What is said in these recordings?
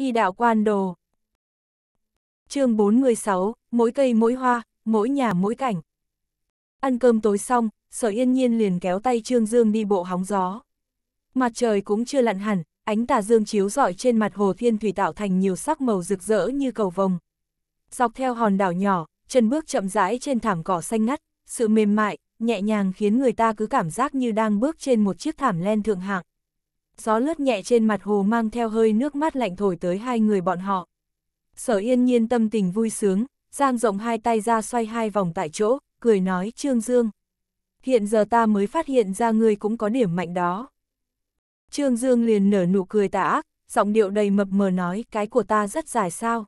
y đạo quan đồ. chương 46, mỗi cây mỗi hoa, mỗi nhà mỗi cảnh. Ăn cơm tối xong, sở yên nhiên liền kéo tay Trương Dương đi bộ hóng gió. Mặt trời cũng chưa lặn hẳn, ánh tà dương chiếu rọi trên mặt hồ thiên thủy tạo thành nhiều sắc màu rực rỡ như cầu vồng. Dọc theo hòn đảo nhỏ, chân bước chậm rãi trên thảm cỏ xanh ngắt, sự mềm mại, nhẹ nhàng khiến người ta cứ cảm giác như đang bước trên một chiếc thảm len thượng hạng gió lướt nhẹ trên mặt hồ mang theo hơi nước mát lạnh thổi tới hai người bọn họ. Sở yên nhiên tâm tình vui sướng, giang rộng hai tay ra xoay hai vòng tại chỗ, cười nói Trương Dương. Hiện giờ ta mới phát hiện ra ngươi cũng có điểm mạnh đó. Trương Dương liền nở nụ cười tà ác, giọng điệu đầy mập mờ nói cái của ta rất dài sao.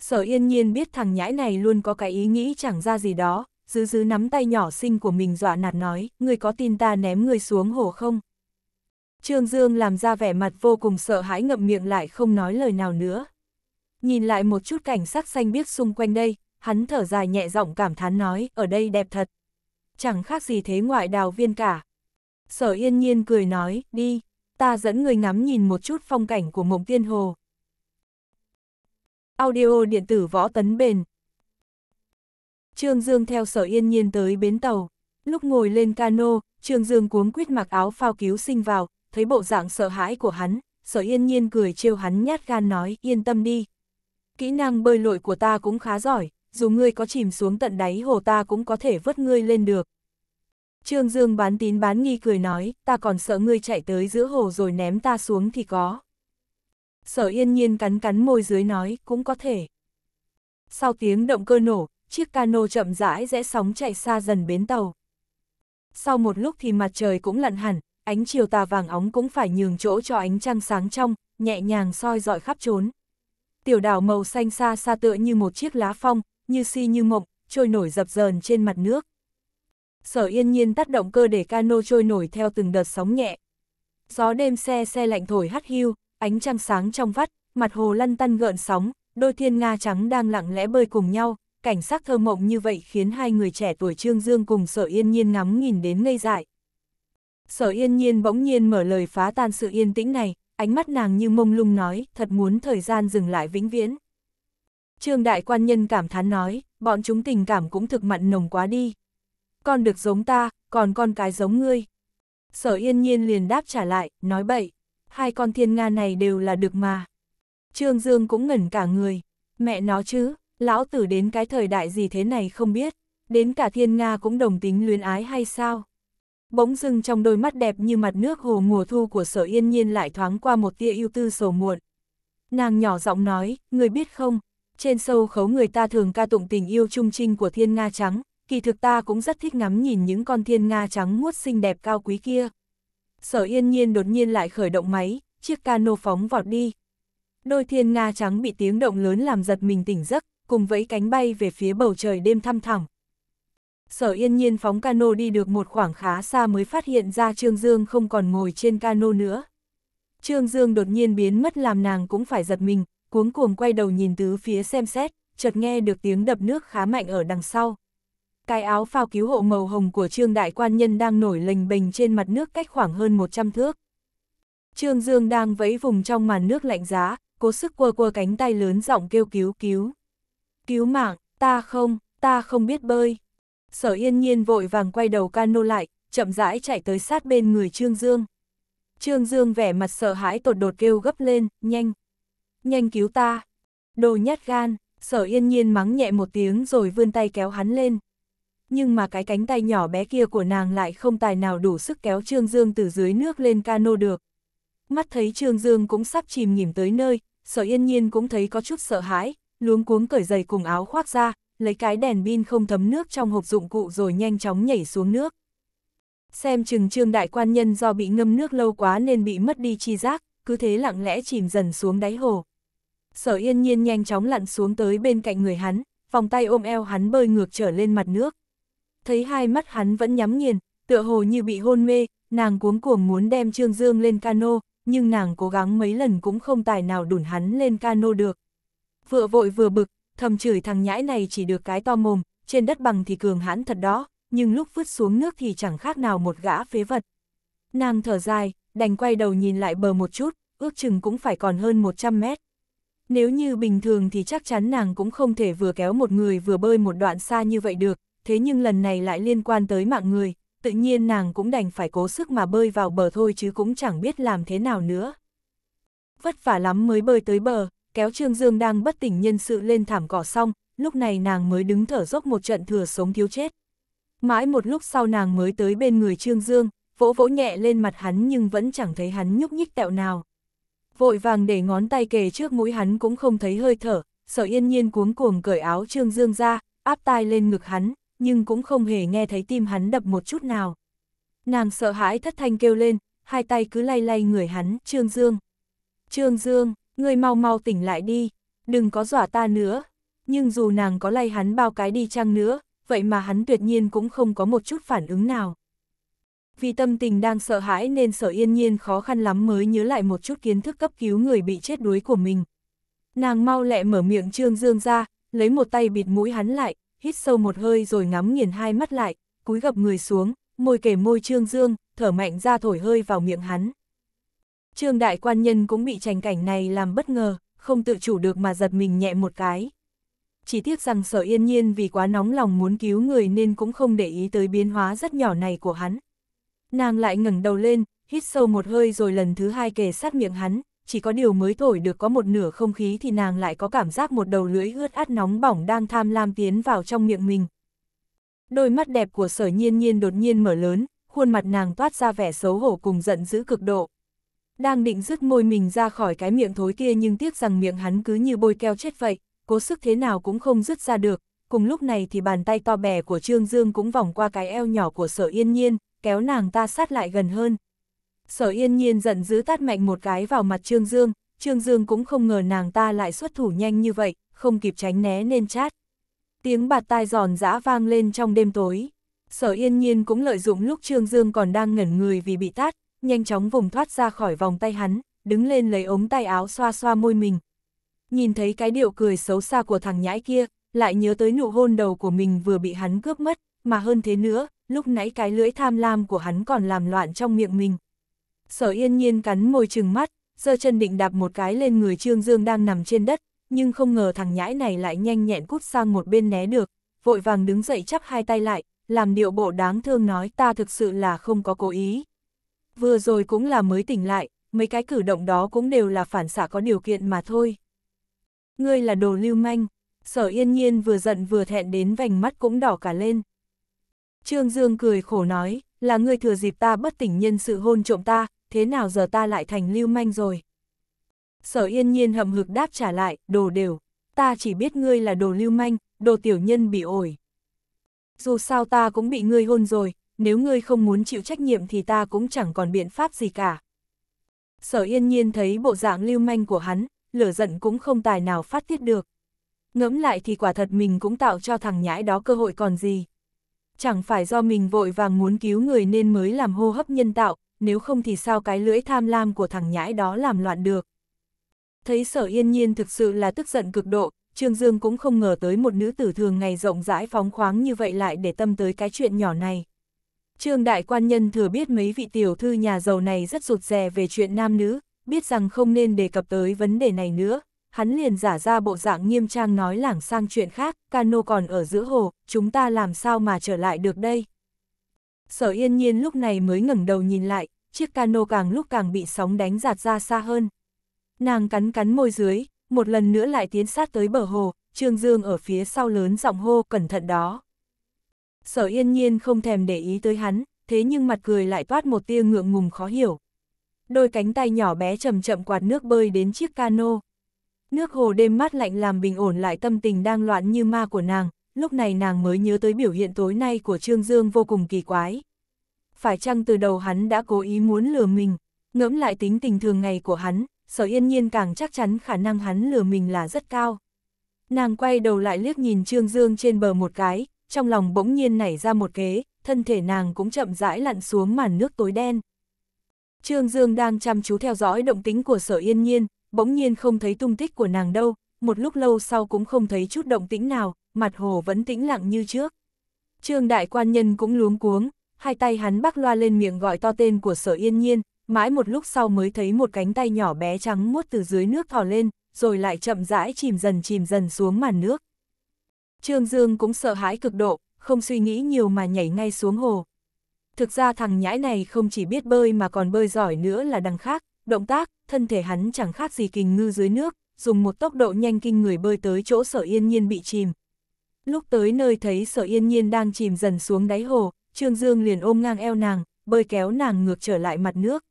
Sở yên nhiên biết thằng nhãi này luôn có cái ý nghĩ chẳng ra gì đó, dứ dứ nắm tay nhỏ xinh của mình dọa nạt nói, ngươi có tin ta ném ngươi xuống hồ không? Trương Dương làm ra vẻ mặt vô cùng sợ hãi ngậm miệng lại không nói lời nào nữa. Nhìn lại một chút cảnh sắc xanh biếc xung quanh đây, hắn thở dài nhẹ giọng cảm thán nói, ở đây đẹp thật. Chẳng khác gì thế ngoại đào viên cả. Sở yên nhiên cười nói, đi, ta dẫn người ngắm nhìn một chút phong cảnh của mộng tiên hồ. Audio điện tử võ tấn bền. Trương Dương theo sở yên nhiên tới bến tàu. Lúc ngồi lên cano, Trương Dương cuống quýt mặc áo phao cứu sinh vào, thấy bộ dạng sợ hãi của hắn, sở yên nhiên cười trêu hắn nhát gan nói, yên tâm đi. Kỹ năng bơi lội của ta cũng khá giỏi, dù ngươi có chìm xuống tận đáy hồ ta cũng có thể vớt ngươi lên được. Trương Dương bán tín bán nghi cười nói, ta còn sợ ngươi chạy tới giữa hồ rồi ném ta xuống thì có. Sở yên nhiên cắn cắn môi dưới nói, cũng có thể. Sau tiếng động cơ nổ, chiếc cano chậm rãi rẽ sóng chạy xa dần bến tàu. Sau một lúc thì mặt trời cũng lặn hẳn, ánh chiều tà vàng óng cũng phải nhường chỗ cho ánh trăng sáng trong, nhẹ nhàng soi dọi khắp trốn. Tiểu đảo màu xanh xa xa tựa như một chiếc lá phong, như si như mộng, trôi nổi dập dờn trên mặt nước. Sở yên nhiên tắt động cơ để cano trôi nổi theo từng đợt sóng nhẹ. Gió đêm xe xe lạnh thổi hắt hiu, ánh trăng sáng trong vắt, mặt hồ lăn tăn gợn sóng, đôi thiên nga trắng đang lặng lẽ bơi cùng nhau, cảnh sắc thơ mộng như vậy khiến hai người trẻ tuổi Trương Dương cùng Sở Yên Nhiên ngắm nhìn đến ngây dại. Sở yên nhiên bỗng nhiên mở lời phá tan sự yên tĩnh này, ánh mắt nàng như mông lung nói, thật muốn thời gian dừng lại vĩnh viễn. Trương đại quan nhân cảm thán nói, bọn chúng tình cảm cũng thực mặn nồng quá đi. Con được giống ta, còn con cái giống ngươi. Sở yên nhiên liền đáp trả lại, nói bậy, hai con thiên nga này đều là được mà. Trương Dương cũng ngẩn cả người, mẹ nó chứ, lão tử đến cái thời đại gì thế này không biết, đến cả thiên nga cũng đồng tính luyến ái hay sao? Bỗng dưng trong đôi mắt đẹp như mặt nước hồ mùa thu của sở yên nhiên lại thoáng qua một tia ưu tư sầu muộn. Nàng nhỏ giọng nói, người biết không, trên sâu khấu người ta thường ca tụng tình yêu trung trinh của thiên Nga trắng, kỳ thực ta cũng rất thích ngắm nhìn những con thiên Nga trắng muốt xinh đẹp cao quý kia. Sở yên nhiên đột nhiên lại khởi động máy, chiếc cano phóng vọt đi. Đôi thiên Nga trắng bị tiếng động lớn làm giật mình tỉnh giấc, cùng vẫy cánh bay về phía bầu trời đêm thăm thẳm, sở yên nhiên phóng cano đi được một khoảng khá xa mới phát hiện ra Trương Dương không còn ngồi trên cano nữa. Trương Dương đột nhiên biến mất làm nàng cũng phải giật mình, cuống cuồng quay đầu nhìn tứ phía xem xét, chợt nghe được tiếng đập nước khá mạnh ở đằng sau. Cái áo phao cứu hộ màu hồng của Trương Đại Quan Nhân đang nổi lềnh bềnh trên mặt nước cách khoảng hơn 100 thước. Trương Dương đang vẫy vùng trong màn nước lạnh giá, cố sức quơ quơ cánh tay lớn giọng kêu cứu cứu. Cứu mạng, ta không, ta không biết bơi sở yên nhiên vội vàng quay đầu cano lại, chậm rãi chạy tới sát bên người Trương Dương. Trương Dương vẻ mặt sợ hãi tột đột kêu gấp lên, nhanh, nhanh cứu ta, đồ nhát gan, sở yên nhiên mắng nhẹ một tiếng rồi vươn tay kéo hắn lên. Nhưng mà cái cánh tay nhỏ bé kia của nàng lại không tài nào đủ sức kéo Trương Dương từ dưới nước lên cano được. Mắt thấy Trương Dương cũng sắp chìm nghỉm tới nơi, sở yên nhiên cũng thấy có chút sợ hãi, luống cuống cởi giày cùng áo khoác ra, lấy cái đèn pin không thấm nước trong hộp dụng cụ rồi nhanh chóng nhảy xuống nước. Xem chừng trương đại quan nhân do bị ngâm nước lâu quá nên bị mất đi chi giác, cứ thế lặng lẽ chìm dần xuống đáy hồ. Sở yên nhiên nhanh chóng lặn xuống tới bên cạnh người hắn, vòng tay ôm eo hắn bơi ngược trở lên mặt nước. Thấy hai mắt hắn vẫn nhắm nghiền, tựa hồ như bị hôn mê, nàng cuống cuồng muốn đem Trương Dương lên cano, nhưng nàng cố gắng mấy lần cũng không tài nào đủn hắn lên cano được. Vừa vội vừa bực, thầm chửi thằng nhãi này chỉ được cái to mồm, trên đất bằng thì cường hãn thật đó, nhưng lúc vứt xuống nước thì chẳng khác nào một gã phế vật. Nàng thở dài, đành quay đầu nhìn lại bờ một chút, ước chừng cũng phải còn hơn 100 mét. Nếu như bình thường thì chắc chắn nàng cũng không thể vừa kéo một người vừa bơi một đoạn xa như vậy được, thế nhưng lần này lại liên quan tới mạng người, tự nhiên nàng cũng đành phải cố sức mà bơi vào bờ thôi chứ cũng chẳng biết làm thế nào nữa. Vất vả lắm mới bơi tới bờ, kéo Trương Dương đang bất tỉnh nhân sự lên thảm cỏ xong, lúc này nàng mới đứng thở dốc một trận thừa sống thiếu chết. Mãi một lúc sau nàng mới tới bên người Trương Dương, vỗ vỗ nhẹ lên mặt hắn nhưng vẫn chẳng thấy hắn nhúc nhích tẹo nào. Vội vàng để ngón tay kề trước mũi hắn cũng không thấy hơi thở, sợ yên nhiên cuống cuồng cởi áo Trương Dương ra, áp tai lên ngực hắn, nhưng cũng không hề nghe thấy tim hắn đập một chút nào. Nàng sợ hãi thất thanh kêu lên, hai tay cứ lay lay người hắn, Trương Dương. Trương Dương, Người mau mau tỉnh lại đi, đừng có dọa ta nữa. Nhưng dù nàng có lay hắn bao cái đi chăng nữa, vậy mà hắn tuyệt nhiên cũng không có một chút phản ứng nào. Vì tâm tình đang sợ hãi nên sở yên nhiên khó khăn lắm mới nhớ lại một chút kiến thức cấp cứu người bị chết đuối của mình. Nàng mau lẹ mở miệng trương dương ra, lấy một tay bịt mũi hắn lại, hít sâu một hơi rồi ngắm nghiền hai mắt lại, cúi gập người xuống, môi kề môi trương dương, thở mạnh ra thổi hơi vào miệng hắn. Trương đại quan nhân cũng bị tranh cảnh này làm bất ngờ, không tự chủ được mà giật mình nhẹ một cái. Chỉ tiếc rằng sở yên nhiên vì quá nóng lòng muốn cứu người nên cũng không để ý tới biến hóa rất nhỏ này của hắn. Nàng lại ngẩng đầu lên, hít sâu một hơi rồi lần thứ hai kề sát miệng hắn, chỉ có điều mới thổi được có một nửa không khí thì nàng lại có cảm giác một đầu lưỡi ướt át nóng bỏng đang tham lam tiến vào trong miệng mình. Đôi mắt đẹp của sở nhiên nhiên đột nhiên mở lớn, khuôn mặt nàng toát ra vẻ xấu hổ cùng giận dữ cực độ đang định rứt môi mình ra khỏi cái miệng thối kia nhưng tiếc rằng miệng hắn cứ như bôi keo chết vậy, cố sức thế nào cũng không rứt ra được, cùng lúc này thì bàn tay to bè của Trương Dương cũng vòng qua cái eo nhỏ của sở yên nhiên, kéo nàng ta sát lại gần hơn. Sở yên nhiên giận dữ tát mạnh một cái vào mặt Trương Dương, Trương Dương cũng không ngờ nàng ta lại xuất thủ nhanh như vậy, không kịp tránh né nên chát. Tiếng bạt tai giòn giã vang lên trong đêm tối. Sở yên nhiên cũng lợi dụng lúc Trương Dương còn đang ngẩn người vì bị tát, nhanh chóng vùng thoát ra khỏi vòng tay hắn, đứng lên lấy ống tay áo xoa xoa môi mình. Nhìn thấy cái điệu cười xấu xa của thằng nhãi kia, lại nhớ tới nụ hôn đầu của mình vừa bị hắn cướp mất, mà hơn thế nữa, lúc nãy cái lưỡi tham lam của hắn còn làm loạn trong miệng mình. Sở yên nhiên cắn môi trừng mắt, giơ chân định đạp một cái lên người Trương Dương đang nằm trên đất, nhưng không ngờ thằng nhãi này lại nhanh nhẹn cút sang một bên né được, vội vàng đứng dậy chắp hai tay lại, làm điệu bộ đáng thương nói ta thực sự là không có cố ý vừa rồi cũng là mới tỉnh lại, mấy cái cử động đó cũng đều là phản xạ có điều kiện mà thôi. Ngươi là đồ lưu manh, sở yên nhiên vừa giận vừa thẹn đến vành mắt cũng đỏ cả lên. Trương Dương cười khổ nói, là ngươi thừa dịp ta bất tỉnh nhân sự hôn trộm ta, thế nào giờ ta lại thành lưu manh rồi. Sở yên nhiên hậm hực đáp trả lại, đồ đều, ta chỉ biết ngươi là đồ lưu manh, đồ tiểu nhân bị ổi. Dù sao ta cũng bị ngươi hôn rồi, nếu ngươi không muốn chịu trách nhiệm thì ta cũng chẳng còn biện pháp gì cả. Sở yên nhiên thấy bộ dạng lưu manh của hắn, lửa giận cũng không tài nào phát tiết được. Ngẫm lại thì quả thật mình cũng tạo cho thằng nhãi đó cơ hội còn gì. Chẳng phải do mình vội vàng muốn cứu người nên mới làm hô hấp nhân tạo, nếu không thì sao cái lưỡi tham lam của thằng nhãi đó làm loạn được. Thấy sở yên nhiên thực sự là tức giận cực độ, Trương Dương cũng không ngờ tới một nữ tử thường ngày rộng rãi phóng khoáng như vậy lại để tâm tới cái chuyện nhỏ này. Trương Đại Quan Nhân thừa biết mấy vị tiểu thư nhà giàu này rất rụt rè về chuyện nam nữ, biết rằng không nên đề cập tới vấn đề này nữa, hắn liền giả ra bộ dạng nghiêm trang nói lảng sang chuyện khác, cano còn ở giữa hồ, chúng ta làm sao mà trở lại được đây. Sở yên nhiên lúc này mới ngẩng đầu nhìn lại, chiếc cano càng lúc càng bị sóng đánh giạt ra xa hơn. Nàng cắn cắn môi dưới, một lần nữa lại tiến sát tới bờ hồ, Trương Dương ở phía sau lớn giọng hô cẩn thận đó. Sở yên nhiên không thèm để ý tới hắn, thế nhưng mặt cười lại toát một tia ngượng ngùng khó hiểu. Đôi cánh tay nhỏ bé chậm chậm quạt nước bơi đến chiếc cano. Nước hồ đêm mát lạnh làm bình ổn lại tâm tình đang loạn như ma của nàng, lúc này nàng mới nhớ tới biểu hiện tối nay của Trương Dương vô cùng kỳ quái. Phải chăng từ đầu hắn đã cố ý muốn lừa mình, ngẫm lại tính tình thường ngày của hắn, sở yên nhiên càng chắc chắn khả năng hắn lừa mình là rất cao. Nàng quay đầu lại liếc nhìn Trương Dương trên bờ một cái, trong lòng bỗng nhiên nảy ra một kế, thân thể nàng cũng chậm rãi lặn xuống màn nước tối đen. Trương Dương đang chăm chú theo dõi động tính của sở yên nhiên, bỗng nhiên không thấy tung tích của nàng đâu, một lúc lâu sau cũng không thấy chút động tĩnh nào, mặt hồ vẫn tĩnh lặng như trước. Trương đại quan nhân cũng luống cuống, hai tay hắn bắc loa lên miệng gọi to tên của sở yên nhiên, mãi một lúc sau mới thấy một cánh tay nhỏ bé trắng muốt từ dưới nước thò lên, rồi lại chậm rãi chìm dần chìm dần xuống màn nước. Trương Dương cũng sợ hãi cực độ, không suy nghĩ nhiều mà nhảy ngay xuống hồ. Thực ra thằng nhãi này không chỉ biết bơi mà còn bơi giỏi nữa là đằng khác, động tác, thân thể hắn chẳng khác gì kình ngư dưới nước, dùng một tốc độ nhanh kinh người bơi tới chỗ sở yên nhiên bị chìm. Lúc tới nơi thấy sở yên nhiên đang chìm dần xuống đáy hồ, Trương Dương liền ôm ngang eo nàng, bơi kéo nàng ngược trở lại mặt nước.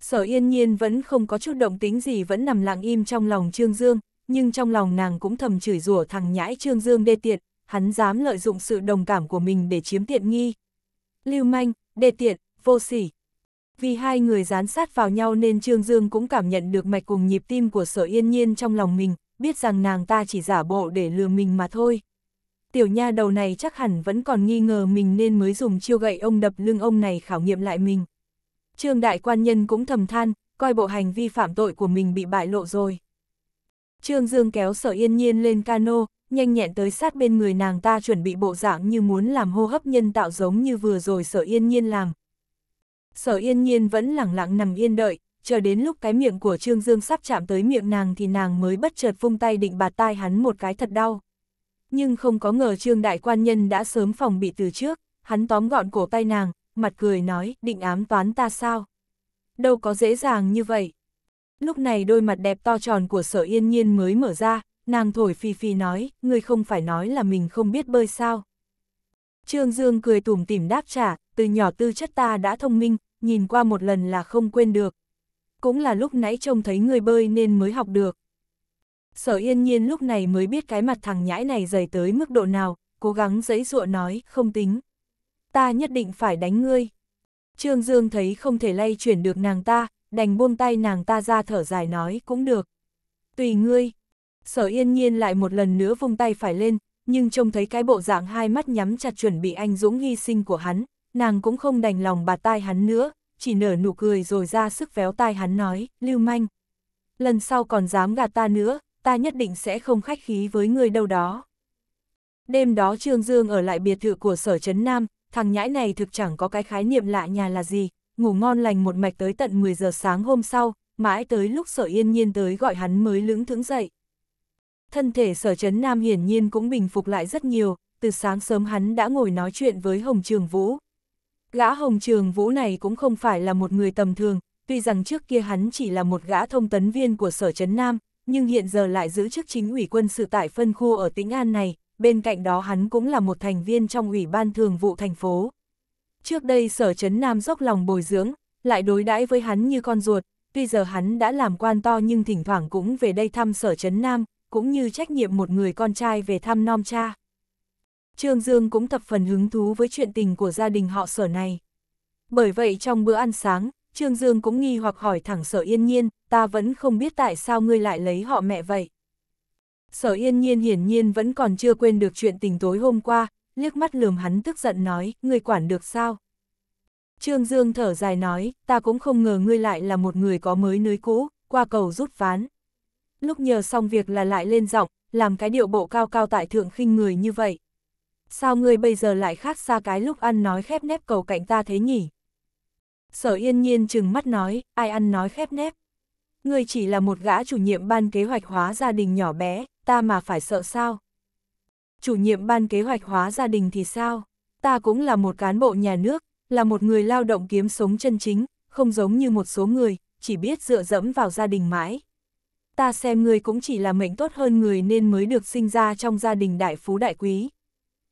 Sở yên nhiên vẫn không có chút động tính gì vẫn nằm lặng im trong lòng Trương Dương, nhưng trong lòng nàng cũng thầm chửi rủa thằng nhãi Trương Dương đê tiện, hắn dám lợi dụng sự đồng cảm của mình để chiếm tiện nghi. Lưu manh, đê tiện, vô sỉ. Vì hai người dán sát vào nhau nên Trương Dương cũng cảm nhận được mạch cùng nhịp tim của sở yên nhiên trong lòng mình, biết rằng nàng ta chỉ giả bộ để lừa mình mà thôi. Tiểu nha đầu này chắc hẳn vẫn còn nghi ngờ mình nên mới dùng chiêu gậy ông đập lưng ông này khảo nghiệm lại mình. Trương đại quan nhân cũng thầm than, coi bộ hành vi phạm tội của mình bị bại lộ rồi. Trương Dương kéo sở yên nhiên lên cano, nhanh nhẹn tới sát bên người nàng ta chuẩn bị bộ dạng như muốn làm hô hấp nhân tạo giống như vừa rồi sở yên nhiên làm. Sở yên nhiên vẫn lẳng lặng nằm yên đợi, chờ đến lúc cái miệng của Trương Dương sắp chạm tới miệng nàng thì nàng mới bất chợt vung tay định bạt tai hắn một cái thật đau. Nhưng không có ngờ Trương Đại Quan Nhân đã sớm phòng bị từ trước, hắn tóm gọn cổ tay nàng, mặt cười nói, định ám toán ta sao? Đâu có dễ dàng như vậy. Lúc này đôi mặt đẹp to tròn của sở yên nhiên mới mở ra, nàng thổi phi phi nói, ngươi không phải nói là mình không biết bơi sao. Trương Dương cười tủm tỉm đáp trả, từ nhỏ tư chất ta đã thông minh, nhìn qua một lần là không quên được. Cũng là lúc nãy trông thấy người bơi nên mới học được. Sở yên nhiên lúc này mới biết cái mặt thằng nhãi này dày tới mức độ nào, cố gắng giấy dụa nói, không tính. Ta nhất định phải đánh ngươi. Trương Dương thấy không thể lay chuyển được nàng ta, đành buông tay nàng ta ra thở dài nói cũng được. Tùy ngươi. Sở yên nhiên lại một lần nữa vung tay phải lên, nhưng trông thấy cái bộ dạng hai mắt nhắm chặt chuẩn bị anh dũng hy sinh của hắn, nàng cũng không đành lòng bà tai hắn nữa, chỉ nở nụ cười rồi ra sức véo tai hắn nói, lưu manh. Lần sau còn dám gạt ta nữa, ta nhất định sẽ không khách khí với người đâu đó. Đêm đó Trương Dương ở lại biệt thự của sở Trấn Nam, thằng nhãi này thực chẳng có cái khái niệm lạ nhà là gì, ngủ ngon lành một mạch tới tận 10 giờ sáng hôm sau, mãi tới lúc sở yên nhiên tới gọi hắn mới lưỡng thững dậy. Thân thể sở chấn nam hiển nhiên cũng bình phục lại rất nhiều, từ sáng sớm hắn đã ngồi nói chuyện với Hồng Trường Vũ. Gã Hồng Trường Vũ này cũng không phải là một người tầm thường, tuy rằng trước kia hắn chỉ là một gã thông tấn viên của sở chấn nam, nhưng hiện giờ lại giữ chức chính ủy quân sự tại phân khu ở Tĩnh An này, bên cạnh đó hắn cũng là một thành viên trong ủy ban thường vụ thành phố. Trước đây sở chấn nam dốc lòng bồi dưỡng, lại đối đãi với hắn như con ruột, tuy giờ hắn đã làm quan to nhưng thỉnh thoảng cũng về đây thăm sở chấn nam, cũng như trách nhiệm một người con trai về thăm non cha. Trương Dương cũng thập phần hứng thú với chuyện tình của gia đình họ sở này. Bởi vậy trong bữa ăn sáng, Trương Dương cũng nghi hoặc hỏi thẳng sở yên nhiên, ta vẫn không biết tại sao ngươi lại lấy họ mẹ vậy. Sở yên nhiên hiển nhiên vẫn còn chưa quên được chuyện tình tối hôm qua, liếc mắt lườm hắn tức giận nói, người quản được sao? Trương Dương thở dài nói, ta cũng không ngờ ngươi lại là một người có mới nới cũ, qua cầu rút ván. Lúc nhờ xong việc là lại lên giọng, làm cái điệu bộ cao cao tại thượng khinh người như vậy. Sao ngươi bây giờ lại khác xa cái lúc ăn nói khép nép cầu cạnh ta thế nhỉ? Sở yên nhiên chừng mắt nói, ai ăn nói khép nép. Ngươi chỉ là một gã chủ nhiệm ban kế hoạch hóa gia đình nhỏ bé, ta mà phải sợ sao? chủ nhiệm ban kế hoạch hóa gia đình thì sao? Ta cũng là một cán bộ nhà nước, là một người lao động kiếm sống chân chính, không giống như một số người, chỉ biết dựa dẫm vào gia đình mãi. Ta xem người cũng chỉ là mệnh tốt hơn người nên mới được sinh ra trong gia đình đại phú đại quý.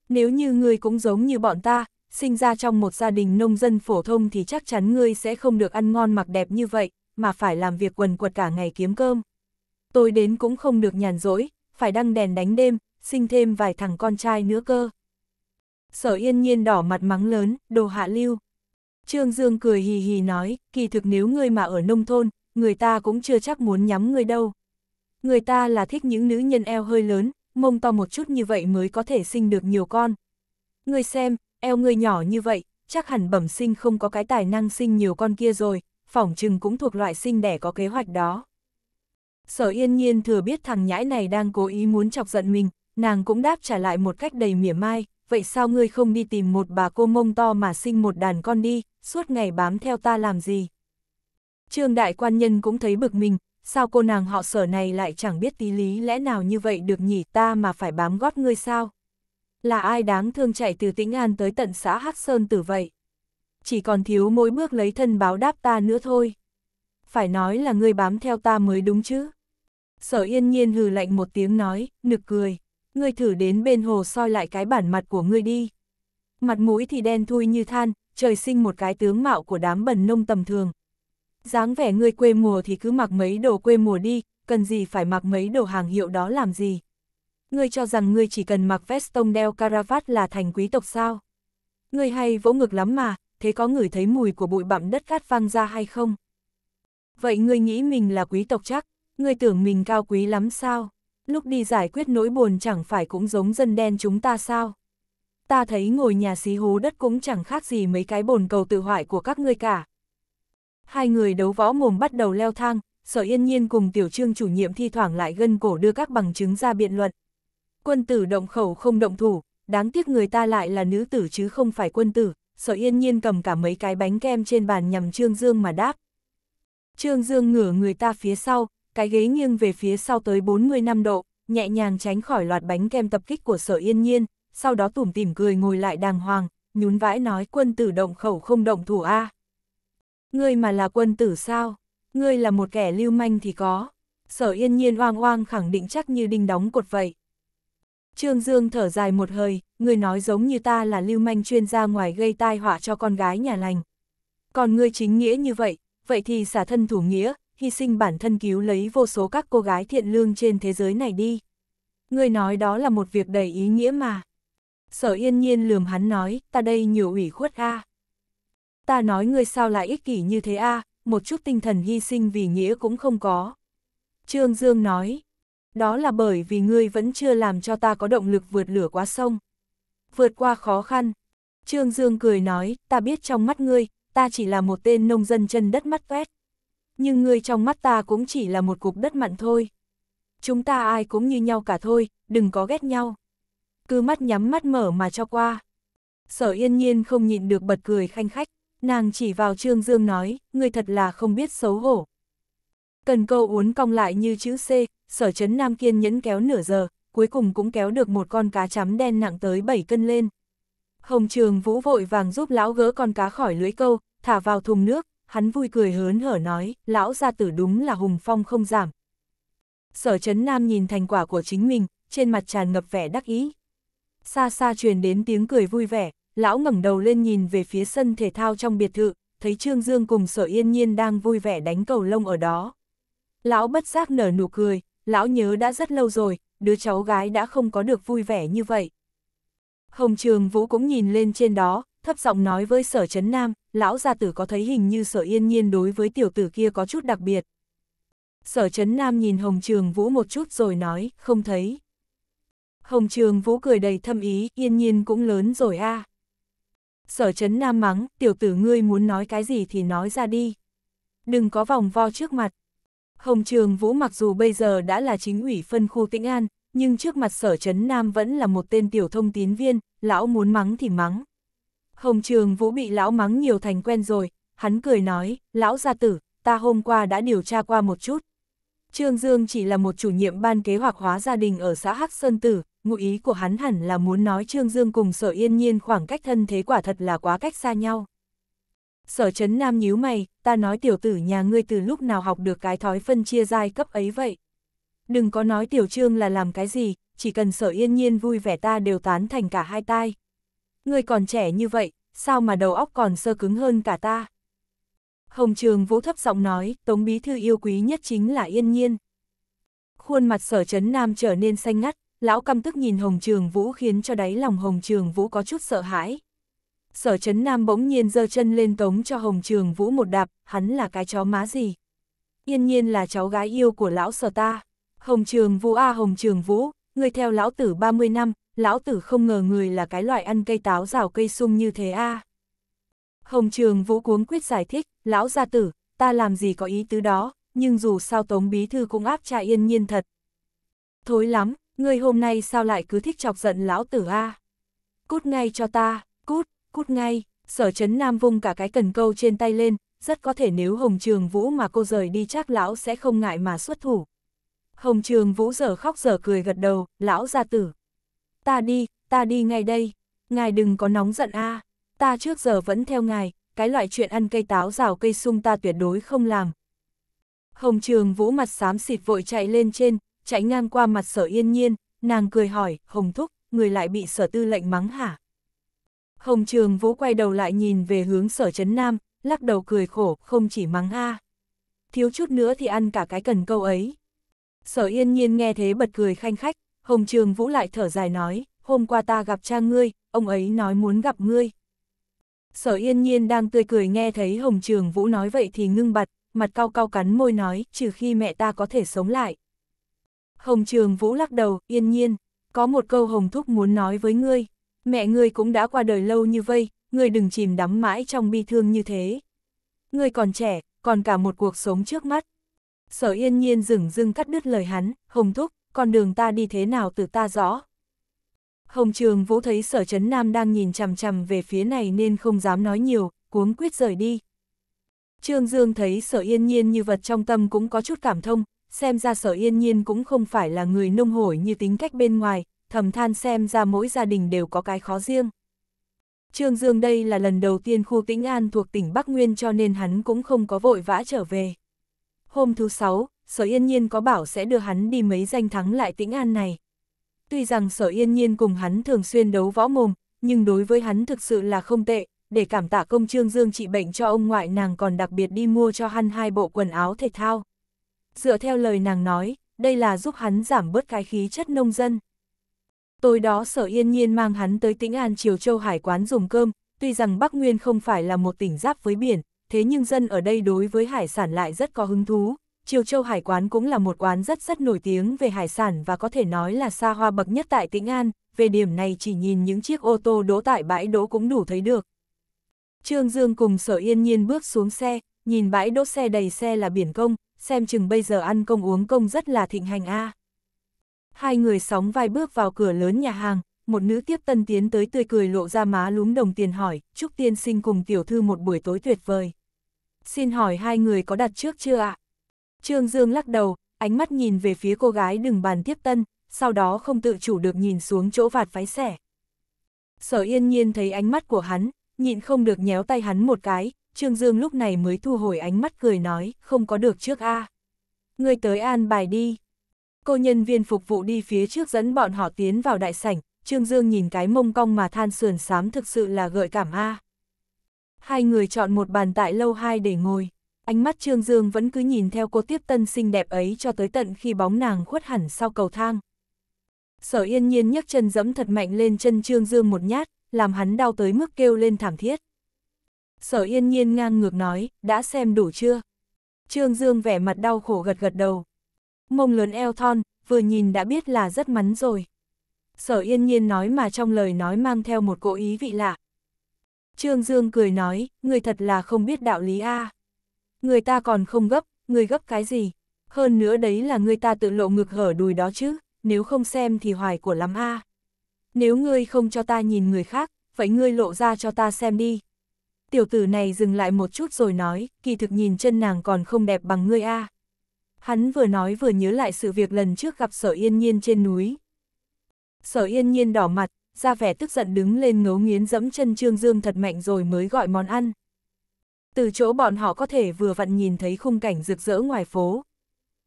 Nếu như người cũng giống như bọn ta, sinh ra trong một gia đình nông dân phổ thông thì chắc chắn ngươi sẽ không được ăn ngon mặc đẹp như vậy, mà phải làm việc quần quật cả ngày kiếm cơm. Tôi đến cũng không được nhàn rỗi, phải đăng đèn đánh đêm, sinh thêm vài thằng con trai nữa cơ. Sở yên nhiên đỏ mặt mắng lớn, đồ hạ lưu. Trương Dương cười hì hì nói, kỳ thực nếu ngươi mà ở nông thôn, người ta cũng chưa chắc muốn nhắm ngươi đâu. Người ta là thích những nữ nhân eo hơi lớn, mông to một chút như vậy mới có thể sinh được nhiều con. Ngươi xem, eo ngươi nhỏ như vậy, chắc hẳn bẩm sinh không có cái tài năng sinh nhiều con kia rồi, phỏng chừng cũng thuộc loại sinh đẻ có kế hoạch đó. Sở yên nhiên thừa biết thằng nhãi này đang cố ý muốn chọc giận mình, Nàng cũng đáp trả lại một cách đầy mỉa mai, vậy sao ngươi không đi tìm một bà cô mông to mà sinh một đàn con đi, suốt ngày bám theo ta làm gì? Trương đại quan nhân cũng thấy bực mình, sao cô nàng họ sở này lại chẳng biết tí lý lẽ nào như vậy được nhỉ ta mà phải bám gót ngươi sao? Là ai đáng thương chạy từ Tĩnh An tới tận xã Hắc Sơn tử vậy? Chỉ còn thiếu mỗi bước lấy thân báo đáp ta nữa thôi. Phải nói là ngươi bám theo ta mới đúng chứ. Sở yên nhiên hừ lạnh một tiếng nói, nực cười ngươi thử đến bên hồ soi lại cái bản mặt của ngươi đi. Mặt mũi thì đen thui như than, trời sinh một cái tướng mạo của đám bần nông tầm thường. dáng vẻ ngươi quê mùa thì cứ mặc mấy đồ quê mùa đi, cần gì phải mặc mấy đồ hàng hiệu đó làm gì. Ngươi cho rằng ngươi chỉ cần mặc vest tông đeo caravat là thành quý tộc sao. Ngươi hay vỗ ngực lắm mà, thế có ngửi thấy mùi của bụi bặm đất cát văng ra hay không? Vậy ngươi nghĩ mình là quý tộc chắc, ngươi tưởng mình cao quý lắm sao? lúc đi giải quyết nỗi buồn chẳng phải cũng giống dân đen chúng ta sao. Ta thấy ngồi nhà xí hú đất cũng chẳng khác gì mấy cái bồn cầu tự hoại của các ngươi cả. Hai người đấu võ mồm bắt đầu leo thang, sở yên nhiên cùng tiểu trương chủ nhiệm thi thoảng lại gân cổ đưa các bằng chứng ra biện luận. Quân tử động khẩu không động thủ, đáng tiếc người ta lại là nữ tử chứ không phải quân tử, sở yên nhiên cầm cả mấy cái bánh kem trên bàn nhằm Trương Dương mà đáp. Trương Dương ngửa người ta phía sau, cái ghế nghiêng về phía sau tới 40 năm độ, nhẹ nhàng tránh khỏi loạt bánh kem tập kích của sở yên nhiên, sau đó tủm tỉm cười ngồi lại đàng hoàng, nhún vãi nói quân tử động khẩu không động thủ A. À. Ngươi mà là quân tử sao? Ngươi là một kẻ lưu manh thì có. Sở yên nhiên oang oang khẳng định chắc như đinh đóng cột vậy. Trương Dương thở dài một hơi, ngươi nói giống như ta là lưu manh chuyên gia ngoài gây tai họa cho con gái nhà lành. Còn ngươi chính nghĩa như vậy, vậy thì xả thân thủ nghĩa, hy sinh bản thân cứu lấy vô số các cô gái thiện lương trên thế giới này đi. Người nói đó là một việc đầy ý nghĩa mà. Sở yên nhiên lườm hắn nói, ta đây nhiều ủy khuất a. Ta nói ngươi sao lại ích kỷ như thế a, một chút tinh thần hy sinh vì nghĩa cũng không có. Trương Dương nói, đó là bởi vì ngươi vẫn chưa làm cho ta có động lực vượt lửa qua sông. Vượt qua khó khăn. Trương Dương cười nói, ta biết trong mắt ngươi, ta chỉ là một tên nông dân chân đất mắt vét nhưng ngươi trong mắt ta cũng chỉ là một cục đất mặn thôi. Chúng ta ai cũng như nhau cả thôi, đừng có ghét nhau. Cứ mắt nhắm mắt mở mà cho qua. Sở yên nhiên không nhịn được bật cười khanh khách, nàng chỉ vào Trương Dương nói, ngươi thật là không biết xấu hổ. Cần câu uốn cong lại như chữ C, sở chấn nam kiên nhẫn kéo nửa giờ, cuối cùng cũng kéo được một con cá chấm đen nặng tới 7 cân lên. Hồng trường vũ vội vàng giúp lão gỡ con cá khỏi lưới câu, thả vào thùng nước, hắn vui cười hớn hở nói, lão gia tử đúng là hùng phong không giảm. Sở chấn nam nhìn thành quả của chính mình, trên mặt tràn ngập vẻ đắc ý. Xa xa truyền đến tiếng cười vui vẻ, lão ngẩng đầu lên nhìn về phía sân thể thao trong biệt thự, thấy Trương Dương cùng sở yên nhiên đang vui vẻ đánh cầu lông ở đó. Lão bất giác nở nụ cười, lão nhớ đã rất lâu rồi, đứa cháu gái đã không có được vui vẻ như vậy. Hồng Trường Vũ cũng nhìn lên trên đó, thấp giọng nói với sở chấn nam, lão gia tử có thấy hình như sở yên nhiên đối với tiểu tử kia có chút đặc biệt. Sở chấn nam nhìn Hồng Trường Vũ một chút rồi nói, không thấy. Hồng Trường Vũ cười đầy thâm ý, yên nhiên cũng lớn rồi a. À. Sở chấn nam mắng, tiểu tử ngươi muốn nói cái gì thì nói ra đi. Đừng có vòng vo trước mặt. Hồng Trường Vũ mặc dù bây giờ đã là chính ủy phân khu Tĩnh An, nhưng trước mặt sở chấn nam vẫn là một tên tiểu thông tín viên, lão muốn mắng thì mắng. Hồng Trường Vũ bị lão mắng nhiều thành quen rồi, hắn cười nói, lão gia tử, ta hôm qua đã điều tra qua một chút. Trương Dương chỉ là một chủ nhiệm ban kế hoạch hóa gia đình ở xã Hắc Sơn Tử, ngụ ý của hắn hẳn là muốn nói Trương Dương cùng sở yên nhiên khoảng cách thân thế quả thật là quá cách xa nhau. Sở Trấn nam nhíu mày, ta nói tiểu tử nhà ngươi từ lúc nào học được cái thói phân chia giai cấp ấy vậy. Đừng có nói tiểu trương là làm cái gì, chỉ cần sở yên nhiên vui vẻ ta đều tán thành cả hai tai, ngươi còn trẻ như vậy, sao mà đầu óc còn sơ cứng hơn cả ta. Hồng Trường Vũ thấp giọng nói, Tống Bí Thư yêu quý nhất chính là Yên Nhiên. Khuôn mặt sở chấn nam trở nên xanh ngắt, lão căm tức nhìn Hồng Trường Vũ khiến cho đáy lòng Hồng Trường Vũ có chút sợ hãi. Sở chấn nam bỗng nhiên giơ chân lên tống cho Hồng Trường Vũ một đạp, hắn là cái chó má gì. Yên nhiên là cháu gái yêu của lão sở ta. Hồng Trường Vũ a à Hồng Trường Vũ, người theo lão tử 30 năm, lão tử không ngờ người là cái loại ăn cây táo rào cây sung như thế a. À. Hồng Trường Vũ cuống quyết giải thích, lão gia tử, ta làm gì có ý tứ đó, nhưng dù sao Tống Bí Thư cũng áp trà yên nhiên thật. Thối lắm, người hôm nay sao lại cứ thích chọc giận lão tử a? À? Cút ngay cho ta, cút, cút ngay, sở chấn nam vung cả cái cần câu trên tay lên, rất có thể nếu Hồng Trường Vũ mà cô rời đi chắc lão sẽ không ngại mà xuất thủ. Hồng Trường Vũ giờ khóc giờ cười gật đầu, lão gia tử. Ta đi, ta đi ngay đây, ngài đừng có nóng giận a à. ta trước giờ vẫn theo ngài, cái loại chuyện ăn cây táo rào cây sung ta tuyệt đối không làm. Hồng trường vũ mặt xám xịt vội chạy lên trên, chạy ngang qua mặt sở yên nhiên, nàng cười hỏi, Hồng Thúc, người lại bị sở tư lệnh mắng hả? Hồng trường vũ quay đầu lại nhìn về hướng sở chấn nam, lắc đầu cười khổ, không chỉ mắng a à. Thiếu chút nữa thì ăn cả cái cần câu ấy. Sở yên nhiên nghe thế bật cười khanh khách, Hồng Trường Vũ lại thở dài nói, hôm qua ta gặp cha ngươi, ông ấy nói muốn gặp ngươi. Sở yên nhiên đang tươi cười nghe thấy Hồng Trường Vũ nói vậy thì ngưng bật, mặt cao cao cắn môi nói, trừ khi mẹ ta có thể sống lại. Hồng Trường Vũ lắc đầu, yên nhiên, có một câu Hồng Thúc muốn nói với ngươi, mẹ ngươi cũng đã qua đời lâu như vây, ngươi đừng chìm đắm mãi trong bi thương như thế. Ngươi còn trẻ, còn cả một cuộc sống trước mắt. Sở yên nhiên dừng dưng cắt đứt lời hắn, Hồng Thúc, con đường ta đi thế nào từ ta rõ. Hồng Trường Vũ thấy sở chấn nam đang nhìn chằm chằm về phía này nên không dám nói nhiều, cuống quyết rời đi. Trương Dương thấy sở yên nhiên như vật trong tâm cũng có chút cảm thông, xem ra sở yên nhiên cũng không phải là người nông hổi như tính cách bên ngoài, thầm than xem ra mỗi gia đình đều có cái khó riêng. Trương Dương đây là lần đầu tiên khu tĩnh an thuộc tỉnh Bắc Nguyên cho nên hắn cũng không có vội vã trở về. Hôm thứ sáu, Sở Yên Nhiên có bảo sẽ đưa hắn đi mấy danh thắng lại tĩnh an này. Tuy rằng Sở Yên Nhiên cùng hắn thường xuyên đấu võ mồm, nhưng đối với hắn thực sự là không tệ, để cảm tạ công trương dương trị bệnh cho ông ngoại nàng còn đặc biệt đi mua cho hắn hai bộ quần áo thể thao. Dựa theo lời nàng nói, đây là giúp hắn giảm bớt cái khí chất nông dân. Tối đó sở yên nhiên mang hắn tới tĩnh An Triều Châu Hải quán dùng cơm, tuy rằng Bắc Nguyên không phải là một tỉnh giáp với biển, thế nhưng dân ở đây đối với hải sản lại rất có hứng thú, Triều Châu Hải Quán cũng là một quán rất rất nổi tiếng về hải sản và có thể nói là xa hoa bậc nhất tại Tĩnh An, về điểm này chỉ nhìn những chiếc ô tô đỗ tại bãi đỗ cũng đủ thấy được. Trương Dương cùng Sở Yên Nhiên bước xuống xe, nhìn bãi đỗ xe đầy xe là biển công, xem chừng bây giờ ăn công uống công rất là thịnh hành a. À. Hai người sóng vai bước vào cửa lớn nhà hàng, một nữ tiếp tân tiến tới tươi cười lộ ra má lúm đồng tiền hỏi, chúc tiên sinh cùng tiểu thư một buổi tối tuyệt vời. Xin hỏi hai người có đặt trước chưa ạ? À? Trương Dương lắc đầu, ánh mắt nhìn về phía cô gái đừng bàn tiếp tân, sau đó không tự chủ được nhìn xuống chỗ vạt váy xẻ. Sở yên nhiên thấy ánh mắt của hắn, nhịn không được nhéo tay hắn một cái, Trương Dương lúc này mới thu hồi ánh mắt cười nói, không có được trước A. À. Người tới an bài đi. Cô nhân viên phục vụ đi phía trước dẫn bọn họ tiến vào đại sảnh, Trương Dương nhìn cái mông cong mà than sườn xám thực sự là gợi cảm A. Hai người chọn một bàn tại lâu hai để ngồi ánh mắt Trương Dương vẫn cứ nhìn theo cô tiếp tân xinh đẹp ấy cho tới tận khi bóng nàng khuất hẳn sau cầu thang. Sở yên nhiên nhấc chân dẫm thật mạnh lên chân Trương Dương một nhát, làm hắn đau tới mức kêu lên thảm thiết. Sở yên nhiên ngang ngược nói, đã xem đủ chưa? Trương Dương vẻ mặt đau khổ gật gật đầu. Mông lớn eo thon, vừa nhìn đã biết là rất mắn rồi. Sở yên nhiên nói mà trong lời nói mang theo một cố ý vị lạ. Trương Dương cười nói, người thật là không biết đạo lý a à. Người ta còn không gấp, người gấp cái gì? Hơn nữa đấy là người ta tự lộ ngực hở đùi đó chứ, nếu không xem thì hoài của lắm a. Nếu ngươi không cho ta nhìn người khác, vậy ngươi lộ ra cho ta xem đi. Tiểu tử này dừng lại một chút rồi nói, kỳ thực nhìn chân nàng còn không đẹp bằng ngươi a. Hắn vừa nói vừa nhớ lại sự việc lần trước gặp sở yên nhiên trên núi. Sở yên nhiên đỏ mặt, ra vẻ tức giận đứng lên ngấu nghiến dẫm chân Trương Dương thật mạnh rồi mới gọi món ăn từ chỗ bọn họ có thể vừa vặn nhìn thấy khung cảnh rực rỡ ngoài phố.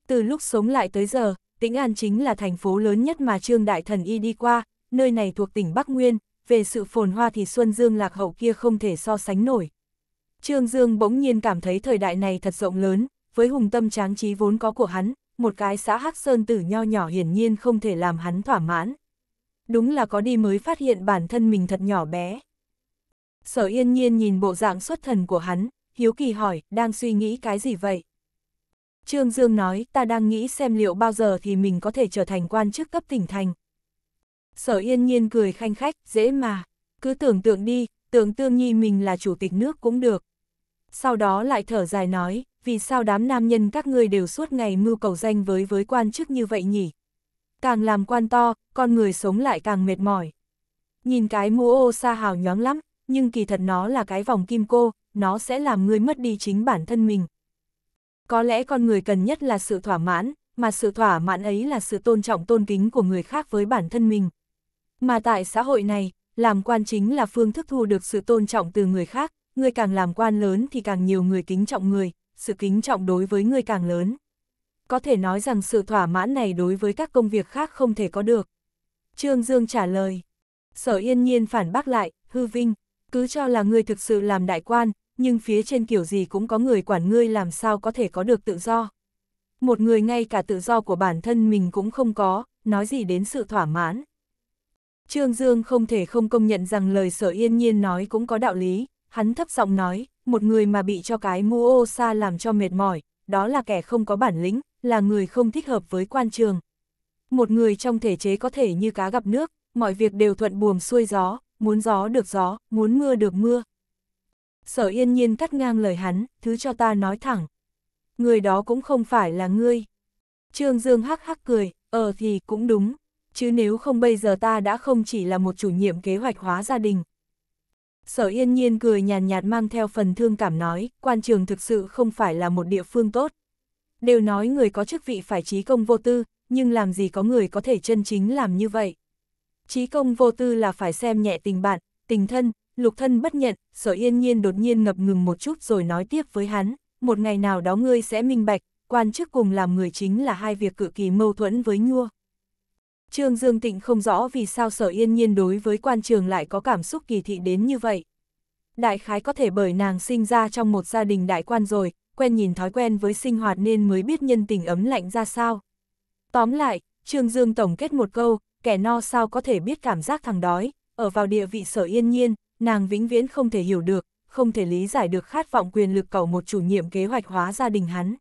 Từ lúc sống lại tới giờ, Tĩnh An chính là thành phố lớn nhất mà Trương Đại Thần Y đi qua, nơi này thuộc tỉnh Bắc Nguyên, về sự phồn hoa thì Xuân Dương lạc hậu kia không thể so sánh nổi. Trương Dương bỗng nhiên cảm thấy thời đại này thật rộng lớn, với hùng tâm tráng trí vốn có của hắn, một cái xã Hắc Sơn tử nho nhỏ hiển nhiên không thể làm hắn thỏa mãn. Đúng là có đi mới phát hiện bản thân mình thật nhỏ bé. Sở yên nhiên nhìn bộ dạng xuất thần của hắn, hiếu kỳ hỏi, đang suy nghĩ cái gì vậy? Trương Dương nói, ta đang nghĩ xem liệu bao giờ thì mình có thể trở thành quan chức cấp tỉnh thành. Sở yên nhiên cười khanh khách, dễ mà. Cứ tưởng tượng đi, tưởng tương nhi mình là chủ tịch nước cũng được. Sau đó lại thở dài nói, vì sao đám nam nhân các ngươi đều suốt ngày mưu cầu danh với với quan chức như vậy nhỉ? Càng làm quan to, con người sống lại càng mệt mỏi. Nhìn cái mũ ô sa hào nhoáng lắm, nhưng kỳ thật nó là cái vòng kim cô, nó sẽ làm ngươi mất đi chính bản thân mình. Có lẽ con người cần nhất là sự thỏa mãn, mà sự thỏa mãn ấy là sự tôn trọng tôn kính của người khác với bản thân mình. Mà tại xã hội này, làm quan chính là phương thức thu được sự tôn trọng từ người khác, người càng làm quan lớn thì càng nhiều người kính trọng người, sự kính trọng đối với người càng lớn. Có thể nói rằng sự thỏa mãn này đối với các công việc khác không thể có được. Trương Dương trả lời. Sở yên nhiên phản bác lại, hư vinh, cứ cho là người thực sự làm đại quan, nhưng phía trên kiểu gì cũng có người quản ngươi làm sao có thể có được tự do. Một người ngay cả tự do của bản thân mình cũng không có, nói gì đến sự thỏa mãn. Trương Dương không thể không công nhận rằng lời sở yên nhiên nói cũng có đạo lý, hắn thấp giọng nói, một người mà bị cho cái mũ ô xa làm cho mệt mỏi, đó là kẻ không có bản lĩnh, là người không thích hợp với quan trường. Một người trong thể chế có thể như cá gặp nước, mọi việc đều thuận buồm xuôi gió, muốn gió được gió, muốn mưa được mưa, sở yên nhiên cắt ngang lời hắn, thứ cho ta nói thẳng. Người đó cũng không phải là ngươi. Trương Dương hắc hắc cười, ờ thì cũng đúng, chứ nếu không bây giờ ta đã không chỉ là một chủ nhiệm kế hoạch hóa gia đình. Sở yên nhiên cười nhàn nhạt, nhạt mang theo phần thương cảm nói, quan trường thực sự không phải là một địa phương tốt. Đều nói người có chức vị phải trí công vô tư, nhưng làm gì có người có thể chân chính làm như vậy. Trí công vô tư là phải xem nhẹ tình bạn, tình thân, lục thân bất nhận, sở yên nhiên đột nhiên ngập ngừng một chút rồi nói tiếp với hắn, một ngày nào đó ngươi sẽ minh bạch, quan chức cùng làm người chính là hai việc cực kỳ mâu thuẫn với nhua. Trương Dương Tịnh không rõ vì sao sở yên nhiên đối với quan trường lại có cảm xúc kỳ thị đến như vậy. Đại khái có thể bởi nàng sinh ra trong một gia đình đại quan rồi, quen nhìn thói quen với sinh hoạt nên mới biết nhân tình ấm lạnh ra sao. Tóm lại, Trương Dương tổng kết một câu, kẻ no sao có thể biết cảm giác thằng đói, ở vào địa vị sở yên nhiên, nàng vĩnh viễn không thể hiểu được, không thể lý giải được khát vọng quyền lực cầu một chủ nhiệm kế hoạch hóa gia đình hắn.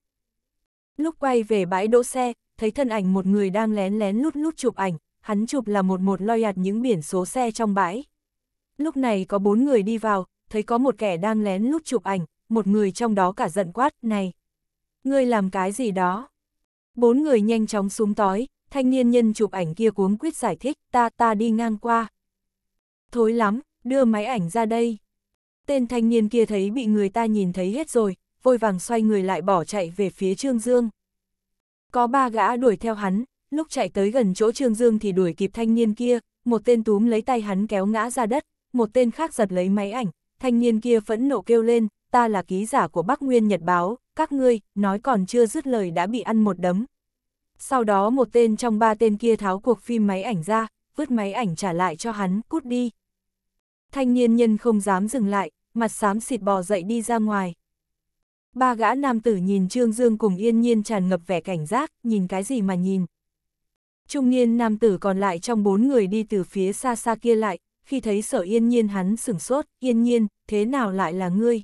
Lúc quay về bãi đỗ xe, thấy thân ảnh một người đang lén lén lút lút chụp ảnh, hắn chụp là một một loi ạt những biển số xe trong bãi. Lúc này có bốn người đi vào, thấy có một kẻ đang lén lút chụp ảnh, một người trong đó cả giận quát, này. Ngươi làm cái gì đó? Bốn người nhanh chóng xuống tói, thanh niên nhân chụp ảnh kia cuống quyết giải thích, ta ta đi ngang qua. Thối lắm, đưa máy ảnh ra đây. Tên thanh niên kia thấy bị người ta nhìn thấy hết rồi, vội vàng xoay người lại bỏ chạy về phía Trương Dương. Có ba gã đuổi theo hắn, lúc chạy tới gần chỗ Trương Dương thì đuổi kịp thanh niên kia, một tên túm lấy tay hắn kéo ngã ra đất, một tên khác giật lấy máy ảnh, thanh niên kia phẫn nộ kêu lên, ta là ký giả của Bắc Nguyên Nhật Báo, các ngươi, nói còn chưa dứt lời đã bị ăn một đấm. Sau đó một tên trong ba tên kia tháo cuộc phim máy ảnh ra, vứt máy ảnh trả lại cho hắn, cút đi, Thanh niên nhân không dám dừng lại, mặt xám xịt bò dậy đi ra ngoài. Ba gã nam tử nhìn Trương Dương cùng yên nhiên tràn ngập vẻ cảnh giác, nhìn cái gì mà nhìn. Trung niên nam tử còn lại trong bốn người đi từ phía xa xa kia lại, khi thấy sở yên nhiên hắn sửng sốt, yên nhiên, thế nào lại là ngươi?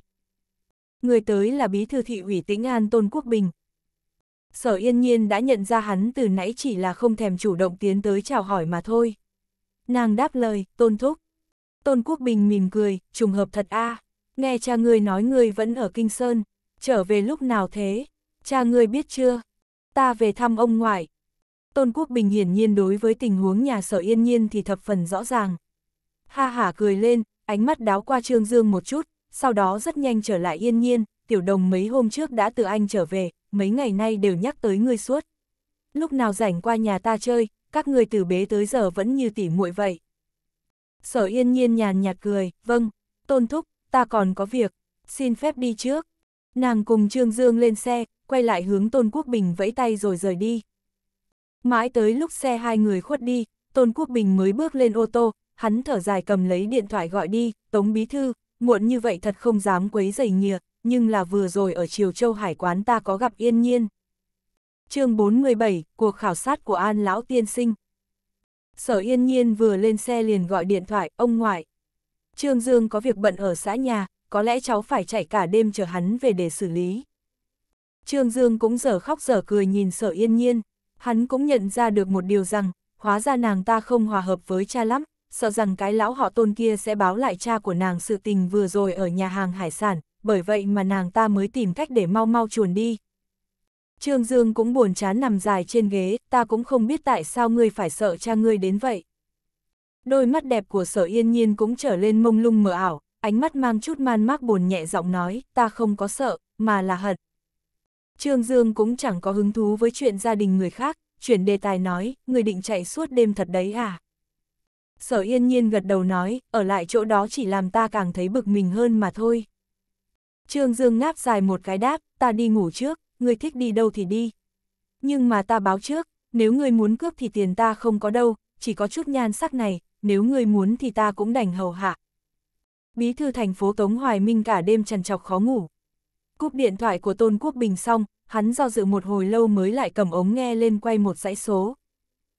Người tới là bí thư thị ủy tĩnh an Tôn Quốc Bình. Sở yên nhiên đã nhận ra hắn từ nãy chỉ là không thèm chủ động tiến tới chào hỏi mà thôi. Nàng đáp lời, tôn thúc. Tôn Quốc Bình mỉm cười, trùng hợp thật a à. nghe cha ngươi nói ngươi vẫn ở Kinh Sơn, trở về lúc nào thế, cha ngươi biết chưa, ta về thăm ông ngoại. Tôn Quốc Bình hiển nhiên đối với tình huống nhà sở yên nhiên thì thập phần rõ ràng. Ha hả cười lên, ánh mắt đáo qua Trương Dương một chút, sau đó rất nhanh trở lại yên nhiên, tiểu đồng mấy hôm trước đã từ anh trở về, mấy ngày nay đều nhắc tới ngươi suốt. Lúc nào rảnh qua nhà ta chơi, các người từ bế tới giờ vẫn như tỉ muội vậy. Sở yên nhiên nhàn nhạt cười, vâng, tôn thúc, ta còn có việc, xin phép đi trước. Nàng cùng Trương Dương lên xe, quay lại hướng Tôn Quốc Bình vẫy tay rồi rời đi. Mãi tới lúc xe hai người khuất đi, Tôn Quốc Bình mới bước lên ô tô, hắn thở dài cầm lấy điện thoại gọi đi, Tống Bí Thư, muộn như vậy thật không dám quấy dày nghìa, nhưng là vừa rồi ở Triều Châu Hải quán ta có gặp yên nhiên. chương 47, cuộc khảo sát của An Lão Tiên Sinh Sở Yên Nhiên vừa lên xe liền gọi điện thoại, ông ngoại. Trương Dương có việc bận ở xã nhà, có lẽ cháu phải chạy cả đêm chờ hắn về để xử lý. Trương Dương cũng dở khóc dở cười nhìn sở yên nhiên, hắn cũng nhận ra được một điều rằng, hóa ra nàng ta không hòa hợp với cha lắm, sợ rằng cái lão họ tôn kia sẽ báo lại cha của nàng sự tình vừa rồi ở nhà hàng hải sản, bởi vậy mà nàng ta mới tìm cách để mau mau chuồn đi. Trương Dương cũng buồn chán nằm dài trên ghế, ta cũng không biết tại sao ngươi phải sợ cha ngươi đến vậy. Đôi mắt đẹp của sở yên nhiên cũng trở lên mông lung mờ ảo, ánh mắt mang chút man mác buồn nhẹ giọng nói, ta không có sợ, mà là hận. Trương Dương cũng chẳng có hứng thú với chuyện gia đình người khác, chuyển đề tài nói, người định chạy suốt đêm thật đấy à? Sở yên nhiên gật đầu nói, ở lại chỗ đó chỉ làm ta càng thấy bực mình hơn mà thôi. Trương Dương ngáp dài một cái đáp, ta đi ngủ trước ngươi thích đi đâu thì đi. Nhưng mà ta báo trước, nếu ngươi muốn cướp thì tiền ta không có đâu, chỉ có chút nhan sắc này, nếu ngươi muốn thì ta cũng đành hầu hạ. Bí thư thành phố Tống Hoài Minh cả đêm trần chọc khó ngủ. Cúp điện thoại của Tôn Quốc Bình xong, hắn do dự một hồi lâu mới lại cầm ống nghe lên quay một dãy số.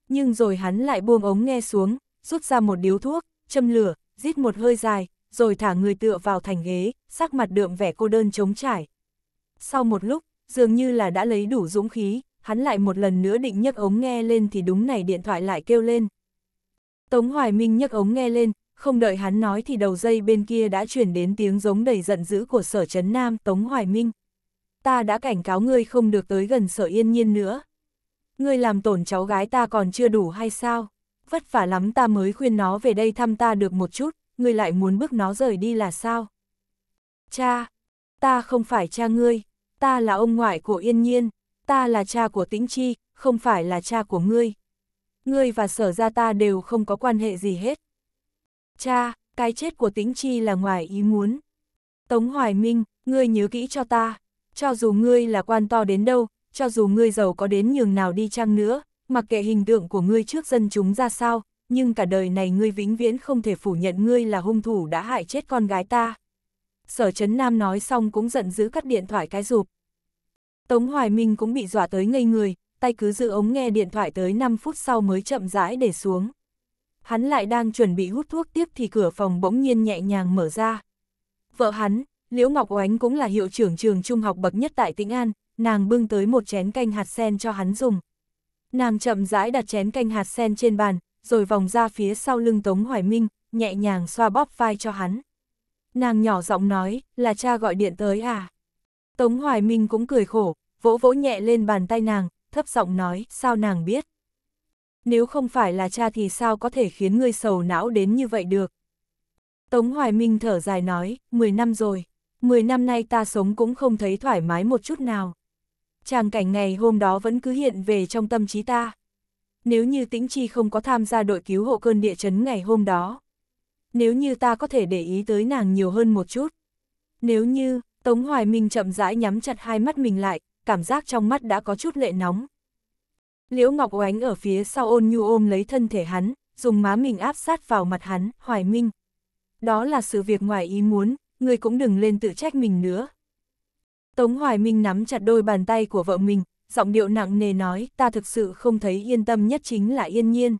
Nhưng rồi hắn lại buông ống nghe xuống, rút ra một điếu thuốc, châm lửa, rít một hơi dài, rồi thả người tựa vào thành ghế, sắc mặt đượm vẻ cô đơn trống trải. Sau một lúc, dường như là đã lấy đủ dũng khí, hắn lại một lần nữa định nhấc ống nghe lên thì đúng này điện thoại lại kêu lên. Tống Hoài Minh nhấc ống nghe lên, không đợi hắn nói thì đầu dây bên kia đã chuyển đến tiếng giống đầy giận dữ của sở Trấn Nam Tống Hoài Minh. Ta đã cảnh cáo ngươi không được tới gần sở yên nhiên nữa. Ngươi làm tổn cháu gái ta còn chưa đủ hay sao? Vất vả lắm ta mới khuyên nó về đây thăm ta được một chút, ngươi lại muốn bước nó rời đi là sao? Cha, ta không phải cha ngươi, ta là ông ngoại của Yên Nhiên, ta là cha của Tĩnh Chi, không phải là cha của ngươi. Ngươi và sở gia ta đều không có quan hệ gì hết. Cha, cái chết của Tĩnh Chi là ngoài ý muốn. Tống Hoài Minh, ngươi nhớ kỹ cho ta, cho dù ngươi là quan to đến đâu, cho dù ngươi giàu có đến nhường nào đi chăng nữa, mặc kệ hình tượng của ngươi trước dân chúng ra sao, nhưng cả đời này ngươi vĩnh viễn không thể phủ nhận ngươi là hung thủ đã hại chết con gái ta sở chấn nam nói xong cũng giận dữ cắt điện thoại cái rụp. Tống Hoài Minh cũng bị dọa tới ngây người, tay cứ giữ ống nghe điện thoại tới 5 phút sau mới chậm rãi để xuống. Hắn lại đang chuẩn bị hút thuốc tiếp thì cửa phòng bỗng nhiên nhẹ nhàng mở ra. Vợ hắn, Liễu Ngọc Oánh cũng là hiệu trưởng trường trung học bậc nhất tại Tĩnh An, nàng bưng tới một chén canh hạt sen cho hắn dùng. Nàng chậm rãi đặt chén canh hạt sen trên bàn, rồi vòng ra phía sau lưng Tống Hoài Minh, nhẹ nhàng xoa bóp vai cho hắn. Nàng nhỏ giọng nói, là cha gọi điện tới à? Tống Hoài Minh cũng cười khổ, vỗ vỗ nhẹ lên bàn tay nàng, thấp giọng nói, sao nàng biết? Nếu không phải là cha thì sao có thể khiến ngươi sầu não đến như vậy được? Tống Hoài Minh thở dài nói, 10 năm rồi, 10 năm nay ta sống cũng không thấy thoải mái một chút nào. Tràng cảnh ngày hôm đó vẫn cứ hiện về trong tâm trí ta. Nếu như Tĩnh Chi không có tham gia đội cứu hộ cơn địa chấn ngày hôm đó, nếu như ta có thể để ý tới nàng nhiều hơn một chút. Nếu như, Tống Hoài Minh chậm rãi nhắm chặt hai mắt mình lại, cảm giác trong mắt đã có chút lệ nóng. Liễu Ngọc Oánh ở phía sau ôn nhu ôm lấy thân thể hắn, dùng má mình áp sát vào mặt hắn, Hoài Minh. Đó là sự việc ngoài ý muốn, người cũng đừng lên tự trách mình nữa. Tống Hoài Minh nắm chặt đôi bàn tay của vợ mình, giọng điệu nặng nề nói, ta thực sự không thấy yên tâm nhất chính là yên nhiên.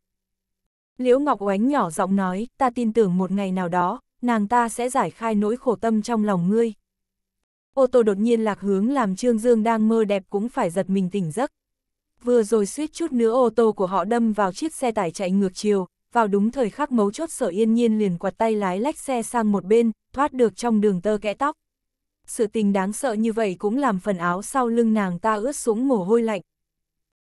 Liễu Ngọc Oánh nhỏ giọng nói, ta tin tưởng một ngày nào đó, nàng ta sẽ giải khai nỗi khổ tâm trong lòng ngươi. Ô tô đột nhiên lạc hướng làm Trương Dương đang mơ đẹp cũng phải giật mình tỉnh giấc. Vừa rồi suýt chút nữa ô tô của họ đâm vào chiếc xe tải chạy ngược chiều, vào đúng thời khắc mấu chốt sở yên nhiên liền quạt tay lái lách xe sang một bên, thoát được trong đường tơ kẽ tóc. Sự tình đáng sợ như vậy cũng làm phần áo sau lưng nàng ta ướt sũng mồ hôi lạnh.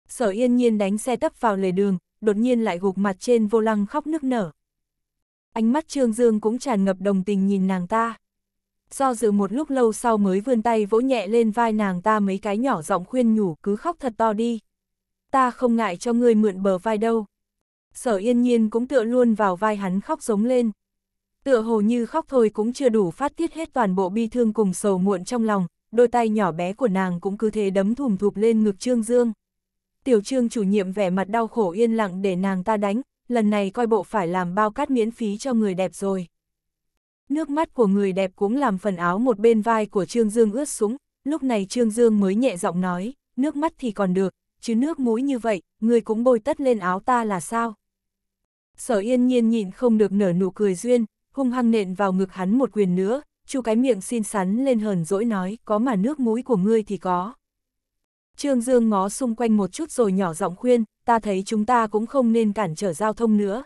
Sở yên nhiên đánh xe tấp vào lề đường, đột nhiên lại gục mặt trên vô lăng khóc nức nở. Ánh mắt Trương Dương cũng tràn ngập đồng tình nhìn nàng ta. Do dự một lúc lâu sau mới vươn tay vỗ nhẹ lên vai nàng ta mấy cái nhỏ giọng khuyên nhủ cứ khóc thật to đi. Ta không ngại cho ngươi mượn bờ vai đâu. Sở yên nhiên cũng tựa luôn vào vai hắn khóc giống lên. Tựa hồ như khóc thôi cũng chưa đủ phát tiết hết toàn bộ bi thương cùng sầu muộn trong lòng, đôi tay nhỏ bé của nàng cũng cứ thế đấm thùm thụp lên ngực Trương Dương tiểu trương chủ nhiệm vẻ mặt đau khổ yên lặng để nàng ta đánh, lần này coi bộ phải làm bao cát miễn phí cho người đẹp rồi. Nước mắt của người đẹp cũng làm phần áo một bên vai của Trương Dương ướt súng, lúc này Trương Dương mới nhẹ giọng nói, nước mắt thì còn được, chứ nước mũi như vậy, người cũng bôi tất lên áo ta là sao? Sở yên nhiên nhịn không được nở nụ cười duyên, hung hăng nện vào ngực hắn một quyền nữa, chu cái miệng xin sắn lên hờn dỗi nói, có mà nước mũi của ngươi thì có. Trương Dương ngó xung quanh một chút rồi nhỏ giọng khuyên, ta thấy chúng ta cũng không nên cản trở giao thông nữa.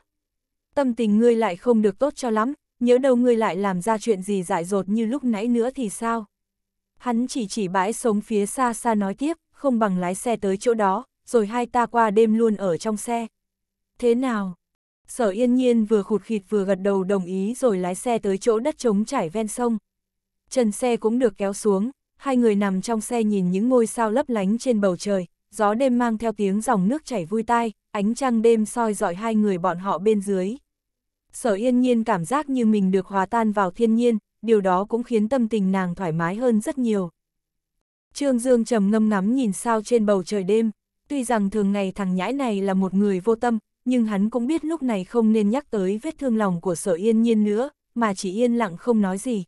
Tâm tình ngươi lại không được tốt cho lắm, nhớ đâu ngươi lại làm ra chuyện gì dại dột như lúc nãy nữa thì sao? Hắn chỉ chỉ bãi sống phía xa xa nói tiếp, không bằng lái xe tới chỗ đó, rồi hai ta qua đêm luôn ở trong xe. Thế nào? Sở yên nhiên vừa khụt khịt vừa gật đầu đồng ý rồi lái xe tới chỗ đất trống trải ven sông. Trần xe cũng được kéo xuống, hai người nằm trong xe nhìn những ngôi sao lấp lánh trên bầu trời, gió đêm mang theo tiếng dòng nước chảy vui tai, ánh trăng đêm soi dọi hai người bọn họ bên dưới. Sở yên nhiên cảm giác như mình được hòa tan vào thiên nhiên, điều đó cũng khiến tâm tình nàng thoải mái hơn rất nhiều. Trương Dương trầm ngâm ngắm nhìn sao trên bầu trời đêm, tuy rằng thường ngày thằng nhãi này là một người vô tâm, nhưng hắn cũng biết lúc này không nên nhắc tới vết thương lòng của sở yên nhiên nữa, mà chỉ yên lặng không nói gì,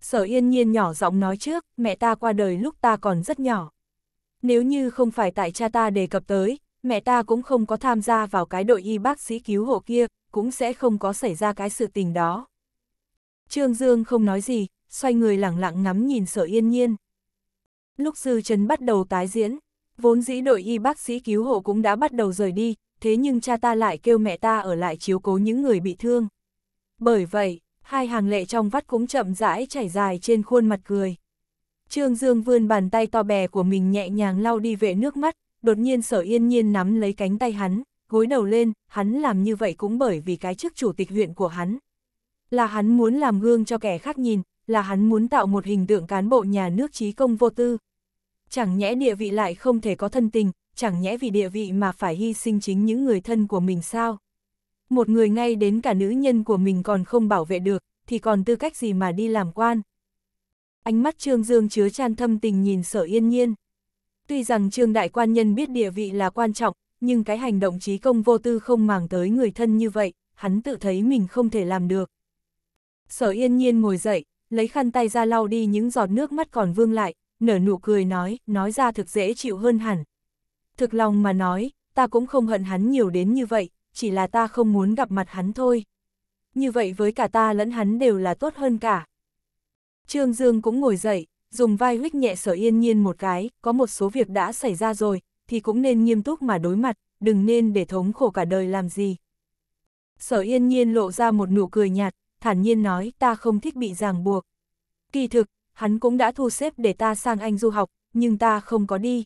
Sở yên nhiên nhỏ giọng nói trước, mẹ ta qua đời lúc ta còn rất nhỏ. Nếu như không phải tại cha ta đề cập tới, mẹ ta cũng không có tham gia vào cái đội y bác sĩ cứu hộ kia, cũng sẽ không có xảy ra cái sự tình đó. Trương Dương không nói gì, xoay người lặng lặng ngắm nhìn sở yên nhiên. Lúc dư chấn bắt đầu tái diễn, vốn dĩ đội y bác sĩ cứu hộ cũng đã bắt đầu rời đi, thế nhưng cha ta lại kêu mẹ ta ở lại chiếu cố những người bị thương. Bởi vậy, hai hàng lệ trong vắt cũng chậm rãi chảy dài trên khuôn mặt cười. Trương Dương vươn bàn tay to bè của mình nhẹ nhàng lau đi vệ nước mắt, đột nhiên sở yên nhiên nắm lấy cánh tay hắn, gối đầu lên, hắn làm như vậy cũng bởi vì cái chức chủ tịch huyện của hắn. Là hắn muốn làm gương cho kẻ khác nhìn, là hắn muốn tạo một hình tượng cán bộ nhà nước trí công vô tư. Chẳng nhẽ địa vị lại không thể có thân tình, chẳng nhẽ vì địa vị mà phải hy sinh chính những người thân của mình sao? một người ngay đến cả nữ nhân của mình còn không bảo vệ được, thì còn tư cách gì mà đi làm quan. Ánh mắt Trương Dương chứa chan thâm tình nhìn sở yên nhiên. Tuy rằng Trương Đại Quan Nhân biết địa vị là quan trọng, nhưng cái hành động trí công vô tư không màng tới người thân như vậy, hắn tự thấy mình không thể làm được. Sở yên nhiên ngồi dậy, lấy khăn tay ra lau đi những giọt nước mắt còn vương lại, nở nụ cười nói, nói ra thực dễ chịu hơn hẳn. Thực lòng mà nói, ta cũng không hận hắn nhiều đến như vậy, chỉ là ta không muốn gặp mặt hắn thôi. Như vậy với cả ta lẫn hắn đều là tốt hơn cả. Trương Dương cũng ngồi dậy, dùng vai huyết nhẹ sở yên nhiên một cái, có một số việc đã xảy ra rồi, thì cũng nên nghiêm túc mà đối mặt, đừng nên để thống khổ cả đời làm gì. Sở yên nhiên lộ ra một nụ cười nhạt, thản nhiên nói ta không thích bị ràng buộc. Kỳ thực, hắn cũng đã thu xếp để ta sang Anh du học, nhưng ta không có đi.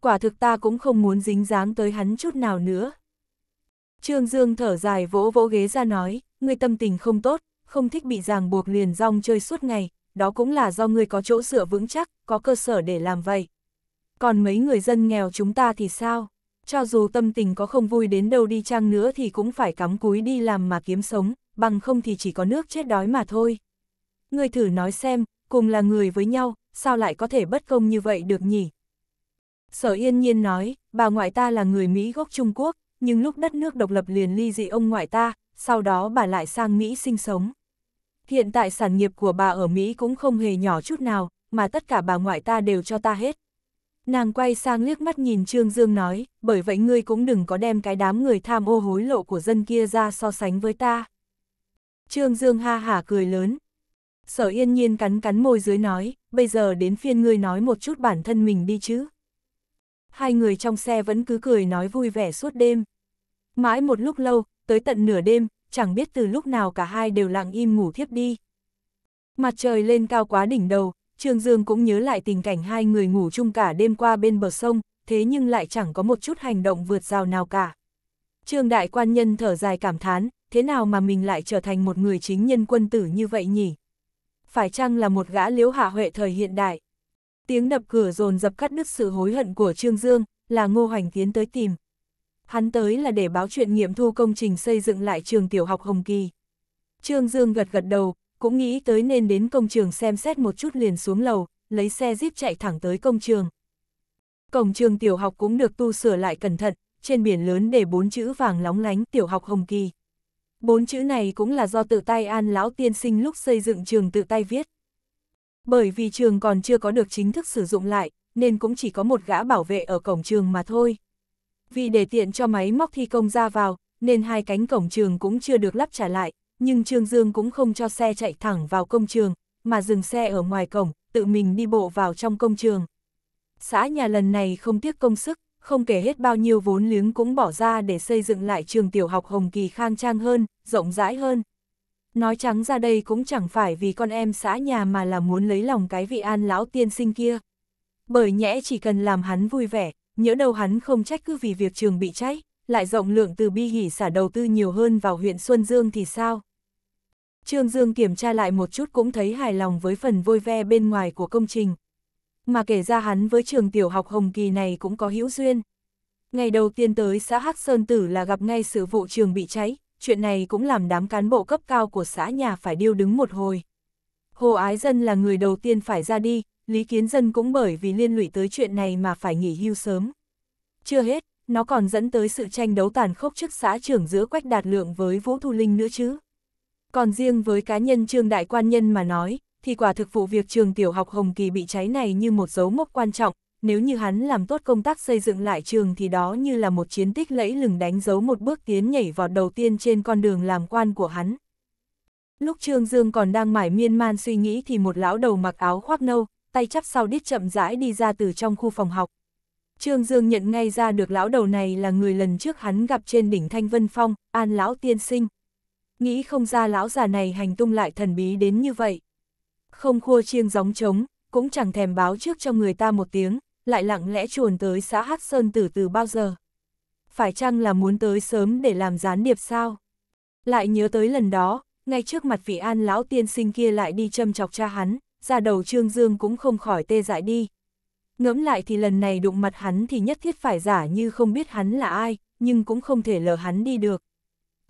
Quả thực ta cũng không muốn dính dáng tới hắn chút nào nữa. Trương Dương thở dài vỗ vỗ ghế ra nói, ngươi tâm tình không tốt, không thích bị ràng buộc liền rong chơi suốt ngày, đó cũng là do ngươi có chỗ sửa vững chắc, có cơ sở để làm vậy. Còn mấy người dân nghèo chúng ta thì sao? Cho dù tâm tình có không vui đến đâu đi chăng nữa thì cũng phải cắm cúi đi làm mà kiếm sống, bằng không thì chỉ có nước chết đói mà thôi. Ngươi thử nói xem, cùng là người với nhau, sao lại có thể bất công như vậy được nhỉ? Sở Yên Nhiên nói, bà ngoại ta là người Mỹ gốc Trung Quốc, nhưng lúc đất nước độc lập liền ly dị ông ngoại ta, sau đó bà lại sang Mỹ sinh sống. Hiện tại sản nghiệp của bà ở Mỹ cũng không hề nhỏ chút nào, mà tất cả bà ngoại ta đều cho ta hết. Nàng quay sang liếc mắt nhìn Trương Dương nói, bởi vậy ngươi cũng đừng có đem cái đám người tham ô hối lộ của dân kia ra so sánh với ta. Trương Dương ha hả cười lớn. Sở yên nhiên cắn cắn môi dưới nói, bây giờ đến phiên ngươi nói một chút bản thân mình đi chứ hai người trong xe vẫn cứ cười nói vui vẻ suốt đêm. Mãi một lúc lâu, tới tận nửa đêm, chẳng biết từ lúc nào cả hai đều lặng im ngủ thiếp đi. Mặt trời lên cao quá đỉnh đầu, Trương Dương cũng nhớ lại tình cảnh hai người ngủ chung cả đêm qua bên bờ sông, thế nhưng lại chẳng có một chút hành động vượt rào nào cả. Trương Đại Quan Nhân thở dài cảm thán, thế nào mà mình lại trở thành một người chính nhân quân tử như vậy nhỉ? Phải chăng là một gã liếu hạ huệ thời hiện đại? Tiếng đập cửa dồn dập cắt đứt sự hối hận của Trương Dương, là Ngô Hoành Tiến tới tìm. Hắn tới là để báo chuyện nghiệm thu công trình xây dựng lại trường tiểu học Hồng Kỳ. Trương Dương gật gật đầu, cũng nghĩ tới nên đến công trường xem xét một chút liền xuống lầu, lấy xe jeep chạy thẳng tới công trường. Cổng trường tiểu học cũng được tu sửa lại cẩn thận, trên biển lớn để bốn chữ vàng lóng lánh tiểu học Hồng Kỳ. Bốn chữ này cũng là do tự tay An Lão Tiên Sinh lúc xây dựng trường tự tay viết. Bởi vì trường còn chưa có được chính thức sử dụng lại, nên cũng chỉ có một gã bảo vệ ở cổng trường mà thôi. Vì để tiện cho máy móc thi công ra vào, nên hai cánh cổng trường cũng chưa được lắp trả lại, nhưng Trương Dương cũng không cho xe chạy thẳng vào công trường, mà dừng xe ở ngoài cổng, tự mình đi bộ vào trong công trường. Xã nhà lần này không tiếc công sức, không kể hết bao nhiêu vốn liếng cũng bỏ ra để xây dựng lại trường tiểu học Hồng Kỳ khang trang hơn, rộng rãi hơn, nói trắng ra đây cũng chẳng phải vì con em xã nhà mà là muốn lấy lòng cái vị an lão tiên sinh kia. Bởi nhẽ chỉ cần làm hắn vui vẻ, nhỡ đâu hắn không trách cứ vì việc trường bị cháy, lại rộng lượng từ bi hỉ xả đầu tư nhiều hơn vào huyện Xuân Dương thì sao? Trương Dương kiểm tra lại một chút cũng thấy hài lòng với phần vôi ve bên ngoài của công trình. Mà kể ra hắn với trường tiểu học Hồng Kỳ này cũng có hữu duyên. Ngày đầu tiên tới xã Hắc Sơn Tử là gặp ngay sự vụ trường bị cháy, chuyện này cũng làm đám cán bộ cấp cao của xã nhà phải điêu đứng một hồi. Hồ Ái Dân là người đầu tiên phải ra đi, Lý Kiến Dân cũng bởi vì liên lụy tới chuyện này mà phải nghỉ hưu sớm. Chưa hết, nó còn dẫn tới sự tranh đấu tàn khốc chức xã trưởng giữa Quách Đạt Lượng với Vũ Thu Linh nữa chứ. Còn riêng với cá nhân Trương Đại Quan Nhân mà nói, thì quả thực vụ việc trường tiểu học Hồng Kỳ bị cháy này như một dấu mốc quan trọng, nếu như hắn làm tốt công tác xây dựng lại trường thì đó như là một chiến tích lẫy lừng đánh dấu một bước tiến nhảy vọt đầu tiên trên con đường làm quan của hắn. Lúc Trương Dương còn đang mải miên man suy nghĩ thì một lão đầu mặc áo khoác nâu, tay chắp sau đít chậm rãi đi ra từ trong khu phòng học. Trương Dương nhận ngay ra được lão đầu này là người lần trước hắn gặp trên đỉnh Thanh Vân Phong, An Lão Tiên Sinh. Nghĩ không ra lão già này hành tung lại thần bí đến như vậy. Không khua chiêng gióng trống, cũng chẳng thèm báo trước cho người ta một tiếng, lại lặng lẽ chuồn tới xã Hát Sơn từ từ bao giờ. Phải chăng là muốn tới sớm để làm gián điệp sao? Lại nhớ tới lần đó, ngay trước mặt vị an lão tiên sinh kia lại đi châm chọc cha hắn, ra đầu Trương Dương cũng không khỏi tê dại đi. Ngẫm lại thì lần này đụng mặt hắn thì nhất thiết phải giả như không biết hắn là ai, nhưng cũng không thể lờ hắn đi được.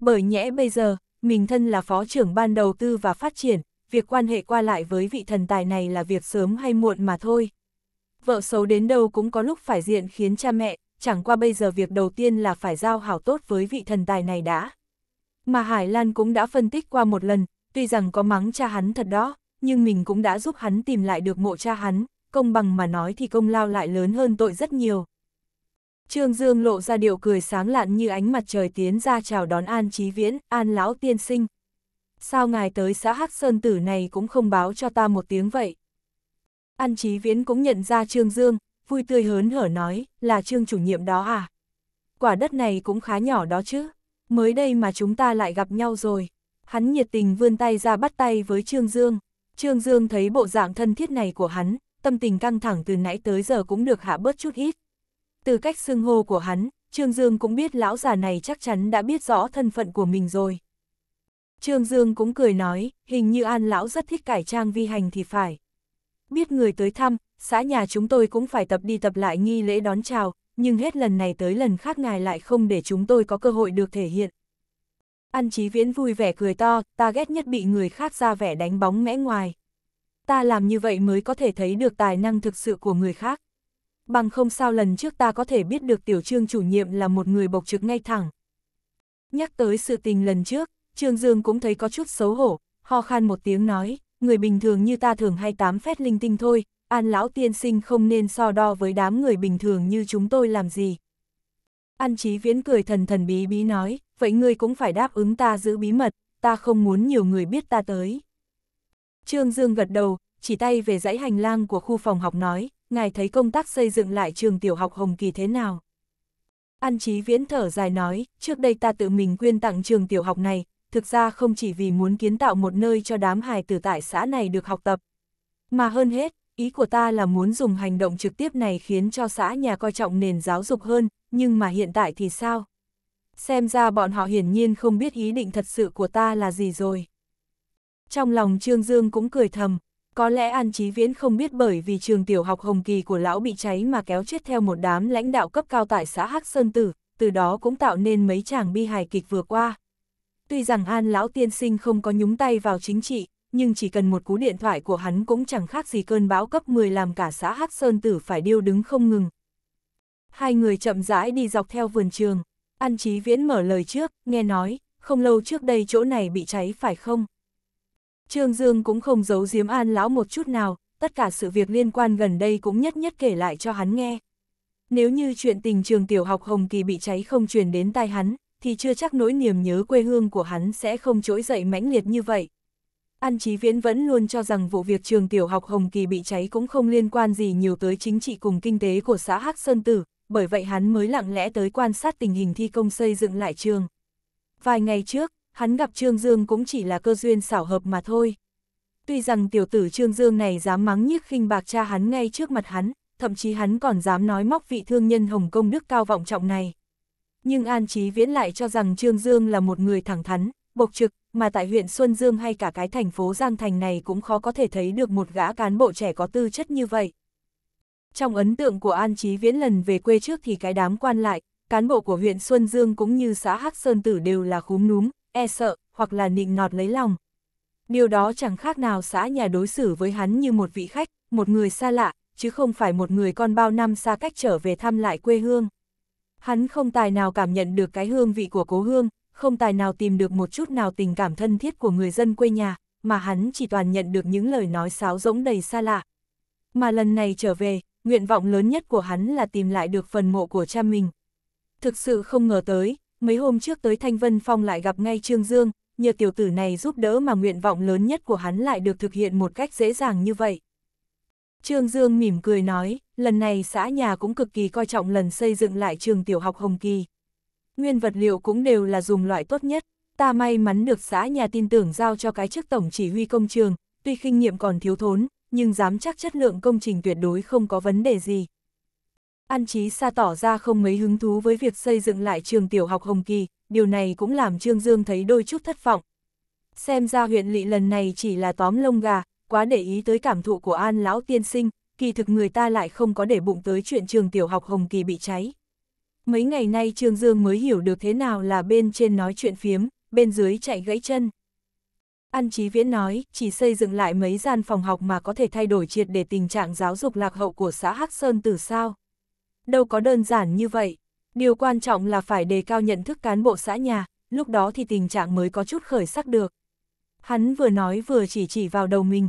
Bởi nhẽ bây giờ, mình thân là phó trưởng ban đầu tư và phát triển, việc quan hệ qua lại với vị thần tài này là việc sớm hay muộn mà thôi vợ xấu đến đâu cũng có lúc phải diện khiến cha mẹ, chẳng qua bây giờ việc đầu tiên là phải giao hảo tốt với vị thần tài này đã. Mà Hải Lan cũng đã phân tích qua một lần, tuy rằng có mắng cha hắn thật đó, nhưng mình cũng đã giúp hắn tìm lại được mộ cha hắn, công bằng mà nói thì công lao lại lớn hơn tội rất nhiều. Trương Dương lộ ra điệu cười sáng lạn như ánh mặt trời tiến ra chào đón An Chí Viễn, An Lão Tiên Sinh. Sao ngài tới xã Hắc Sơn Tử này cũng không báo cho ta một tiếng vậy? An Chí Viễn cũng nhận ra Trương Dương, vui tươi hớn hở nói, là Trương chủ nhiệm đó à? Quả đất này cũng khá nhỏ đó chứ, mới đây mà chúng ta lại gặp nhau rồi. Hắn nhiệt tình vươn tay ra bắt tay với Trương Dương. Trương Dương thấy bộ dạng thân thiết này của hắn, tâm tình căng thẳng từ nãy tới giờ cũng được hạ bớt chút ít. Từ cách xưng hô của hắn, Trương Dương cũng biết lão già này chắc chắn đã biết rõ thân phận của mình rồi. Trương Dương cũng cười nói, hình như An lão rất thích cải trang vi hành thì phải. Biết người tới thăm, xã nhà chúng tôi cũng phải tập đi tập lại nghi lễ đón chào, nhưng hết lần này tới lần khác ngài lại không để chúng tôi có cơ hội được thể hiện. An Chí Viễn vui vẻ cười to, ta ghét nhất bị người khác ra vẻ đánh bóng mẽ ngoài. Ta làm như vậy mới có thể thấy được tài năng thực sự của người khác. Bằng không sao lần trước ta có thể biết được tiểu trương chủ nhiệm là một người bộc trực ngay thẳng. Nhắc tới sự tình lần trước, Trương Dương cũng thấy có chút xấu hổ, ho khan một tiếng nói, người bình thường như ta thường hay tám phét linh tinh thôi, an lão tiên sinh không nên so đo với đám người bình thường như chúng tôi làm gì. An Chí Viễn cười thần thần bí bí nói, vậy ngươi cũng phải đáp ứng ta giữ bí mật, ta không muốn nhiều người biết ta tới. Trương Dương gật đầu, chỉ tay về dãy hành lang của khu phòng học nói, ngài thấy công tác xây dựng lại trường tiểu học Hồng Kỳ thế nào? An Chí Viễn thở dài nói, trước đây ta tự mình quyên tặng trường tiểu học này, thực ra không chỉ vì muốn kiến tạo một nơi cho đám hài tử tại xã này được học tập. Mà hơn hết, ý của ta là muốn dùng hành động trực tiếp này khiến cho xã nhà coi trọng nền giáo dục hơn, nhưng mà hiện tại thì sao? Xem ra bọn họ hiển nhiên không biết ý định thật sự của ta là gì rồi. Trong lòng Trương Dương cũng cười thầm, có lẽ An Chí Viễn không biết bởi vì trường tiểu học Hồng Kỳ của lão bị cháy mà kéo chết theo một đám lãnh đạo cấp cao tại xã Hắc Sơn Tử, từ đó cũng tạo nên mấy chàng bi hài kịch vừa qua. Tuy rằng An Lão Tiên Sinh không có nhúng tay vào chính trị, nhưng chỉ cần một cú điện thoại của hắn cũng chẳng khác gì cơn bão cấp 10 làm cả xã Hắc Sơn Tử phải điêu đứng không ngừng. Hai người chậm rãi đi dọc theo vườn trường. An Chí Viễn mở lời trước, nghe nói, không lâu trước đây chỗ này bị cháy phải không? Trương Dương cũng không giấu giếm An Lão một chút nào, tất cả sự việc liên quan gần đây cũng nhất nhất kể lại cho hắn nghe. Nếu như chuyện tình trường tiểu học Hồng Kỳ bị cháy không truyền đến tai hắn, thì chưa chắc nỗi niềm nhớ quê hương của hắn sẽ không trỗi dậy mãnh liệt như vậy. An Chí Viễn vẫn luôn cho rằng vụ việc trường tiểu học Hồng Kỳ bị cháy cũng không liên quan gì nhiều tới chính trị cùng kinh tế của xã Hắc Sơn Tử, bởi vậy hắn mới lặng lẽ tới quan sát tình hình thi công xây dựng lại trường. Vài ngày trước, hắn gặp Trương Dương cũng chỉ là cơ duyên xảo hợp mà thôi. Tuy rằng tiểu tử Trương Dương này dám mắng nhiếc khinh bạc cha hắn ngay trước mặt hắn, thậm chí hắn còn dám nói móc vị thương nhân Hồng Công Đức cao vọng trọng này nhưng An Chí Viễn lại cho rằng Trương Dương là một người thẳng thắn, bộc trực, mà tại huyện Xuân Dương hay cả cái thành phố Giang Thành này cũng khó có thể thấy được một gã cán bộ trẻ có tư chất như vậy. Trong ấn tượng của An Chí Viễn lần về quê trước thì cái đám quan lại, cán bộ của huyện Xuân Dương cũng như xã Hắc Sơn Tử đều là khúm núm, e sợ, hoặc là nịnh nọt lấy lòng. Điều đó chẳng khác nào xã nhà đối xử với hắn như một vị khách, một người xa lạ, chứ không phải một người con bao năm xa cách trở về thăm lại quê hương. Hắn không tài nào cảm nhận được cái hương vị của cố hương, không tài nào tìm được một chút nào tình cảm thân thiết của người dân quê nhà, mà hắn chỉ toàn nhận được những lời nói sáo rỗng đầy xa lạ. Mà lần này trở về, nguyện vọng lớn nhất của hắn là tìm lại được phần mộ của cha mình. Thực sự không ngờ tới, mấy hôm trước tới Thanh Vân Phong lại gặp ngay Trương Dương, nhờ tiểu tử này giúp đỡ mà nguyện vọng lớn nhất của hắn lại được thực hiện một cách dễ dàng như vậy. Trương Dương mỉm cười nói, lần này xã nhà cũng cực kỳ coi trọng lần xây dựng lại trường tiểu học Hồng Kỳ. Nguyên vật liệu cũng đều là dùng loại tốt nhất, ta may mắn được xã nhà tin tưởng giao cho cái chức tổng chỉ huy công trường, tuy kinh nghiệm còn thiếu thốn, nhưng dám chắc chất lượng công trình tuyệt đối không có vấn đề gì. An Chí Sa tỏ ra không mấy hứng thú với việc xây dựng lại trường tiểu học Hồng Kỳ, điều này cũng làm Trương Dương thấy đôi chút thất vọng. Xem ra huyện lỵ lần này chỉ là tóm lông gà, quá để ý tới cảm thụ của An Lão Tiên Sinh, kỳ thực người ta lại không có để bụng tới chuyện trường tiểu học Hồng Kỳ bị cháy. Mấy ngày nay Trương Dương mới hiểu được thế nào là bên trên nói chuyện phiếm, bên dưới chạy gãy chân. An Chí Viễn nói, chỉ xây dựng lại mấy gian phòng học mà có thể thay đổi triệt để tình trạng giáo dục lạc hậu của xã Hắc Sơn từ sao. Đâu có đơn giản như vậy. Điều quan trọng là phải đề cao nhận thức cán bộ xã nhà, lúc đó thì tình trạng mới có chút khởi sắc được. Hắn vừa nói vừa chỉ chỉ vào đầu mình.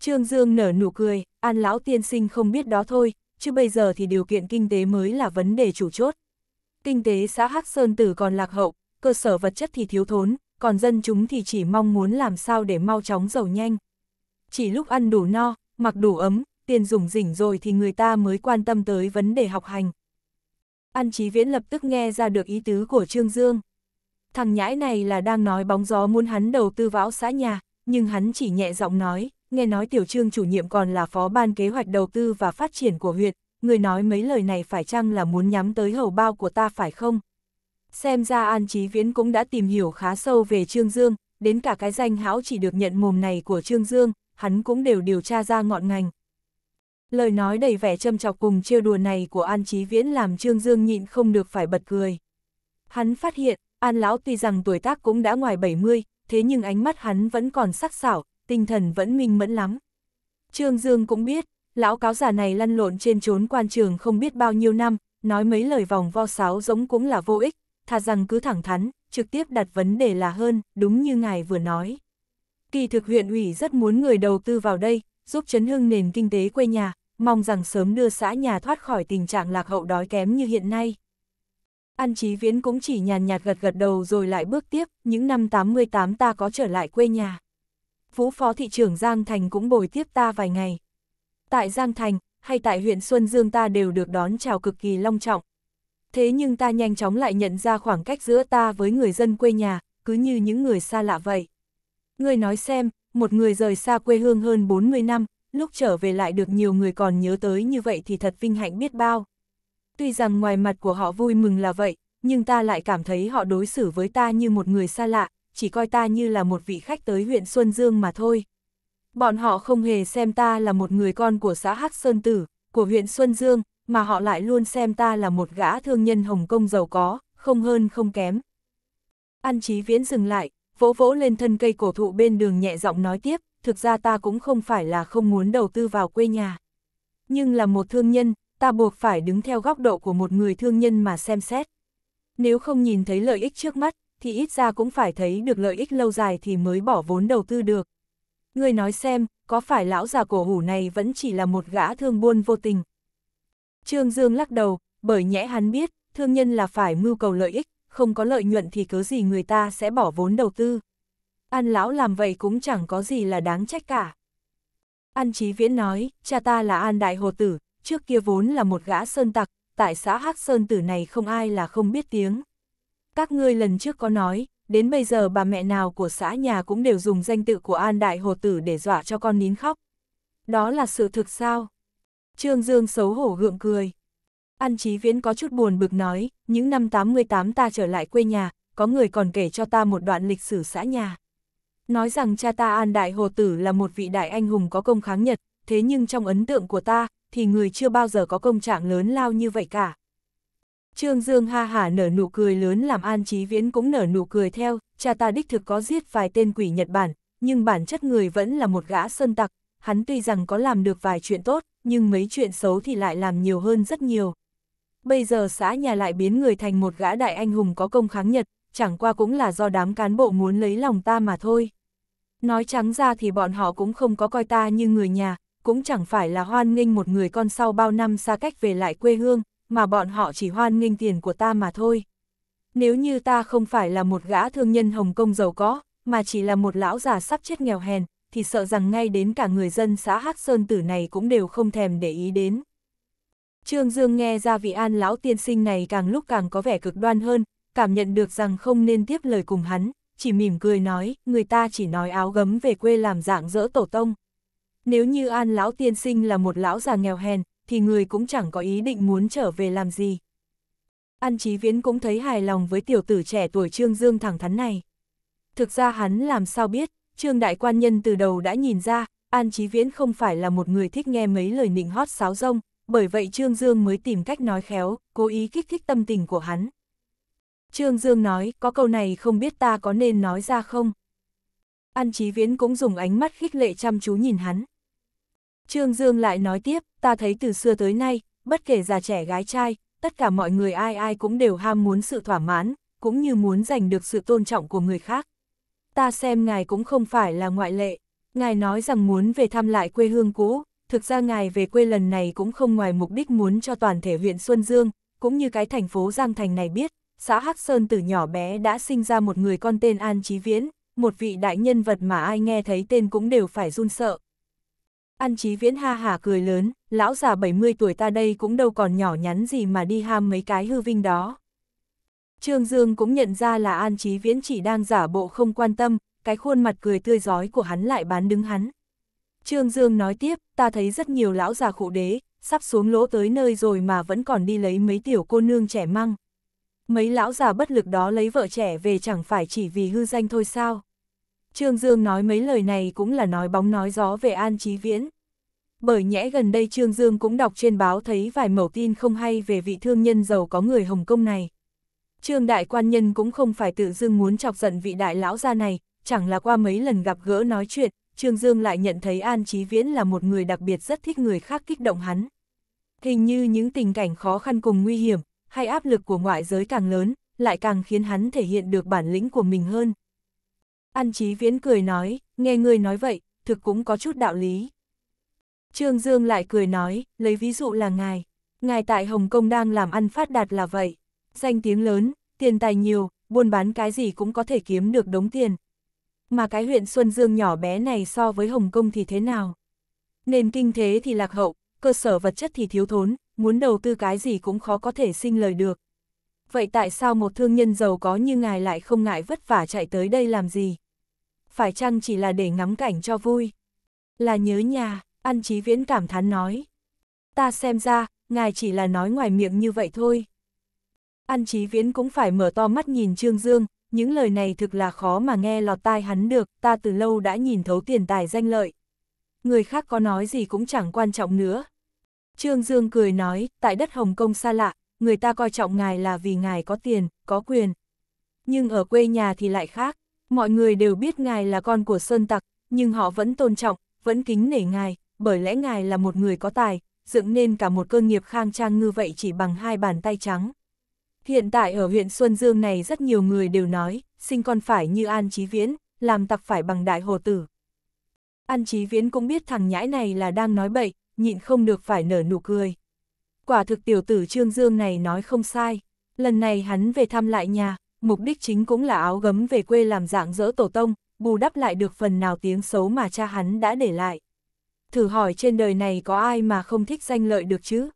Trương Dương nở nụ cười, An lão tiên sinh không biết đó thôi, chứ bây giờ thì điều kiện kinh tế mới là vấn đề chủ chốt. Kinh tế xã Hắc Sơn Tử còn lạc hậu, cơ sở vật chất thì thiếu thốn, còn dân chúng thì chỉ mong muốn làm sao để mau chóng giàu nhanh. Chỉ lúc ăn đủ no, mặc đủ ấm, tiền dùng rỉnh rồi thì người ta mới quan tâm tới vấn đề học hành. An Chí Viễn lập tức nghe ra được ý tứ của Trương Dương. Thằng nhãi này là đang nói bóng gió muốn hắn đầu tư vào xã nhà, nhưng hắn chỉ nhẹ giọng nói, nghe nói tiểu trương chủ nhiệm còn là phó ban kế hoạch đầu tư và phát triển của huyện, người nói mấy lời này phải chăng là muốn nhắm tới hầu bao của ta phải không? Xem ra An Chí Viễn cũng đã tìm hiểu khá sâu về Trương Dương, đến cả cái danh hão chỉ được nhận mồm này của Trương Dương, hắn cũng đều điều tra ra ngọn ngành. Lời nói đầy vẻ châm chọc cùng trêu đùa này của An Chí Viễn làm Trương Dương nhịn không được phải bật cười. Hắn phát hiện, An Lão tuy rằng tuổi tác cũng đã ngoài 70, thế nhưng ánh mắt hắn vẫn còn sắc sảo, tinh thần vẫn minh mẫn lắm. Trương Dương cũng biết, lão cáo giả này lăn lộn trên chốn quan trường không biết bao nhiêu năm, nói mấy lời vòng vo sáo giống cũng là vô ích, thà rằng cứ thẳng thắn, trực tiếp đặt vấn đề là hơn, đúng như ngài vừa nói. Kỳ thực huyện ủy rất muốn người đầu tư vào đây, giúp chấn hưng nền kinh tế quê nhà, mong rằng sớm đưa xã nhà thoát khỏi tình trạng lạc hậu đói kém như hiện nay. An Chí Viễn cũng chỉ nhàn nhạt gật gật đầu rồi lại bước tiếp, những năm 88 ta có trở lại quê nhà. Vũ Phó Thị trưởng Giang Thành cũng bồi tiếp ta vài ngày. Tại Giang Thành, hay tại huyện Xuân Dương ta đều được đón chào cực kỳ long trọng. Thế nhưng ta nhanh chóng lại nhận ra khoảng cách giữa ta với người dân quê nhà, cứ như những người xa lạ vậy. Người nói xem, một người rời xa quê hương hơn 40 năm, lúc trở về lại được nhiều người còn nhớ tới như vậy thì thật vinh hạnh biết bao. Tuy rằng ngoài mặt của họ vui mừng là vậy, nhưng ta lại cảm thấy họ đối xử với ta như một người xa lạ, chỉ coi ta như là một vị khách tới huyện Xuân Dương mà thôi. Bọn họ không hề xem ta là một người con của xã Hắc Sơn Tử, của huyện Xuân Dương, mà họ lại luôn xem ta là một gã thương nhân Hồng Kông giàu có, không hơn không kém. An Chí Viễn dừng lại, vỗ vỗ lên thân cây cổ thụ bên đường nhẹ giọng nói tiếp, thực ra ta cũng không phải là không muốn đầu tư vào quê nhà. Nhưng là một thương nhân, ta buộc phải đứng theo góc độ của một người thương nhân mà xem xét. Nếu không nhìn thấy lợi ích trước mắt, thì ít ra cũng phải thấy được lợi ích lâu dài thì mới bỏ vốn đầu tư được. Người nói xem, có phải lão già cổ hủ này vẫn chỉ là một gã thương buôn vô tình? Trương Dương lắc đầu, bởi nhẽ hắn biết, thương nhân là phải mưu cầu lợi ích, không có lợi nhuận thì cớ gì người ta sẽ bỏ vốn đầu tư. An lão làm vậy cũng chẳng có gì là đáng trách cả. An Chí Viễn nói, cha ta là An Đại Hồ Tử, trước kia vốn là một gã sơn tặc, tại xã Hắc Sơn Tử này không ai là không biết tiếng các ngươi lần trước có nói, đến bây giờ bà mẹ nào của xã nhà cũng đều dùng danh tự của An Đại Hồ Tử để dọa cho con nín khóc. Đó là sự thực sao? Trương Dương xấu hổ gượng cười. An Chí Viễn có chút buồn bực nói, những năm 88 ta trở lại quê nhà, có người còn kể cho ta một đoạn lịch sử xã nhà. Nói rằng cha ta An Đại Hồ Tử là một vị đại anh hùng có công kháng Nhật, thế nhưng trong ấn tượng của ta, thì người chưa bao giờ có công trạng lớn lao như vậy cả. Trương Dương ha hả nở nụ cười lớn làm An Chí Viễn cũng nở nụ cười theo, cha ta đích thực có giết vài tên quỷ Nhật Bản, nhưng bản chất người vẫn là một gã sơn tặc, hắn tuy rằng có làm được vài chuyện tốt, nhưng mấy chuyện xấu thì lại làm nhiều hơn rất nhiều. Bây giờ xã nhà lại biến người thành một gã đại anh hùng có công kháng Nhật, chẳng qua cũng là do đám cán bộ muốn lấy lòng ta mà thôi. Nói trắng ra thì bọn họ cũng không có coi ta như người nhà, cũng chẳng phải là hoan nghênh một người con sau bao năm xa cách về lại quê hương, mà bọn họ chỉ hoan nghênh tiền của ta mà thôi. Nếu như ta không phải là một gã thương nhân Hồng Kông giàu có, mà chỉ là một lão già sắp chết nghèo hèn, thì sợ rằng ngay đến cả người dân xã Hắc Sơn Tử này cũng đều không thèm để ý đến. Trương Dương nghe ra vị an lão tiên sinh này càng lúc càng có vẻ cực đoan hơn, cảm nhận được rằng không nên tiếp lời cùng hắn, chỉ mỉm cười nói, người ta chỉ nói áo gấm về quê làm dạng dỡ tổ tông. Nếu như an lão tiên sinh là một lão già nghèo hèn, thì người cũng chẳng có ý định muốn trở về làm gì. An Chí Viễn cũng thấy hài lòng với tiểu tử trẻ tuổi Trương Dương thẳng thắn này. Thực ra hắn làm sao biết, Trương Đại Quan Nhân từ đầu đã nhìn ra, An Chí Viễn không phải là một người thích nghe mấy lời nịnh hót sáo rông, bởi vậy Trương Dương mới tìm cách nói khéo, cố ý kích thích tâm tình của hắn. Trương Dương nói, có câu này không biết ta có nên nói ra không? An Chí Viễn cũng dùng ánh mắt khích lệ chăm chú nhìn hắn. Trương Dương lại nói tiếp, ta thấy từ xưa tới nay, bất kể già trẻ gái trai, tất cả mọi người ai ai cũng đều ham muốn sự thỏa mãn, cũng như muốn giành được sự tôn trọng của người khác. Ta xem ngài cũng không phải là ngoại lệ, ngài nói rằng muốn về thăm lại quê hương cũ, thực ra ngài về quê lần này cũng không ngoài mục đích muốn cho toàn thể huyện Xuân Dương, cũng như cái thành phố Giang Thành này biết, xã Hắc Sơn từ nhỏ bé đã sinh ra một người con tên An Chí Viễn, một vị đại nhân vật mà ai nghe thấy tên cũng đều phải run sợ, An Chí Viễn ha hả cười lớn, lão già 70 tuổi ta đây cũng đâu còn nhỏ nhắn gì mà đi ham mấy cái hư vinh đó. Trương Dương cũng nhận ra là An Chí Viễn chỉ đang giả bộ không quan tâm, cái khuôn mặt cười tươi giói của hắn lại bán đứng hắn. Trương Dương nói tiếp, ta thấy rất nhiều lão già khổ đế, sắp xuống lỗ tới nơi rồi mà vẫn còn đi lấy mấy tiểu cô nương trẻ măng. Mấy lão già bất lực đó lấy vợ trẻ về chẳng phải chỉ vì hư danh thôi sao? Trương Dương nói mấy lời này cũng là nói bóng nói gió về An Chí Viễn. Bởi nhẽ gần đây Trương Dương cũng đọc trên báo thấy vài mẫu tin không hay về vị thương nhân giàu có người Hồng Kông này. Trương đại quan nhân cũng không phải tự dưng muốn chọc giận vị đại lão gia này, chẳng là qua mấy lần gặp gỡ nói chuyện, Trương Dương lại nhận thấy An Chí Viễn là một người đặc biệt rất thích người khác kích động hắn. Hình như những tình cảnh khó khăn cùng nguy hiểm, hay áp lực của ngoại giới càng lớn, lại càng khiến hắn thể hiện được bản lĩnh của mình hơn, An Chí Viễn cười nói, nghe ngươi nói vậy, thực cũng có chút đạo lý. Trương Dương lại cười nói, lấy ví dụ là ngài. Ngài tại Hồng Kông đang làm ăn phát đạt là vậy. Danh tiếng lớn, tiền tài nhiều, buôn bán cái gì cũng có thể kiếm được đống tiền. Mà cái huyện Xuân Dương nhỏ bé này so với Hồng Kông thì thế nào? Nền kinh thế thì lạc hậu, cơ sở vật chất thì thiếu thốn, muốn đầu tư cái gì cũng khó có thể sinh lời được. Vậy tại sao một thương nhân giàu có như ngài lại không ngại vất vả chạy tới đây làm gì? phải chăng chỉ là để ngắm cảnh cho vui? Là nhớ nhà, An Chí Viễn cảm thán nói. Ta xem ra, ngài chỉ là nói ngoài miệng như vậy thôi. An Chí Viễn cũng phải mở to mắt nhìn Trương Dương, những lời này thực là khó mà nghe lọt tai hắn được, ta từ lâu đã nhìn thấu tiền tài danh lợi. Người khác có nói gì cũng chẳng quan trọng nữa. Trương Dương cười nói, tại đất Hồng Kông xa lạ, người ta coi trọng ngài là vì ngài có tiền, có quyền. Nhưng ở quê nhà thì lại khác. Mọi người đều biết ngài là con của Sơn Tặc, nhưng họ vẫn tôn trọng, vẫn kính nể ngài, bởi lẽ ngài là một người có tài, dựng nên cả một cơ nghiệp khang trang như vậy chỉ bằng hai bàn tay trắng. Hiện tại ở huyện Xuân Dương này rất nhiều người đều nói, sinh con phải như An Chí Viễn, làm tặc phải bằng đại hồ tử. An Chí Viễn cũng biết thằng nhãi này là đang nói bậy, nhịn không được phải nở nụ cười. Quả thực tiểu tử Trương Dương này nói không sai, lần này hắn về thăm lại nhà, mục đích chính cũng là áo gấm về quê làm dạng dỡ tổ tông, bù đắp lại được phần nào tiếng xấu mà cha hắn đã để lại. Thử hỏi trên đời này có ai mà không thích danh lợi được chứ?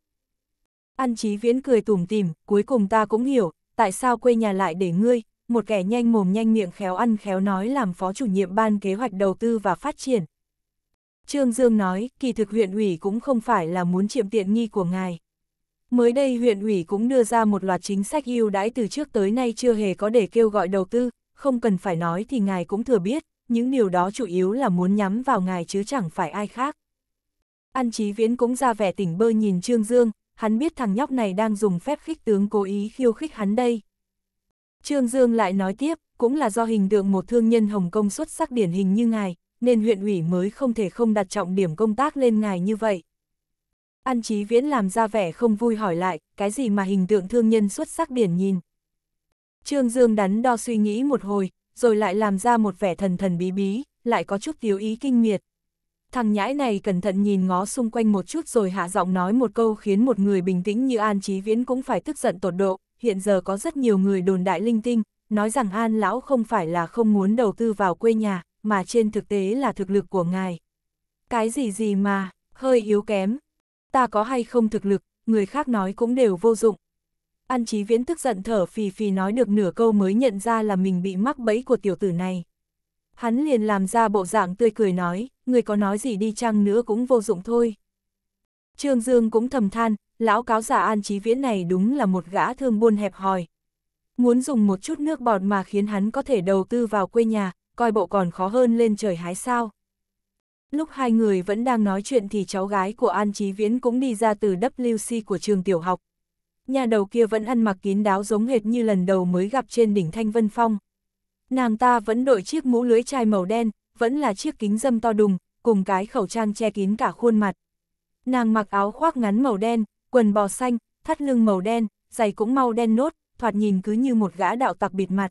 An Chí Viễn cười tủm tỉm, cuối cùng ta cũng hiểu, tại sao quê nhà lại để ngươi, một kẻ nhanh mồm nhanh miệng khéo ăn khéo nói làm phó chủ nhiệm ban kế hoạch đầu tư và phát triển. Trương Dương nói, kỳ thực huyện ủy cũng không phải là muốn chiếm tiện nghi của ngài. Mới đây huyện ủy cũng đưa ra một loạt chính sách ưu đãi từ trước tới nay chưa hề có để kêu gọi đầu tư, không cần phải nói thì ngài cũng thừa biết, những điều đó chủ yếu là muốn nhắm vào ngài chứ chẳng phải ai khác. An Chí Viễn cũng ra vẻ tỉnh bơ nhìn Trương Dương, hắn biết thằng nhóc này đang dùng phép khích tướng cố ý khiêu khích hắn đây. Trương Dương lại nói tiếp, cũng là do hình tượng một thương nhân Hồng Kông xuất sắc điển hình như ngài, nên huyện ủy mới không thể không đặt trọng điểm công tác lên ngài như vậy. An Chí Viễn làm ra vẻ không vui hỏi lại, cái gì mà hình tượng thương nhân xuất sắc điển nhìn. Trương Dương đắn đo suy nghĩ một hồi, rồi lại làm ra một vẻ thần thần bí bí, lại có chút thiếu ý kinh miệt. Thằng nhãi này cẩn thận nhìn ngó xung quanh một chút rồi hạ giọng nói một câu khiến một người bình tĩnh như An Chí Viễn cũng phải tức giận tột độ, hiện giờ có rất nhiều người đồn đại linh tinh, nói rằng An Lão không phải là không muốn đầu tư vào quê nhà, mà trên thực tế là thực lực của ngài. Cái gì gì mà, hơi yếu kém, ta có hay không thực lực, người khác nói cũng đều vô dụng. An Chí Viễn tức giận thở phì phì nói được nửa câu mới nhận ra là mình bị mắc bẫy của tiểu tử này. Hắn liền làm ra bộ dạng tươi cười nói, người có nói gì đi chăng nữa cũng vô dụng thôi. Trương Dương cũng thầm than, lão cáo giả An Chí Viễn này đúng là một gã thương buôn hẹp hòi. Muốn dùng một chút nước bọt mà khiến hắn có thể đầu tư vào quê nhà, coi bộ còn khó hơn lên trời hái sao. Lúc hai người vẫn đang nói chuyện thì cháu gái của An Chí Viễn cũng đi ra từ WC của trường tiểu học. Nhà đầu kia vẫn ăn mặc kín đáo giống hệt như lần đầu mới gặp trên đỉnh Thanh Vân Phong. Nàng ta vẫn đội chiếc mũ lưới chai màu đen, vẫn là chiếc kính dâm to đùng, cùng cái khẩu trang che kín cả khuôn mặt. Nàng mặc áo khoác ngắn màu đen, quần bò xanh, thắt lưng màu đen, giày cũng mau đen nốt, thoạt nhìn cứ như một gã đạo tặc bịt mặt.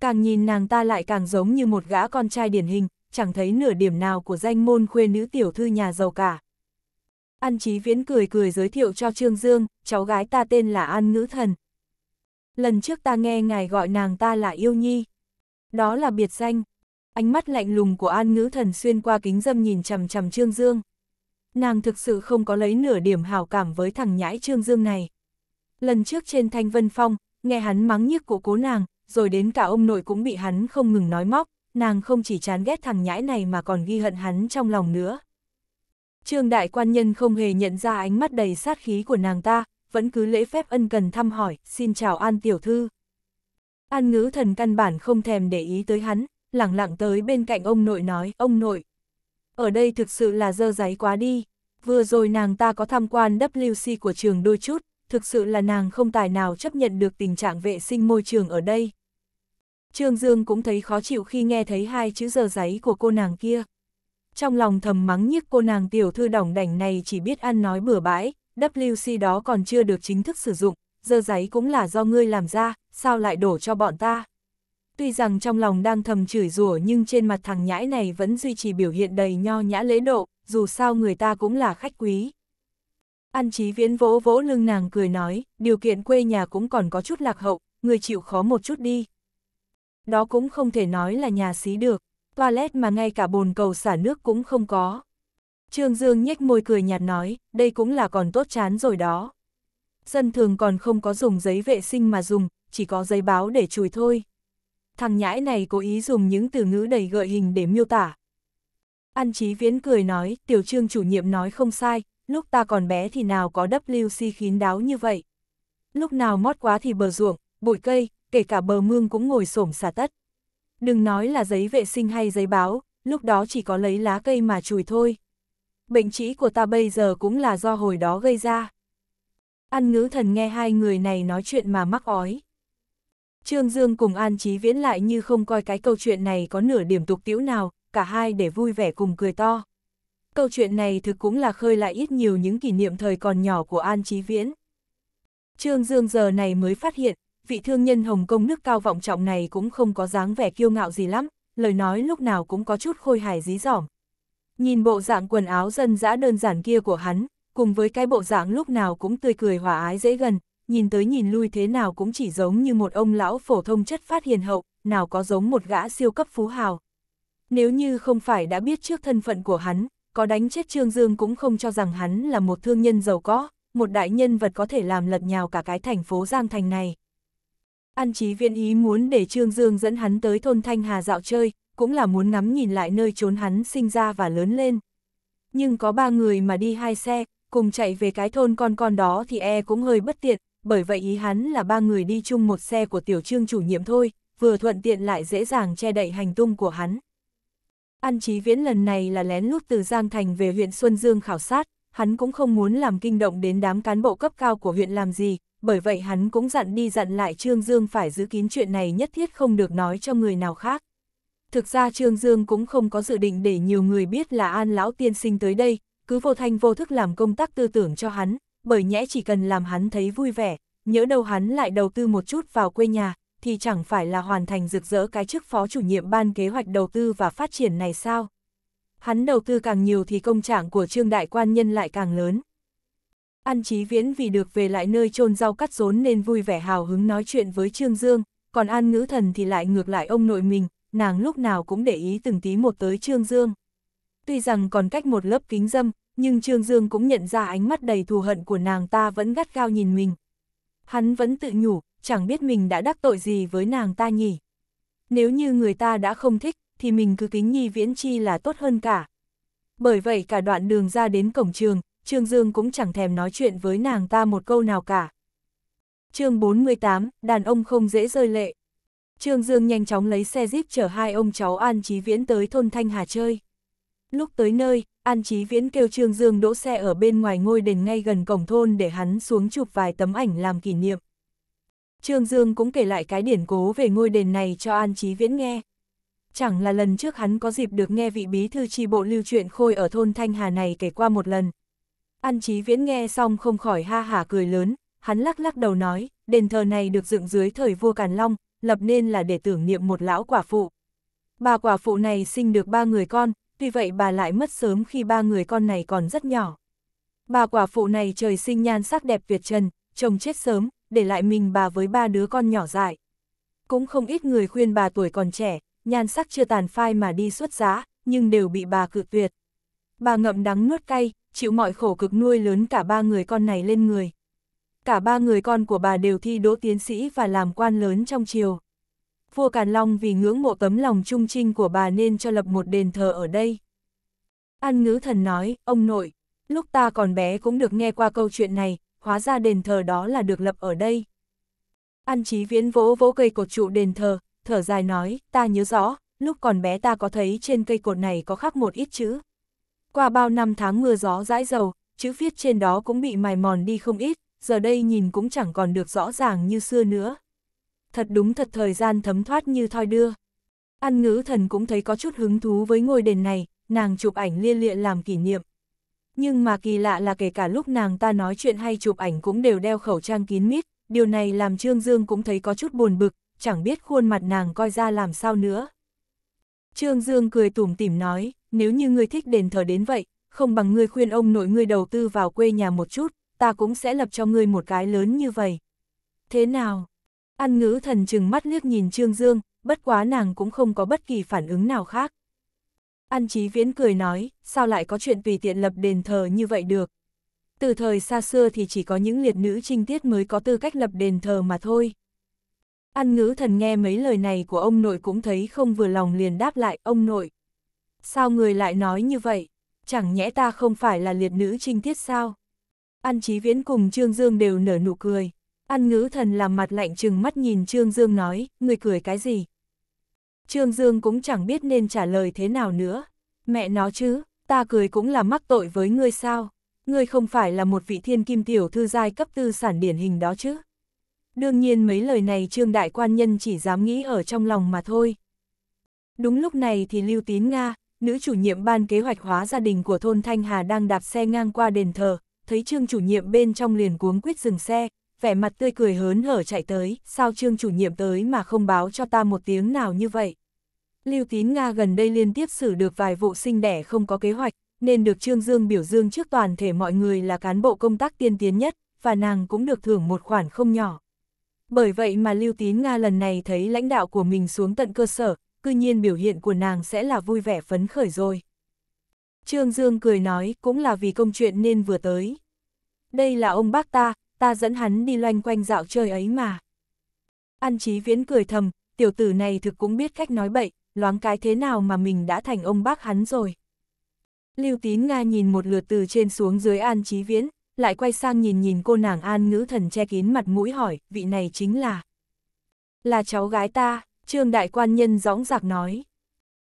Càng nhìn nàng ta lại càng giống như một gã con trai điển hình, chẳng thấy nửa điểm nào của danh môn khuê nữ tiểu thư nhà giàu cả. An Chí Viễn cười cười giới thiệu cho Trương Dương, cháu gái ta tên là An Ngữ Thần. Lần trước ta nghe ngài gọi nàng ta là Yêu Nhi. Đó là biệt danh. Ánh mắt lạnh lùng của An Ngữ Thần xuyên qua kính dâm nhìn chầm chầm Trương Dương. Nàng thực sự không có lấy nửa điểm hào cảm với thằng nhãi Trương Dương này. Lần trước trên Thanh Vân Phong, nghe hắn mắng nhiếc của cố nàng, rồi đến cả ông nội cũng bị hắn không ngừng nói móc nàng không chỉ chán ghét thằng nhãi này mà còn ghi hận hắn trong lòng nữa. Trương đại quan nhân không hề nhận ra ánh mắt đầy sát khí của nàng ta, vẫn cứ lễ phép ân cần thăm hỏi, xin chào An tiểu thư. An ngữ thần căn bản không thèm để ý tới hắn, lẳng lặng tới bên cạnh ông nội nói, ông nội. Ở đây thực sự là dơ giấy quá đi, vừa rồi nàng ta có tham quan WC của trường đôi chút, thực sự là nàng không tài nào chấp nhận được tình trạng vệ sinh môi trường ở đây. Trương Dương cũng thấy khó chịu khi nghe thấy hai chữ giờ giấy của cô nàng kia. Trong lòng thầm mắng nhiếc cô nàng tiểu thư đỏng đảnh này chỉ biết ăn nói bừa bãi, WC đó còn chưa được chính thức sử dụng, giờ giấy cũng là do ngươi làm ra, sao lại đổ cho bọn ta. Tuy rằng trong lòng đang thầm chửi rủa nhưng trên mặt thằng nhãi này vẫn duy trì biểu hiện đầy nho nhã lễ độ, dù sao người ta cũng là khách quý. An Chí Viễn vỗ vỗ lưng nàng cười nói, điều kiện quê nhà cũng còn có chút lạc hậu, người chịu khó một chút đi, đó cũng không thể nói là nhà xí được, toilet mà ngay cả bồn cầu xả nước cũng không có. Trương Dương nhếch môi cười nhạt nói, đây cũng là còn tốt chán rồi đó. Dân thường còn không có dùng giấy vệ sinh mà dùng, chỉ có giấy báo để chùi thôi. Thằng nhãi này cố ý dùng những từ ngữ đầy gợi hình để miêu tả. An Chí Viễn cười nói, tiểu trương chủ nhiệm nói không sai, lúc ta còn bé thì nào có WC khín đáo như vậy. Lúc nào mót quá thì bờ ruộng, bụi cây, kể cả bờ mương cũng ngồi xổm xả tất. Đừng nói là giấy vệ sinh hay giấy báo, lúc đó chỉ có lấy lá cây mà chùi thôi. Bệnh trĩ của ta bây giờ cũng là do hồi đó gây ra. Ăn ngữ thần nghe hai người này nói chuyện mà mắc ói. Trương Dương cùng An Chí Viễn lại như không coi cái câu chuyện này có nửa điểm tục tiễu nào, cả hai để vui vẻ cùng cười to. Câu chuyện này thực cũng là khơi lại ít nhiều những kỷ niệm thời còn nhỏ của An Chí Viễn. Trương Dương giờ này mới phát hiện, vị thương nhân Hồng Kông nước cao vọng trọng này cũng không có dáng vẻ kiêu ngạo gì lắm, lời nói lúc nào cũng có chút khôi hài dí dỏm. Nhìn bộ dạng quần áo dân dã đơn giản kia của hắn, cùng với cái bộ dạng lúc nào cũng tươi cười hòa ái dễ gần, nhìn tới nhìn lui thế nào cũng chỉ giống như một ông lão phổ thông chất phát hiền hậu, nào có giống một gã siêu cấp phú hào. Nếu như không phải đã biết trước thân phận của hắn, có đánh chết Trương Dương cũng không cho rằng hắn là một thương nhân giàu có, một đại nhân vật có thể làm lật nhào cả cái thành phố Giang Thành này. An Chí Viễn ý muốn để Trương Dương dẫn hắn tới thôn Thanh Hà dạo chơi, cũng là muốn ngắm nhìn lại nơi trốn hắn sinh ra và lớn lên. Nhưng có ba người mà đi hai xe, cùng chạy về cái thôn con con đó thì e cũng hơi bất tiện, bởi vậy ý hắn là ba người đi chung một xe của tiểu trương chủ nhiệm thôi, vừa thuận tiện lại dễ dàng che đậy hành tung của hắn. An Chí Viễn lần này là lén lút từ Giang Thành về huyện Xuân Dương khảo sát, hắn cũng không muốn làm kinh động đến đám cán bộ cấp cao của huyện làm gì, bởi vậy hắn cũng dặn đi dặn lại Trương Dương phải giữ kín chuyện này nhất thiết không được nói cho người nào khác. Thực ra Trương Dương cũng không có dự định để nhiều người biết là An Lão Tiên Sinh tới đây, cứ vô thanh vô thức làm công tác tư tưởng cho hắn, bởi nhẽ chỉ cần làm hắn thấy vui vẻ, nhớ đâu hắn lại đầu tư một chút vào quê nhà, thì chẳng phải là hoàn thành rực rỡ cái chức phó chủ nhiệm ban kế hoạch đầu tư và phát triển này sao hắn đầu tư càng nhiều thì công trạng của trương đại quan nhân lại càng lớn. An Chí Viễn vì được về lại nơi trôn rau cắt rốn nên vui vẻ hào hứng nói chuyện với Trương Dương, còn An Ngữ Thần thì lại ngược lại ông nội mình, nàng lúc nào cũng để ý từng tí một tới Trương Dương. Tuy rằng còn cách một lớp kính dâm, nhưng Trương Dương cũng nhận ra ánh mắt đầy thù hận của nàng ta vẫn gắt gao nhìn mình. Hắn vẫn tự nhủ, chẳng biết mình đã đắc tội gì với nàng ta nhỉ. Nếu như người ta đã không thích, thì mình cứ kính nhi viễn chi là tốt hơn cả. Bởi vậy cả đoạn đường ra đến cổng trường, Trương Dương cũng chẳng thèm nói chuyện với nàng ta một câu nào cả. chương 48, đàn ông không dễ rơi lệ. Trương Dương nhanh chóng lấy xe jeep chở hai ông cháu An Chí Viễn tới thôn Thanh Hà chơi. Lúc tới nơi, An Chí Viễn kêu Trương Dương đỗ xe ở bên ngoài ngôi đền ngay gần cổng thôn để hắn xuống chụp vài tấm ảnh làm kỷ niệm. Trương Dương cũng kể lại cái điển cố về ngôi đền này cho An Chí Viễn nghe chẳng là lần trước hắn có dịp được nghe vị bí thư tri bộ lưu truyện khôi ở thôn Thanh Hà này kể qua một lần. An Chí Viễn nghe xong không khỏi ha hả cười lớn, hắn lắc lắc đầu nói, đền thờ này được dựng dưới thời vua Càn Long, lập nên là để tưởng niệm một lão quả phụ. Bà quả phụ này sinh được ba người con, tuy vậy bà lại mất sớm khi ba người con này còn rất nhỏ. Bà quả phụ này trời sinh nhan sắc đẹp tuyệt trần, chồng chết sớm, để lại mình bà với ba đứa con nhỏ dại. Cũng không ít người khuyên bà tuổi còn trẻ, nhan sắc chưa tàn phai mà đi xuất giá, nhưng đều bị bà cự tuyệt. Bà ngậm đắng nuốt cay, chịu mọi khổ cực nuôi lớn cả ba người con này lên người. Cả ba người con của bà đều thi đỗ tiến sĩ và làm quan lớn trong triều. Vua Càn Long vì ngưỡng mộ tấm lòng trung trinh của bà nên cho lập một đền thờ ở đây. An ngữ thần nói, ông nội, lúc ta còn bé cũng được nghe qua câu chuyện này, hóa ra đền thờ đó là được lập ở đây. An Chí Viễn vỗ vỗ cây cột trụ đền thờ, thở dài nói, ta nhớ rõ, lúc còn bé ta có thấy trên cây cột này có khắc một ít chữ. Qua bao năm tháng mưa gió dãi dầu, chữ viết trên đó cũng bị mài mòn đi không ít, giờ đây nhìn cũng chẳng còn được rõ ràng như xưa nữa. Thật đúng thật thời gian thấm thoát như thoi đưa. Ăn ngữ thần cũng thấy có chút hứng thú với ngôi đền này, nàng chụp ảnh liên lịa làm kỷ niệm. Nhưng mà kỳ lạ là kể cả lúc nàng ta nói chuyện hay chụp ảnh cũng đều đeo khẩu trang kín mít, điều này làm Trương Dương cũng thấy có chút buồn bực, chẳng biết khuôn mặt nàng coi ra làm sao nữa. Trương Dương cười tủm tỉm nói, nếu như ngươi thích đền thờ đến vậy, không bằng ngươi khuyên ông nội ngươi đầu tư vào quê nhà một chút, ta cũng sẽ lập cho ngươi một cái lớn như vậy. Thế nào? Ăn ngữ thần chừng mắt liếc nhìn Trương Dương, bất quá nàng cũng không có bất kỳ phản ứng nào khác. An Chí Viễn cười nói, sao lại có chuyện tùy tiện lập đền thờ như vậy được? Từ thời xa xưa thì chỉ có những liệt nữ trinh tiết mới có tư cách lập đền thờ mà thôi. An ngữ thần nghe mấy lời này của ông nội cũng thấy không vừa lòng liền đáp lại, ông nội. Sao người lại nói như vậy? Chẳng nhẽ ta không phải là liệt nữ trinh tiết sao? An Chí Viễn cùng Trương Dương đều nở nụ cười. An ngữ thần làm mặt lạnh chừng mắt nhìn Trương Dương nói, người cười cái gì? Trương Dương cũng chẳng biết nên trả lời thế nào nữa. Mẹ nó chứ, ta cười cũng là mắc tội với ngươi sao? Ngươi không phải là một vị thiên kim tiểu thư giai cấp tư sản điển hình đó chứ? Đương nhiên mấy lời này Trương Đại Quan Nhân chỉ dám nghĩ ở trong lòng mà thôi. Đúng lúc này thì Lưu Tín Nga, nữ chủ nhiệm ban kế hoạch hóa gia đình của thôn Thanh Hà đang đạp xe ngang qua đền thờ, thấy Trương chủ nhiệm bên trong liền cuống quýt dừng xe, vẻ mặt tươi cười hớn hở chạy tới, sao Trương chủ nhiệm tới mà không báo cho ta một tiếng nào như vậy. Lưu Tín Nga gần đây liên tiếp xử được vài vụ sinh đẻ không có kế hoạch, nên được Trương Dương biểu dương trước toàn thể mọi người là cán bộ công tác tiên tiến nhất, và nàng cũng được thưởng một khoản không nhỏ. Bởi vậy mà Lưu Tín Nga lần này thấy lãnh đạo của mình xuống tận cơ sở, cư nhiên biểu hiện của nàng sẽ là vui vẻ phấn khởi rồi. Trương Dương cười nói cũng là vì công chuyện nên vừa tới. Đây là ông bác ta, ta dẫn hắn đi loanh quanh dạo chơi ấy mà. An Chí Viễn cười thầm, tiểu tử này thực cũng biết cách nói bậy, loáng cái thế nào mà mình đã thành ông bác hắn rồi. Lưu Tín Nga nhìn một lượt từ trên xuống dưới An Chí Viễn, lại quay sang nhìn nhìn cô nàng an ngữ thần che kín mặt mũi hỏi, vị này chính là... Là cháu gái ta, trương đại quan nhân gióng giạc nói.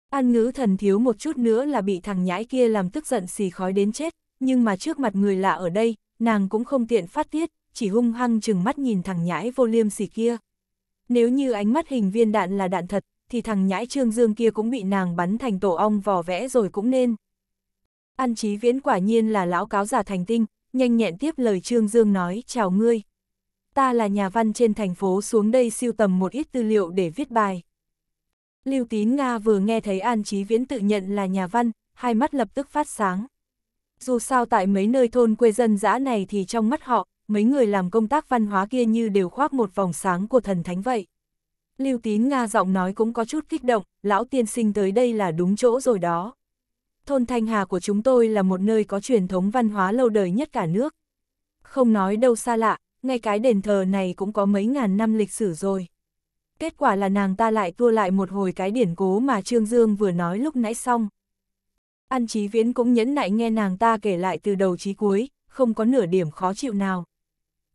An ngữ thần thiếu một chút nữa là bị thằng nhãi kia làm tức giận xì khói đến chết, nhưng mà trước mặt người lạ ở đây, nàng cũng không tiện phát tiết, chỉ hung hăng chừng mắt nhìn thằng nhãi vô liêm xì kia. Nếu như ánh mắt hình viên đạn là đạn thật, thì thằng nhãi trương dương kia cũng bị nàng bắn thành tổ ong vò vẽ rồi cũng nên. An chí viễn quả nhiên là lão cáo già thành tinh, nhanh nhẹn tiếp lời Trương Dương nói, chào ngươi. Ta là nhà văn trên thành phố xuống đây siêu tầm một ít tư liệu để viết bài. Lưu Tín Nga vừa nghe thấy An Chí Viễn tự nhận là nhà văn, hai mắt lập tức phát sáng. Dù sao tại mấy nơi thôn quê dân dã này thì trong mắt họ, mấy người làm công tác văn hóa kia như đều khoác một vòng sáng của thần thánh vậy. Lưu Tín Nga giọng nói cũng có chút kích động, lão tiên sinh tới đây là đúng chỗ rồi đó thôn Thanh Hà của chúng tôi là một nơi có truyền thống văn hóa lâu đời nhất cả nước. Không nói đâu xa lạ, ngay cái đền thờ này cũng có mấy ngàn năm lịch sử rồi. Kết quả là nàng ta lại tua lại một hồi cái điển cố mà Trương Dương vừa nói lúc nãy xong. An Chí Viễn cũng nhẫn nại nghe nàng ta kể lại từ đầu chí cuối, không có nửa điểm khó chịu nào.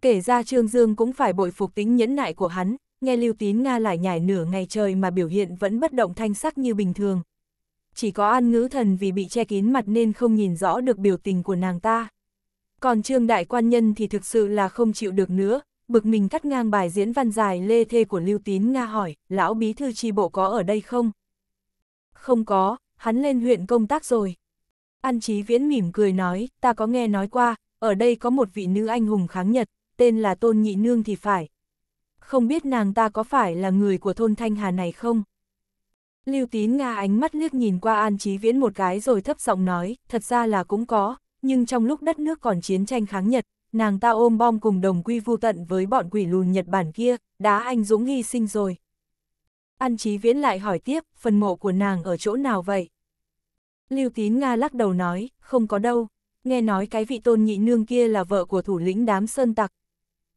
Kể ra Trương Dương cũng phải bội phục tính nhẫn nại của hắn, nghe Lưu Tín Nga lại nhảy nửa ngày trời mà biểu hiện vẫn bất động thanh sắc như bình thường, chỉ có an ngữ thần vì bị che kín mặt nên không nhìn rõ được biểu tình của nàng ta. Còn trương đại quan nhân thì thực sự là không chịu được nữa, bực mình cắt ngang bài diễn văn dài lê thê của Lưu Tín Nga hỏi, lão bí thư tri bộ có ở đây không? Không có, hắn lên huyện công tác rồi. An Chí Viễn mỉm cười nói, ta có nghe nói qua, ở đây có một vị nữ anh hùng kháng Nhật, tên là Tôn Nhị Nương thì phải. Không biết nàng ta có phải là người của thôn Thanh Hà này không? Lưu Tín Nga ánh mắt liếc nhìn qua An Chí Viễn một cái rồi thấp giọng nói, thật ra là cũng có, nhưng trong lúc đất nước còn chiến tranh kháng Nhật, nàng ta ôm bom cùng đồng quy vu tận với bọn quỷ lùn Nhật Bản kia, đã anh dũng hy sinh rồi. An Chí Viễn lại hỏi tiếp, phần mộ của nàng ở chỗ nào vậy? Lưu Tín Nga lắc đầu nói, không có đâu, nghe nói cái vị tôn nhị nương kia là vợ của thủ lĩnh đám sơn tặc.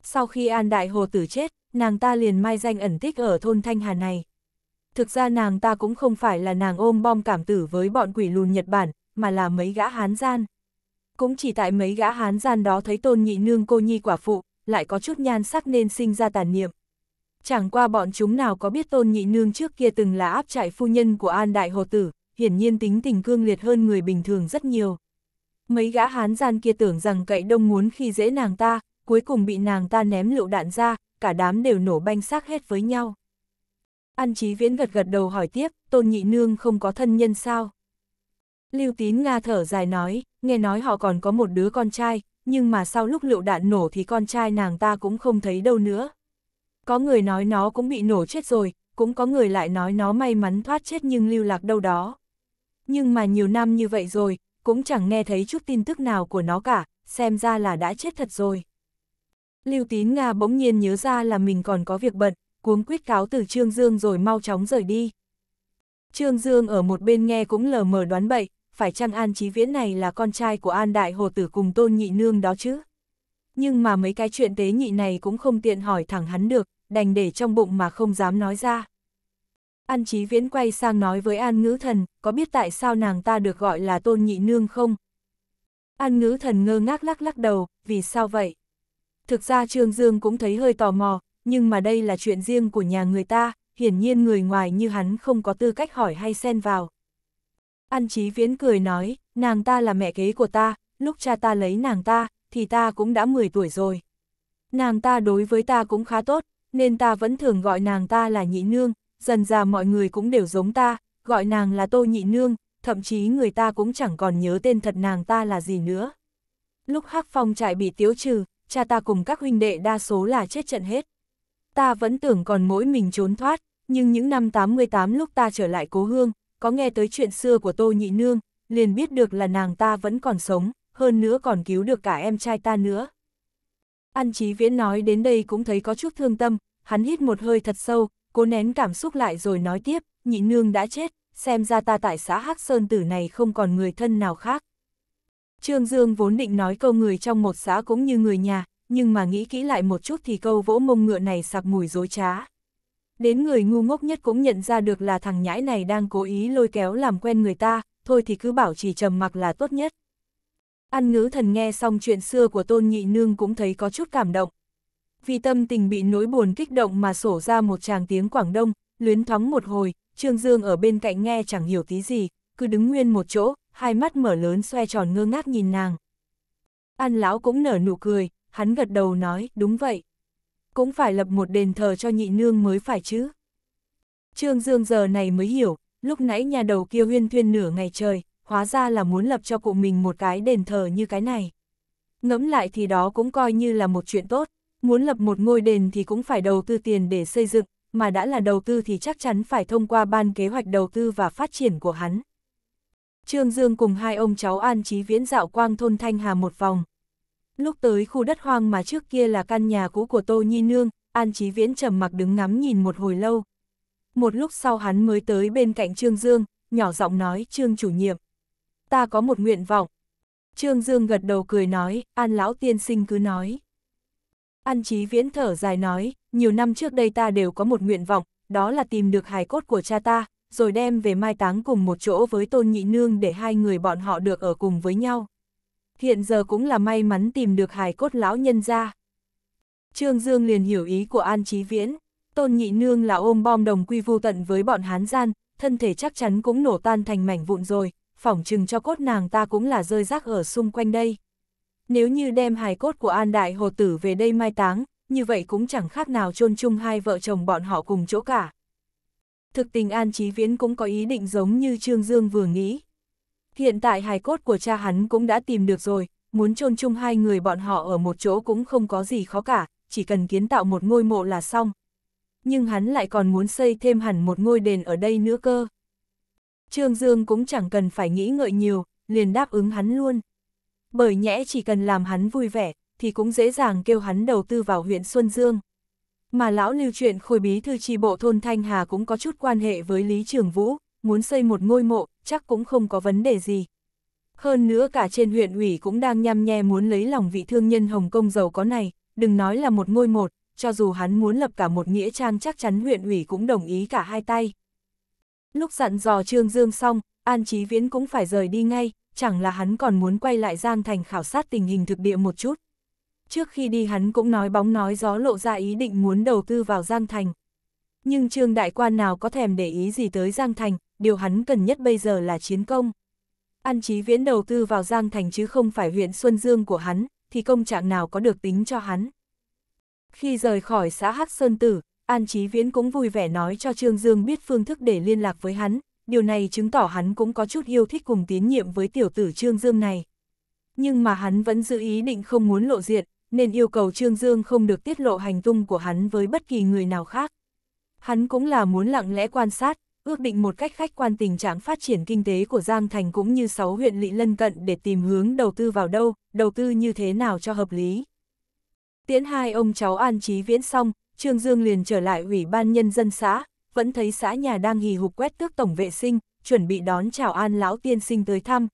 Sau khi An Đại Hồ tử chết, nàng ta liền mai danh ẩn tích ở thôn Thanh Hà này thực ra nàng ta cũng không phải là nàng ôm bom cảm tử với bọn quỷ lùn Nhật Bản, mà là mấy gã hán gian. Cũng chỉ tại mấy gã hán gian đó thấy tôn nhị nương cô nhi quả phụ, lại có chút nhan sắc nên sinh ra tàn niệm. Chẳng qua bọn chúng nào có biết tôn nhị nương trước kia từng là áp trại phu nhân của An Đại Hồ Tử, hiển nhiên tính tình cương liệt hơn người bình thường rất nhiều. Mấy gã hán gian kia tưởng rằng cậy đông muốn khi dễ nàng ta, cuối cùng bị nàng ta ném lựu đạn ra, cả đám đều nổ banh xác hết với nhau. An Chí Viễn gật gật đầu hỏi tiếp, Tôn Nhị Nương không có thân nhân sao? Lưu Tín Nga thở dài nói, nghe nói họ còn có một đứa con trai, nhưng mà sau lúc lựu đạn nổ thì con trai nàng ta cũng không thấy đâu nữa. Có người nói nó cũng bị nổ chết rồi, cũng có người lại nói nó may mắn thoát chết nhưng lưu lạc đâu đó. Nhưng mà nhiều năm như vậy rồi, cũng chẳng nghe thấy chút tin tức nào của nó cả, xem ra là đã chết thật rồi. Lưu Tín Nga bỗng nhiên nhớ ra là mình còn có việc bận, cuống quyết cáo từ Trương Dương rồi mau chóng rời đi. Trương Dương ở một bên nghe cũng lờ mờ đoán bậy, phải chăng An Chí Viễn này là con trai của An Đại Hồ Tử cùng Tôn Nhị Nương đó chứ? Nhưng mà mấy cái chuyện tế nhị này cũng không tiện hỏi thẳng hắn được, đành để trong bụng mà không dám nói ra. An Chí Viễn quay sang nói với An Ngữ Thần, có biết tại sao nàng ta được gọi là Tôn Nhị Nương không? An Ngữ Thần ngơ ngác lắc lắc đầu, vì sao vậy? Thực ra Trương Dương cũng thấy hơi tò mò, nhưng mà đây là chuyện riêng của nhà người ta, hiển nhiên người ngoài như hắn không có tư cách hỏi hay xen vào. An Chí Viễn cười nói, nàng ta là mẹ kế của ta, lúc cha ta lấy nàng ta, thì ta cũng đã 10 tuổi rồi. Nàng ta đối với ta cũng khá tốt, nên ta vẫn thường gọi nàng ta là nhị nương, dần ra mọi người cũng đều giống ta, gọi nàng là tô nhị nương, thậm chí người ta cũng chẳng còn nhớ tên thật nàng ta là gì nữa. Lúc Hắc Phong trại bị tiếu trừ, cha ta cùng các huynh đệ đa số là chết trận hết ta vẫn tưởng còn mỗi mình trốn thoát, nhưng những năm 88 lúc ta trở lại cố hương, có nghe tới chuyện xưa của Tô Nhị Nương, liền biết được là nàng ta vẫn còn sống, hơn nữa còn cứu được cả em trai ta nữa. An Chí Viễn nói đến đây cũng thấy có chút thương tâm, hắn hít một hơi thật sâu, cố nén cảm xúc lại rồi nói tiếp, Nhị Nương đã chết, xem ra ta tại xã Hắc Sơn Tử này không còn người thân nào khác. Trương Dương vốn định nói câu người trong một xã cũng như người nhà, nhưng mà nghĩ kỹ lại một chút thì câu vỗ mông ngựa này sặc mùi dối trá. Đến người ngu ngốc nhất cũng nhận ra được là thằng nhãi này đang cố ý lôi kéo làm quen người ta, thôi thì cứ bảo chỉ trầm mặc là tốt nhất. Ăn ngữ thần nghe xong chuyện xưa của tôn nhị nương cũng thấy có chút cảm động. Vì tâm tình bị nỗi buồn kích động mà sổ ra một tràng tiếng Quảng Đông, luyến thoáng một hồi, Trương Dương ở bên cạnh nghe chẳng hiểu tí gì, cứ đứng nguyên một chỗ, hai mắt mở lớn xoe tròn ngơ ngác nhìn nàng. An lão cũng nở nụ cười, hắn gật đầu nói, đúng vậy. Cũng phải lập một đền thờ cho nhị nương mới phải chứ. Trương Dương giờ này mới hiểu, lúc nãy nhà đầu kia huyên thuyên nửa ngày trời, hóa ra là muốn lập cho cụ mình một cái đền thờ như cái này. Ngẫm lại thì đó cũng coi như là một chuyện tốt, muốn lập một ngôi đền thì cũng phải đầu tư tiền để xây dựng, mà đã là đầu tư thì chắc chắn phải thông qua ban kế hoạch đầu tư và phát triển của hắn. Trương Dương cùng hai ông cháu An Chí Viễn dạo quang thôn Thanh Hà một vòng, Lúc tới khu đất hoang mà trước kia là căn nhà cũ của Tô Nhi Nương, An Chí Viễn trầm mặc đứng ngắm nhìn một hồi lâu. Một lúc sau hắn mới tới bên cạnh Trương Dương, nhỏ giọng nói Trương chủ nhiệm. Ta có một nguyện vọng. Trương Dương gật đầu cười nói, An Lão Tiên Sinh cứ nói. An Chí Viễn thở dài nói, nhiều năm trước đây ta đều có một nguyện vọng, đó là tìm được hài cốt của cha ta, rồi đem về mai táng cùng một chỗ với Tôn Nhị Nương để hai người bọn họ được ở cùng với nhau hiện giờ cũng là may mắn tìm được hài cốt lão nhân ra. Trương Dương liền hiểu ý của An Chí Viễn, Tôn Nhị Nương là ôm bom đồng quy vu tận với bọn Hán gian, thân thể chắc chắn cũng nổ tan thành mảnh vụn rồi, phỏng chừng cho cốt nàng ta cũng là rơi rác ở xung quanh đây. Nếu như đem hài cốt của An Đại Hồ Tử về đây mai táng, như vậy cũng chẳng khác nào chôn chung hai vợ chồng bọn họ cùng chỗ cả. Thực tình An Chí Viễn cũng có ý định giống như Trương Dương vừa nghĩ, Hiện tại hài cốt của cha hắn cũng đã tìm được rồi, muốn chôn chung hai người bọn họ ở một chỗ cũng không có gì khó cả, chỉ cần kiến tạo một ngôi mộ là xong. Nhưng hắn lại còn muốn xây thêm hẳn một ngôi đền ở đây nữa cơ. Trương Dương cũng chẳng cần phải nghĩ ngợi nhiều, liền đáp ứng hắn luôn. Bởi nhẽ chỉ cần làm hắn vui vẻ, thì cũng dễ dàng kêu hắn đầu tư vào huyện Xuân Dương. Mà lão lưu chuyện khôi bí thư tri bộ thôn Thanh Hà cũng có chút quan hệ với Lý Trường Vũ, muốn xây một ngôi mộ, chắc cũng không có vấn đề gì. Hơn nữa cả trên huyện ủy cũng đang nhăm nhe muốn lấy lòng vị thương nhân Hồng Kông giàu có này, đừng nói là một ngôi một, cho dù hắn muốn lập cả một nghĩa trang chắc chắn huyện ủy cũng đồng ý cả hai tay. Lúc dặn dò Trương Dương xong, An Chí Viễn cũng phải rời đi ngay, chẳng là hắn còn muốn quay lại Giang Thành khảo sát tình hình thực địa một chút. Trước khi đi hắn cũng nói bóng nói gió lộ ra ý định muốn đầu tư vào Giang Thành. Nhưng Trương Đại Quan nào có thèm để ý gì tới Giang Thành, điều hắn cần nhất bây giờ là chiến công. An Chí Viễn đầu tư vào Giang Thành chứ không phải huyện Xuân Dương của hắn, thì công trạng nào có được tính cho hắn. Khi rời khỏi xã Hắc Sơn Tử, An Chí Viễn cũng vui vẻ nói cho Trương Dương biết phương thức để liên lạc với hắn, điều này chứng tỏ hắn cũng có chút yêu thích cùng tiến nhiệm với tiểu tử Trương Dương này. Nhưng mà hắn vẫn giữ ý định không muốn lộ diện, nên yêu cầu Trương Dương không được tiết lộ hành tung của hắn với bất kỳ người nào khác. Hắn cũng là muốn lặng lẽ quan sát, ước định một cách khách quan tình trạng phát triển kinh tế của Giang Thành cũng như 6 huyện lỵ lân cận để tìm hướng đầu tư vào đâu, đầu tư như thế nào cho hợp lý. Tiễn hai ông cháu an trí viễn xong, Trương Dương liền trở lại ủy ban nhân dân xã, vẫn thấy xã nhà đang hì hục quét tước tổng vệ sinh, chuẩn bị đón chào an lão tiên sinh tới thăm.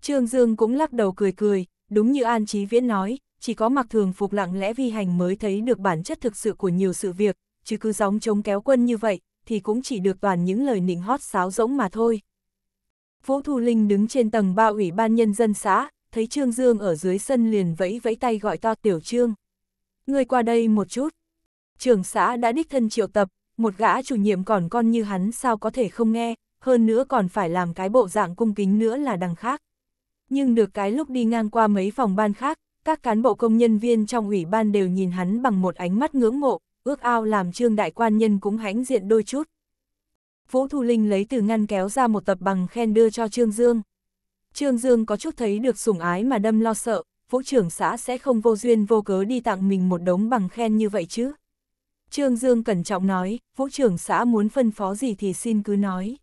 Trương Dương cũng lắc đầu cười cười, đúng như an trí viễn nói, chỉ có mặc thường phục lặng lẽ vi hành mới thấy được bản chất thực sự của nhiều sự việc, chứ cứ gióng chống kéo quân như vậy, thì cũng chỉ được toàn những lời nịnh hót sáo rỗng mà thôi. Vũ Thu Linh đứng trên tầng ba ủy ban nhân dân xã, thấy Trương Dương ở dưới sân liền vẫy vẫy tay gọi to Tiểu Trương. Người qua đây một chút. Trường xã đã đích thân triệu tập, một gã chủ nhiệm còn con như hắn sao có thể không nghe, hơn nữa còn phải làm cái bộ dạng cung kính nữa là đằng khác. Nhưng được cái lúc đi ngang qua mấy phòng ban khác, các cán bộ công nhân viên trong ủy ban đều nhìn hắn bằng một ánh mắt ngưỡng mộ, ước ao làm trương đại quan nhân cũng hãnh diện đôi chút. Vũ Thu Linh lấy từ ngăn kéo ra một tập bằng khen đưa cho Trương Dương. Trương Dương có chút thấy được sủng ái mà đâm lo sợ, vũ trưởng xã sẽ không vô duyên vô cớ đi tặng mình một đống bằng khen như vậy chứ. Trương Dương cẩn trọng nói, vũ trưởng xã muốn phân phó gì thì xin cứ nói.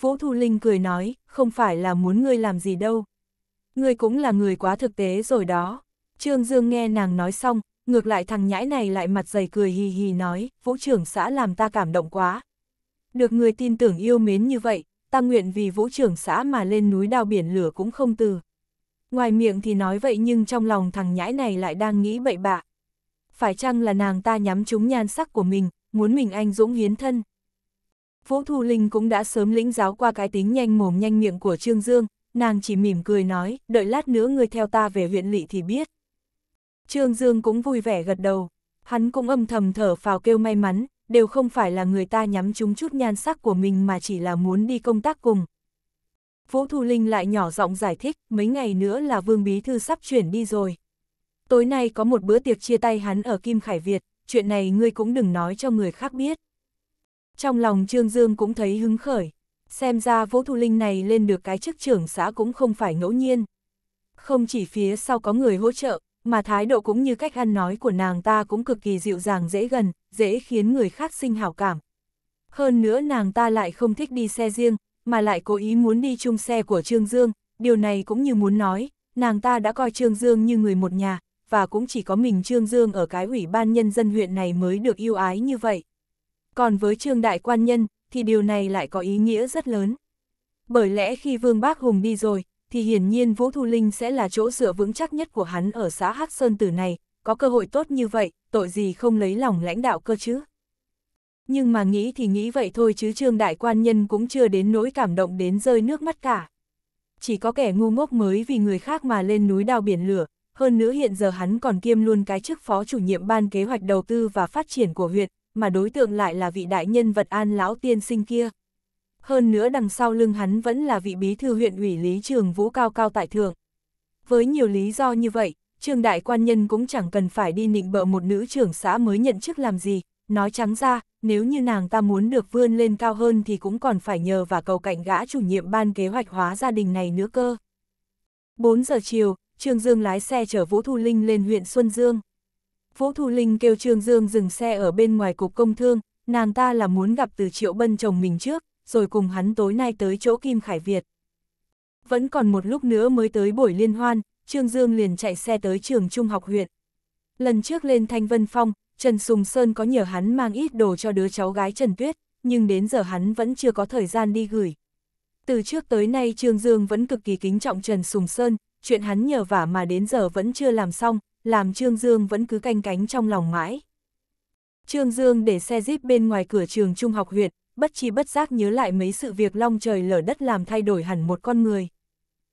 Vũ Thu Linh cười nói, không phải là muốn ngươi làm gì đâu. Ngươi cũng là người quá thực tế rồi đó. Trương Dương nghe nàng nói xong, ngược lại thằng nhãi này lại mặt dày cười hì hì nói, vũ trưởng xã làm ta cảm động quá. Được người tin tưởng yêu mến như vậy, ta nguyện vì vũ trưởng xã mà lên núi đao biển lửa cũng không từ. Ngoài miệng thì nói vậy nhưng trong lòng thằng nhãi này lại đang nghĩ bậy bạ. Phải chăng là nàng ta nhắm trúng nhan sắc của mình, muốn mình anh dũng hiến thân? Vũ Thu Linh cũng đã sớm lĩnh giáo qua cái tính nhanh mồm nhanh miệng của Trương Dương, nàng chỉ mỉm cười nói, đợi lát nữa người theo ta về huyện lỵ thì biết. Trương Dương cũng vui vẻ gật đầu. Hắn cũng âm thầm thở phào kêu may mắn, đều không phải là người ta nhắm chúng chút nhan sắc của mình mà chỉ là muốn đi công tác cùng. Vũ Thu Linh lại nhỏ giọng giải thích, mấy ngày nữa là Vương Bí Thư sắp chuyển đi rồi. Tối nay có một bữa tiệc chia tay hắn ở Kim Khải Việt, chuyện này ngươi cũng đừng nói cho người khác biết. Trong lòng Trương Dương cũng thấy hứng khởi, xem ra Vũ Thu Linh này lên được cái chức trưởng xã cũng không phải ngẫu nhiên. Không chỉ phía sau có người hỗ trợ, mà thái độ cũng như cách ăn nói của nàng ta cũng cực kỳ dịu dàng dễ gần, dễ khiến người khác sinh hảo cảm. Hơn nữa nàng ta lại không thích đi xe riêng, mà lại cố ý muốn đi chung xe của Trương Dương, điều này cũng như muốn nói, nàng ta đã coi Trương Dương như người một nhà, và cũng chỉ có mình Trương Dương ở cái ủy ban nhân dân huyện này mới được yêu ái như vậy. Còn với Trương Đại Quan Nhân, thì điều này lại có ý nghĩa rất lớn. Bởi lẽ khi Vương Bác Hùng đi rồi, thì hiển nhiên Vũ Thu Linh sẽ là chỗ dựa vững chắc nhất của hắn ở xã Hắc Sơn Tử này, có cơ hội tốt như vậy, tội gì không lấy lòng lãnh đạo cơ chứ. Nhưng mà nghĩ thì nghĩ vậy thôi chứ Trương Đại Quan Nhân cũng chưa đến nỗi cảm động đến rơi nước mắt cả. Chỉ có kẻ ngu ngốc mới vì người khác mà lên núi đào biển lửa, hơn nữa hiện giờ hắn còn kiêm luôn cái chức phó chủ nhiệm ban kế hoạch đầu tư và phát triển của huyện, mà đối tượng lại là vị đại nhân vật an lão tiên sinh kia hơn nữa đằng sau lưng hắn vẫn là vị bí thư huyện ủy Lý Trường Vũ cao cao tại thượng. Với nhiều lý do như vậy, Trương Đại Quan Nhân cũng chẳng cần phải đi nịnh bợ một nữ trưởng xã mới nhận chức làm gì, nói trắng ra, nếu như nàng ta muốn được vươn lên cao hơn thì cũng còn phải nhờ và cầu cạnh gã chủ nhiệm ban kế hoạch hóa gia đình này nữa cơ. 4 giờ chiều, Trương Dương lái xe chở Vũ Thu Linh lên huyện Xuân Dương. Vũ Thu Linh kêu Trương Dương dừng xe ở bên ngoài cục công thương, nàng ta là muốn gặp từ Triệu Bân chồng mình trước, rồi cùng hắn tối nay tới chỗ Kim Khải Việt. Vẫn còn một lúc nữa mới tới buổi liên hoan, Trương Dương liền chạy xe tới trường trung học huyện. Lần trước lên Thanh Vân Phong, Trần Sùng Sơn có nhờ hắn mang ít đồ cho đứa cháu gái Trần Tuyết, nhưng đến giờ hắn vẫn chưa có thời gian đi gửi. Từ trước tới nay Trương Dương vẫn cực kỳ kính trọng Trần Sùng Sơn, chuyện hắn nhờ vả mà đến giờ vẫn chưa làm xong, làm Trương Dương vẫn cứ canh cánh trong lòng mãi. Trương Dương để xe jeep bên ngoài cửa trường trung học huyện, bất chi bất giác nhớ lại mấy sự việc long trời lở đất làm thay đổi hẳn một con người.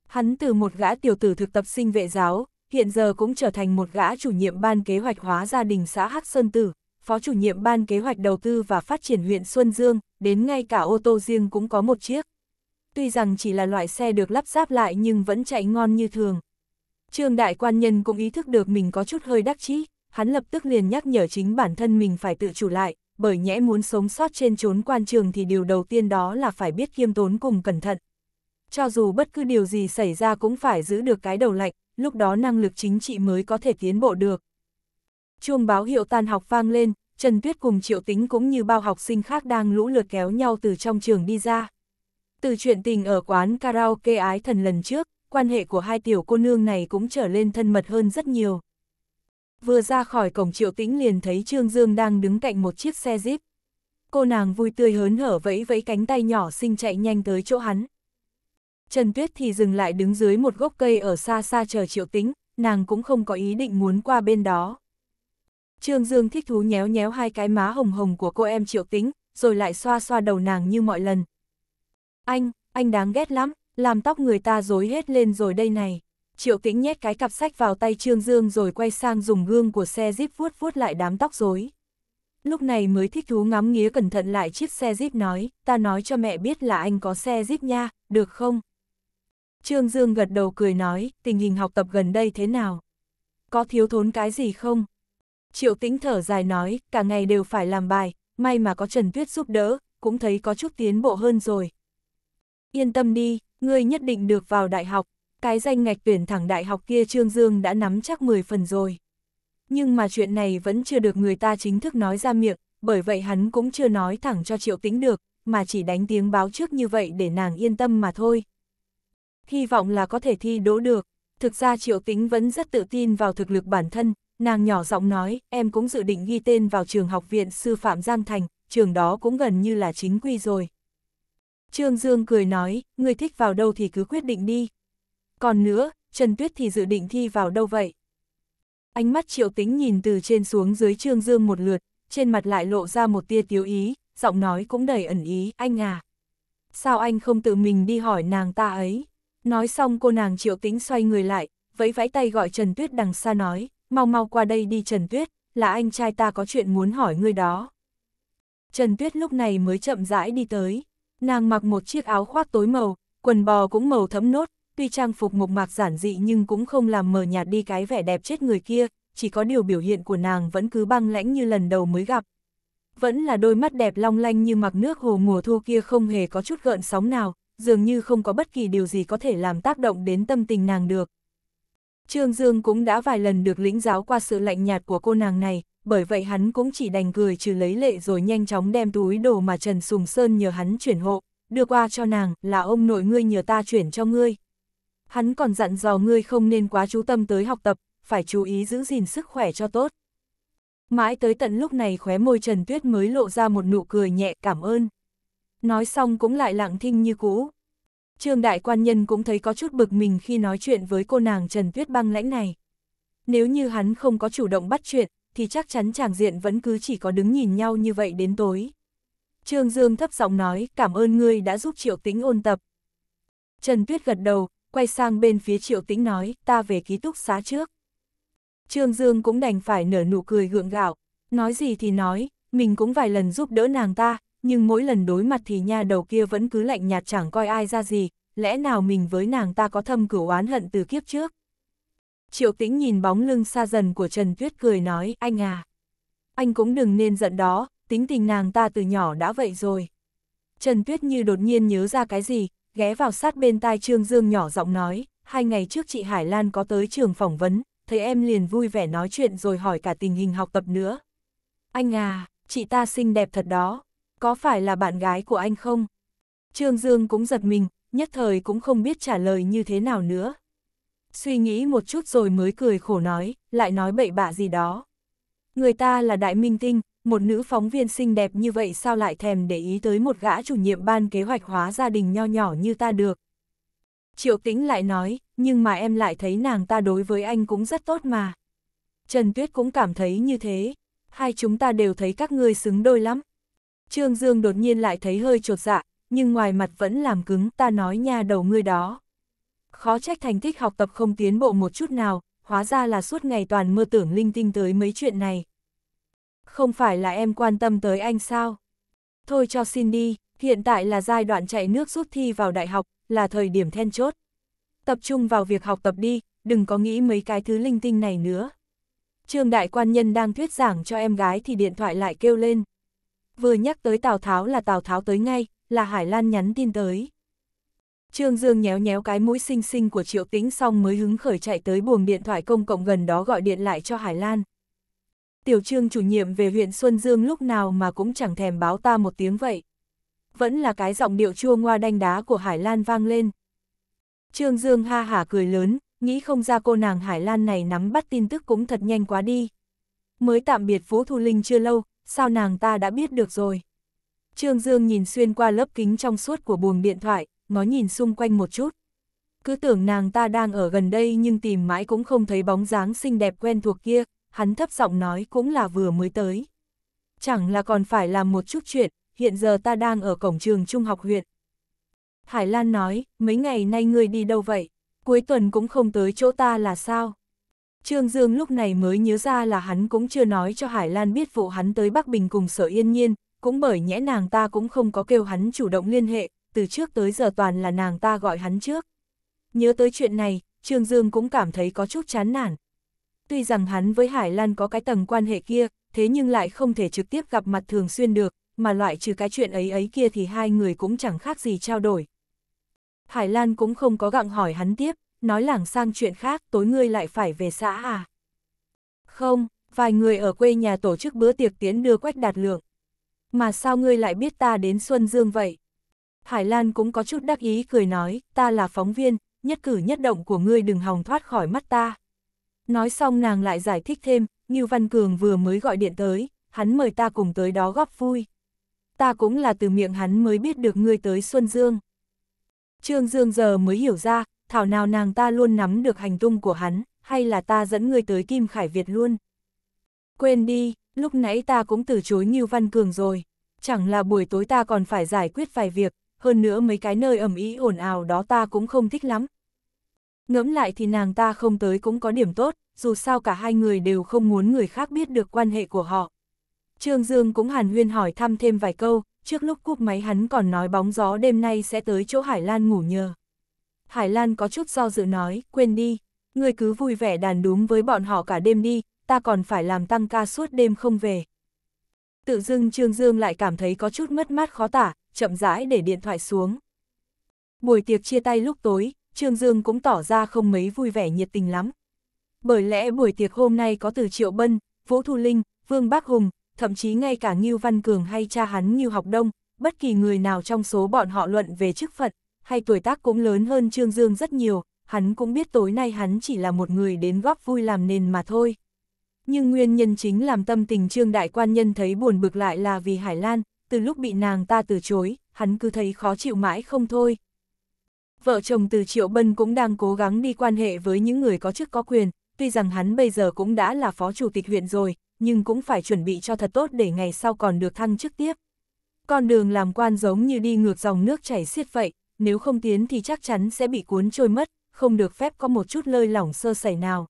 Hắn từ một gã tiểu tử thực tập sinh vệ giáo, hiện giờ cũng trở thành một gã chủ nhiệm ban kế hoạch hóa gia đình xã Hắc Sơn Tử, phó chủ nhiệm ban kế hoạch đầu tư và phát triển huyện Xuân Dương, đến ngay cả ô tô riêng cũng có một chiếc. Tuy rằng chỉ là loại xe được lắp ráp lại nhưng vẫn chạy ngon như thường. Trương đại quan nhân cũng ý thức được mình có chút hơi đắc chí, hắn lập tức liền nhắc nhở chính bản thân mình phải tự chủ lại, bởi nhẽ muốn sống sót trên chốn quan trường thì điều đầu tiên đó là phải biết kiêm tốn cùng cẩn thận. Cho dù bất cứ điều gì xảy ra cũng phải giữ được cái đầu lạnh, lúc đó năng lực chính trị mới có thể tiến bộ được. Chuông báo hiệu tan học vang lên, Trần Tuyết cùng Triệu Tính cũng như bao học sinh khác đang lũ lượt kéo nhau từ trong trường đi ra. Từ chuyện tình ở quán karaoke ái thần lần trước, quan hệ của hai tiểu cô nương này cũng trở lên thân mật hơn rất nhiều. Vừa ra khỏi cổng triệu tĩnh liền thấy Trương Dương đang đứng cạnh một chiếc xe jeep. Cô nàng vui tươi hớn hở vẫy vẫy cánh tay nhỏ xinh chạy nhanh tới chỗ hắn. Trần Tuyết thì dừng lại đứng dưới một gốc cây ở xa xa chờ triệu tĩnh, nàng cũng không có ý định muốn qua bên đó. Trương Dương thích thú nhéo nhéo hai cái má hồng hồng của cô em triệu tĩnh, rồi lại xoa xoa đầu nàng như mọi lần. Anh, anh đáng ghét lắm, làm tóc người ta rối hết lên rồi đây này. Triệu Tĩnh nhét cái cặp sách vào tay Trương Dương rồi quay sang dùng gương của xe Jeep vuốt vuốt lại đám tóc rối. Lúc này mới thích thú ngắm nghía cẩn thận lại chiếc xe Jeep nói, ta nói cho mẹ biết là anh có xe Jeep nha, được không? Trương Dương gật đầu cười nói, tình hình học tập gần đây thế nào? Có thiếu thốn cái gì không? Triệu Tĩnh thở dài nói, cả ngày đều phải làm bài, may mà có Trần Tuyết giúp đỡ, cũng thấy có chút tiến bộ hơn rồi. Yên tâm đi, ngươi nhất định được vào đại học, cái danh ngạch tuyển thẳng đại học kia Trương Dương đã nắm chắc 10 phần rồi. Nhưng mà chuyện này vẫn chưa được người ta chính thức nói ra miệng, bởi vậy hắn cũng chưa nói thẳng cho Triệu Tĩnh được, mà chỉ đánh tiếng báo trước như vậy để nàng yên tâm mà thôi. Hy vọng là có thể thi đỗ được, thực ra Triệu Tĩnh vẫn rất tự tin vào thực lực bản thân, nàng nhỏ giọng nói, em cũng dự định ghi tên vào trường học viện sư phạm Giang Thành, trường đó cũng gần như là chính quy rồi. Trương Dương cười nói, người thích vào đâu thì cứ quyết định đi. Còn nữa, Trần Tuyết thì dự định thi vào đâu vậy? Ánh mắt triệu tính nhìn từ trên xuống dưới trương dương một lượt, trên mặt lại lộ ra một tia tiếu ý, giọng nói cũng đầy ẩn ý, anh à. Sao anh không tự mình đi hỏi nàng ta ấy? Nói xong cô nàng triệu tính xoay người lại, vẫy vẫy tay gọi Trần Tuyết đằng xa nói, mau mau qua đây đi Trần Tuyết, là anh trai ta có chuyện muốn hỏi ngươi đó. Trần Tuyết lúc này mới chậm rãi đi tới, nàng mặc một chiếc áo khoác tối màu, quần bò cũng màu thấm nốt, tuy trang phục mộc mạc giản dị nhưng cũng không làm mờ nhạt đi cái vẻ đẹp chết người kia, chỉ có điều biểu hiện của nàng vẫn cứ băng lãnh như lần đầu mới gặp. Vẫn là đôi mắt đẹp long lanh như mặt nước hồ mùa thu kia không hề có chút gợn sóng nào, dường như không có bất kỳ điều gì có thể làm tác động đến tâm tình nàng được. Trương Dương cũng đã vài lần được lĩnh giáo qua sự lạnh nhạt của cô nàng này, bởi vậy hắn cũng chỉ đành cười trừ lấy lệ rồi nhanh chóng đem túi đồ mà Trần Sùng Sơn nhờ hắn chuyển hộ, đưa qua cho nàng, là ông nội ngươi nhờ ta chuyển cho ngươi. Hắn còn dặn dò ngươi không nên quá chú tâm tới học tập, phải chú ý giữ gìn sức khỏe cho tốt. Mãi tới tận lúc này khóe môi Trần Tuyết mới lộ ra một nụ cười nhẹ cảm ơn. Nói xong cũng lại lặng thinh như cũ. Trương Đại Quan Nhân cũng thấy có chút bực mình khi nói chuyện với cô nàng Trần Tuyết băng lãnh này. Nếu như hắn không có chủ động bắt chuyện, thì chắc chắn chàng diện vẫn cứ chỉ có đứng nhìn nhau như vậy đến tối. Trương Dương thấp giọng nói cảm ơn ngươi đã giúp Triệu tính ôn tập. Trần Tuyết gật đầu, quay sang bên phía Triệu Tĩnh nói, ta về ký túc xá trước. Trương Dương cũng đành phải nở nụ cười gượng gạo, nói gì thì nói, mình cũng vài lần giúp đỡ nàng ta, nhưng mỗi lần đối mặt thì nha đầu kia vẫn cứ lạnh nhạt chẳng coi ai ra gì, lẽ nào mình với nàng ta có thâm cửu oán hận từ kiếp trước. Triệu Tĩnh nhìn bóng lưng xa dần của Trần Tuyết cười nói, anh à, anh cũng đừng nên giận đó, tính tình nàng ta từ nhỏ đã vậy rồi. Trần Tuyết như đột nhiên nhớ ra cái gì, ghé vào sát bên tai Trương Dương nhỏ giọng nói, hai ngày trước chị Hải Lan có tới trường phỏng vấn, thấy em liền vui vẻ nói chuyện rồi hỏi cả tình hình học tập nữa. Anh à, chị ta xinh đẹp thật đó, có phải là bạn gái của anh không? Trương Dương cũng giật mình, nhất thời cũng không biết trả lời như thế nào nữa. Suy nghĩ một chút rồi mới cười khổ nói, lại nói bậy bạ gì đó. Người ta là đại minh tinh, một nữ phóng viên xinh đẹp như vậy sao lại thèm để ý tới một gã chủ nhiệm ban kế hoạch hóa gia đình nho nhỏ như ta được. Triệu Tĩnh lại nói, nhưng mà em lại thấy nàng ta đối với anh cũng rất tốt mà. Trần Tuyết cũng cảm thấy như thế, hai chúng ta đều thấy các ngươi xứng đôi lắm. Trương Dương đột nhiên lại thấy hơi trột dạ, nhưng ngoài mặt vẫn làm cứng ta nói nha đầu ngươi đó. Khó trách thành tích học tập không tiến bộ một chút nào, hóa ra là suốt ngày toàn mơ tưởng linh tinh tới mấy chuyện này không phải là em quan tâm tới anh sao? Thôi cho xin đi, hiện tại là giai đoạn chạy nước rút thi vào đại học, là thời điểm then chốt. Tập trung vào việc học tập đi, đừng có nghĩ mấy cái thứ linh tinh này nữa. Trương đại quan nhân đang thuyết giảng cho em gái thì điện thoại lại kêu lên. Vừa nhắc tới Tào Tháo là Tào Tháo tới ngay, là Hải Lan nhắn tin tới. Trương Dương nhéo nhéo cái mũi xinh xinh của Triệu Tĩnh xong mới hứng khởi chạy tới buồng điện thoại công cộng gần đó gọi điện lại cho Hải Lan tiểu trương chủ nhiệm về huyện Xuân Dương lúc nào mà cũng chẳng thèm báo ta một tiếng vậy. Vẫn là cái giọng điệu chua ngoa đanh đá của Hải Lan vang lên. Trương Dương ha hả cười lớn, nghĩ không ra cô nàng Hải Lan này nắm bắt tin tức cũng thật nhanh quá đi. Mới tạm biệt Phú Thu Linh chưa lâu, sao nàng ta đã biết được rồi. Trương Dương nhìn xuyên qua lớp kính trong suốt của buồng điện thoại, ngó nhìn xung quanh một chút. Cứ tưởng nàng ta đang ở gần đây nhưng tìm mãi cũng không thấy bóng dáng xinh đẹp quen thuộc kia, hắn thấp giọng nói cũng là vừa mới tới. Chẳng là còn phải làm một chút chuyện, hiện giờ ta đang ở cổng trường trung học huyện. Hải Lan nói, mấy ngày nay ngươi đi đâu vậy, cuối tuần cũng không tới chỗ ta là sao? Trương Dương lúc này mới nhớ ra là hắn cũng chưa nói cho Hải Lan biết vụ hắn tới Bắc Bình cùng sở yên nhiên, cũng bởi nhẽ nàng ta cũng không có kêu hắn chủ động liên hệ, từ trước tới giờ toàn là nàng ta gọi hắn trước. Nhớ tới chuyện này, Trương Dương cũng cảm thấy có chút chán nản, tuy rằng hắn với Hải Lan có cái tầng quan hệ kia, thế nhưng lại không thể trực tiếp gặp mặt thường xuyên được, mà loại trừ cái chuyện ấy ấy kia thì hai người cũng chẳng khác gì trao đổi. Hải Lan cũng không có gặng hỏi hắn tiếp, nói lảng sang chuyện khác, tối ngươi lại phải về xã à? Không, vài người ở quê nhà tổ chức bữa tiệc tiến đưa quách đạt lượng. Mà sao ngươi lại biết ta đến Xuân Dương vậy? Hải Lan cũng có chút đắc ý cười nói, ta là phóng viên, nhất cử nhất động của ngươi đừng hòng thoát khỏi mắt ta. Nói xong nàng lại giải thích thêm, Ngưu Văn Cường vừa mới gọi điện tới, hắn mời ta cùng tới đó góp vui. Ta cũng là từ miệng hắn mới biết được ngươi tới Xuân Dương. Trương Dương giờ mới hiểu ra, thảo nào nàng ta luôn nắm được hành tung của hắn, hay là ta dẫn ngươi tới Kim Khải Việt luôn. Quên đi, lúc nãy ta cũng từ chối Ngưu Văn Cường rồi, chẳng là buổi tối ta còn phải giải quyết vài việc, hơn nữa mấy cái nơi ẩm ý ồn ào đó ta cũng không thích lắm, Ngẫm lại thì nàng ta không tới cũng có điểm tốt, dù sao cả hai người đều không muốn người khác biết được quan hệ của họ. Trương Dương cũng hàn huyên hỏi thăm thêm vài câu, trước lúc cúp máy hắn còn nói bóng gió đêm nay sẽ tới chỗ Hải Lan ngủ nhờ. Hải Lan có chút do dự nói, quên đi, người cứ vui vẻ đàn đúng với bọn họ cả đêm đi, ta còn phải làm tăng ca suốt đêm không về. Tự dưng Trương Dương lại cảm thấy có chút mất mát khó tả, chậm rãi để điện thoại xuống. Buổi tiệc chia tay lúc tối, Trương Dương cũng tỏ ra không mấy vui vẻ nhiệt tình lắm. Bởi lẽ buổi tiệc hôm nay có từ Triệu Bân, Vũ Thu Linh, Vương Bác Hùng, thậm chí ngay cả Ngưu Văn Cường hay cha hắn Ngưu Học Đông, bất kỳ người nào trong số bọn họ luận về chức phận, hay tuổi tác cũng lớn hơn Trương Dương rất nhiều, hắn cũng biết tối nay hắn chỉ là một người đến góp vui làm nền mà thôi. Nhưng nguyên nhân chính làm tâm tình Trương Đại Quan Nhân thấy buồn bực lại là vì Hải Lan, từ lúc bị nàng ta từ chối, hắn cứ thấy khó chịu mãi không thôi vợ chồng từ Triệu Bân cũng đang cố gắng đi quan hệ với những người có chức có quyền, tuy rằng hắn bây giờ cũng đã là phó chủ tịch huyện rồi, nhưng cũng phải chuẩn bị cho thật tốt để ngày sau còn được thăng chức tiếp. Con đường làm quan giống như đi ngược dòng nước chảy xiết vậy, nếu không tiến thì chắc chắn sẽ bị cuốn trôi mất, không được phép có một chút lơi lỏng sơ sẩy nào.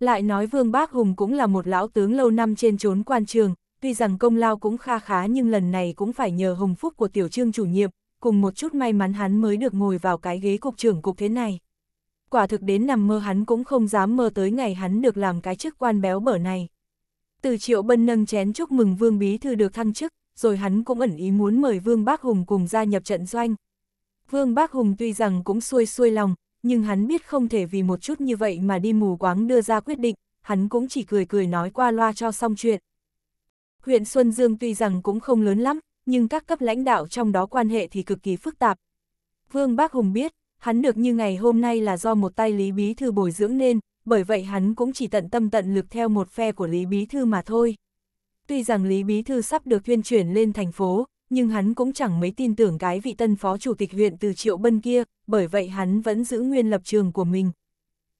Lại nói Vương Bác Hùng cũng là một lão tướng lâu năm trên chốn quan trường, tuy rằng công lao cũng kha khá nhưng lần này cũng phải nhờ hồng phúc của tiểu trương chủ nhiệm, cùng một chút may mắn hắn mới được ngồi vào cái ghế cục trưởng cục thế này. Quả thực đến nằm mơ hắn cũng không dám mơ tới ngày hắn được làm cái chức quan béo bở này. Từ triệu bân nâng chén chúc mừng Vương Bí Thư được thăng chức, rồi hắn cũng ẩn ý muốn mời Vương Bác Hùng cùng gia nhập trận doanh. Vương Bác Hùng tuy rằng cũng xuôi xuôi lòng, nhưng hắn biết không thể vì một chút như vậy mà đi mù quáng đưa ra quyết định, hắn cũng chỉ cười cười nói qua loa cho xong chuyện. Huyện Xuân Dương tuy rằng cũng không lớn lắm, nhưng các cấp lãnh đạo trong đó quan hệ thì cực kỳ phức tạp. Vương Bác Hùng biết, hắn được như ngày hôm nay là do một tay Lý Bí Thư bồi dưỡng nên, bởi vậy hắn cũng chỉ tận tâm tận lực theo một phe của Lý Bí Thư mà thôi. Tuy rằng Lý Bí Thư sắp được tuyên chuyển lên thành phố, nhưng hắn cũng chẳng mấy tin tưởng cái vị tân phó chủ tịch huyện từ Triệu Bân kia, bởi vậy hắn vẫn giữ nguyên lập trường của mình.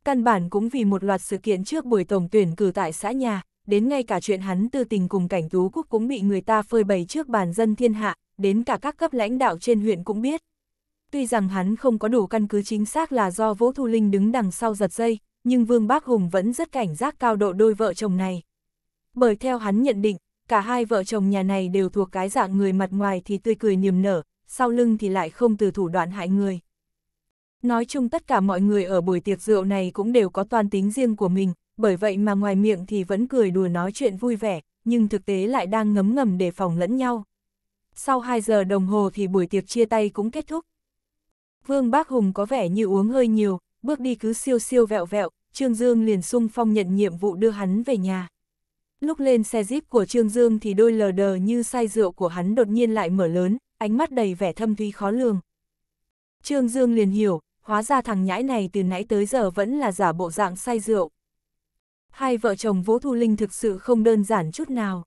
Căn bản cũng vì một loạt sự kiện trước buổi tổng tuyển cử tại xã nhà, đến ngay cả chuyện hắn tư tình cùng cảnh tú quốc cũng bị người ta phơi bày trước bàn dân thiên hạ, đến cả các cấp lãnh đạo trên huyện cũng biết. Tuy rằng hắn không có đủ căn cứ chính xác là do Vũ Thu Linh đứng đằng sau giật dây, nhưng Vương Bác Hùng vẫn rất cảnh giác cao độ đôi vợ chồng này. Bởi theo hắn nhận định, cả hai vợ chồng nhà này đều thuộc cái dạng người mặt ngoài thì tươi cười niềm nở, sau lưng thì lại không từ thủ đoạn hại người. Nói chung tất cả mọi người ở buổi tiệc rượu này cũng đều có toan tính riêng của mình, bởi vậy mà ngoài miệng thì vẫn cười đùa nói chuyện vui vẻ, nhưng thực tế lại đang ngấm ngầm đề phòng lẫn nhau. Sau 2 giờ đồng hồ thì buổi tiệc chia tay cũng kết thúc. Vương Bác Hùng có vẻ như uống hơi nhiều, bước đi cứ siêu siêu vẹo vẹo, Trương Dương liền sung phong nhận nhiệm vụ đưa hắn về nhà. Lúc lên xe jeep của Trương Dương thì đôi lờ đờ như say rượu của hắn đột nhiên lại mở lớn, ánh mắt đầy vẻ thâm thúy khó lường. Trương Dương liền hiểu, hóa ra thằng nhãi này từ nãy tới giờ vẫn là giả bộ dạng say rượu. Hai vợ chồng Vũ Thu Linh thực sự không đơn giản chút nào.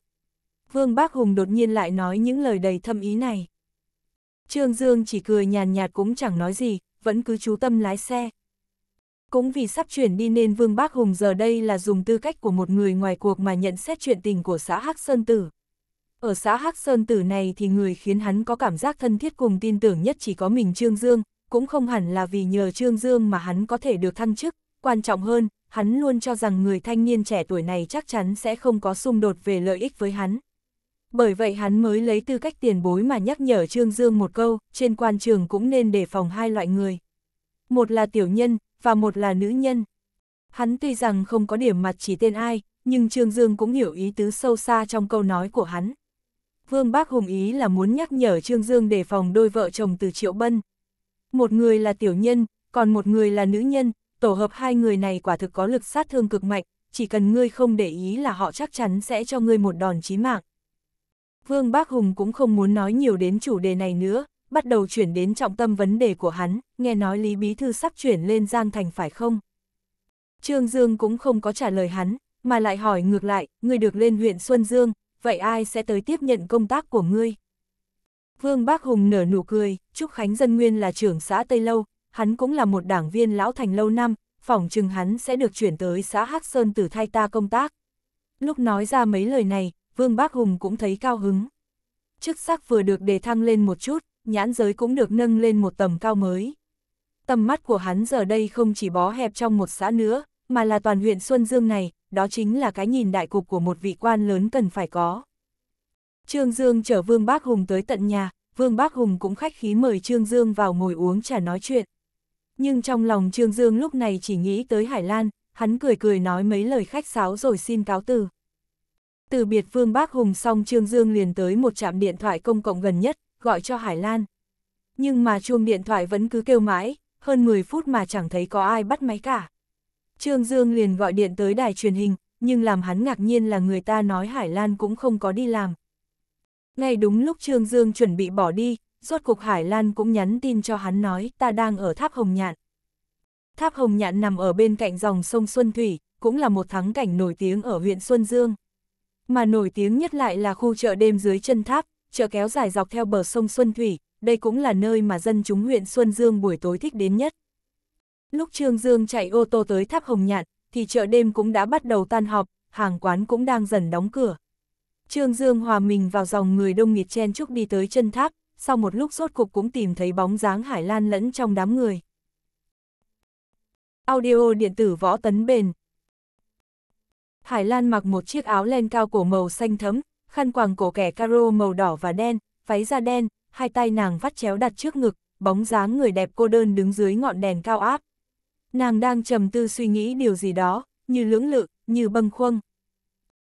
Vương Bác Hùng đột nhiên lại nói những lời đầy thâm ý này. Trương Dương chỉ cười nhàn nhạt cũng chẳng nói gì, vẫn cứ chú tâm lái xe. Cũng vì sắp chuyển đi nên Vương Bác Hùng giờ đây là dùng tư cách của một người ngoài cuộc mà nhận xét chuyện tình của xã Hắc Sơn Tử. Ở xã Hắc Sơn Tử này thì người khiến hắn có cảm giác thân thiết cùng tin tưởng nhất chỉ có mình Trương Dương, cũng không hẳn là vì nhờ Trương Dương mà hắn có thể được thăng chức, quan trọng hơn, hắn luôn cho rằng người thanh niên trẻ tuổi này chắc chắn sẽ không có xung đột về lợi ích với hắn. Bởi vậy hắn mới lấy tư cách tiền bối mà nhắc nhở Trương Dương một câu, trên quan trường cũng nên đề phòng hai loại người. Một là tiểu nhân, và một là nữ nhân. Hắn tuy rằng không có điểm mặt chỉ tên ai, nhưng Trương Dương cũng hiểu ý tứ sâu xa trong câu nói của hắn. Vương Bác Hùng ý là muốn nhắc nhở Trương Dương đề phòng đôi vợ chồng từ Triệu Bân. Một người là tiểu nhân, còn một người là nữ nhân, tổ hợp hai người này quả thực có lực sát thương cực mạnh, chỉ cần ngươi không để ý là họ chắc chắn sẽ cho ngươi một đòn chí mạng. Vương Bác Hùng cũng không muốn nói nhiều đến chủ đề này nữa, bắt đầu chuyển đến trọng tâm vấn đề của hắn, nghe nói Lý Bí Thư sắp chuyển lên Giang Thành phải không? Trương Dương cũng không có trả lời hắn, mà lại hỏi ngược lại, ngươi được lên huyện Xuân Dương, vậy ai sẽ tới tiếp nhận công tác của ngươi? Vương Bác Hùng nở nụ cười, Trúc Khánh Dân Nguyên là trưởng xã Tây Lâu, hắn cũng là một đảng viên lão thành lâu năm, phỏng chừng hắn sẽ được chuyển tới xã Hắc Sơn từ thay ta công tác. Lúc nói ra mấy lời này, Vương Bác Hùng cũng thấy cao hứng. Chức sắc vừa được đề thăng lên một chút, nhãn giới cũng được nâng lên một tầm cao mới. Tầm mắt của hắn giờ đây không chỉ bó hẹp trong một xã nữa, mà là toàn huyện Xuân Dương này, đó chính là cái nhìn đại cục của một vị quan lớn cần phải có. Trương Dương chở Vương Bác Hùng tới tận nhà, Vương Bác Hùng cũng khách khí mời Trương Dương vào ngồi uống trà nói chuyện. Nhưng trong lòng Trương Dương lúc này chỉ nghĩ tới Hải Lan, hắn cười cười nói mấy lời khách sáo rồi xin cáo từ. Từ biệt Vương Bác Hùng xong Trương Dương liền tới một trạm điện thoại công cộng gần nhất, gọi cho Hải Lan. Nhưng mà chuông điện thoại vẫn cứ kêu mãi, hơn 10 phút mà chẳng thấy có ai bắt máy cả. Trương Dương liền gọi điện tới đài truyền hình, nhưng làm hắn ngạc nhiên là người ta nói Hải Lan cũng không có đi làm. Ngay đúng lúc Trương Dương chuẩn bị bỏ đi, rốt cuộc Hải Lan cũng nhắn tin cho hắn nói ta đang ở Tháp Hồng Nhạn. Tháp Hồng Nhạn nằm ở bên cạnh dòng sông Xuân Thủy, cũng là một thắng cảnh nổi tiếng ở huyện Xuân Dương. Mà nổi tiếng nhất lại là khu chợ đêm dưới chân tháp, chợ kéo dài dọc theo bờ sông Xuân Thủy, đây cũng là nơi mà dân chúng huyện Xuân Dương buổi tối thích đến nhất. Lúc Trương Dương chạy ô tô tới Tháp Hồng Nhạn, thì chợ đêm cũng đã bắt đầu tan họp, hàng quán cũng đang dần đóng cửa. Trương Dương hòa mình vào dòng người đông nghịt chen chúc đi tới chân tháp, sau một lúc rốt cục cũng tìm thấy bóng dáng Hải Lan lẫn trong đám người. Audio điện tử võ tấn bền Hải Lan mặc một chiếc áo len cao cổ màu xanh thấm, khăn quàng cổ kẻ caro màu đỏ và đen, váy da đen, hai tay nàng vắt chéo đặt trước ngực, bóng dáng người đẹp cô đơn đứng dưới ngọn đèn cao áp. Nàng đang trầm tư suy nghĩ điều gì đó, như lưỡng lự, như bâng khuâng.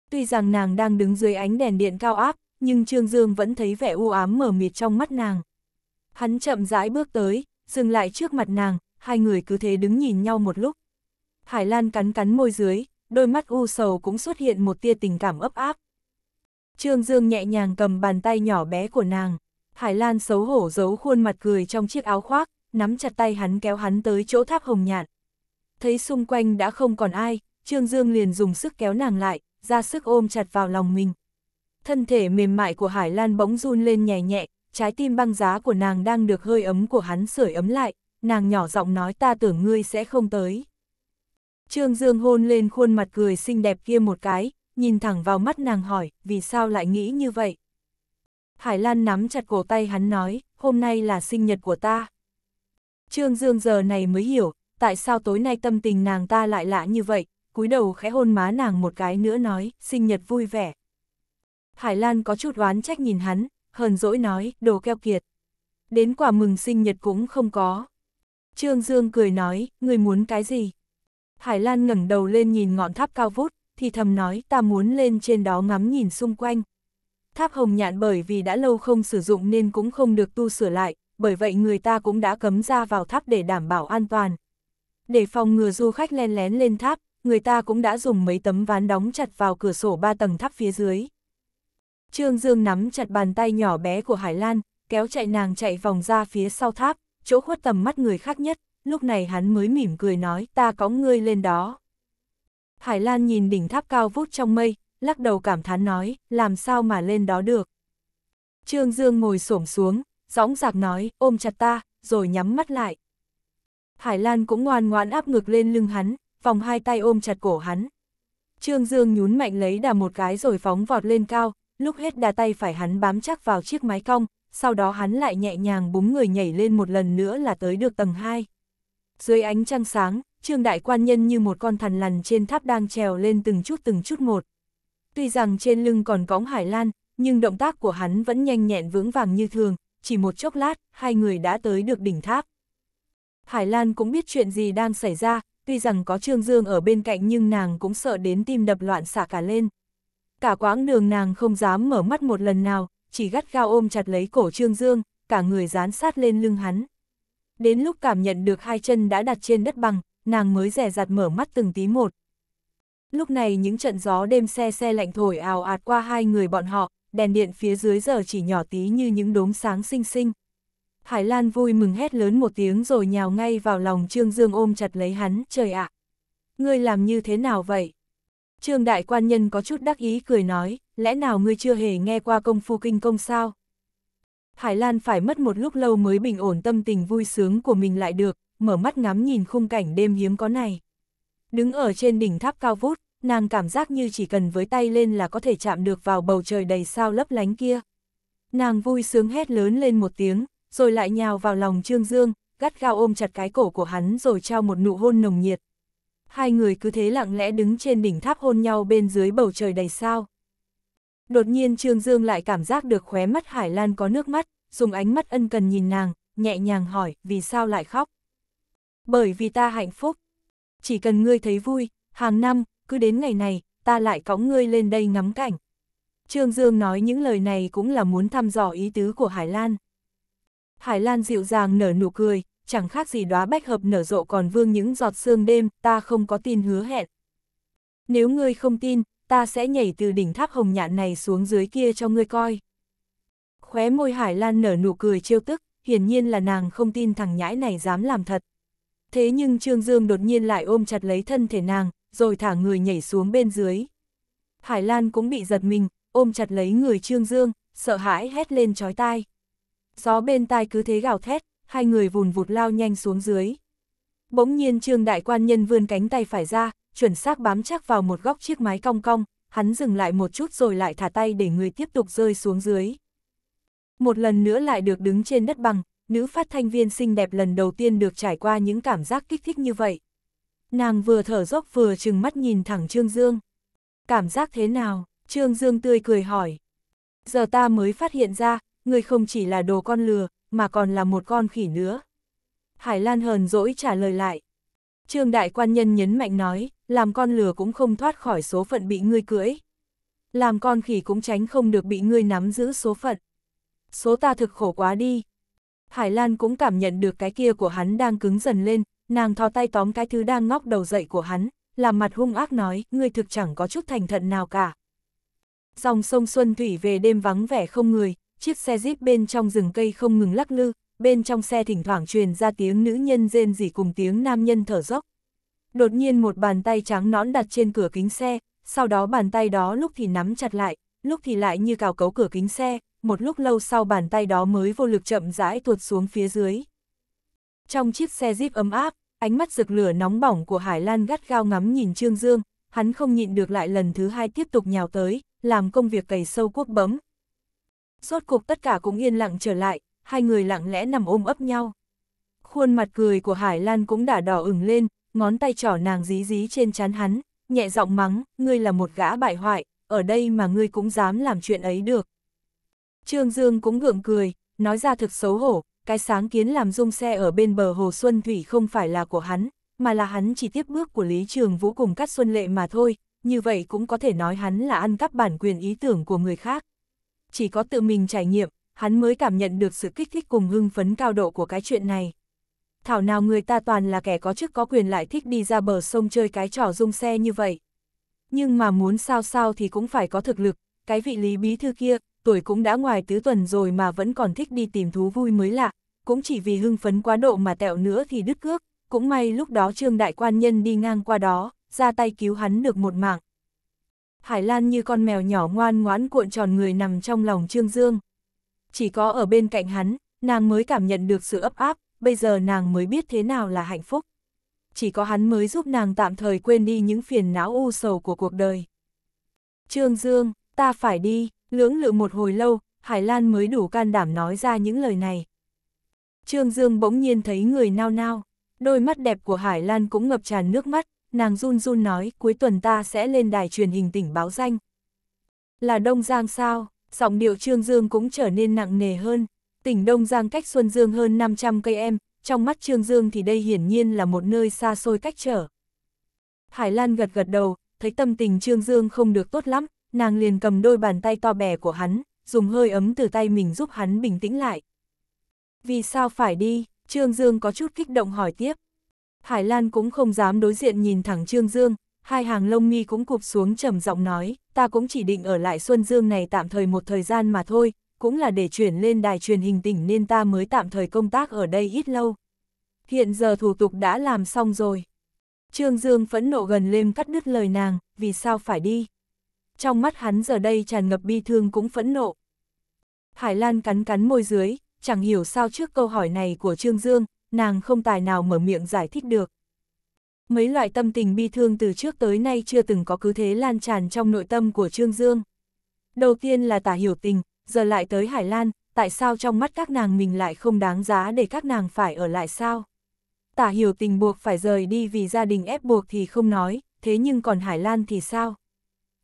Tuy rằng nàng đang đứng dưới ánh đèn điện cao áp, nhưng Trương Dương vẫn thấy vẻ u ám mở mịt trong mắt nàng. Hắn chậm rãi bước tới, dừng lại trước mặt nàng, hai người cứ thế đứng nhìn nhau một lúc. Hải Lan cắn cắn môi dưới, đôi mắt u sầu cũng xuất hiện một tia tình cảm ấp áp. Trương Dương nhẹ nhàng cầm bàn tay nhỏ bé của nàng. Hải Lan xấu hổ giấu khuôn mặt cười trong chiếc áo khoác, nắm chặt tay hắn kéo hắn tới chỗ tháp hồng nhạn. Thấy xung quanh đã không còn ai, Trương Dương liền dùng sức kéo nàng lại, ra sức ôm chặt vào lòng mình. Thân thể mềm mại của Hải Lan bỗng run lên nhẹ nhẹ, trái tim băng giá của nàng đang được hơi ấm của hắn sưởi ấm lại, nàng nhỏ giọng nói ta tưởng ngươi sẽ không tới. Trương Dương hôn lên khuôn mặt cười xinh đẹp kia một cái, nhìn thẳng vào mắt nàng hỏi, vì sao lại nghĩ như vậy? Hải Lan nắm chặt cổ tay hắn nói, hôm nay là sinh nhật của ta. Trương Dương giờ này mới hiểu, tại sao tối nay tâm tình nàng ta lại lạ như vậy, cúi đầu khẽ hôn má nàng một cái nữa nói, sinh nhật vui vẻ. Hải Lan có chút oán trách nhìn hắn, hờn dỗi nói, đồ keo kiệt. Đến quả mừng sinh nhật cũng không có. Trương Dương cười nói, người muốn cái gì? Hải Lan ngẩng đầu lên nhìn ngọn tháp cao vút, thì thầm nói ta muốn lên trên đó ngắm nhìn xung quanh. Tháp hồng nhạn bởi vì đã lâu không sử dụng nên cũng không được tu sửa lại, bởi vậy người ta cũng đã cấm ra vào tháp để đảm bảo an toàn. Để phòng ngừa du khách len lén lên tháp, người ta cũng đã dùng mấy tấm ván đóng chặt vào cửa sổ ba tầng tháp phía dưới. Trương Dương nắm chặt bàn tay nhỏ bé của Hải Lan, kéo chạy nàng chạy vòng ra phía sau tháp, chỗ khuất tầm mắt người khác nhất, lúc này hắn mới mỉm cười nói ta có ngươi lên đó. Hải Lan nhìn đỉnh tháp cao vút trong mây, lắc đầu cảm thán nói, làm sao mà lên đó được. Trương Dương ngồi xổm xuống, gióng giạc nói, ôm chặt ta, rồi nhắm mắt lại. Hải Lan cũng ngoan ngoãn áp ngực lên lưng hắn, vòng hai tay ôm chặt cổ hắn. Trương Dương nhún mạnh lấy đà một cái rồi phóng vọt lên cao, lúc hết đà tay phải hắn bám chắc vào chiếc mái cong, sau đó hắn lại nhẹ nhàng búng người nhảy lên một lần nữa là tới được tầng 2. Dưới ánh trăng sáng, Trương Đại Quan Nhân như một con thằn lằn trên tháp đang trèo lên từng chút từng chút một. Tuy rằng trên lưng còn cõng Hải Lan, nhưng động tác của hắn vẫn nhanh nhẹn vững vàng như thường, chỉ một chốc lát, hai người đã tới được đỉnh tháp. Hải Lan cũng biết chuyện gì đang xảy ra, tuy rằng có Trương Dương ở bên cạnh nhưng nàng cũng sợ đến tim đập loạn xả cả lên cả quãng đường nàng không dám mở mắt một lần nào, chỉ gắt gao ôm chặt lấy cổ Trương Dương, cả người dán sát lên lưng hắn. Đến lúc cảm nhận được hai chân đã đặt trên đất bằng, nàng mới rẻ rặt mở mắt từng tí một. Lúc này những trận gió đêm xe xe lạnh thổi ào ạt qua hai người bọn họ, đèn điện phía dưới giờ chỉ nhỏ tí như những đốm sáng xinh xinh. Hải Lan vui mừng hét lớn một tiếng rồi nhào ngay vào lòng Trương Dương ôm chặt lấy hắn, trời ạ! À, Ngươi làm như thế nào vậy? Trương đại quan nhân có chút đắc ý cười nói, lẽ nào ngươi chưa hề nghe qua công phu kinh công sao? Hải Lan phải mất một lúc lâu mới bình ổn tâm tình vui sướng của mình lại được, mở mắt ngắm nhìn khung cảnh đêm hiếm có này. Đứng ở trên đỉnh tháp cao vút, nàng cảm giác như chỉ cần với tay lên là có thể chạm được vào bầu trời đầy sao lấp lánh kia. Nàng vui sướng hét lớn lên một tiếng, rồi lại nhào vào lòng Trương Dương, gắt gao ôm chặt cái cổ của hắn rồi trao một nụ hôn nồng nhiệt hai người cứ thế lặng lẽ đứng trên đỉnh tháp hôn nhau bên dưới bầu trời đầy sao. Đột nhiên Trương Dương lại cảm giác được khóe mắt Hải Lan có nước mắt, dùng ánh mắt ân cần nhìn nàng, nhẹ nhàng hỏi, vì sao lại khóc? Bởi vì ta hạnh phúc. Chỉ cần ngươi thấy vui, hàng năm, cứ đến ngày này, ta lại cõng ngươi lên đây ngắm cảnh. Trương Dương nói những lời này cũng là muốn thăm dò ý tứ của Hải Lan. Hải Lan dịu dàng nở nụ cười, chẳng khác gì đóa bách hợp nở rộ còn vương những giọt sương đêm, ta không có tin hứa hẹn. Nếu ngươi không tin, ta sẽ nhảy từ đỉnh tháp hồng nhạn này xuống dưới kia cho ngươi coi. Khóe môi Hải Lan nở nụ cười trêu tức, hiển nhiên là nàng không tin thằng nhãi này dám làm thật. Thế nhưng Trương Dương đột nhiên lại ôm chặt lấy thân thể nàng, rồi thả người nhảy xuống bên dưới. Hải Lan cũng bị giật mình, ôm chặt lấy người Trương Dương, sợ hãi hét lên chói tai. Gió bên tai cứ thế gào thét, hai người vùn vụt lao nhanh xuống dưới. Bỗng nhiên trương đại quan nhân vươn cánh tay phải ra, chuẩn xác bám chắc vào một góc chiếc mái cong cong, hắn dừng lại một chút rồi lại thả tay để người tiếp tục rơi xuống dưới. Một lần nữa lại được đứng trên đất bằng, nữ phát thanh viên xinh đẹp lần đầu tiên được trải qua những cảm giác kích thích như vậy. Nàng vừa thở dốc vừa chừng mắt nhìn thẳng Trương Dương. Cảm giác thế nào? Trương Dương tươi cười hỏi. Giờ ta mới phát hiện ra, người không chỉ là đồ con lừa, mà còn là một con khỉ nữa. Hải Lan hờn dỗi trả lời lại. Trương Đại Quan Nhân nhấn mạnh nói, làm con lừa cũng không thoát khỏi số phận bị ngươi cưỡi. Làm con khỉ cũng tránh không được bị ngươi nắm giữ số phận. Số ta thực khổ quá đi. Hải Lan cũng cảm nhận được cái kia của hắn đang cứng dần lên, nàng thò tay tóm cái thứ đang ngóc đầu dậy của hắn, làm mặt hung ác nói, ngươi thực chẳng có chút thành thận nào cả. Dòng sông Xuân Thủy về đêm vắng vẻ không người, chiếc xe Jeep bên trong rừng cây không ngừng lắc lư, bên trong xe thỉnh thoảng truyền ra tiếng nữ nhân rên rỉ cùng tiếng nam nhân thở dốc. Đột nhiên một bàn tay trắng nõn đặt trên cửa kính xe, sau đó bàn tay đó lúc thì nắm chặt lại, lúc thì lại như cào cấu cửa kính xe, một lúc lâu sau bàn tay đó mới vô lực chậm rãi tuột xuống phía dưới. Trong chiếc xe Jeep ấm áp, ánh mắt rực lửa nóng bỏng của Hải Lan gắt gao ngắm nhìn Trương Dương, hắn không nhịn được lại lần thứ hai tiếp tục nhào tới, làm công việc cày sâu cuốc bấm, Rốt cuộc tất cả cũng yên lặng trở lại, hai người lặng lẽ nằm ôm ấp nhau. Khuôn mặt cười của Hải Lan cũng đã đỏ ửng lên, ngón tay trỏ nàng dí dí trên chán hắn, nhẹ giọng mắng, ngươi là một gã bại hoại, ở đây mà ngươi cũng dám làm chuyện ấy được. Trương Dương cũng gượng cười, nói ra thực xấu hổ, cái sáng kiến làm dung xe ở bên bờ hồ Xuân Thủy không phải là của hắn, mà là hắn chỉ tiếp bước của Lý Trường Vũ cùng Cát Xuân Lệ mà thôi, như vậy cũng có thể nói hắn là ăn cắp bản quyền ý tưởng của người khác chỉ có tự mình trải nghiệm, hắn mới cảm nhận được sự kích thích cùng hưng phấn cao độ của cái chuyện này. Thảo nào người ta toàn là kẻ có chức có quyền lại thích đi ra bờ sông chơi cái trò dung xe như vậy. Nhưng mà muốn sao sao thì cũng phải có thực lực, cái vị lý bí thư kia, tuổi cũng đã ngoài tứ tuần rồi mà vẫn còn thích đi tìm thú vui mới lạ, cũng chỉ vì hưng phấn quá độ mà tẹo nữa thì đứt cước, cũng may lúc đó Trương Đại Quan Nhân đi ngang qua đó, ra tay cứu hắn được một mạng. Hải Lan như con mèo nhỏ ngoan ngoãn cuộn tròn người nằm trong lòng Trương Dương. Chỉ có ở bên cạnh hắn, nàng mới cảm nhận được sự ấp áp, bây giờ nàng mới biết thế nào là hạnh phúc. Chỉ có hắn mới giúp nàng tạm thời quên đi những phiền não u sầu của cuộc đời. Trương Dương, ta phải đi, lưỡng lự một hồi lâu, Hải Lan mới đủ can đảm nói ra những lời này. Trương Dương bỗng nhiên thấy người nao nao, đôi mắt đẹp của Hải Lan cũng ngập tràn nước mắt, nàng run run nói cuối tuần ta sẽ lên đài truyền hình tỉnh báo danh. Là Đông Giang sao, giọng điệu Trương Dương cũng trở nên nặng nề hơn, tỉnh Đông Giang cách Xuân Dương hơn 500 cây em, trong mắt Trương Dương thì đây hiển nhiên là một nơi xa xôi cách trở. Hải Lan gật gật đầu, thấy tâm tình Trương Dương không được tốt lắm, nàng liền cầm đôi bàn tay to bè của hắn, dùng hơi ấm từ tay mình giúp hắn bình tĩnh lại. Vì sao phải đi? Trương Dương có chút kích động hỏi tiếp. Hải Lan cũng không dám đối diện nhìn thẳng Trương Dương, hai hàng lông mi cũng cụp xuống trầm giọng nói, ta cũng chỉ định ở lại Xuân Dương này tạm thời một thời gian mà thôi, cũng là để chuyển lên đài truyền hình tỉnh nên ta mới tạm thời công tác ở đây ít lâu. Hiện giờ thủ tục đã làm xong rồi. Trương Dương phẫn nộ gần lên cắt đứt lời nàng, vì sao phải đi? Trong mắt hắn giờ đây tràn ngập bi thương cũng phẫn nộ. Hải Lan cắn cắn môi dưới, chẳng hiểu sao trước câu hỏi này của Trương Dương, nàng không tài nào mở miệng giải thích được. Mấy loại tâm tình bi thương từ trước tới nay chưa từng có cứ thế lan tràn trong nội tâm của Trương Dương. Đầu tiên là tả hiểu tình, giờ lại tới Hải Lan, tại sao trong mắt các nàng mình lại không đáng giá để các nàng phải ở lại sao? Tả hiểu tình buộc phải rời đi vì gia đình ép buộc thì không nói, thế nhưng còn Hải Lan thì sao?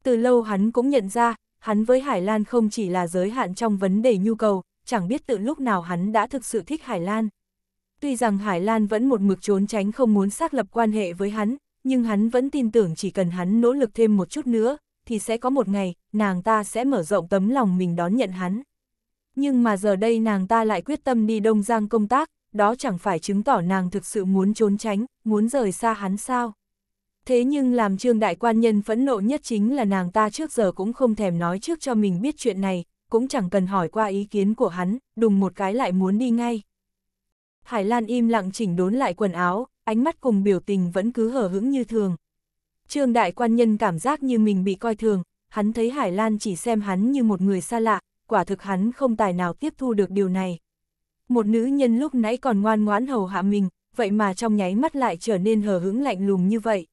Từ lâu hắn cũng nhận ra, hắn với Hải Lan không chỉ là giới hạn trong vấn đề nhu cầu, chẳng biết từ lúc nào hắn đã thực sự thích Hải Lan. Tuy rằng Hải Lan vẫn một mực trốn tránh không muốn xác lập quan hệ với hắn, nhưng hắn vẫn tin tưởng chỉ cần hắn nỗ lực thêm một chút nữa, thì sẽ có một ngày, nàng ta sẽ mở rộng tấm lòng mình đón nhận hắn. Nhưng mà giờ đây nàng ta lại quyết tâm đi Đông Giang công tác, đó chẳng phải chứng tỏ nàng thực sự muốn trốn tránh, muốn rời xa hắn sao. Thế nhưng làm trương đại quan nhân phẫn nộ nhất chính là nàng ta trước giờ cũng không thèm nói trước cho mình biết chuyện này, cũng chẳng cần hỏi qua ý kiến của hắn, đùng một cái lại muốn đi ngay. Hải Lan im lặng chỉnh đốn lại quần áo, ánh mắt cùng biểu tình vẫn cứ hờ hững như thường. Trương đại quan nhân cảm giác như mình bị coi thường, hắn thấy Hải Lan chỉ xem hắn như một người xa lạ, quả thực hắn không tài nào tiếp thu được điều này. Một nữ nhân lúc nãy còn ngoan ngoãn hầu hạ mình, vậy mà trong nháy mắt lại trở nên hờ hững lạnh lùng như vậy.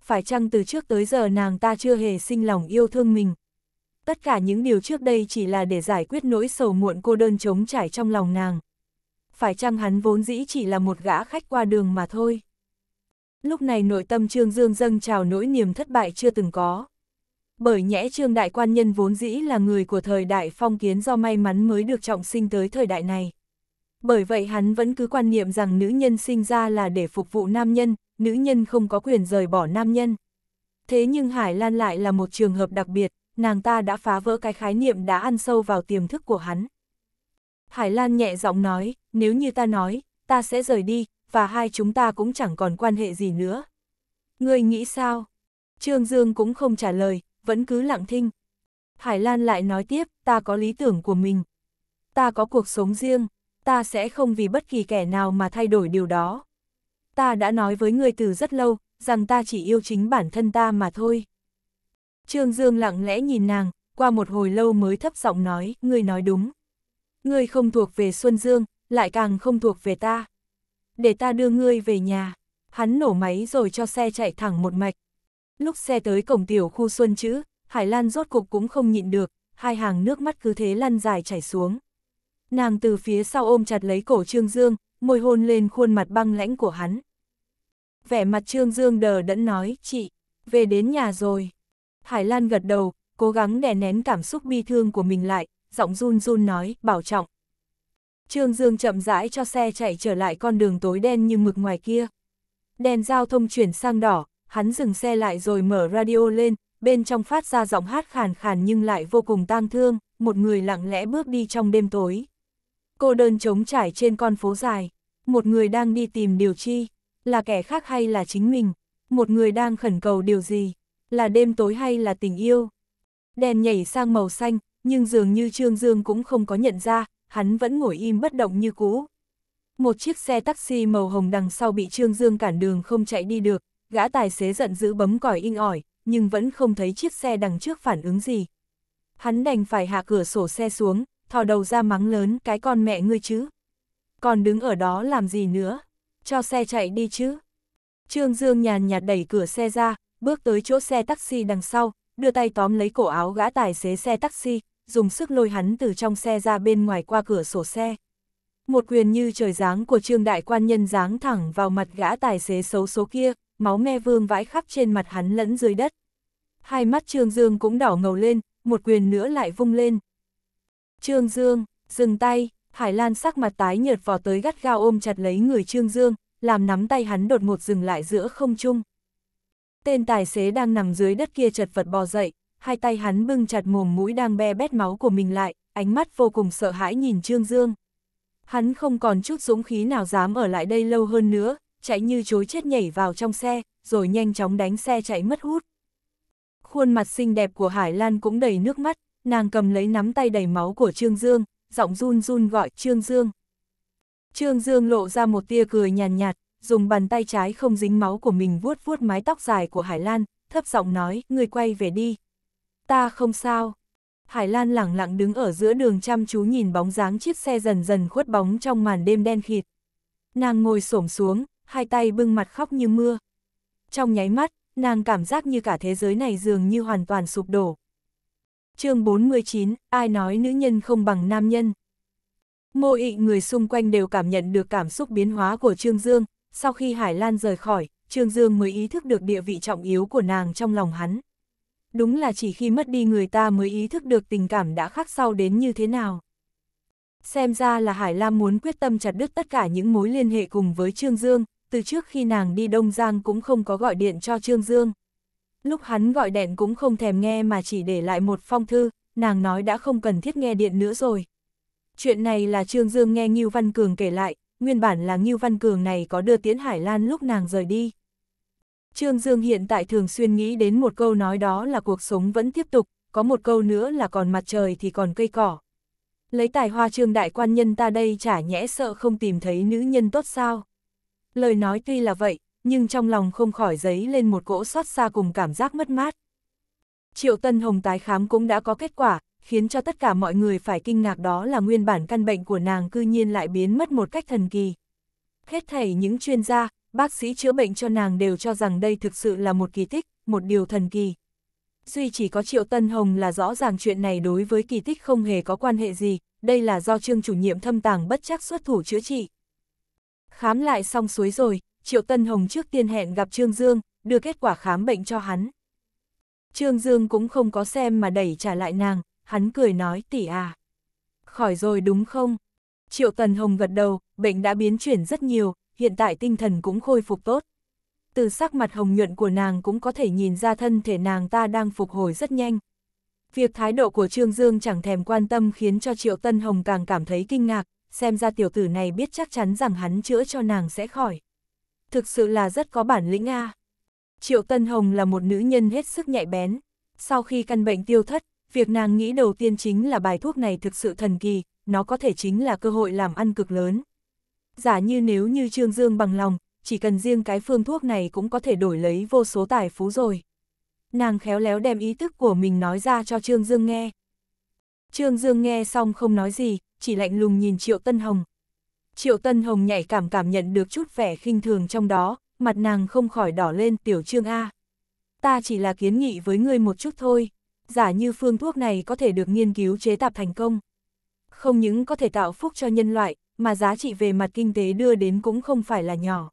Phải chăng từ trước tới giờ nàng ta chưa hề sinh lòng yêu thương mình? Tất cả những điều trước đây chỉ là để giải quyết nỗi sầu muộn cô đơn trống trải trong lòng nàng phải chăng hắn vốn dĩ chỉ là một gã khách qua đường mà thôi. Lúc này nội tâm Trương Dương dâng trào nỗi niềm thất bại chưa từng có. Bởi nhẽ Trương Đại Quan Nhân vốn dĩ là người của thời đại phong kiến do may mắn mới được trọng sinh tới thời đại này. Bởi vậy hắn vẫn cứ quan niệm rằng nữ nhân sinh ra là để phục vụ nam nhân, nữ nhân không có quyền rời bỏ nam nhân. Thế nhưng Hải Lan lại là một trường hợp đặc biệt, nàng ta đã phá vỡ cái khái niệm đã ăn sâu vào tiềm thức của hắn. Hải Lan nhẹ giọng nói, nếu như ta nói, ta sẽ rời đi, và hai chúng ta cũng chẳng còn quan hệ gì nữa. Ngươi nghĩ sao? Trương Dương cũng không trả lời, vẫn cứ lặng thinh. Hải Lan lại nói tiếp, ta có lý tưởng của mình. Ta có cuộc sống riêng, ta sẽ không vì bất kỳ kẻ nào mà thay đổi điều đó. Ta đã nói với ngươi từ rất lâu, rằng ta chỉ yêu chính bản thân ta mà thôi. Trương Dương lặng lẽ nhìn nàng, qua một hồi lâu mới thấp giọng nói, ngươi nói đúng. Ngươi không thuộc về Xuân Dương, lại càng không thuộc về ta. Để ta đưa ngươi về nhà. Hắn nổ máy rồi cho xe chạy thẳng một mạch. Lúc xe tới cổng tiểu khu Xuân Chữ, Hải Lan rốt cục cũng không nhịn được, hai hàng nước mắt cứ thế lăn dài chảy xuống. Nàng từ phía sau ôm chặt lấy cổ Trương Dương, môi hôn lên khuôn mặt băng lãnh của hắn. Vẻ mặt Trương Dương đờ đẫn nói, chị, về đến nhà rồi. Hải Lan gật đầu, cố gắng đè nén cảm xúc bi thương của mình lại, giọng run run nói, bảo trọng. Trương Dương chậm rãi cho xe chạy trở lại con đường tối đen như mực ngoài kia. Đèn giao thông chuyển sang đỏ, hắn dừng xe lại rồi mở radio lên, bên trong phát ra giọng hát khàn khàn nhưng lại vô cùng tang thương, một người lặng lẽ bước đi trong đêm tối. Cô đơn trống trải trên con phố dài, một người đang đi tìm điều chi, là kẻ khác hay là chính mình, một người đang khẩn cầu điều gì, là đêm tối hay là tình yêu. Đèn nhảy sang màu xanh, nhưng dường như Trương Dương cũng không có nhận ra, hắn vẫn ngồi im bất động như cũ. Một chiếc xe taxi màu hồng đằng sau bị Trương Dương cản đường không chạy đi được, gã tài xế giận dữ bấm còi inh ỏi, nhưng vẫn không thấy chiếc xe đằng trước phản ứng gì. Hắn đành phải hạ cửa sổ xe xuống, thò đầu ra mắng lớn cái con mẹ ngươi chứ. Còn đứng ở đó làm gì nữa, cho xe chạy đi chứ. Trương Dương nhàn nhạt đẩy cửa xe ra, bước tới chỗ xe taxi đằng sau, đưa tay tóm lấy cổ áo gã tài xế xe taxi, dùng sức lôi hắn từ trong xe ra bên ngoài qua cửa sổ xe. Một quyền như trời giáng của trương đại quan nhân giáng thẳng vào mặt gã tài xế xấu số kia, máu me vương vãi khắp trên mặt hắn lẫn dưới đất. Hai mắt trương dương cũng đỏ ngầu lên, một quyền nữa lại vung lên. Trương dương, dừng tay, Hải Lan sắc mặt tái nhợt vò tới gắt gao ôm chặt lấy người trương dương, làm nắm tay hắn đột ngột dừng lại giữa không trung. Tên tài xế đang nằm dưới đất kia chật vật bò dậy, hai tay hắn bưng chặt mồm mũi đang be bét máu của mình lại, ánh mắt vô cùng sợ hãi nhìn Trương Dương. Hắn không còn chút dũng khí nào dám ở lại đây lâu hơn nữa, chạy như chối chết nhảy vào trong xe, rồi nhanh chóng đánh xe chạy mất hút. Khuôn mặt xinh đẹp của Hải Lan cũng đầy nước mắt, nàng cầm lấy nắm tay đầy máu của Trương Dương, giọng run run gọi Trương Dương. Trương Dương lộ ra một tia cười nhàn nhạt, nhạt, dùng bàn tay trái không dính máu của mình vuốt vuốt mái tóc dài của Hải Lan, thấp giọng nói, người quay về đi, ta không sao. Hải Lan lẳng lặng đứng ở giữa đường chăm chú nhìn bóng dáng chiếc xe dần dần khuất bóng trong màn đêm đen khịt. Nàng ngồi xổm xuống, hai tay bưng mặt khóc như mưa. Trong nháy mắt, nàng cảm giác như cả thế giới này dường như hoàn toàn sụp đổ. chương 49, ai nói nữ nhân không bằng nam nhân. Mô ị người xung quanh đều cảm nhận được cảm xúc biến hóa của Trương Dương, sau khi Hải Lan rời khỏi, Trương Dương mới ý thức được địa vị trọng yếu của nàng trong lòng hắn đúng là chỉ khi mất đi người ta mới ý thức được tình cảm đã khắc sâu đến như thế nào. Xem ra là Hải Lam muốn quyết tâm chặt đứt tất cả những mối liên hệ cùng với Trương Dương, từ trước khi nàng đi Đông Giang cũng không có gọi điện cho Trương Dương. Lúc hắn gọi đèn cũng không thèm nghe mà chỉ để lại một phong thư, nàng nói đã không cần thiết nghe điện nữa rồi. Chuyện này là Trương Dương nghe Ngưu Văn Cường kể lại, nguyên bản là Ngưu Văn Cường này có đưa Tiến Hải Lan lúc nàng rời đi. Trương Dương hiện tại thường xuyên nghĩ đến một câu nói đó là cuộc sống vẫn tiếp tục, có một câu nữa là còn mặt trời thì còn cây cỏ. Lấy tài hoa trương đại quan nhân ta đây chả nhẽ sợ không tìm thấy nữ nhân tốt sao. Lời nói tuy là vậy, nhưng trong lòng không khỏi giấy lên một cỗ xót xa cùng cảm giác mất mát. Triệu Tân Hồng tái khám cũng đã có kết quả, khiến cho tất cả mọi người phải kinh ngạc đó là nguyên bản căn bệnh của nàng cư nhiên lại biến mất một cách thần kỳ. Hết thảy những chuyên gia, bác sĩ chữa bệnh cho nàng đều cho rằng đây thực sự là một kỳ tích, một điều thần kỳ. Duy chỉ có Triệu Tân Hồng là rõ ràng chuyện này đối với kỳ tích không hề có quan hệ gì, đây là do trương chủ nhiệm thâm tàng bất chắc xuất thủ chữa trị. Khám lại xong suối rồi, Triệu Tân Hồng trước tiên hẹn gặp Trương Dương, đưa kết quả khám bệnh cho hắn. Trương Dương cũng không có xem mà đẩy trả lại nàng, hắn cười nói tỷ à. Khỏi rồi đúng không? Triệu tân Hồng gật đầu, bệnh đã biến chuyển rất nhiều, hiện tại tinh thần cũng khôi phục tốt. Từ sắc mặt hồng nhuận của nàng cũng có thể nhìn ra thân thể nàng ta đang phục hồi rất nhanh. Việc thái độ của Trương Dương chẳng thèm quan tâm khiến cho Triệu Tân Hồng càng cảm thấy kinh ngạc, xem ra tiểu tử này biết chắc chắn rằng hắn chữa cho nàng sẽ khỏi. Thực sự là rất có bản lĩnh a Triệu Tân Hồng là một nữ nhân hết sức nhạy bén. Sau khi căn bệnh tiêu thất, việc nàng nghĩ đầu tiên chính là bài thuốc này thực sự thần kỳ, nó có thể chính là cơ hội làm ăn cực lớn giả như nếu như Trương Dương bằng lòng, chỉ cần riêng cái phương thuốc này cũng có thể đổi lấy vô số tài phú rồi. Nàng khéo léo đem ý thức của mình nói ra cho Trương Dương nghe. Trương Dương nghe xong không nói gì, chỉ lạnh lùng nhìn Triệu Tân Hồng. Triệu Tân Hồng nhạy cảm cảm nhận được chút vẻ khinh thường trong đó, mặt nàng không khỏi đỏ lên tiểu Trương A. Ta chỉ là kiến nghị với ngươi một chút thôi, giả như phương thuốc này có thể được nghiên cứu chế tạp thành công. Không những có thể tạo phúc cho nhân loại, mà giá trị về mặt kinh tế đưa đến cũng không phải là nhỏ.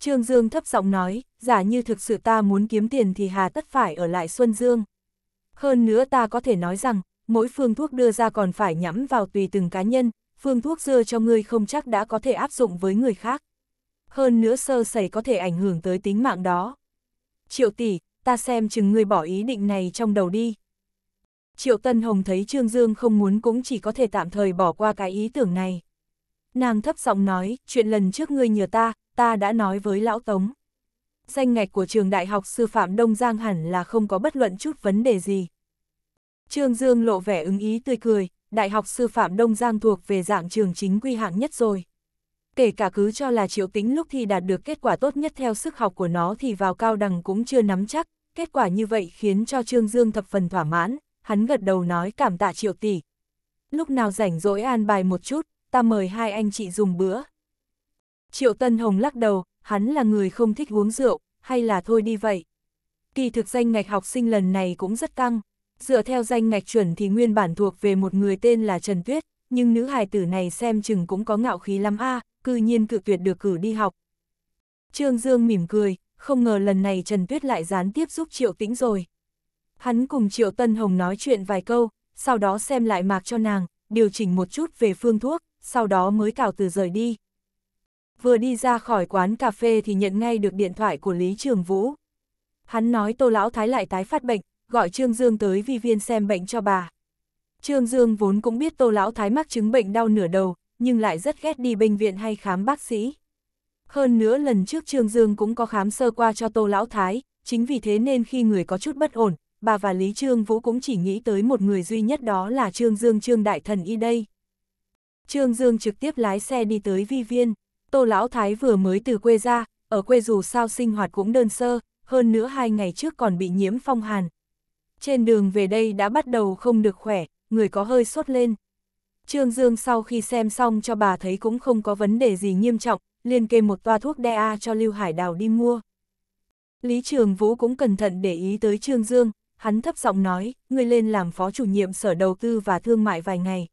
Trương Dương thấp giọng nói, giả như thực sự ta muốn kiếm tiền thì hà tất phải ở lại Xuân Dương. Hơn nữa ta có thể nói rằng, mỗi phương thuốc đưa ra còn phải nhắm vào tùy từng cá nhân, phương thuốc dưa cho ngươi không chắc đã có thể áp dụng với người khác. Hơn nữa sơ sẩy có thể ảnh hưởng tới tính mạng đó. Triệu tỷ, ta xem chừng ngươi bỏ ý định này trong đầu đi. Triệu Tân Hồng thấy Trương Dương không muốn cũng chỉ có thể tạm thời bỏ qua cái ý tưởng này. Nàng thấp giọng nói, chuyện lần trước ngươi nhờ ta, ta đã nói với lão Tống. Danh ngạch của trường đại học sư phạm Đông Giang hẳn là không có bất luận chút vấn đề gì. Trương Dương lộ vẻ ứng ý tươi cười, đại học sư phạm Đông Giang thuộc về dạng trường chính quy hạng nhất rồi. Kể cả cứ cho là triệu tính lúc thì đạt được kết quả tốt nhất theo sức học của nó thì vào cao đẳng cũng chưa nắm chắc, kết quả như vậy khiến cho Trương Dương thập phần thỏa mãn, hắn gật đầu nói cảm tạ triệu tỷ. Lúc nào rảnh rỗi an bài một chút, ta mời hai anh chị dùng bữa. Triệu Tân Hồng lắc đầu, hắn là người không thích uống rượu, hay là thôi đi vậy. Kỳ thực danh ngạch học sinh lần này cũng rất căng, dựa theo danh ngạch chuẩn thì nguyên bản thuộc về một người tên là Trần Tuyết, nhưng nữ hài tử này xem chừng cũng có ngạo khí lắm a, cư nhiên cự tuyệt được cử đi học. Trương Dương mỉm cười, không ngờ lần này Trần Tuyết lại gián tiếp giúp Triệu Tĩnh rồi. Hắn cùng Triệu Tân Hồng nói chuyện vài câu, sau đó xem lại mạc cho nàng, điều chỉnh một chút về phương thuốc, sau đó mới cào từ rời đi. Vừa đi ra khỏi quán cà phê thì nhận ngay được điện thoại của Lý Trường Vũ. Hắn nói Tô Lão Thái lại tái phát bệnh, gọi Trương Dương tới vi viên xem bệnh cho bà. Trương Dương vốn cũng biết Tô Lão Thái mắc chứng bệnh đau nửa đầu, nhưng lại rất ghét đi bệnh viện hay khám bác sĩ. Hơn nữa lần trước Trương Dương cũng có khám sơ qua cho Tô Lão Thái, chính vì thế nên khi người có chút bất ổn, bà và Lý Trương Vũ cũng chỉ nghĩ tới một người duy nhất đó là Trương Dương Trương Đại Thần y đây. Trương Dương trực tiếp lái xe đi tới vi viên, Tô Lão Thái vừa mới từ quê ra, ở quê dù sao sinh hoạt cũng đơn sơ, hơn nữa hai ngày trước còn bị nhiễm phong hàn. Trên đường về đây đã bắt đầu không được khỏe, người có hơi sốt lên. Trương Dương sau khi xem xong cho bà thấy cũng không có vấn đề gì nghiêm trọng, liền kê một toa thuốc DA cho Lưu Hải Đào đi mua. Lý Trường Vũ cũng cẩn thận để ý tới Trương Dương, hắn thấp giọng nói, người lên làm phó chủ nhiệm sở đầu tư và thương mại vài ngày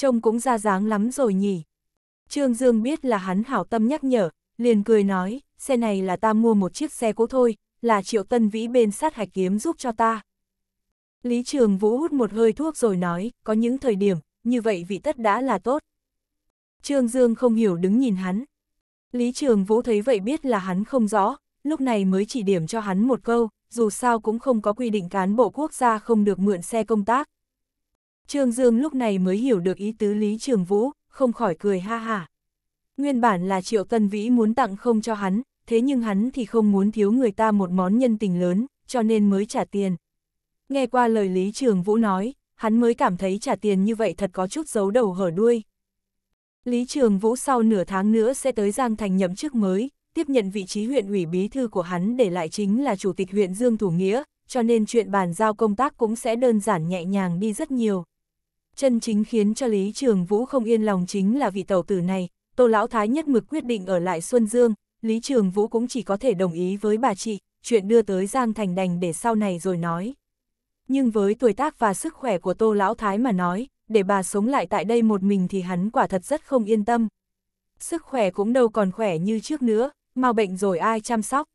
trông cũng ra dáng lắm rồi nhỉ. Trương Dương biết là hắn hảo tâm nhắc nhở, liền cười nói, xe này là ta mua một chiếc xe cũ thôi, là triệu tân vĩ bên sát hạch kiếm giúp cho ta. Lý Trường Vũ hút một hơi thuốc rồi nói, có những thời điểm, như vậy vị tất đã là tốt. Trương Dương không hiểu đứng nhìn hắn. Lý Trường Vũ thấy vậy biết là hắn không rõ, lúc này mới chỉ điểm cho hắn một câu, dù sao cũng không có quy định cán bộ quốc gia không được mượn xe công tác. Trương Dương lúc này mới hiểu được ý tứ Lý Trường Vũ, không khỏi cười ha hả. Nguyên bản là Triệu Tân Vĩ muốn tặng không cho hắn, thế nhưng hắn thì không muốn thiếu người ta một món nhân tình lớn, cho nên mới trả tiền. Nghe qua lời Lý Trường Vũ nói, hắn mới cảm thấy trả tiền như vậy thật có chút giấu đầu hở đuôi. Lý Trường Vũ sau nửa tháng nữa sẽ tới Giang Thành nhậm chức mới, tiếp nhận vị trí huyện ủy bí thư của hắn để lại chính là chủ tịch huyện Dương Thủ Nghĩa, cho nên chuyện bàn giao công tác cũng sẽ đơn giản nhẹ nhàng đi rất nhiều. Chân chính khiến cho Lý Trường Vũ không yên lòng chính là vị tàu tử này, Tô Lão Thái nhất mực quyết định ở lại Xuân Dương, Lý Trường Vũ cũng chỉ có thể đồng ý với bà chị, chuyện đưa tới Giang Thành đành để sau này rồi nói. Nhưng với tuổi tác và sức khỏe của Tô Lão Thái mà nói, để bà sống lại tại đây một mình thì hắn quả thật rất không yên tâm. Sức khỏe cũng đâu còn khỏe như trước nữa, mau bệnh rồi ai chăm sóc.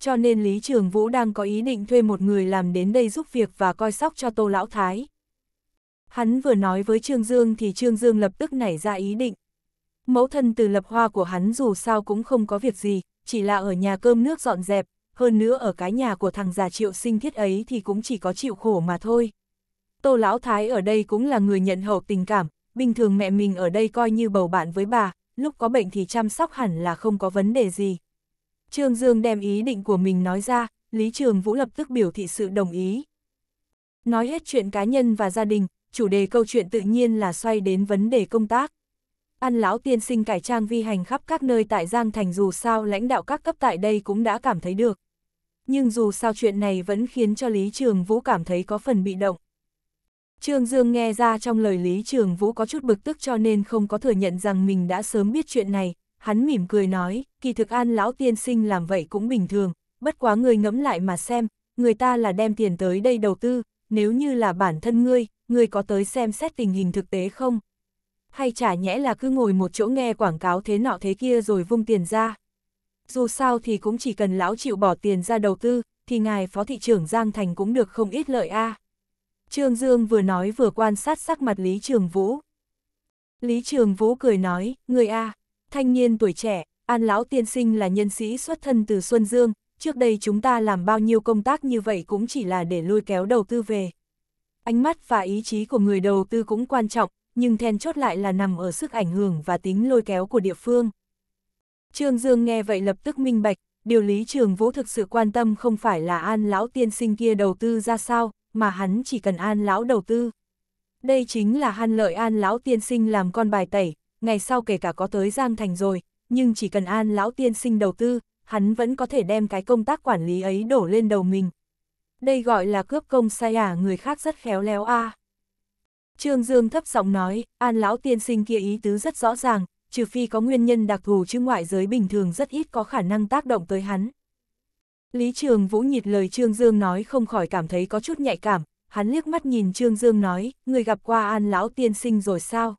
Cho nên Lý Trường Vũ đang có ý định thuê một người làm đến đây giúp việc và coi sóc cho Tô Lão Thái. Hắn vừa nói với Trương Dương thì Trương Dương lập tức nảy ra ý định. Mẫu thân từ lập hoa của hắn dù sao cũng không có việc gì, chỉ là ở nhà cơm nước dọn dẹp, hơn nữa ở cái nhà của thằng già triệu sinh thiết ấy thì cũng chỉ có chịu khổ mà thôi. Tô Lão Thái ở đây cũng là người nhận hậu tình cảm, bình thường mẹ mình ở đây coi như bầu bạn với bà, lúc có bệnh thì chăm sóc hẳn là không có vấn đề gì. Trương Dương đem ý định của mình nói ra, Lý Trường Vũ lập tức biểu thị sự đồng ý. Nói hết chuyện cá nhân và gia đình, chủ đề câu chuyện tự nhiên là xoay đến vấn đề công tác. An lão tiên sinh cải trang vi hành khắp các nơi tại Giang Thành dù sao lãnh đạo các cấp tại đây cũng đã cảm thấy được. Nhưng dù sao chuyện này vẫn khiến cho Lý Trường Vũ cảm thấy có phần bị động. Trương Dương nghe ra trong lời Lý Trường Vũ có chút bực tức cho nên không có thừa nhận rằng mình đã sớm biết chuyện này, hắn mỉm cười nói, kỳ thực an lão tiên sinh làm vậy cũng bình thường, bất quá người ngẫm lại mà xem, người ta là đem tiền tới đây đầu tư, nếu như là bản thân ngươi, người có tới xem xét tình hình thực tế không? Hay chả nhẽ là cứ ngồi một chỗ nghe quảng cáo thế nọ thế kia rồi vung tiền ra? Dù sao thì cũng chỉ cần lão chịu bỏ tiền ra đầu tư, thì ngài phó thị trưởng Giang Thành cũng được không ít lợi a. Trương Dương vừa nói vừa quan sát sắc mặt Lý Trường Vũ. Lý Trường Vũ cười nói, người a, thanh niên tuổi trẻ, An Lão Tiên Sinh là nhân sĩ xuất thân từ Xuân Dương, trước đây chúng ta làm bao nhiêu công tác như vậy cũng chỉ là để lôi kéo đầu tư về. Ánh mắt và ý chí của người đầu tư cũng quan trọng, nhưng then chốt lại là nằm ở sức ảnh hưởng và tính lôi kéo của địa phương. Trương Dương nghe vậy lập tức minh bạch, điều Lý Trường Vũ thực sự quan tâm không phải là An Lão tiên sinh kia đầu tư ra sao, mà hắn chỉ cần An Lão đầu tư. Đây chính là hăn lợi An Lão tiên sinh làm con bài tẩy, ngày sau kể cả có tới Giang Thành rồi, nhưng chỉ cần An Lão tiên sinh đầu tư, hắn vẫn có thể đem cái công tác quản lý ấy đổ lên đầu mình, đây gọi là cướp công sai à người khác rất khéo léo a. À. Trương Dương thấp giọng nói, an lão tiên sinh kia ý tứ rất rõ ràng, trừ phi có nguyên nhân đặc thù chứ ngoại giới bình thường rất ít có khả năng tác động tới hắn. Lý Trường Vũ nhịt lời Trương Dương nói không khỏi cảm thấy có chút nhạy cảm, hắn liếc mắt nhìn Trương Dương nói, người gặp qua an lão tiên sinh rồi sao?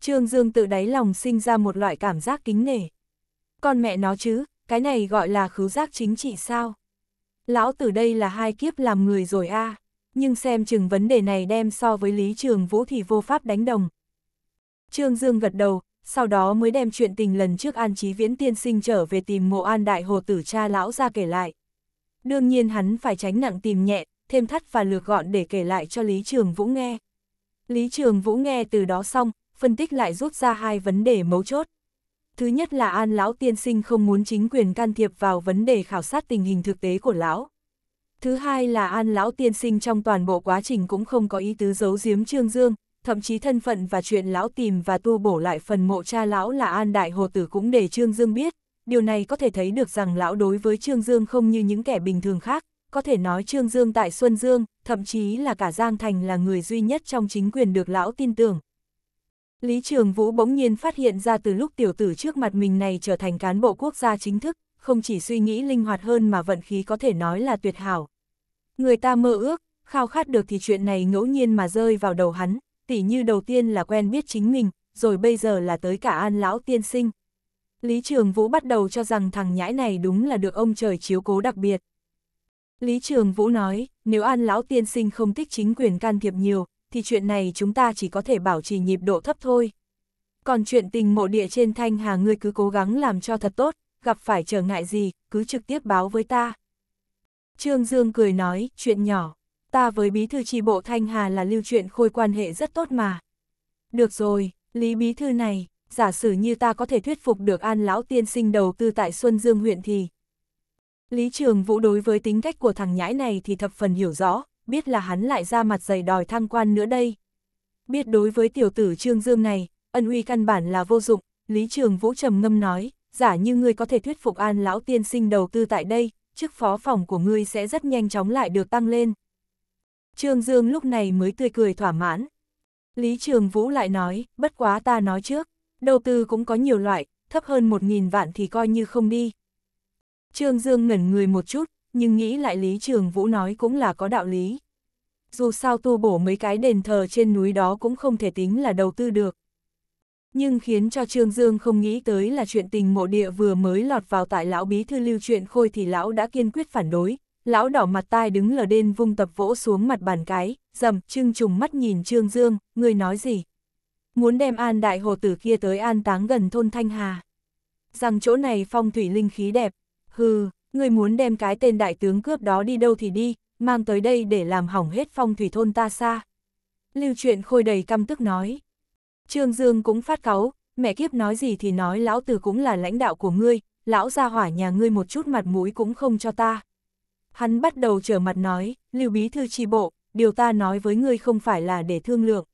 Trương Dương tự đáy lòng sinh ra một loại cảm giác kính nể. Con mẹ nó chứ, cái này gọi là khứu giác chính trị sao? lão từ đây là hai kiếp làm người rồi a à. nhưng xem chừng vấn đề này đem so với Lý Trường Vũ thì vô pháp đánh đồng. Trương Dương gật đầu, sau đó mới đem chuyện tình lần trước An Chí Viễn tiên sinh trở về tìm mộ an đại hồ tử cha lão ra kể lại. Đương nhiên hắn phải tránh nặng tìm nhẹ, thêm thắt và lược gọn để kể lại cho Lý Trường Vũ nghe. Lý Trường Vũ nghe từ đó xong, phân tích lại rút ra hai vấn đề mấu chốt. Thứ nhất là An Lão Tiên Sinh không muốn chính quyền can thiệp vào vấn đề khảo sát tình hình thực tế của Lão. Thứ hai là An Lão Tiên Sinh trong toàn bộ quá trình cũng không có ý tứ giấu giếm Trương Dương, thậm chí thân phận và chuyện Lão tìm và tu bổ lại phần mộ cha Lão là An Đại Hồ Tử cũng để Trương Dương biết. Điều này có thể thấy được rằng Lão đối với Trương Dương không như những kẻ bình thường khác, có thể nói Trương Dương tại Xuân Dương, thậm chí là cả Giang Thành là người duy nhất trong chính quyền được Lão tin tưởng, Lý Trường Vũ bỗng nhiên phát hiện ra từ lúc tiểu tử trước mặt mình này trở thành cán bộ quốc gia chính thức, không chỉ suy nghĩ linh hoạt hơn mà vận khí có thể nói là tuyệt hảo. Người ta mơ ước, khao khát được thì chuyện này ngẫu nhiên mà rơi vào đầu hắn, tỉ như đầu tiên là quen biết chính mình, rồi bây giờ là tới cả an lão tiên sinh. Lý Trường Vũ bắt đầu cho rằng thằng nhãi này đúng là được ông trời chiếu cố đặc biệt. Lý Trường Vũ nói, nếu an lão tiên sinh không thích chính quyền can thiệp nhiều, thì chuyện này chúng ta chỉ có thể bảo trì nhịp độ thấp thôi. Còn chuyện tình mộ địa trên thanh hà ngươi cứ cố gắng làm cho thật tốt, gặp phải trở ngại gì, cứ trực tiếp báo với ta. Trương Dương cười nói, chuyện nhỏ, ta với bí thư tri bộ thanh hà là lưu chuyện khôi quan hệ rất tốt mà. Được rồi, lý bí thư này, giả sử như ta có thể thuyết phục được an lão tiên sinh đầu tư tại Xuân Dương huyện thì. Lý Trường Vũ đối với tính cách của thằng nhãi này thì thập phần hiểu rõ, biết là hắn lại ra mặt dày đòi thăng quan nữa đây. Biết đối với tiểu tử Trương Dương này, ân uy căn bản là vô dụng, Lý Trường Vũ trầm ngâm nói, giả như ngươi có thể thuyết phục an lão tiên sinh đầu tư tại đây, chức phó phòng của ngươi sẽ rất nhanh chóng lại được tăng lên. Trương Dương lúc này mới tươi cười thỏa mãn. Lý Trường Vũ lại nói, bất quá ta nói trước, đầu tư cũng có nhiều loại, thấp hơn 1.000 vạn thì coi như không đi. Trương Dương ngẩn người một chút, nhưng nghĩ lại Lý Trường Vũ nói cũng là có đạo lý. Dù sao tu bổ mấy cái đền thờ trên núi đó cũng không thể tính là đầu tư được. Nhưng khiến cho Trương Dương không nghĩ tới là chuyện tình mộ địa vừa mới lọt vào tại lão bí thư lưu chuyện khôi thì lão đã kiên quyết phản đối. Lão đỏ mặt tai đứng lờ đên vung tập vỗ xuống mặt bàn cái, dầm, trưng trùng mắt nhìn Trương Dương, người nói gì? Muốn đem an đại hồ tử kia tới an táng gần thôn Thanh Hà. Rằng chỗ này phong thủy linh khí đẹp, hừ, người muốn đem cái tên đại tướng cướp đó đi đâu thì đi, mang tới đây để làm hỏng hết phong thủy thôn ta xa. Lưu truyện khôi đầy căm tức nói. Trương Dương cũng phát cáu, mẹ kiếp nói gì thì nói lão tử cũng là lãnh đạo của ngươi, lão ra hỏa nhà ngươi một chút mặt mũi cũng không cho ta. Hắn bắt đầu trở mặt nói, Lưu Bí Thư tri bộ, điều ta nói với ngươi không phải là để thương lượng.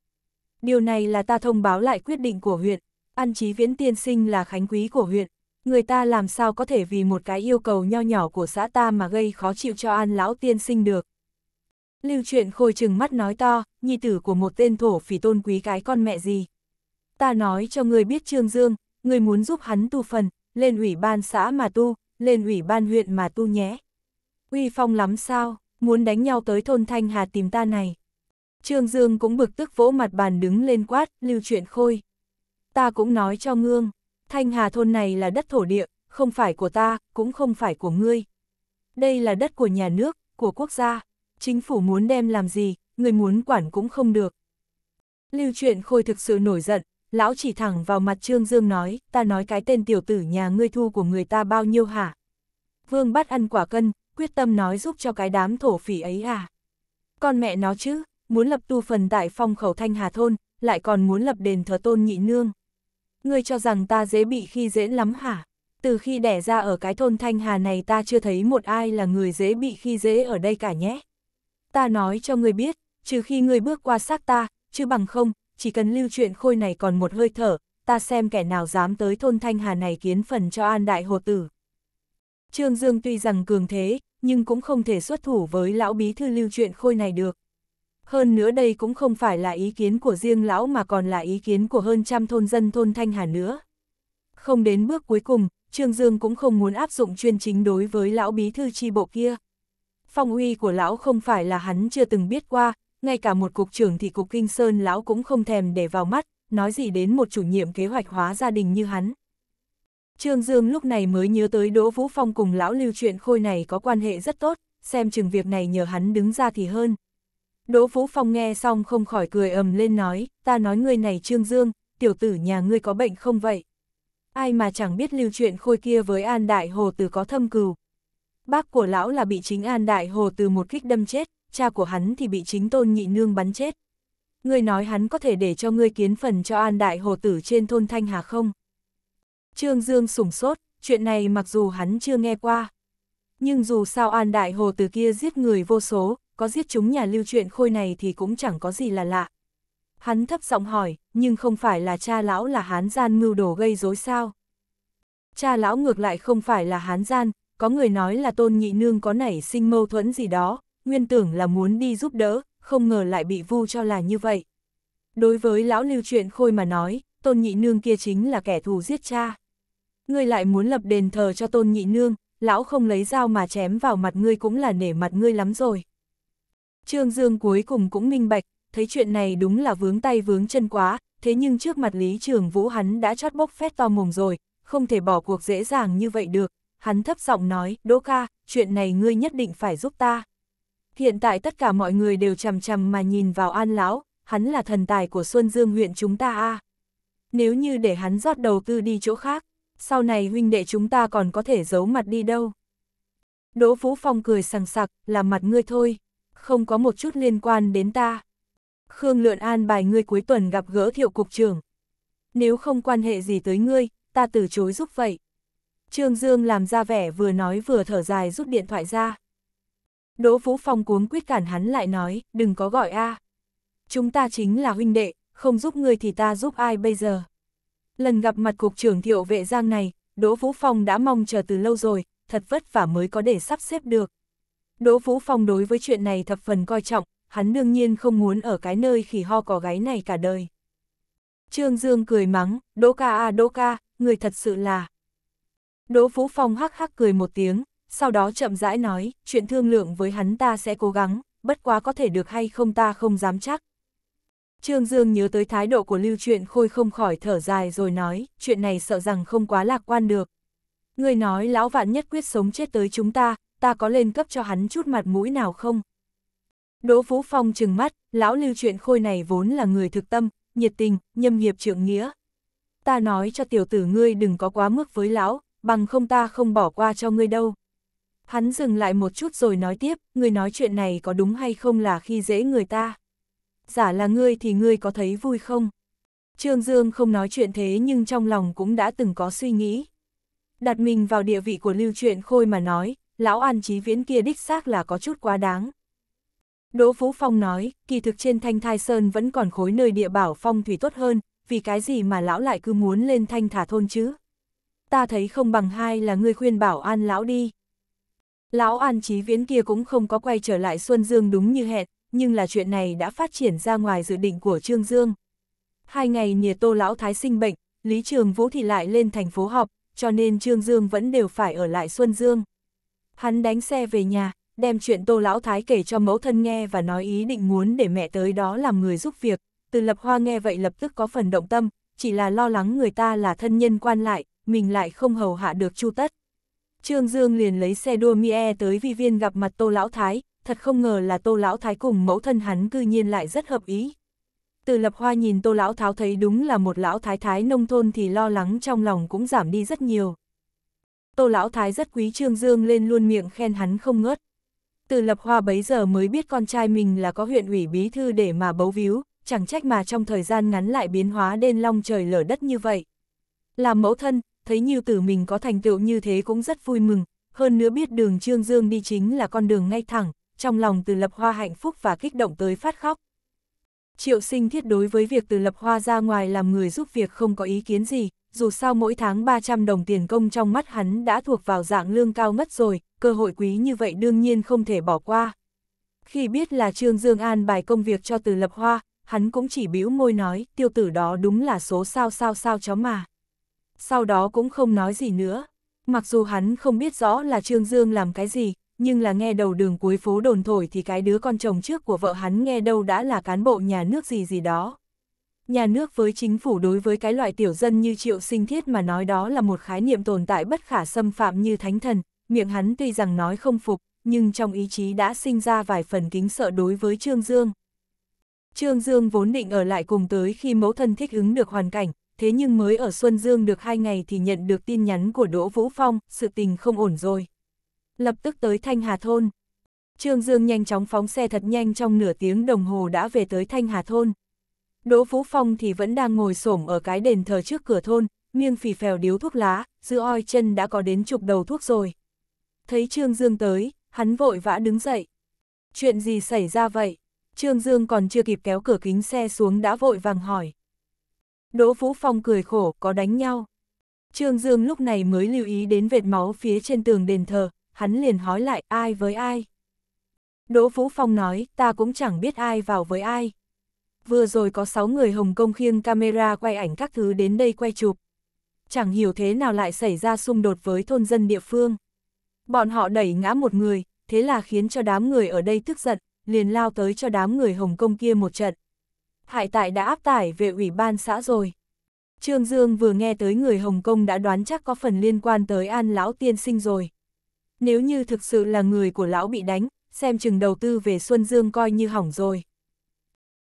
Điều này là ta thông báo lại quyết định của huyện, An Trí Viễn Tiên Sinh là khánh quý của huyện, Người ta làm sao có thể vì một cái yêu cầu nho nhỏ của xã ta mà gây khó chịu cho an lão tiên sinh được. Lưu truyện khôi trừng mắt nói to, nhi tử của một tên thổ phỉ tôn quý cái con mẹ gì. Ta nói cho người biết Trương Dương, người muốn giúp hắn tu phần, lên ủy ban xã mà tu, lên ủy ban huyện mà tu nhé. Uy phong lắm sao, muốn đánh nhau tới thôn Thanh Hà tìm ta này. Trương Dương cũng bực tức vỗ mặt bàn đứng lên quát, lưu chuyện khôi. Ta cũng nói cho Ngương, Thanh Hà thôn này là đất thổ địa, không phải của ta, cũng không phải của ngươi. Đây là đất của nhà nước, của quốc gia. Chính phủ muốn đem làm gì, người muốn quản cũng không được. Lưu truyện khôi thực sự nổi giận, lão chỉ thẳng vào mặt Trương Dương nói, ta nói cái tên tiểu tử nhà ngươi thu của người ta bao nhiêu hả? Vương bắt ăn quả cân, quyết tâm nói giúp cho cái đám thổ phỉ ấy à? Con mẹ nó chứ, muốn lập tu phần tại phong khẩu Thanh Hà Thôn, lại còn muốn lập đền thờ tôn nhị nương ngươi cho rằng ta dễ bị khi dễ lắm hả? Từ khi đẻ ra ở cái thôn Thanh Hà này ta chưa thấy một ai là người dễ bị khi dễ ở đây cả nhé. Ta nói cho ngươi biết, trừ khi ngươi bước qua xác ta, chứ bằng không, chỉ cần lưu chuyện khôi này còn một hơi thở, ta xem kẻ nào dám tới thôn Thanh Hà này kiến phần cho an đại hồ tử. Trương Dương tuy rằng cường thế, nhưng cũng không thể xuất thủ với lão bí thư lưu chuyện khôi này được hơn nữa đây cũng không phải là ý kiến của riêng lão mà còn là ý kiến của hơn trăm thôn dân thôn Thanh Hà nữa. Không đến bước cuối cùng, Trương Dương cũng không muốn áp dụng chuyên chính đối với lão bí thư chi bộ kia. Phong uy của lão không phải là hắn chưa từng biết qua, ngay cả một cục trưởng thì cục kinh sơn lão cũng không thèm để vào mắt, nói gì đến một chủ nhiệm kế hoạch hóa gia đình như hắn. Trương Dương lúc này mới nhớ tới Đỗ Vũ Phong cùng lão lưu chuyện khôi này có quan hệ rất tốt, xem chừng việc này nhờ hắn đứng ra thì hơn. Đỗ Vũ Phong nghe xong không khỏi cười ầm lên nói, ta nói người này Trương Dương, tiểu tử nhà ngươi có bệnh không vậy? Ai mà chẳng biết lưu chuyện khôi kia với An Đại Hồ Từ có thâm cừu. Bác của lão là bị chính An Đại Hồ Từ một kích đâm chết, cha của hắn thì bị chính tôn nhị nương bắn chết. Ngươi nói hắn có thể để cho ngươi kiến phần cho An Đại Hồ Tử trên thôn Thanh Hà không? Trương Dương sủng sốt, chuyện này mặc dù hắn chưa nghe qua. Nhưng dù sao An Đại Hồ Tử kia giết người vô số, có giết chúng nhà lưu truyện khôi này thì cũng chẳng có gì là lạ. Hắn thấp giọng hỏi, nhưng không phải là cha lão là hán gian mưu đồ gây rối sao? Cha lão ngược lại không phải là hán gian, có người nói là tôn nhị nương có nảy sinh mâu thuẫn gì đó, nguyên tưởng là muốn đi giúp đỡ, không ngờ lại bị vu cho là như vậy. Đối với lão lưu truyện khôi mà nói, tôn nhị nương kia chính là kẻ thù giết cha. Ngươi lại muốn lập đền thờ cho tôn nhị nương, lão không lấy dao mà chém vào mặt ngươi cũng là nể mặt ngươi lắm rồi. Trương Dương cuối cùng cũng minh bạch, thấy chuyện này đúng là vướng tay vướng chân quá, thế nhưng trước mặt Lý Trường Vũ hắn đã chót bốc phét to mồm rồi, không thể bỏ cuộc dễ dàng như vậy được. Hắn thấp giọng nói, Đỗ ca, chuyện này ngươi nhất định phải giúp ta. Hiện tại tất cả mọi người đều chằm chằm mà nhìn vào An Lão, hắn là thần tài của Xuân Dương huyện chúng ta a. Nếu như để hắn rót đầu tư đi chỗ khác, sau này huynh đệ chúng ta còn có thể giấu mặt đi đâu. Đỗ Vũ Phong cười sằng sặc, là mặt ngươi thôi không có một chút liên quan đến ta. Khương Lượn an bài ngươi cuối tuần gặp gỡ thiệu cục trưởng. Nếu không quan hệ gì tới ngươi, ta từ chối giúp vậy. Trương Dương làm ra vẻ vừa nói vừa thở dài rút điện thoại ra. Đỗ Vũ Phong cuống quyết cản hắn lại nói, đừng có gọi a. Chúng ta chính là huynh đệ, không giúp ngươi thì ta giúp ai bây giờ. Lần gặp mặt cục trưởng thiệu vệ giang này, Đỗ Vũ Phong đã mong chờ từ lâu rồi, thật vất vả mới có để sắp xếp được. Đỗ Vũ Phong đối với chuyện này thập phần coi trọng, hắn đương nhiên không muốn ở cái nơi khỉ ho có gái này cả đời. Trương Dương cười mắng, Đỗ ca à Đỗ ca, người thật sự là... Đỗ Vũ Phong hắc hắc cười một tiếng, sau đó chậm rãi nói, chuyện thương lượng với hắn ta sẽ cố gắng, bất quá có thể được hay không ta không dám chắc. Trương Dương nhớ tới thái độ của Lưu Truyện Khôi không khỏi thở dài rồi nói, chuyện này sợ rằng không quá lạc quan được. Người nói lão vạn nhất quyết sống chết tới chúng ta, ta có lên cấp cho hắn chút mặt mũi nào không? Đỗ Phú Phong trừng mắt, lão lưu chuyện khôi này vốn là người thực tâm, nhiệt tình, nhâm hiệp trượng nghĩa. Ta nói cho tiểu tử ngươi đừng có quá mức với lão, bằng không ta không bỏ qua cho ngươi đâu. Hắn dừng lại một chút rồi nói tiếp, ngươi nói chuyện này có đúng hay không là khi dễ người ta. Giả là ngươi thì ngươi có thấy vui không? Trương Dương không nói chuyện thế nhưng trong lòng cũng đã từng có suy nghĩ. Đặt mình vào địa vị của lưu truyện khôi mà nói, lão An Chí Viễn kia đích xác là có chút quá đáng. Đỗ Phú Phong nói, kỳ thực trên Thanh Thai Sơn vẫn còn khối nơi địa bảo phong thủy tốt hơn, vì cái gì mà lão lại cứ muốn lên Thanh Thả Thôn chứ? Ta thấy không bằng hai là ngươi khuyên bảo An lão đi. Lão An Chí Viễn kia cũng không có quay trở lại Xuân Dương đúng như hẹn, nhưng là chuyện này đã phát triển ra ngoài dự định của Trương Dương. Hai ngày nhiệt tô lão thái sinh bệnh, Lý Trường Vũ thì lại lên thành phố học, cho nên Trương Dương vẫn đều phải ở lại Xuân Dương. Hắn đánh xe về nhà, đem chuyện Tô Lão Thái kể cho mẫu thân nghe và nói ý định muốn để mẹ tới đó làm người giúp việc. Từ lập hoa nghe vậy lập tức có phần động tâm, chỉ là lo lắng người ta là thân nhân quan lại, mình lại không hầu hạ được chu tất. Trương Dương liền lấy xe đua Mie tới vi viên gặp mặt Tô Lão Thái, thật không ngờ là Tô Lão Thái cùng mẫu thân hắn cư nhiên lại rất hợp ý. Từ lập hoa nhìn Tô Lão Tháo thấy đúng là một Lão Thái Thái nông thôn thì lo lắng trong lòng cũng giảm đi rất nhiều. Tô Lão Thái rất quý Trương Dương lên luôn miệng khen hắn không ngớt. Từ lập hoa bấy giờ mới biết con trai mình là có huyện ủy bí thư để mà bấu víu, chẳng trách mà trong thời gian ngắn lại biến hóa đen long trời lở đất như vậy. Làm mẫu thân, thấy như tử mình có thành tựu như thế cũng rất vui mừng, hơn nữa biết đường Trương Dương đi chính là con đường ngay thẳng, trong lòng từ lập hoa hạnh phúc và kích động tới phát khóc. Triệu sinh thiết đối với việc từ lập hoa ra ngoài làm người giúp việc không có ý kiến gì, dù sao mỗi tháng 300 đồng tiền công trong mắt hắn đã thuộc vào dạng lương cao ngất rồi, cơ hội quý như vậy đương nhiên không thể bỏ qua. Khi biết là Trương Dương An bài công việc cho Từ Lập Hoa, hắn cũng chỉ bĩu môi nói, tiêu tử đó đúng là số sao sao sao chó mà. Sau đó cũng không nói gì nữa. Mặc dù hắn không biết rõ là Trương Dương làm cái gì, nhưng là nghe đầu đường cuối phố đồn thổi thì cái đứa con chồng trước của vợ hắn nghe đâu đã là cán bộ nhà nước gì gì đó nhà nước với chính phủ đối với cái loại tiểu dân như triệu sinh thiết mà nói đó là một khái niệm tồn tại bất khả xâm phạm như thánh thần, miệng hắn tuy rằng nói không phục, nhưng trong ý chí đã sinh ra vài phần kính sợ đối với Trương Dương. Trương Dương vốn định ở lại cùng tới khi mẫu thân thích ứng được hoàn cảnh, thế nhưng mới ở Xuân Dương được hai ngày thì nhận được tin nhắn của Đỗ Vũ Phong, sự tình không ổn rồi. Lập tức tới Thanh Hà Thôn. Trương Dương nhanh chóng phóng xe thật nhanh trong nửa tiếng đồng hồ đã về tới Thanh Hà Thôn, Đỗ Vũ Phong thì vẫn đang ngồi xổm ở cái đền thờ trước cửa thôn, miêng phì phèo điếu thuốc lá, giữa oi chân đã có đến chục đầu thuốc rồi. Thấy Trương Dương tới, hắn vội vã đứng dậy. Chuyện gì xảy ra vậy? Trương Dương còn chưa kịp kéo cửa kính xe xuống đã vội vàng hỏi. Đỗ Vũ Phong cười khổ, có đánh nhau. Trương Dương lúc này mới lưu ý đến vệt máu phía trên tường đền thờ, hắn liền hói lại ai với ai. Đỗ Vũ Phong nói, ta cũng chẳng biết ai vào với ai vừa rồi có 6 người Hồng Kông khiêng camera quay ảnh các thứ đến đây quay chụp. Chẳng hiểu thế nào lại xảy ra xung đột với thôn dân địa phương. Bọn họ đẩy ngã một người, thế là khiến cho đám người ở đây tức giận, liền lao tới cho đám người Hồng Kông kia một trận. Hải tại đã áp tải về ủy ban xã rồi. Trương Dương vừa nghe tới người Hồng Kông đã đoán chắc có phần liên quan tới An Lão Tiên Sinh rồi. Nếu như thực sự là người của Lão bị đánh, xem chừng đầu tư về Xuân Dương coi như hỏng rồi.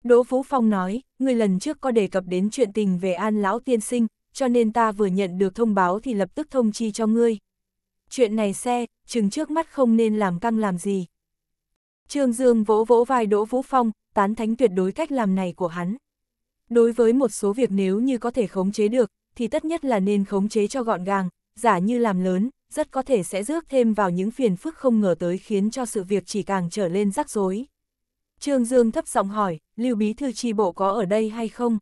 Đỗ Phú Phong nói, người lần trước có đề cập đến chuyện tình về An Lão Tiên Sinh, cho nên ta vừa nhận được thông báo thì lập tức thông chi cho ngươi. Chuyện này xe, chừng trước mắt không nên làm căng làm gì. Trương Dương vỗ vỗ vai Đỗ Phú Phong, tán thánh tuyệt đối cách làm này của hắn. Đối với một số việc nếu như có thể khống chế được, thì tất nhất là nên khống chế cho gọn gàng, giả như làm lớn, rất có thể sẽ rước thêm vào những phiền phức không ngờ tới khiến cho sự việc chỉ càng trở lên rắc rối. Trương Dương thấp giọng hỏi, Lưu Bí Thư tri bộ có ở đây hay không?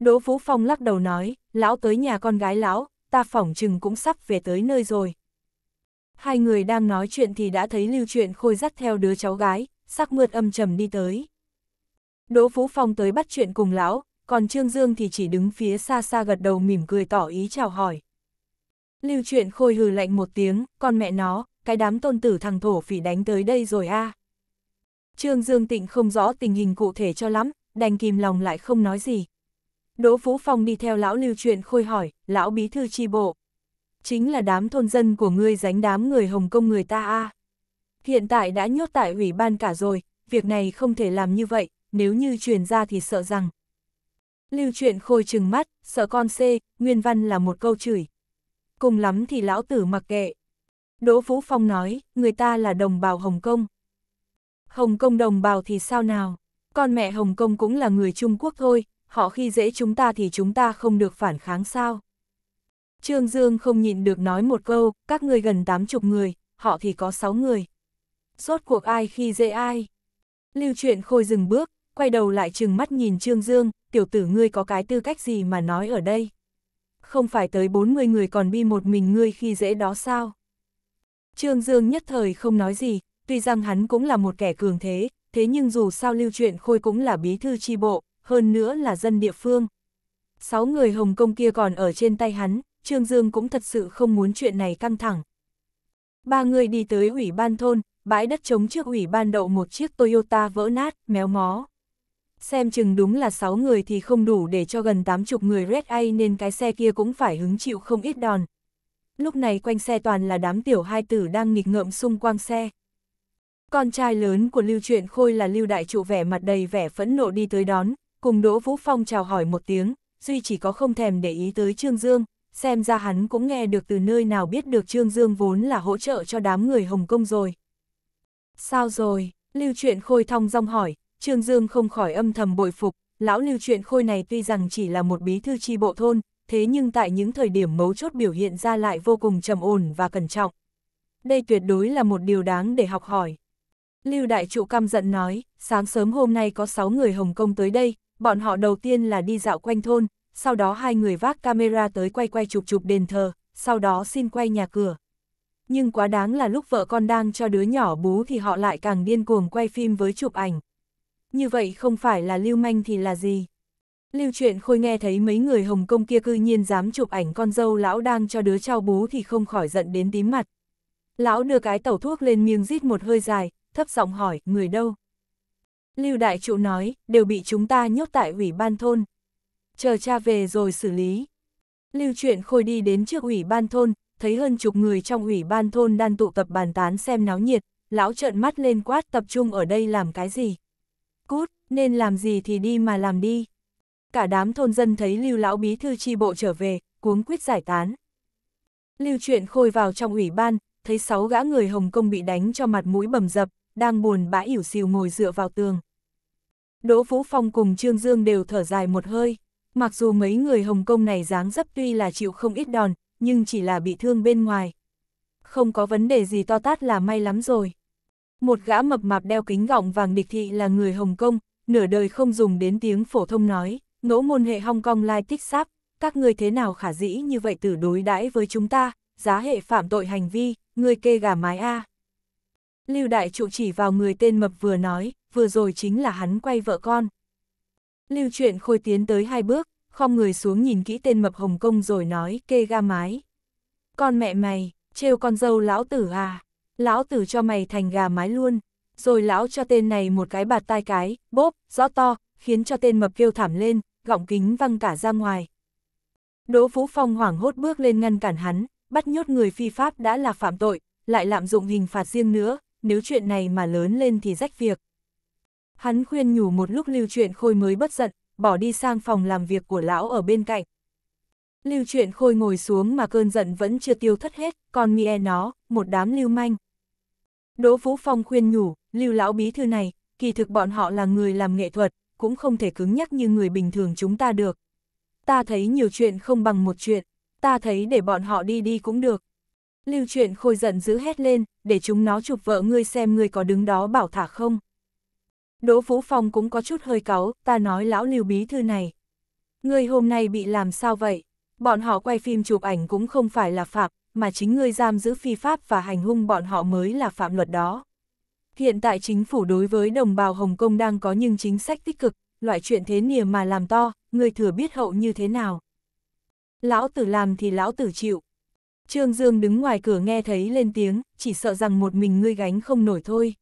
Đỗ Phú Phong lắc đầu nói, lão tới nhà con gái lão, ta phỏng chừng cũng sắp về tới nơi rồi. Hai người đang nói chuyện thì đã thấy Lưu Chuyện Khôi dắt theo đứa cháu gái, sắc mượt âm trầm đi tới. Đỗ Phú Phong tới bắt chuyện cùng lão, còn Trương Dương thì chỉ đứng phía xa xa gật đầu mỉm cười tỏ ý chào hỏi. Lưu Chuyện Khôi hừ lạnh một tiếng, con mẹ nó, cái đám tôn tử thằng thổ phỉ đánh tới đây rồi a. À. Trương Dương Tịnh không rõ tình hình cụ thể cho lắm, đành kìm lòng lại không nói gì. Đỗ Vũ Phong đi theo lão lưu truyền khôi hỏi, lão bí thư chi bộ. Chính là đám thôn dân của ngươi dánh đám người Hồng Kông người ta a à. Hiện tại đã nhốt tại ủy ban cả rồi, việc này không thể làm như vậy, nếu như truyền ra thì sợ rằng. Lưu truyện khôi trừng mắt, sợ con xê, nguyên văn là một câu chửi. Cùng lắm thì lão tử mặc kệ. Đỗ Vũ Phong nói, người ta là đồng bào Hồng Kông. Hồng Kông đồng bào thì sao nào? Con mẹ Hồng Kông cũng là người Trung Quốc thôi, họ khi dễ chúng ta thì chúng ta không được phản kháng sao? Trương Dương không nhịn được nói một câu, các ngươi gần 80 người, họ thì có 6 người. Rốt cuộc ai khi dễ ai? Lưu truyện khôi dừng bước, quay đầu lại chừng mắt nhìn Trương Dương, tiểu tử ngươi có cái tư cách gì mà nói ở đây? Không phải tới 40 người còn bi một mình ngươi khi dễ đó sao? Trương Dương nhất thời không nói gì, tuy rằng hắn cũng là một kẻ cường thế, thế nhưng dù sao lưu truyện khôi cũng là bí thư tri bộ, hơn nữa là dân địa phương. Sáu người Hồng Kông kia còn ở trên tay hắn, Trương Dương cũng thật sự không muốn chuyện này căng thẳng. Ba người đi tới ủy ban thôn, bãi đất trống trước ủy ban đậu một chiếc Toyota vỡ nát, méo mó. Xem chừng đúng là 6 người thì không đủ để cho gần 80 người Red Eye nên cái xe kia cũng phải hứng chịu không ít đòn. Lúc này quanh xe toàn là đám tiểu hai tử đang nghịch ngợm xung quanh xe. Con trai lớn của Lưu Truyện Khôi là Lưu Đại Trụ vẻ mặt đầy vẻ phẫn nộ đi tới đón, cùng Đỗ Vũ Phong chào hỏi một tiếng, Duy chỉ có không thèm để ý tới Trương Dương, xem ra hắn cũng nghe được từ nơi nào biết được Trương Dương vốn là hỗ trợ cho đám người Hồng Kông rồi. Sao rồi, Lưu Truyện Khôi thong dong hỏi, Trương Dương không khỏi âm thầm bội phục, lão Lưu Truyện Khôi này tuy rằng chỉ là một bí thư tri bộ thôn, thế nhưng tại những thời điểm mấu chốt biểu hiện ra lại vô cùng trầm ổn và cẩn trọng. Đây tuyệt đối là một điều đáng để học hỏi. Lưu Đại Trụ căm giận nói, sáng sớm hôm nay có 6 người Hồng Kông tới đây, bọn họ đầu tiên là đi dạo quanh thôn, sau đó hai người vác camera tới quay quay chụp chụp đền thờ, sau đó xin quay nhà cửa. Nhưng quá đáng là lúc vợ con đang cho đứa nhỏ bú thì họ lại càng điên cuồng quay phim với chụp ảnh. Như vậy không phải là lưu manh thì là gì? Lưu truyện khôi nghe thấy mấy người Hồng Kông kia cư nhiên dám chụp ảnh con dâu lão đang cho đứa trao bú thì không khỏi giận đến tím mặt. Lão đưa cái tẩu thuốc lên miệng rít một hơi dài, thấp giọng hỏi, người đâu? Lưu Đại Trụ nói, đều bị chúng ta nhốt tại ủy ban thôn. Chờ cha về rồi xử lý. Lưu Truyện Khôi đi đến trước ủy ban thôn, thấy hơn chục người trong ủy ban thôn đang tụ tập bàn tán xem náo nhiệt, lão trợn mắt lên quát tập trung ở đây làm cái gì. Cút, nên làm gì thì đi mà làm đi. Cả đám thôn dân thấy Lưu Lão Bí Thư chi bộ trở về, cuống quyết giải tán. Lưu Truyện Khôi vào trong ủy ban, thấy sáu gã người Hồng Kông bị đánh cho mặt mũi bầm dập, đang buồn bã ỉu xìu ngồi dựa vào tường. Đỗ Vũ Phong cùng Trương Dương đều thở dài một hơi, mặc dù mấy người Hồng Kông này dáng dấp tuy là chịu không ít đòn, nhưng chỉ là bị thương bên ngoài. Không có vấn đề gì to tát là may lắm rồi. Một gã mập mạp đeo kính gọng vàng địch thị là người Hồng Kông, nửa đời không dùng đến tiếng phổ thông nói, ngẫu môn hệ Hong Kong lai tích sáp, các người thế nào khả dĩ như vậy tử đối đãi với chúng ta, giá hệ phạm tội hành vi, người kê gà mái A. Lưu Đại Trụ chỉ vào người tên mập vừa nói, vừa rồi chính là hắn quay vợ con. Lưu Truyện Khôi tiến tới hai bước, khom người xuống nhìn kỹ tên mập Hồng Kông rồi nói, kê ga mái. Con mẹ mày, trêu con dâu lão tử à, lão tử cho mày thành gà mái luôn, rồi lão cho tên này một cái bạt tai cái, bốp, rõ to, khiến cho tên mập kêu thảm lên, gọng kính văng cả ra ngoài. Đỗ Phú Phong hoảng hốt bước lên ngăn cản hắn, bắt nhốt người phi pháp đã là phạm tội, lại lạm dụng hình phạt riêng nữa, nếu chuyện này mà lớn lên thì rách việc. Hắn khuyên nhủ một lúc lưu chuyện khôi mới bất giận, bỏ đi sang phòng làm việc của lão ở bên cạnh. Lưu chuyện khôi ngồi xuống mà cơn giận vẫn chưa tiêu thất hết, còn mẹ e nó, một đám lưu manh. Đỗ Vũ Phong khuyên nhủ, lưu lão bí thư này, kỳ thực bọn họ là người làm nghệ thuật, cũng không thể cứng nhắc như người bình thường chúng ta được. Ta thấy nhiều chuyện không bằng một chuyện, ta thấy để bọn họ đi đi cũng được, Lưu truyện khôi giận dữ hét lên, để chúng nó chụp vợ ngươi xem ngươi có đứng đó bảo thả không. Đỗ Vũ Phong cũng có chút hơi cáu, ta nói lão lưu bí thư này. Ngươi hôm nay bị làm sao vậy? Bọn họ quay phim chụp ảnh cũng không phải là phạm, mà chính ngươi giam giữ phi pháp và hành hung bọn họ mới là phạm luật đó. Hiện tại chính phủ đối với đồng bào Hồng Kông đang có những chính sách tích cực, loại chuyện thế nìa mà làm to, người thừa biết hậu như thế nào. Lão tử làm thì lão tử chịu, Trương Dương đứng ngoài cửa nghe thấy lên tiếng, chỉ sợ rằng một mình ngươi gánh không nổi thôi.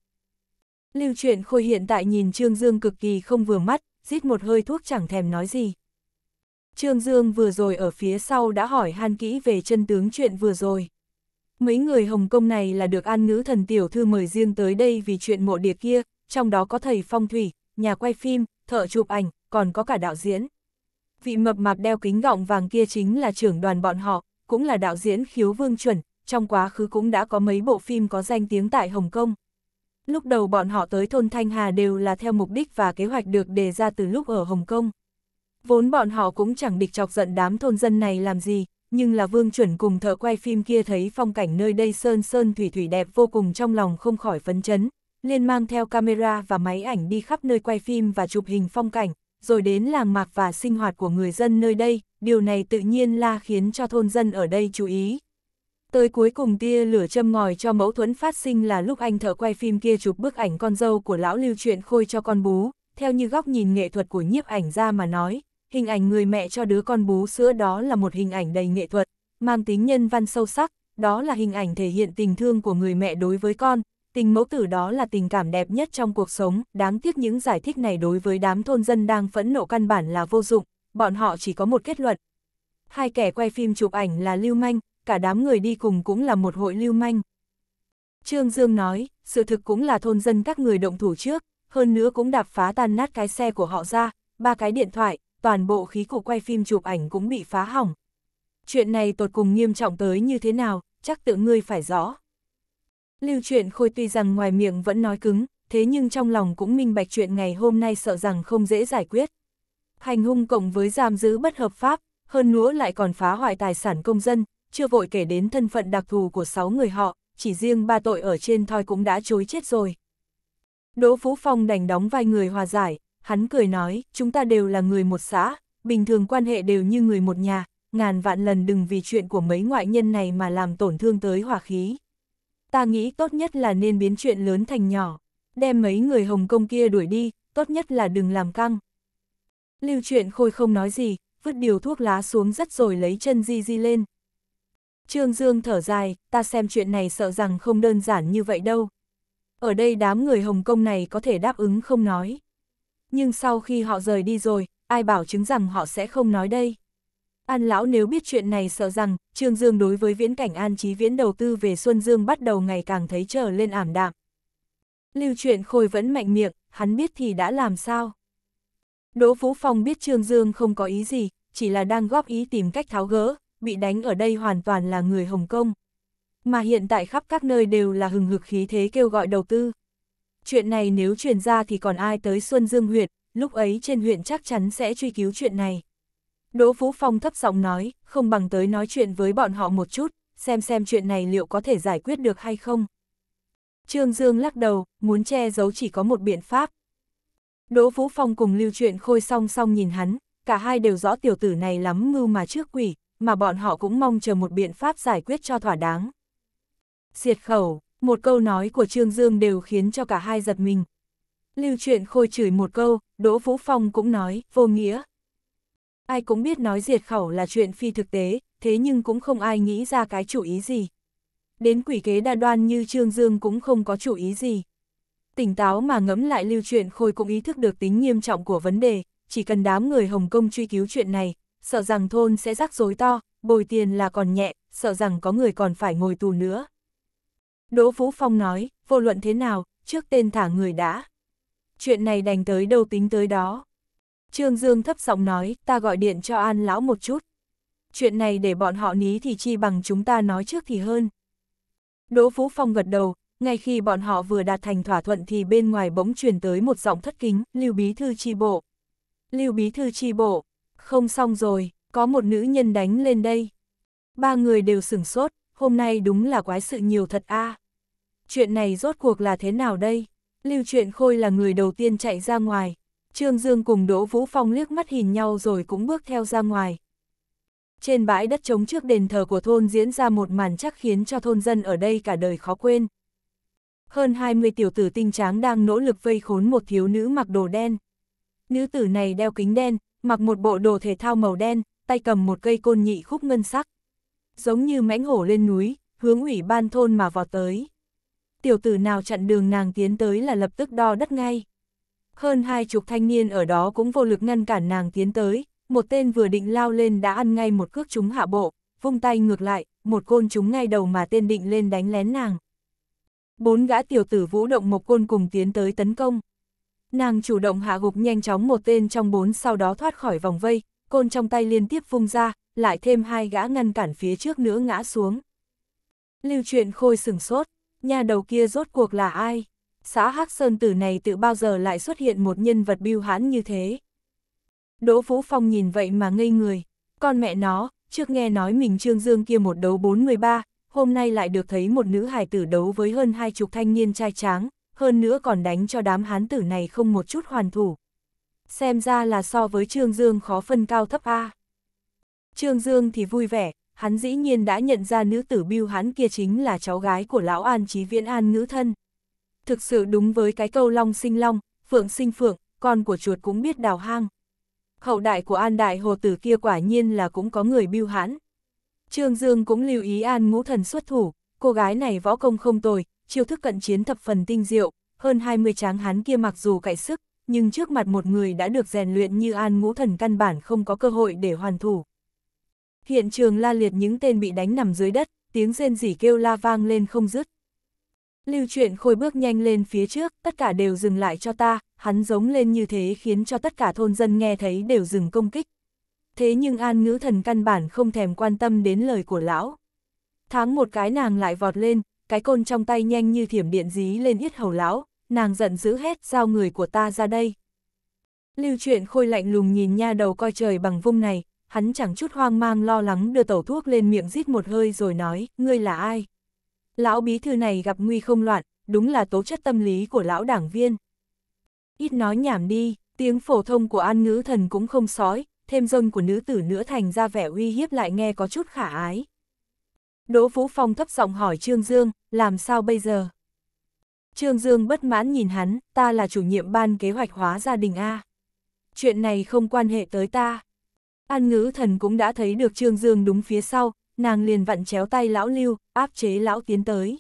Lưu truyện khôi hiện tại nhìn Trương Dương cực kỳ không vừa mắt, rít một hơi thuốc chẳng thèm nói gì. Trương Dương vừa rồi ở phía sau đã hỏi han kỹ về chân tướng chuyện vừa rồi. Mấy người Hồng Kông này là được an ngữ thần tiểu thư mời riêng tới đây vì chuyện mộ địa kia, trong đó có thầy phong thủy, nhà quay phim, thợ chụp ảnh, còn có cả đạo diễn. Vị mập mạp đeo kính gọng vàng kia chính là trưởng đoàn bọn họ, cũng là đạo diễn khiếu vương chuẩn, trong quá khứ cũng đã có mấy bộ phim có danh tiếng tại Hồng Kông. Lúc đầu bọn họ tới thôn Thanh Hà đều là theo mục đích và kế hoạch được đề ra từ lúc ở Hồng Kông. Vốn bọn họ cũng chẳng địch chọc giận đám thôn dân này làm gì, nhưng là vương chuẩn cùng thợ quay phim kia thấy phong cảnh nơi đây sơn sơn thủy thủy đẹp vô cùng trong lòng không khỏi phấn chấn, liền mang theo camera và máy ảnh đi khắp nơi quay phim và chụp hình phong cảnh, rồi đến làng mạc và sinh hoạt của người dân nơi đây, điều này tự nhiên là khiến cho thôn dân ở đây chú ý. Tới cuối cùng tia lửa châm ngòi cho mẫu thuẫn phát sinh là lúc anh thợ quay phim kia chụp bức ảnh con dâu của lão lưu chuyện khôi cho con bú, theo như góc nhìn nghệ thuật của nhiếp ảnh ra mà nói, hình ảnh người mẹ cho đứa con bú sữa đó là một hình ảnh đầy nghệ thuật, mang tính nhân văn sâu sắc, đó là hình ảnh thể hiện tình thương của người mẹ đối với con, tình mẫu tử đó là tình cảm đẹp nhất trong cuộc sống, đáng tiếc những giải thích này đối với đám thôn dân đang phẫn nộ căn bản là vô dụng, bọn họ chỉ có một kết luận. Hai kẻ quay phim chụp ảnh là lưu manh, cả đám người đi cùng cũng là một hội lưu manh. Trương Dương nói, sự thực cũng là thôn dân các người động thủ trước, hơn nữa cũng đạp phá tan nát cái xe của họ ra, ba cái điện thoại, toàn bộ khí cụ quay phim chụp ảnh cũng bị phá hỏng. Chuyện này tột cùng nghiêm trọng tới như thế nào, chắc tự ngươi phải rõ. Lưu truyện khôi tuy rằng ngoài miệng vẫn nói cứng, thế nhưng trong lòng cũng minh bạch chuyện ngày hôm nay sợ rằng không dễ giải quyết. Hành hung cộng với giam giữ bất hợp pháp, hơn nữa lại còn phá hoại tài sản công dân, chưa vội kể đến thân phận đặc thù của 6 người họ, chỉ riêng ba tội ở trên thôi cũng đã chối chết rồi. Đỗ Phú Phong đành đóng vai người hòa giải, hắn cười nói, chúng ta đều là người một xã, bình thường quan hệ đều như người một nhà, ngàn vạn lần đừng vì chuyện của mấy ngoại nhân này mà làm tổn thương tới hòa khí ta nghĩ tốt nhất là nên biến chuyện lớn thành nhỏ, đem mấy người Hồng Kông kia đuổi đi, tốt nhất là đừng làm căng. Lưu chuyện khôi không nói gì, vứt điều thuốc lá xuống rất rồi lấy chân di di lên. Trương Dương thở dài, ta xem chuyện này sợ rằng không đơn giản như vậy đâu. Ở đây đám người Hồng Kông này có thể đáp ứng không nói. Nhưng sau khi họ rời đi rồi, ai bảo chứng rằng họ sẽ không nói đây. An Lão nếu biết chuyện này sợ rằng, Trương Dương đối với viễn cảnh An Chí Viễn đầu tư về Xuân Dương bắt đầu ngày càng thấy trở lên ảm đạm. Lưu truyện khôi vẫn mạnh miệng, hắn biết thì đã làm sao. Đỗ Vũ Phong biết Trương Dương không có ý gì, chỉ là đang góp ý tìm cách tháo gỡ, bị đánh ở đây hoàn toàn là người Hồng Kông. Mà hiện tại khắp các nơi đều là hừng hực khí thế kêu gọi đầu tư. Chuyện này nếu truyền ra thì còn ai tới Xuân Dương huyện, lúc ấy trên huyện chắc chắn sẽ truy cứu chuyện này. Đỗ Vũ Phong thấp giọng nói, không bằng tới nói chuyện với bọn họ một chút, xem xem chuyện này liệu có thể giải quyết được hay không. Trương Dương lắc đầu, muốn che giấu chỉ có một biện pháp. Đỗ Vũ Phong cùng lưu chuyện khôi song song nhìn hắn, cả hai đều rõ tiểu tử này lắm mưu mà trước quỷ, mà bọn họ cũng mong chờ một biện pháp giải quyết cho thỏa đáng. Diệt khẩu, một câu nói của Trương Dương đều khiến cho cả hai giật mình. Lưu chuyện khôi chửi một câu, Đỗ Vũ Phong cũng nói, vô nghĩa, Ai cũng biết nói diệt khẩu là chuyện phi thực tế, thế nhưng cũng không ai nghĩ ra cái chủ ý gì. Đến quỷ kế đa đoan như Trương Dương cũng không có chủ ý gì. Tỉnh táo mà ngẫm lại lưu chuyện Khôi cũng ý thức được tính nghiêm trọng của vấn đề, chỉ cần đám người Hồng Kông truy cứu chuyện này, sợ rằng thôn sẽ rắc rối to, bồi tiền là còn nhẹ, sợ rằng có người còn phải ngồi tù nữa. Đỗ Vũ Phong nói, vô luận thế nào, trước tên thả người đã. Chuyện này đành tới đâu tính tới đó. Trương Dương thấp giọng nói, ta gọi điện cho An Lão một chút. Chuyện này để bọn họ ní thì chi bằng chúng ta nói trước thì hơn. Đỗ Vũ Phong gật đầu, ngay khi bọn họ vừa đạt thành thỏa thuận thì bên ngoài bỗng truyền tới một giọng thất kính, Lưu Bí Thư Chi Bộ. Lưu Bí Thư Chi Bộ, không xong rồi, có một nữ nhân đánh lên đây. Ba người đều sửng sốt, hôm nay đúng là quái sự nhiều thật a. Chuyện này rốt cuộc là thế nào đây? Lưu chuyện Khôi là người đầu tiên chạy ra ngoài, Trương Dương cùng Đỗ Vũ Phong liếc mắt hình nhau rồi cũng bước theo ra ngoài. Trên bãi đất trống trước đền thờ của thôn diễn ra một màn chắc khiến cho thôn dân ở đây cả đời khó quên. Hơn 20 tiểu tử tinh tráng đang nỗ lực vây khốn một thiếu nữ mặc đồ đen. Nữ tử này đeo kính đen, mặc một bộ đồ thể thao màu đen, tay cầm một cây côn nhị khúc ngân sắc. Giống như mãnh hổ lên núi, hướng ủy ban thôn mà vọt tới. Tiểu tử nào chặn đường nàng tiến tới là lập tức đo đất ngay. Hơn hai chục thanh niên ở đó cũng vô lực ngăn cản nàng tiến tới, một tên vừa định lao lên đã ăn ngay một cước chúng hạ bộ, vung tay ngược lại, một côn chúng ngay đầu mà tên định lên đánh lén nàng. Bốn gã tiểu tử vũ động một côn cùng tiến tới tấn công. Nàng chủ động hạ gục nhanh chóng một tên trong bốn sau đó thoát khỏi vòng vây, côn trong tay liên tiếp vung ra, lại thêm hai gã ngăn cản phía trước nữa ngã xuống. Lưu truyện khôi sừng sốt, nhà đầu kia rốt cuộc là ai? xã Hắc Sơn Tử này tự bao giờ lại xuất hiện một nhân vật biêu hãn như thế. Đỗ Phú Phong nhìn vậy mà ngây người, con mẹ nó, trước nghe nói mình Trương Dương kia một đấu 43, hôm nay lại được thấy một nữ hài tử đấu với hơn hai chục thanh niên trai tráng, hơn nữa còn đánh cho đám hán tử này không một chút hoàn thủ. Xem ra là so với Trương Dương khó phân cao thấp A. Trương Dương thì vui vẻ, hắn dĩ nhiên đã nhận ra nữ tử biêu hắn kia chính là cháu gái của lão An Chí Viễn An ngữ thân thực sự đúng với cái câu long sinh long, phượng sinh phượng, con của chuột cũng biết đào hang. Hậu đại của An Đại Hồ Tử kia quả nhiên là cũng có người biêu hãn. Trương Dương cũng lưu ý An Ngũ Thần xuất thủ, cô gái này võ công không tồi, chiêu thức cận chiến thập phần tinh diệu, hơn 20 tráng hán kia mặc dù cậy sức, nhưng trước mặt một người đã được rèn luyện như An Ngũ Thần căn bản không có cơ hội để hoàn thủ. Hiện trường la liệt những tên bị đánh nằm dưới đất, tiếng rên rỉ kêu la vang lên không dứt. Lưu truyện khôi bước nhanh lên phía trước, tất cả đều dừng lại cho ta, hắn giống lên như thế khiến cho tất cả thôn dân nghe thấy đều dừng công kích. Thế nhưng an ngữ thần căn bản không thèm quan tâm đến lời của lão. Tháng một cái nàng lại vọt lên, cái côn trong tay nhanh như thiểm điện dí lên yết hầu lão, nàng giận dữ hét giao người của ta ra đây. Lưu truyện khôi lạnh lùng nhìn nha đầu coi trời bằng vung này, hắn chẳng chút hoang mang lo lắng đưa tẩu thuốc lên miệng rít một hơi rồi nói, ngươi là ai? Lão bí thư này gặp nguy không loạn, đúng là tố chất tâm lý của lão đảng viên. Ít nói nhảm đi, tiếng phổ thông của an ngữ thần cũng không sói, thêm dông của nữ tử nữa thành ra vẻ uy hiếp lại nghe có chút khả ái. Đỗ Vũ Phong thấp giọng hỏi Trương Dương, làm sao bây giờ? Trương Dương bất mãn nhìn hắn, ta là chủ nhiệm ban kế hoạch hóa gia đình A. Chuyện này không quan hệ tới ta. An ngữ thần cũng đã thấy được Trương Dương đúng phía sau, nàng liền vặn chéo tay lão lưu, áp chế lão tiến tới.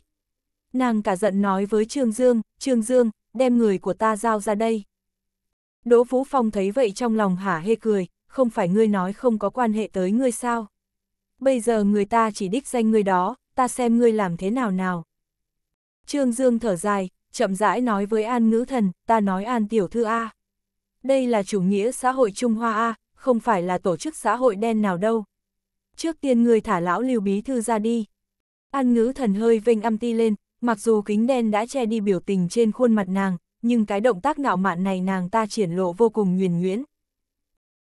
Nàng cả giận nói với Trương Dương, Trương Dương, đem người của ta giao ra đây. Đỗ Vũ Phong thấy vậy trong lòng hả hê cười, không phải ngươi nói không có quan hệ tới ngươi sao. Bây giờ người ta chỉ đích danh ngươi đó, ta xem ngươi làm thế nào nào. Trương Dương thở dài, chậm rãi nói với An Ngữ Thần, ta nói An Tiểu Thư A. Đây là chủ nghĩa xã hội Trung Hoa A, không phải là tổ chức xã hội đen nào đâu trước tiên người thả lão lưu bí thư ra đi. An ngữ thần hơi vênh âm ti lên, mặc dù kính đen đã che đi biểu tình trên khuôn mặt nàng, nhưng cái động tác ngạo mạn này nàng ta triển lộ vô cùng nhuyền nhuyễn.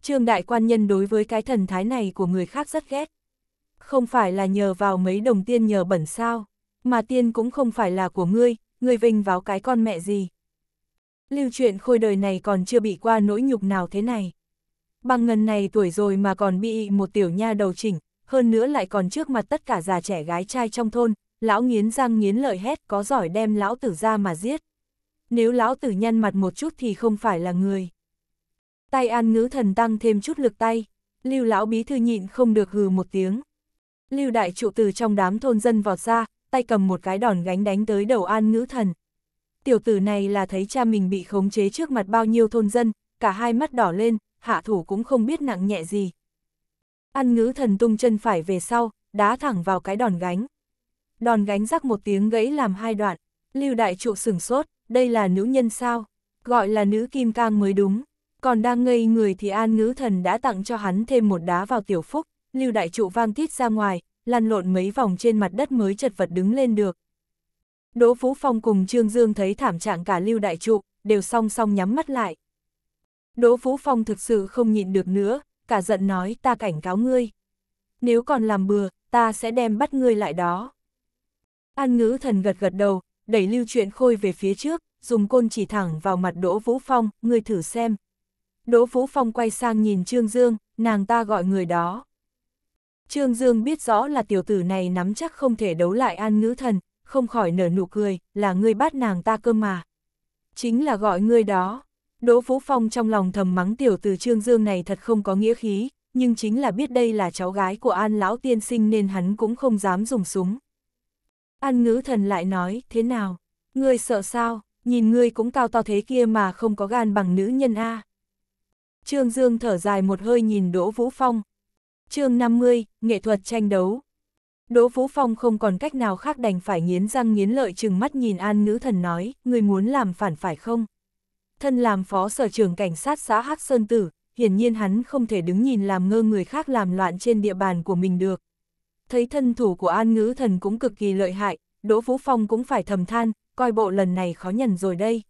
Trương đại quan nhân đối với cái thần thái này của người khác rất ghét. Không phải là nhờ vào mấy đồng tiên nhờ bẩn sao, mà tiên cũng không phải là của ngươi, ngươi vinh vào cái con mẹ gì. Lưu chuyện khôi đời này còn chưa bị qua nỗi nhục nào thế này bằng ngần này tuổi rồi mà còn bị một tiểu nha đầu chỉnh, hơn nữa lại còn trước mặt tất cả già trẻ gái trai trong thôn, lão nghiến răng nghiến lợi hét có giỏi đem lão tử ra mà giết. Nếu lão tử nhăn mặt một chút thì không phải là người. Tay an ngữ thần tăng thêm chút lực tay, lưu lão bí thư nhịn không được hừ một tiếng. Lưu đại trụ từ trong đám thôn dân vọt ra, tay cầm một cái đòn gánh đánh tới đầu an ngữ thần. Tiểu tử này là thấy cha mình bị khống chế trước mặt bao nhiêu thôn dân, cả hai mắt đỏ lên, hạ thủ cũng không biết nặng nhẹ gì. Ăn ngữ thần tung chân phải về sau, đá thẳng vào cái đòn gánh. Đòn gánh rắc một tiếng gãy làm hai đoạn, lưu đại trụ sửng sốt, đây là nữ nhân sao, gọi là nữ kim cang mới đúng. Còn đang ngây người thì an ngữ thần đã tặng cho hắn thêm một đá vào tiểu phúc, lưu đại trụ vang tít ra ngoài, lăn lộn mấy vòng trên mặt đất mới chật vật đứng lên được. Đỗ Phú Phong cùng Trương Dương thấy thảm trạng cả lưu đại trụ, đều song song nhắm mắt lại. Đỗ Vũ Phong thực sự không nhịn được nữa, cả giận nói ta cảnh cáo ngươi. Nếu còn làm bừa, ta sẽ đem bắt ngươi lại đó. An ngữ thần gật gật đầu, đẩy lưu chuyện khôi về phía trước, dùng côn chỉ thẳng vào mặt Đỗ Vũ Phong, ngươi thử xem. Đỗ Vũ Phong quay sang nhìn Trương Dương, nàng ta gọi người đó. Trương Dương biết rõ là tiểu tử này nắm chắc không thể đấu lại an ngữ thần, không khỏi nở nụ cười, là ngươi bắt nàng ta cơ mà. Chính là gọi ngươi đó. Đỗ Vũ Phong trong lòng thầm mắng tiểu từ Trương Dương này thật không có nghĩa khí, nhưng chính là biết đây là cháu gái của An Lão Tiên Sinh nên hắn cũng không dám dùng súng. An ngữ thần lại nói, thế nào? Ngươi sợ sao? Nhìn ngươi cũng cao to thế kia mà không có gan bằng nữ nhân A. Trương Dương thở dài một hơi nhìn Đỗ Vũ Phong. chương 50, Nghệ thuật tranh đấu. Đỗ Vũ Phong không còn cách nào khác đành phải nghiến răng nghiến lợi chừng mắt nhìn An Nữ Thần nói, người muốn làm phản phải không? thân làm phó sở trưởng cảnh sát xã Hắc Sơn Tử, hiển nhiên hắn không thể đứng nhìn làm ngơ người khác làm loạn trên địa bàn của mình được. Thấy thân thủ của An Ngữ Thần cũng cực kỳ lợi hại, Đỗ Vũ Phong cũng phải thầm than, coi bộ lần này khó nhằn rồi đây.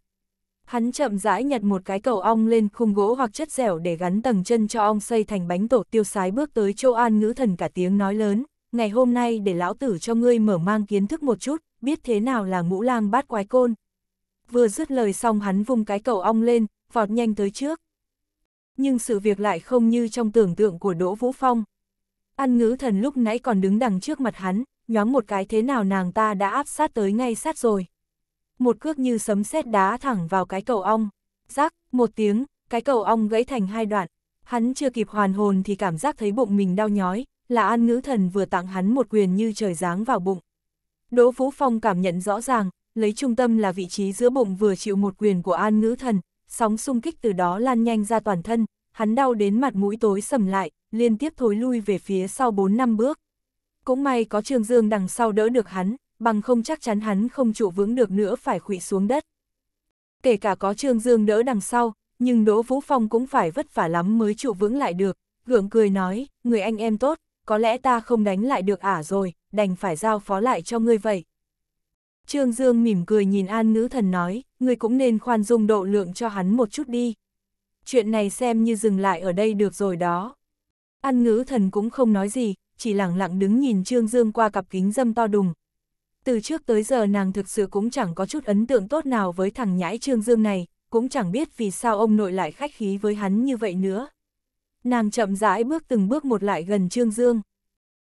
Hắn chậm rãi nhặt một cái cầu ong lên khung gỗ hoặc chất dẻo để gắn tầng chân cho ong xây thành bánh tổ tiêu sái bước tới chỗ An Ngữ Thần cả tiếng nói lớn, ngày hôm nay để lão tử cho ngươi mở mang kiến thức một chút, biết thế nào là ngũ lang bát quái côn, vừa dứt lời xong hắn vung cái cầu ong lên, vọt nhanh tới trước. Nhưng sự việc lại không như trong tưởng tượng của Đỗ Vũ Phong. Ăn ngữ thần lúc nãy còn đứng đằng trước mặt hắn, nhoáng một cái thế nào nàng ta đã áp sát tới ngay sát rồi. Một cước như sấm sét đá thẳng vào cái cầu ong. rắc một tiếng, cái cầu ong gãy thành hai đoạn. Hắn chưa kịp hoàn hồn thì cảm giác thấy bụng mình đau nhói, là an ngữ thần vừa tặng hắn một quyền như trời giáng vào bụng. Đỗ Vũ Phong cảm nhận rõ ràng, lấy trung tâm là vị trí giữa bụng vừa chịu một quyền của an ngữ thần, sóng xung kích từ đó lan nhanh ra toàn thân, hắn đau đến mặt mũi tối sầm lại, liên tiếp thối lui về phía sau 4 năm bước. Cũng may có Trương Dương đằng sau đỡ được hắn, bằng không chắc chắn hắn không trụ vững được nữa phải khụy xuống đất. Kể cả có Trương Dương đỡ đằng sau, nhưng Đỗ Vũ Phong cũng phải vất vả lắm mới trụ vững lại được, gượng cười nói, người anh em tốt, có lẽ ta không đánh lại được ả rồi, đành phải giao phó lại cho ngươi vậy. Trương Dương mỉm cười nhìn an ngữ thần nói, người cũng nên khoan dung độ lượng cho hắn một chút đi. Chuyện này xem như dừng lại ở đây được rồi đó. An ngữ thần cũng không nói gì, chỉ lặng lặng đứng nhìn Trương Dương qua cặp kính dâm to đùng. Từ trước tới giờ nàng thực sự cũng chẳng có chút ấn tượng tốt nào với thằng nhãi Trương Dương này, cũng chẳng biết vì sao ông nội lại khách khí với hắn như vậy nữa. Nàng chậm rãi bước từng bước một lại gần Trương Dương.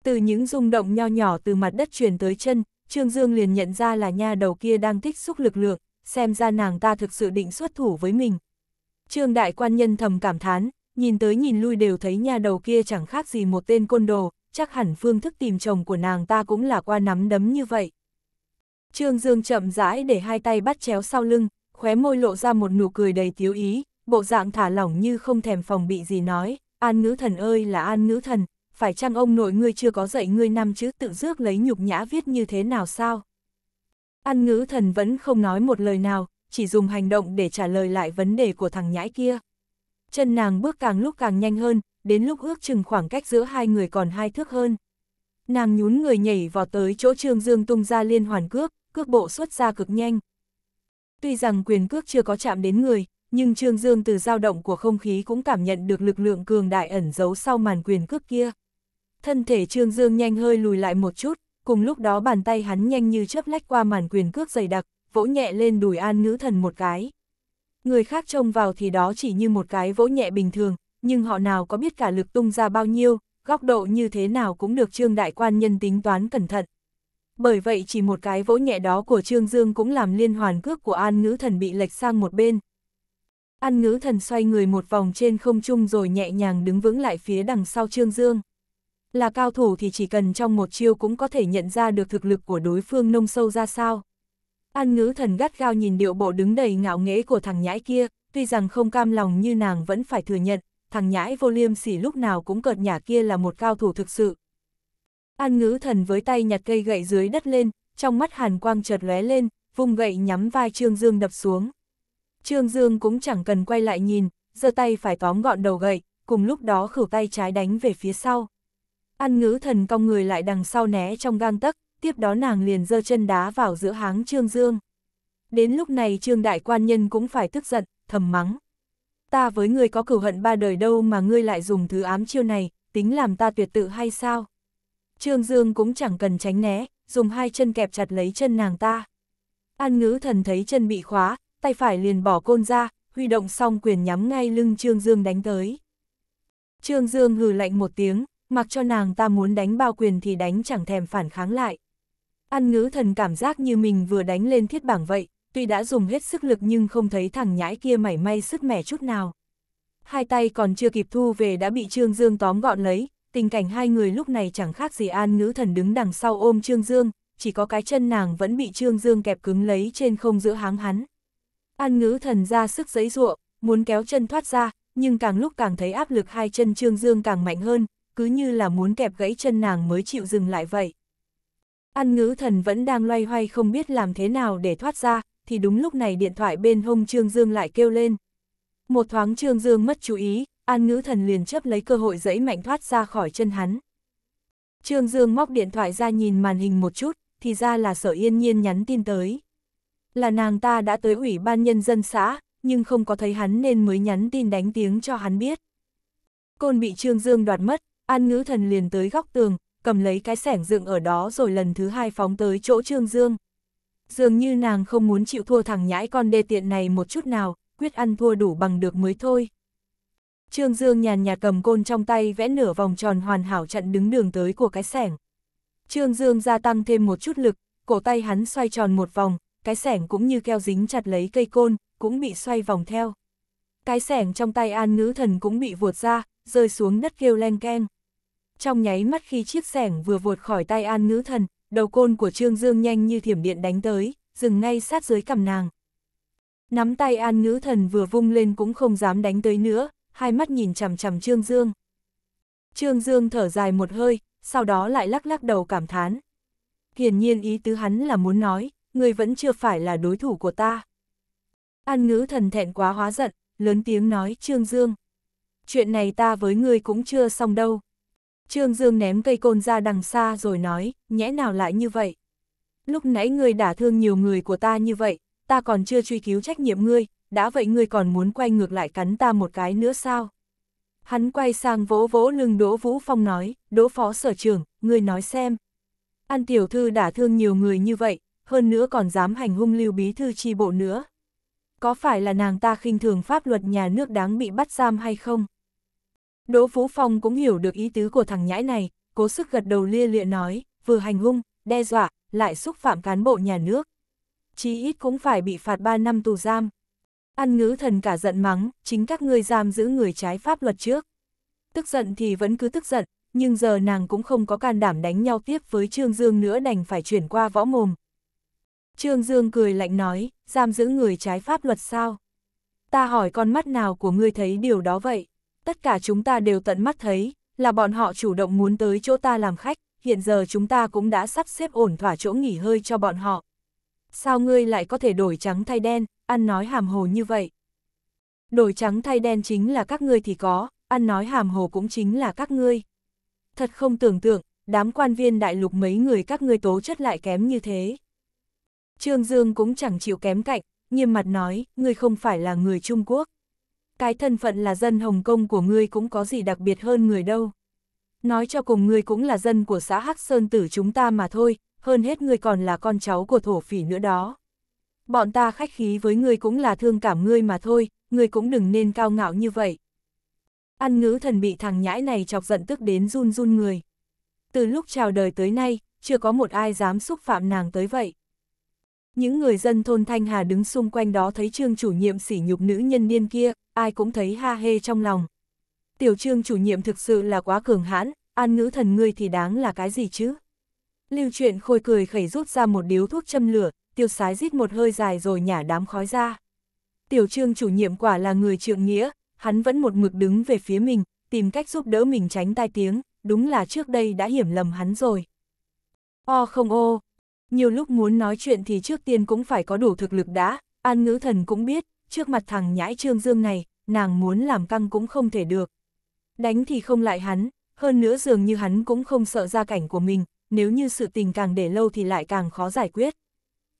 Từ những rung động nho nhỏ từ mặt đất truyền tới chân, Trương Dương liền nhận ra là nha đầu kia đang tích xúc lực lượng, xem ra nàng ta thực sự định xuất thủ với mình. Trương đại quan nhân thầm cảm thán, nhìn tới nhìn lui đều thấy nha đầu kia chẳng khác gì một tên côn đồ, chắc hẳn phương thức tìm chồng của nàng ta cũng là qua nắm đấm như vậy. Trương Dương chậm rãi để hai tay bắt chéo sau lưng, khóe môi lộ ra một nụ cười đầy tiếu ý, bộ dạng thả lỏng như không thèm phòng bị gì nói, an ngữ thần ơi là an ngữ thần, phải chăng ông nội ngươi chưa có dạy ngươi năm chữ tự dước lấy nhục nhã viết như thế nào sao? Ăn ngữ thần vẫn không nói một lời nào, chỉ dùng hành động để trả lời lại vấn đề của thằng nhãi kia. Chân nàng bước càng lúc càng nhanh hơn, đến lúc ước chừng khoảng cách giữa hai người còn hai thước hơn. Nàng nhún người nhảy vào tới chỗ Trương Dương tung ra liên hoàn cước, cước bộ xuất ra cực nhanh. Tuy rằng quyền cước chưa có chạm đến người, nhưng Trương Dương từ dao động của không khí cũng cảm nhận được lực lượng cường đại ẩn giấu sau màn quyền cước kia thân thể Trương Dương nhanh hơi lùi lại một chút, cùng lúc đó bàn tay hắn nhanh như chớp lách qua màn quyền cước dày đặc, vỗ nhẹ lên đùi an ngữ thần một cái. Người khác trông vào thì đó chỉ như một cái vỗ nhẹ bình thường, nhưng họ nào có biết cả lực tung ra bao nhiêu, góc độ như thế nào cũng được Trương Đại Quan nhân tính toán cẩn thận. Bởi vậy chỉ một cái vỗ nhẹ đó của Trương Dương cũng làm liên hoàn cước của An Ngữ Thần bị lệch sang một bên. An Ngữ Thần xoay người một vòng trên không trung rồi nhẹ nhàng đứng vững lại phía đằng sau Trương Dương là cao thủ thì chỉ cần trong một chiêu cũng có thể nhận ra được thực lực của đối phương nông sâu ra sao. An ngữ thần gắt gao nhìn điệu bộ đứng đầy ngạo nghễ của thằng nhãi kia, tuy rằng không cam lòng như nàng vẫn phải thừa nhận, thằng nhãi vô liêm sỉ lúc nào cũng cợt nhả kia là một cao thủ thực sự. An ngữ thần với tay nhặt cây gậy dưới đất lên, trong mắt hàn quang chợt lóe lên, vung gậy nhắm vai Trương Dương đập xuống. Trương Dương cũng chẳng cần quay lại nhìn, giơ tay phải tóm gọn đầu gậy, cùng lúc đó khử tay trái đánh về phía sau. Ăn ngữ thần cong người lại đằng sau né trong gang tấc, tiếp đó nàng liền giơ chân đá vào giữa háng Trương Dương. Đến lúc này Trương Đại Quan Nhân cũng phải tức giận, thầm mắng. Ta với ngươi có cửu hận ba đời đâu mà ngươi lại dùng thứ ám chiêu này, tính làm ta tuyệt tự hay sao? Trương Dương cũng chẳng cần tránh né, dùng hai chân kẹp chặt lấy chân nàng ta. An ngữ thần thấy chân bị khóa, tay phải liền bỏ côn ra, huy động xong quyền nhắm ngay lưng Trương Dương đánh tới. Trương Dương hừ lạnh một tiếng, mặc cho nàng ta muốn đánh bao quyền thì đánh chẳng thèm phản kháng lại. An ngữ thần cảm giác như mình vừa đánh lên thiết bảng vậy, tuy đã dùng hết sức lực nhưng không thấy thằng nhãi kia mảy may sức mẻ chút nào. Hai tay còn chưa kịp thu về đã bị Trương Dương tóm gọn lấy, tình cảnh hai người lúc này chẳng khác gì an ngữ thần đứng đằng sau ôm Trương Dương, chỉ có cái chân nàng vẫn bị Trương Dương kẹp cứng lấy trên không giữa háng hắn. An ngữ thần ra sức giấy ruộng, muốn kéo chân thoát ra, nhưng càng lúc càng thấy áp lực hai chân Trương Dương càng mạnh hơn, cứ như là muốn kẹp gãy chân nàng mới chịu dừng lại vậy. Ăn ngữ thần vẫn đang loay hoay không biết làm thế nào để thoát ra, thì đúng lúc này điện thoại bên hông Trương Dương lại kêu lên. Một thoáng Trương Dương mất chú ý, An ngữ thần liền chấp lấy cơ hội dẫy mạnh thoát ra khỏi chân hắn. Trương Dương móc điện thoại ra nhìn màn hình một chút, thì ra là sở yên nhiên nhắn tin tới. Là nàng ta đã tới ủy ban nhân dân xã, nhưng không có thấy hắn nên mới nhắn tin đánh tiếng cho hắn biết. Côn bị Trương Dương đoạt mất, An ngữ thần liền tới góc tường, cầm lấy cái sẻng dựng ở đó rồi lần thứ hai phóng tới chỗ Trương Dương. Dường như nàng không muốn chịu thua thằng nhãi con đê tiện này một chút nào, quyết ăn thua đủ bằng được mới thôi. Trương Dương nhàn nhạt cầm côn trong tay vẽ nửa vòng tròn hoàn hảo chặn đứng đường tới của cái sẻng. Trương Dương gia tăng thêm một chút lực, cổ tay hắn xoay tròn một vòng, cái sẻng cũng như keo dính chặt lấy cây côn, cũng bị xoay vòng theo. Cái sẻng trong tay an ngữ thần cũng bị vuột ra, rơi xuống đất kêu len ken. Trong nháy mắt khi chiếc sẻng vừa vượt khỏi tay an ngữ thần, đầu côn của Trương Dương nhanh như thiểm điện đánh tới, dừng ngay sát dưới cầm nàng. Nắm tay an ngữ thần vừa vung lên cũng không dám đánh tới nữa, hai mắt nhìn chằm chằm Trương Dương. Trương Dương thở dài một hơi, sau đó lại lắc lắc đầu cảm thán. Hiển nhiên ý tứ hắn là muốn nói, người vẫn chưa phải là đối thủ của ta. An ngữ thần thẹn quá hóa giận, lớn tiếng nói Trương Dương chuyện này ta với ngươi cũng chưa xong đâu. Trương Dương ném cây côn ra đằng xa rồi nói, nhẽ nào lại như vậy? Lúc nãy ngươi đã thương nhiều người của ta như vậy, ta còn chưa truy cứu trách nhiệm ngươi, đã vậy ngươi còn muốn quay ngược lại cắn ta một cái nữa sao? Hắn quay sang vỗ vỗ lưng Đỗ Vũ Phong nói, Đỗ Phó Sở trưởng, ngươi nói xem. An Tiểu Thư đã thương nhiều người như vậy, hơn nữa còn dám hành hung lưu bí thư chi bộ nữa. Có phải là nàng ta khinh thường pháp luật nhà nước đáng bị bắt giam hay không? Đỗ Phú Phong cũng hiểu được ý tứ của thằng nhãi này, cố sức gật đầu lia lịa nói, vừa hành hung, đe dọa, lại xúc phạm cán bộ nhà nước. Chí ít cũng phải bị phạt 3 năm tù giam. Ăn ngữ thần cả giận mắng, chính các ngươi giam giữ người trái pháp luật trước. Tức giận thì vẫn cứ tức giận, nhưng giờ nàng cũng không có can đảm đánh nhau tiếp với Trương Dương nữa đành phải chuyển qua võ mồm. Trương Dương cười lạnh nói, giam giữ người trái pháp luật sao? Ta hỏi con mắt nào của ngươi thấy điều đó vậy? tất cả chúng ta đều tận mắt thấy, là bọn họ chủ động muốn tới chỗ ta làm khách, hiện giờ chúng ta cũng đã sắp xếp ổn thỏa chỗ nghỉ hơi cho bọn họ. Sao ngươi lại có thể đổi trắng thay đen, ăn nói hàm hồ như vậy? Đổi trắng thay đen chính là các ngươi thì có, ăn nói hàm hồ cũng chính là các ngươi. Thật không tưởng tượng, đám quan viên đại lục mấy người các ngươi tố chất lại kém như thế. Trương Dương cũng chẳng chịu kém cạnh, nghiêm mặt nói, ngươi không phải là người Trung Quốc cái thân phận là dân Hồng Kông của ngươi cũng có gì đặc biệt hơn người đâu. Nói cho cùng ngươi cũng là dân của xã Hắc Sơn Tử chúng ta mà thôi, hơn hết ngươi còn là con cháu của thổ phỉ nữa đó. Bọn ta khách khí với ngươi cũng là thương cảm ngươi mà thôi, ngươi cũng đừng nên cao ngạo như vậy. Ăn ngữ thần bị thằng nhãi này chọc giận tức đến run run người. Từ lúc chào đời tới nay, chưa có một ai dám xúc phạm nàng tới vậy. Những người dân thôn Thanh Hà đứng xung quanh đó thấy trương chủ nhiệm sỉ nhục nữ nhân niên kia, ai cũng thấy ha hê trong lòng. Tiểu trương chủ nhiệm thực sự là quá cường hãn, an ngữ thần ngươi thì đáng là cái gì chứ? Lưu chuyện khôi cười khẩy rút ra một điếu thuốc châm lửa, tiêu sái rít một hơi dài rồi nhả đám khói ra. Tiểu trương chủ nhiệm quả là người trượng nghĩa, hắn vẫn một mực đứng về phía mình, tìm cách giúp đỡ mình tránh tai tiếng, đúng là trước đây đã hiểm lầm hắn rồi. O không ô, nhiều lúc muốn nói chuyện thì trước tiên cũng phải có đủ thực lực đã, An Ngữ Thần cũng biết, trước mặt thằng nhãi Trương Dương này, nàng muốn làm căng cũng không thể được. Đánh thì không lại hắn, hơn nữa dường như hắn cũng không sợ ra cảnh của mình, nếu như sự tình càng để lâu thì lại càng khó giải quyết.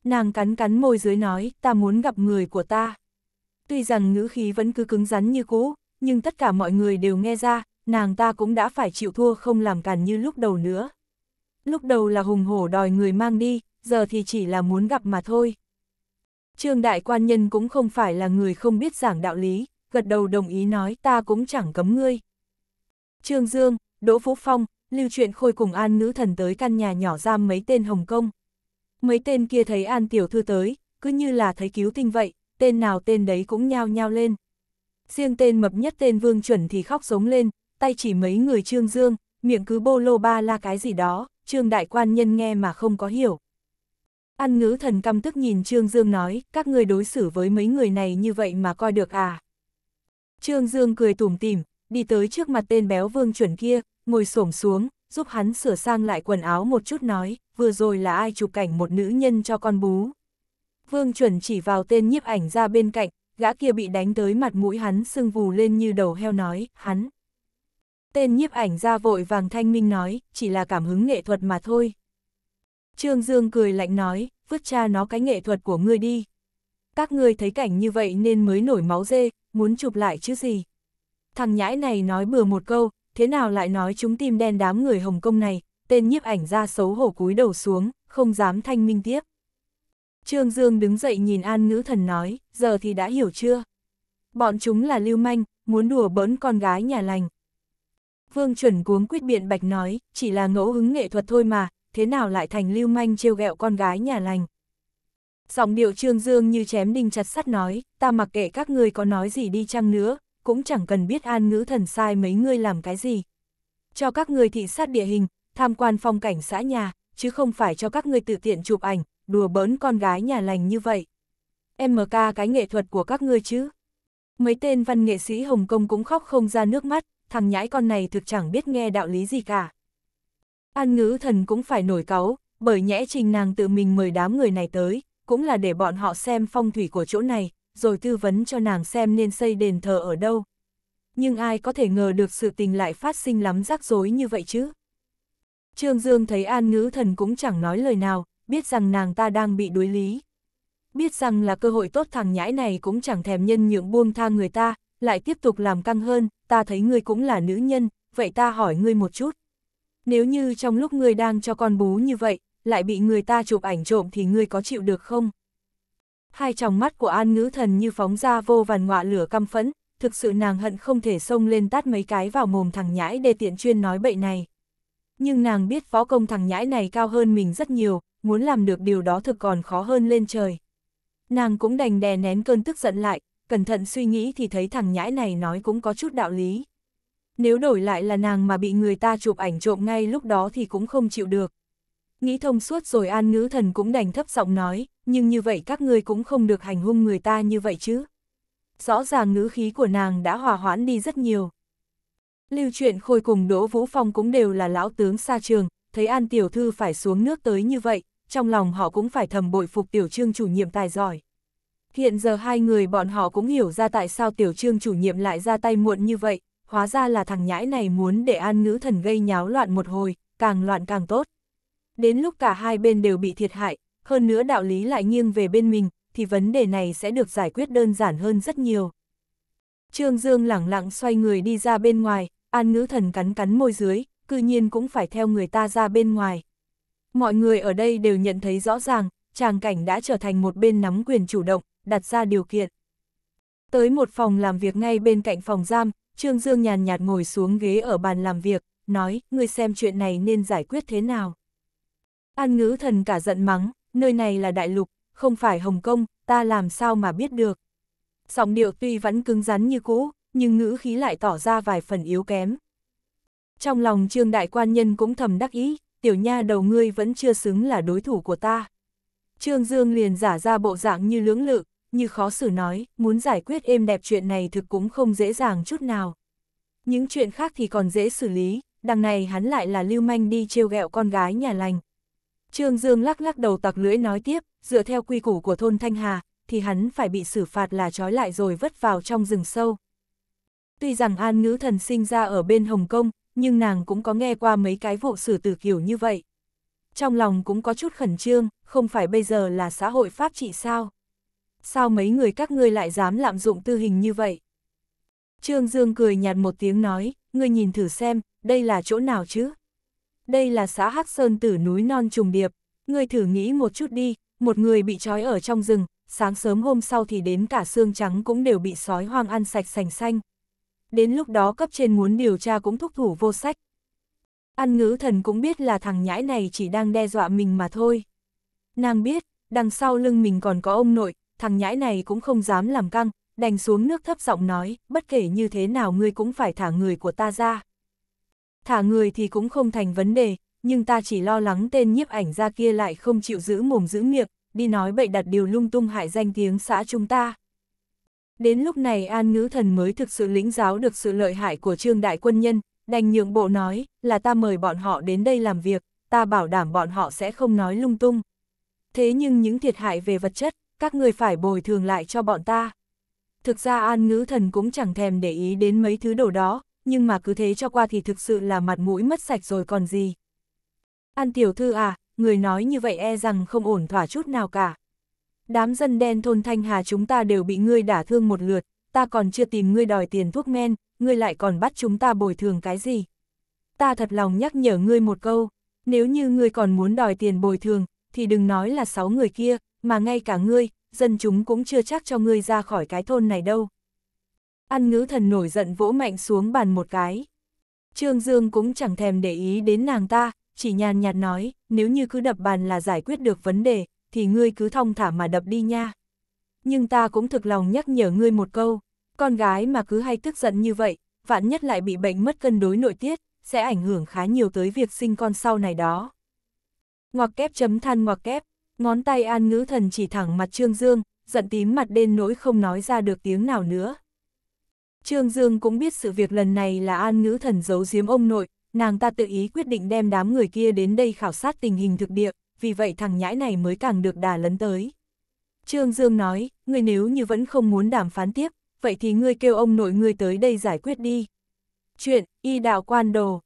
Nàng cắn cắn môi dưới nói, ta muốn gặp người của ta. Tuy rằng ngữ khí vẫn cứ cứng rắn như cũ, nhưng tất cả mọi người đều nghe ra, nàng ta cũng đã phải chịu thua không làm càn như lúc đầu nữa lúc đầu là hùng hổ đòi người mang đi, giờ thì chỉ là muốn gặp mà thôi. Trương đại quan nhân cũng không phải là người không biết giảng đạo lý, gật đầu đồng ý nói ta cũng chẳng cấm ngươi. Trương Dương, Đỗ Phú Phong, lưu chuyện khôi cùng an nữ thần tới căn nhà nhỏ giam mấy tên Hồng Kông. Mấy tên kia thấy an tiểu thư tới, cứ như là thấy cứu tinh vậy, tên nào tên đấy cũng nhao nhao lên. Riêng tên mập nhất tên Vương Chuẩn thì khóc giống lên, tay chỉ mấy người Trương Dương, miệng cứ bô lô ba la cái gì đó trương đại quan nhân nghe mà không có hiểu. Ăn ngữ thần căm tức nhìn Trương Dương nói, các người đối xử với mấy người này như vậy mà coi được à. Trương Dương cười tủm tỉm, đi tới trước mặt tên béo vương chuẩn kia, ngồi xổm xuống, giúp hắn sửa sang lại quần áo một chút nói, vừa rồi là ai chụp cảnh một nữ nhân cho con bú. Vương chuẩn chỉ vào tên nhiếp ảnh ra bên cạnh, gã kia bị đánh tới mặt mũi hắn sưng vù lên như đầu heo nói, hắn. Tên nhiếp ảnh ra vội vàng thanh minh nói, chỉ là cảm hứng nghệ thuật mà thôi. Trương Dương cười lạnh nói, vứt cha nó cái nghệ thuật của ngươi đi. Các ngươi thấy cảnh như vậy nên mới nổi máu dê, muốn chụp lại chứ gì. Thằng nhãi này nói bừa một câu, thế nào lại nói chúng tim đen đám người Hồng Kông này, tên nhiếp ảnh ra xấu hổ cúi đầu xuống, không dám thanh minh tiếp. Trương Dương đứng dậy nhìn An Ngữ Thần nói, giờ thì đã hiểu chưa? Bọn chúng là lưu manh, muốn đùa bỡn con gái nhà lành, Vương chuẩn cuống quyết biện bạch nói, chỉ là ngẫu hứng nghệ thuật thôi mà, thế nào lại thành lưu manh trêu ghẹo con gái nhà lành. Giọng điệu trương dương như chém đinh chặt sắt nói, ta mặc kệ các ngươi có nói gì đi chăng nữa, cũng chẳng cần biết an ngữ thần sai mấy ngươi làm cái gì. Cho các ngươi thị sát địa hình, tham quan phong cảnh xã nhà, chứ không phải cho các ngươi tự tiện chụp ảnh, đùa bỡn con gái nhà lành như vậy. MK cái nghệ thuật của các ngươi chứ. Mấy tên văn nghệ sĩ Hồng Kông cũng khóc không ra nước mắt, thằng nhãi con này thực chẳng biết nghe đạo lý gì cả. An ngữ thần cũng phải nổi cáu, bởi nhẽ trình nàng tự mình mời đám người này tới, cũng là để bọn họ xem phong thủy của chỗ này, rồi tư vấn cho nàng xem nên xây đền thờ ở đâu. Nhưng ai có thể ngờ được sự tình lại phát sinh lắm rắc rối như vậy chứ? Trương Dương thấy An Ngữ Thần cũng chẳng nói lời nào, biết rằng nàng ta đang bị đối lý. Biết rằng là cơ hội tốt thằng nhãi này cũng chẳng thèm nhân nhượng buông tha người ta, lại tiếp tục làm căng hơn, ta thấy ngươi cũng là nữ nhân, vậy ta hỏi ngươi một chút. Nếu như trong lúc ngươi đang cho con bú như vậy, lại bị người ta chụp ảnh trộm thì ngươi có chịu được không? Hai tròng mắt của an ngữ thần như phóng ra vô vàn ngọa lửa căm phẫn, thực sự nàng hận không thể xông lên tát mấy cái vào mồm thằng nhãi để tiện chuyên nói bậy này. Nhưng nàng biết phó công thằng nhãi này cao hơn mình rất nhiều, muốn làm được điều đó thực còn khó hơn lên trời. Nàng cũng đành đè nén cơn tức giận lại, cẩn thận suy nghĩ thì thấy thằng nhãi này nói cũng có chút đạo lý. Nếu đổi lại là nàng mà bị người ta chụp ảnh trộm ngay lúc đó thì cũng không chịu được. Nghĩ thông suốt rồi an ngữ thần cũng đành thấp giọng nói, nhưng như vậy các ngươi cũng không được hành hung người ta như vậy chứ. Rõ ràng ngữ khí của nàng đã hòa hoãn đi rất nhiều. Lưu truyện khôi cùng Đỗ Vũ Phong cũng đều là lão tướng xa trường, thấy an tiểu thư phải xuống nước tới như vậy, trong lòng họ cũng phải thầm bội phục tiểu trương chủ nhiệm tài giỏi. Hiện giờ hai người bọn họ cũng hiểu ra tại sao tiểu trương chủ nhiệm lại ra tay muộn như vậy, hóa ra là thằng nhãi này muốn để an ngữ thần gây nháo loạn một hồi, càng loạn càng tốt. Đến lúc cả hai bên đều bị thiệt hại, hơn nữa đạo lý lại nghiêng về bên mình, thì vấn đề này sẽ được giải quyết đơn giản hơn rất nhiều. Trương Dương lẳng lặng xoay người đi ra bên ngoài, an ngữ thần cắn cắn môi dưới, cư nhiên cũng phải theo người ta ra bên ngoài. Mọi người ở đây đều nhận thấy rõ ràng, tràng cảnh đã trở thành một bên nắm quyền chủ động, đặt ra điều kiện. Tới một phòng làm việc ngay bên cạnh phòng giam, Trương Dương nhàn nhạt ngồi xuống ghế ở bàn làm việc, nói, ngươi xem chuyện này nên giải quyết thế nào. An ngữ thần cả giận mắng, nơi này là đại lục, không phải Hồng Kông, ta làm sao mà biết được. Giọng điệu tuy vẫn cứng rắn như cũ, nhưng ngữ khí lại tỏ ra vài phần yếu kém. Trong lòng trương đại quan nhân cũng thầm đắc ý, tiểu nha đầu ngươi vẫn chưa xứng là đối thủ của ta. Trương Dương liền giả ra bộ dạng như lưỡng lự, như khó xử nói, muốn giải quyết êm đẹp chuyện này thực cũng không dễ dàng chút nào. Những chuyện khác thì còn dễ xử lý, đằng này hắn lại là lưu manh đi trêu ghẹo con gái nhà lành. Trương Dương lắc lắc đầu tặc lưỡi nói tiếp, dựa theo quy củ của thôn Thanh Hà, thì hắn phải bị xử phạt là trói lại rồi vất vào trong rừng sâu. Tuy rằng An Ngữ Thần sinh ra ở bên Hồng Kông, nhưng nàng cũng có nghe qua mấy cái vụ xử tử kiểu như vậy. Trong lòng cũng có chút khẩn trương, không phải bây giờ là xã hội pháp trị sao? sao mấy người các ngươi lại dám lạm dụng tư hình như vậy? Trương Dương cười nhạt một tiếng nói, ngươi nhìn thử xem, đây là chỗ nào chứ? Đây là xã Hắc Sơn tử núi non trùng điệp, ngươi thử nghĩ một chút đi, một người bị trói ở trong rừng, sáng sớm hôm sau thì đến cả xương trắng cũng đều bị sói hoang ăn sạch sành xanh. Đến lúc đó cấp trên muốn điều tra cũng thúc thủ vô sách. Ăn ngữ thần cũng biết là thằng nhãi này chỉ đang đe dọa mình mà thôi. Nàng biết, đằng sau lưng mình còn có ông nội, thằng nhãi này cũng không dám làm căng, đành xuống nước thấp giọng nói, bất kể như thế nào ngươi cũng phải thả người của ta ra. Thả người thì cũng không thành vấn đề, nhưng ta chỉ lo lắng tên nhiếp ảnh ra kia lại không chịu giữ mồm giữ miệng, đi nói bậy đặt điều lung tung hại danh tiếng xã chúng ta. Đến lúc này An Ngữ Thần mới thực sự lĩnh giáo được sự lợi hại của Trương Đại Quân Nhân, đành nhượng bộ nói, là ta mời bọn họ đến đây làm việc, ta bảo đảm bọn họ sẽ không nói lung tung. Thế nhưng những thiệt hại về vật chất, các người phải bồi thường lại cho bọn ta. Thực ra an ngữ thần cũng chẳng thèm để ý đến mấy thứ đồ đó, nhưng mà cứ thế cho qua thì thực sự là mặt mũi mất sạch rồi còn gì. An tiểu thư à, người nói như vậy e rằng không ổn thỏa chút nào cả. Đám dân đen thôn Thanh Hà chúng ta đều bị ngươi đả thương một lượt, ta còn chưa tìm ngươi đòi tiền thuốc men, ngươi lại còn bắt chúng ta bồi thường cái gì. Ta thật lòng nhắc nhở ngươi một câu, nếu như ngươi còn muốn đòi tiền bồi thường, thì đừng nói là sáu người kia, mà ngay cả ngươi, dân chúng cũng chưa chắc cho ngươi ra khỏi cái thôn này đâu. Ăn ngữ thần nổi giận vỗ mạnh xuống bàn một cái. Trương Dương cũng chẳng thèm để ý đến nàng ta, chỉ nhàn nhạt nói, nếu như cứ đập bàn là giải quyết được vấn đề, thì ngươi cứ thong thả mà đập đi nha. Nhưng ta cũng thực lòng nhắc nhở ngươi một câu, con gái mà cứ hay tức giận như vậy, vạn nhất lại bị bệnh mất cân đối nội tiết, sẽ ảnh hưởng khá nhiều tới việc sinh con sau này đó. Ngoặc kép chấm than ngoặc kép Ngón tay an ngữ thần chỉ thẳng mặt Trương Dương, giận tím mặt đen nỗi không nói ra được tiếng nào nữa. Trương Dương cũng biết sự việc lần này là an ngữ thần giấu giếm ông nội, nàng ta tự ý quyết định đem đám người kia đến đây khảo sát tình hình thực địa, vì vậy thằng nhãi này mới càng được đà lấn tới. Trương Dương nói, ngươi nếu như vẫn không muốn đàm phán tiếp, vậy thì ngươi kêu ông nội ngươi tới đây giải quyết đi. Chuyện, y đạo quan đồ.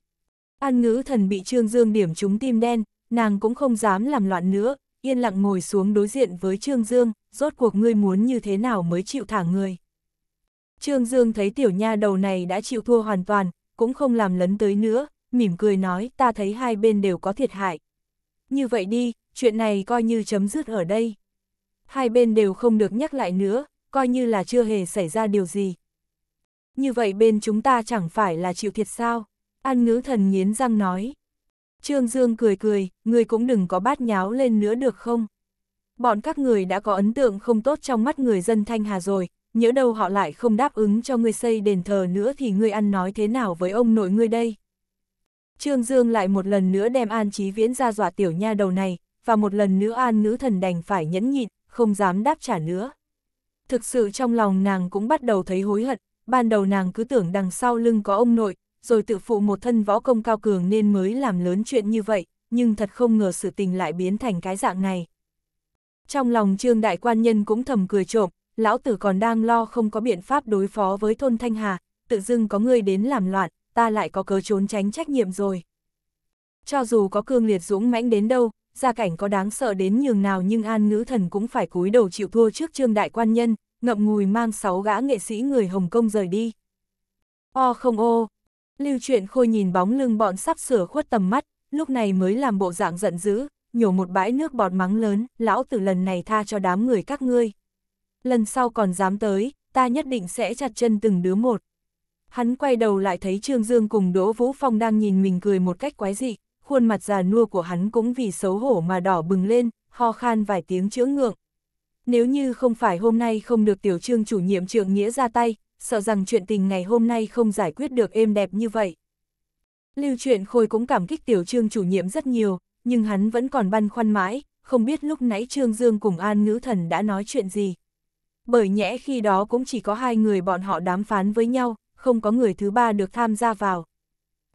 An ngữ thần bị Trương Dương điểm trúng tim đen, nàng cũng không dám làm loạn nữa, yên lặng ngồi xuống đối diện với Trương Dương, rốt cuộc ngươi muốn như thế nào mới chịu thả người. Trương Dương thấy tiểu nha đầu này đã chịu thua hoàn toàn, cũng không làm lấn tới nữa, mỉm cười nói ta thấy hai bên đều có thiệt hại. Như vậy đi, chuyện này coi như chấm dứt ở đây. Hai bên đều không được nhắc lại nữa, coi như là chưa hề xảy ra điều gì. Như vậy bên chúng ta chẳng phải là chịu thiệt sao? An ngữ thần nghiến răng nói. Trương Dương cười cười, người cũng đừng có bát nháo lên nữa được không? Bọn các người đã có ấn tượng không tốt trong mắt người dân Thanh Hà rồi, nhớ đâu họ lại không đáp ứng cho ngươi xây đền thờ nữa thì ngươi ăn nói thế nào với ông nội ngươi đây? Trương Dương lại một lần nữa đem An Chí Viễn ra dọa tiểu nha đầu này, và một lần nữa An nữ thần đành phải nhẫn nhịn, không dám đáp trả nữa. Thực sự trong lòng nàng cũng bắt đầu thấy hối hận, ban đầu nàng cứ tưởng đằng sau lưng có ông nội, rồi tự phụ một thân võ công cao cường nên mới làm lớn chuyện như vậy, nhưng thật không ngờ sự tình lại biến thành cái dạng này. Trong lòng trương đại quan nhân cũng thầm cười trộm, lão tử còn đang lo không có biện pháp đối phó với thôn Thanh Hà, tự dưng có người đến làm loạn, ta lại có cớ trốn tránh trách nhiệm rồi. Cho dù có cương liệt dũng mãnh đến đâu, gia cảnh có đáng sợ đến nhường nào nhưng an ngữ thần cũng phải cúi đầu chịu thua trước trương đại quan nhân, ngậm ngùi mang sáu gã nghệ sĩ người Hồng Kông rời đi. O không ô, Lưu truyện khôi nhìn bóng lưng bọn sắp sửa khuất tầm mắt, lúc này mới làm bộ dạng giận dữ, nhổ một bãi nước bọt mắng lớn, lão tử lần này tha cho đám người các ngươi. Lần sau còn dám tới, ta nhất định sẽ chặt chân từng đứa một. Hắn quay đầu lại thấy Trương Dương cùng Đỗ Vũ Phong đang nhìn mình cười một cách quái dị, khuôn mặt già nua của hắn cũng vì xấu hổ mà đỏ bừng lên, ho khan vài tiếng chữa ngượng. Nếu như không phải hôm nay không được tiểu trương chủ nhiệm trượng nghĩa ra tay, sợ rằng chuyện tình ngày hôm nay không giải quyết được êm đẹp như vậy. Lưu truyện khôi cũng cảm kích tiểu trương chủ nhiệm rất nhiều, nhưng hắn vẫn còn băn khoăn mãi, không biết lúc nãy Trương Dương cùng An Ngữ Thần đã nói chuyện gì. Bởi nhẽ khi đó cũng chỉ có hai người bọn họ đàm phán với nhau, không có người thứ ba được tham gia vào.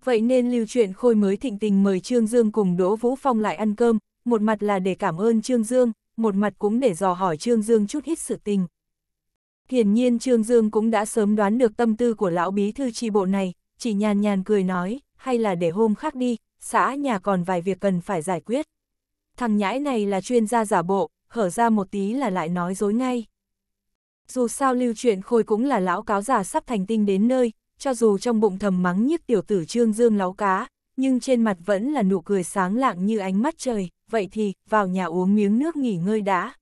Vậy nên lưu truyện khôi mới thịnh tình mời Trương Dương cùng Đỗ Vũ Phong lại ăn cơm, một mặt là để cảm ơn Trương Dương, một mặt cũng để dò hỏi Trương Dương chút ít sự tình. Hiển nhiên Trương Dương cũng đã sớm đoán được tâm tư của lão bí thư tri bộ này, chỉ nhàn nhàn cười nói, hay là để hôm khác đi, xã nhà còn vài việc cần phải giải quyết. Thằng nhãi này là chuyên gia giả bộ, hở ra một tí là lại nói dối ngay. Dù sao lưu chuyện khôi cũng là lão cáo giả sắp thành tinh đến nơi, cho dù trong bụng thầm mắng nhiếc tiểu tử Trương Dương láo cá, nhưng trên mặt vẫn là nụ cười sáng lạng như ánh mắt trời, vậy thì, vào nhà uống miếng nước nghỉ ngơi đã.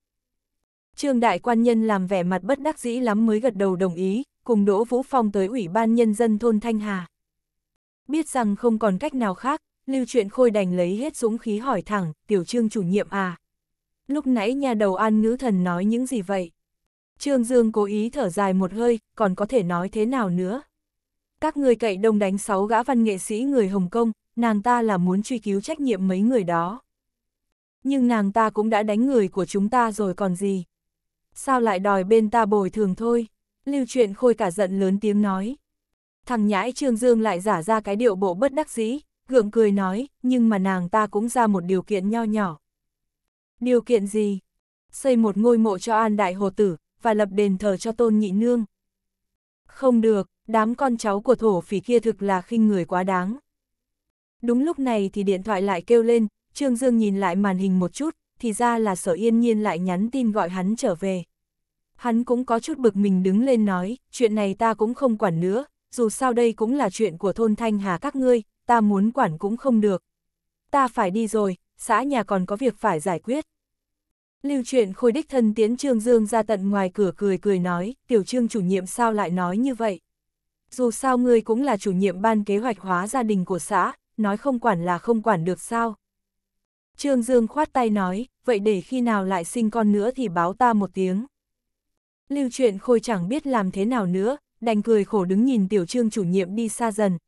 Trương Đại Quan Nhân làm vẻ mặt bất đắc dĩ lắm mới gật đầu đồng ý, cùng Đỗ Vũ Phong tới Ủy ban Nhân dân thôn Thanh Hà. Biết rằng không còn cách nào khác, Lưu chuyện Khôi đành lấy hết dũng khí hỏi thẳng, tiểu trương chủ nhiệm à. Lúc nãy nhà đầu an ngữ thần nói những gì vậy? Trương Dương cố ý thở dài một hơi, còn có thể nói thế nào nữa? Các người cậy đông đánh sáu gã văn nghệ sĩ người Hồng Kông, nàng ta là muốn truy cứu trách nhiệm mấy người đó. Nhưng nàng ta cũng đã đánh người của chúng ta rồi còn gì? Sao lại đòi bên ta bồi thường thôi? Lưu truyện khôi cả giận lớn tiếng nói. Thằng nhãi Trương Dương lại giả ra cái điệu bộ bất đắc dĩ, gượng cười nói, nhưng mà nàng ta cũng ra một điều kiện nho nhỏ. Điều kiện gì? Xây một ngôi mộ cho An Đại Hồ Tử, và lập đền thờ cho Tôn Nhị Nương. Không được, đám con cháu của thổ phỉ kia thực là khinh người quá đáng. Đúng lúc này thì điện thoại lại kêu lên, Trương Dương nhìn lại màn hình một chút, thì ra là sở yên nhiên lại nhắn tin gọi hắn trở về. Hắn cũng có chút bực mình đứng lên nói, chuyện này ta cũng không quản nữa, dù sao đây cũng là chuyện của thôn Thanh Hà các ngươi, ta muốn quản cũng không được. Ta phải đi rồi, xã nhà còn có việc phải giải quyết. Lưu truyện khôi đích thân tiến Trương Dương ra tận ngoài cửa cười cười nói, tiểu trương chủ nhiệm sao lại nói như vậy? Dù sao ngươi cũng là chủ nhiệm ban kế hoạch hóa gia đình của xã, nói không quản là không quản được sao? Trương Dương khoát tay nói, vậy để khi nào lại sinh con nữa thì báo ta một tiếng. Lưu truyện khôi chẳng biết làm thế nào nữa, đành cười khổ đứng nhìn tiểu trương chủ nhiệm đi xa dần.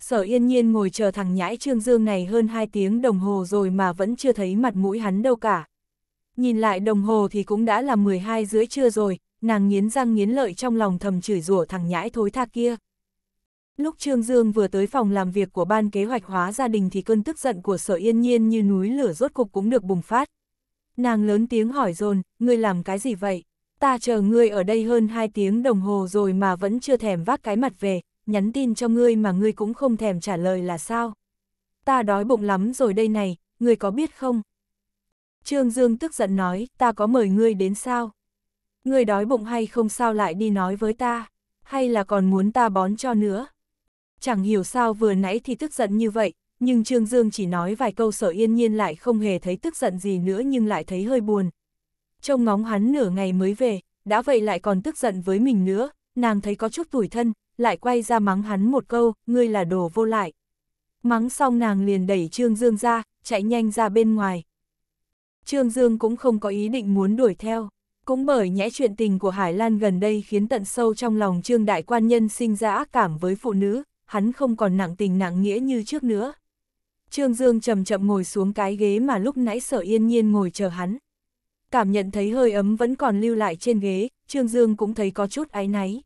Sở yên nhiên ngồi chờ thằng nhãi trương dương này hơn 2 tiếng đồng hồ rồi mà vẫn chưa thấy mặt mũi hắn đâu cả. Nhìn lại đồng hồ thì cũng đã là 12 rưỡi trưa rồi, nàng nghiến răng nghiến lợi trong lòng thầm chửi rủa thằng nhãi thối tha kia. Lúc Trương Dương vừa tới phòng làm việc của ban kế hoạch hóa gia đình thì cơn tức giận của sở yên nhiên như núi lửa rốt cục cũng được bùng phát. Nàng lớn tiếng hỏi dồn ngươi làm cái gì vậy? Ta chờ ngươi ở đây hơn 2 tiếng đồng hồ rồi mà vẫn chưa thèm vác cái mặt về, nhắn tin cho ngươi mà ngươi cũng không thèm trả lời là sao? Ta đói bụng lắm rồi đây này, ngươi có biết không? Trương Dương tức giận nói, ta có mời ngươi đến sao? Ngươi đói bụng hay không sao lại đi nói với ta? Hay là còn muốn ta bón cho nữa? chẳng hiểu sao vừa nãy thì tức giận như vậy, nhưng Trương Dương chỉ nói vài câu sở yên nhiên lại không hề thấy tức giận gì nữa nhưng lại thấy hơi buồn. Trông ngóng hắn nửa ngày mới về, đã vậy lại còn tức giận với mình nữa, nàng thấy có chút tủi thân, lại quay ra mắng hắn một câu, ngươi là đồ vô lại. Mắng xong nàng liền đẩy Trương Dương ra, chạy nhanh ra bên ngoài. Trương Dương cũng không có ý định muốn đuổi theo. Cũng bởi nhẽ chuyện tình của Hải Lan gần đây khiến tận sâu trong lòng Trương Đại Quan Nhân sinh ra ác cảm với phụ nữ, hắn không còn nặng tình nặng nghĩa như trước nữa. Trương Dương chậm chậm ngồi xuống cái ghế mà lúc nãy sở yên nhiên ngồi chờ hắn. Cảm nhận thấy hơi ấm vẫn còn lưu lại trên ghế, Trương Dương cũng thấy có chút áy náy.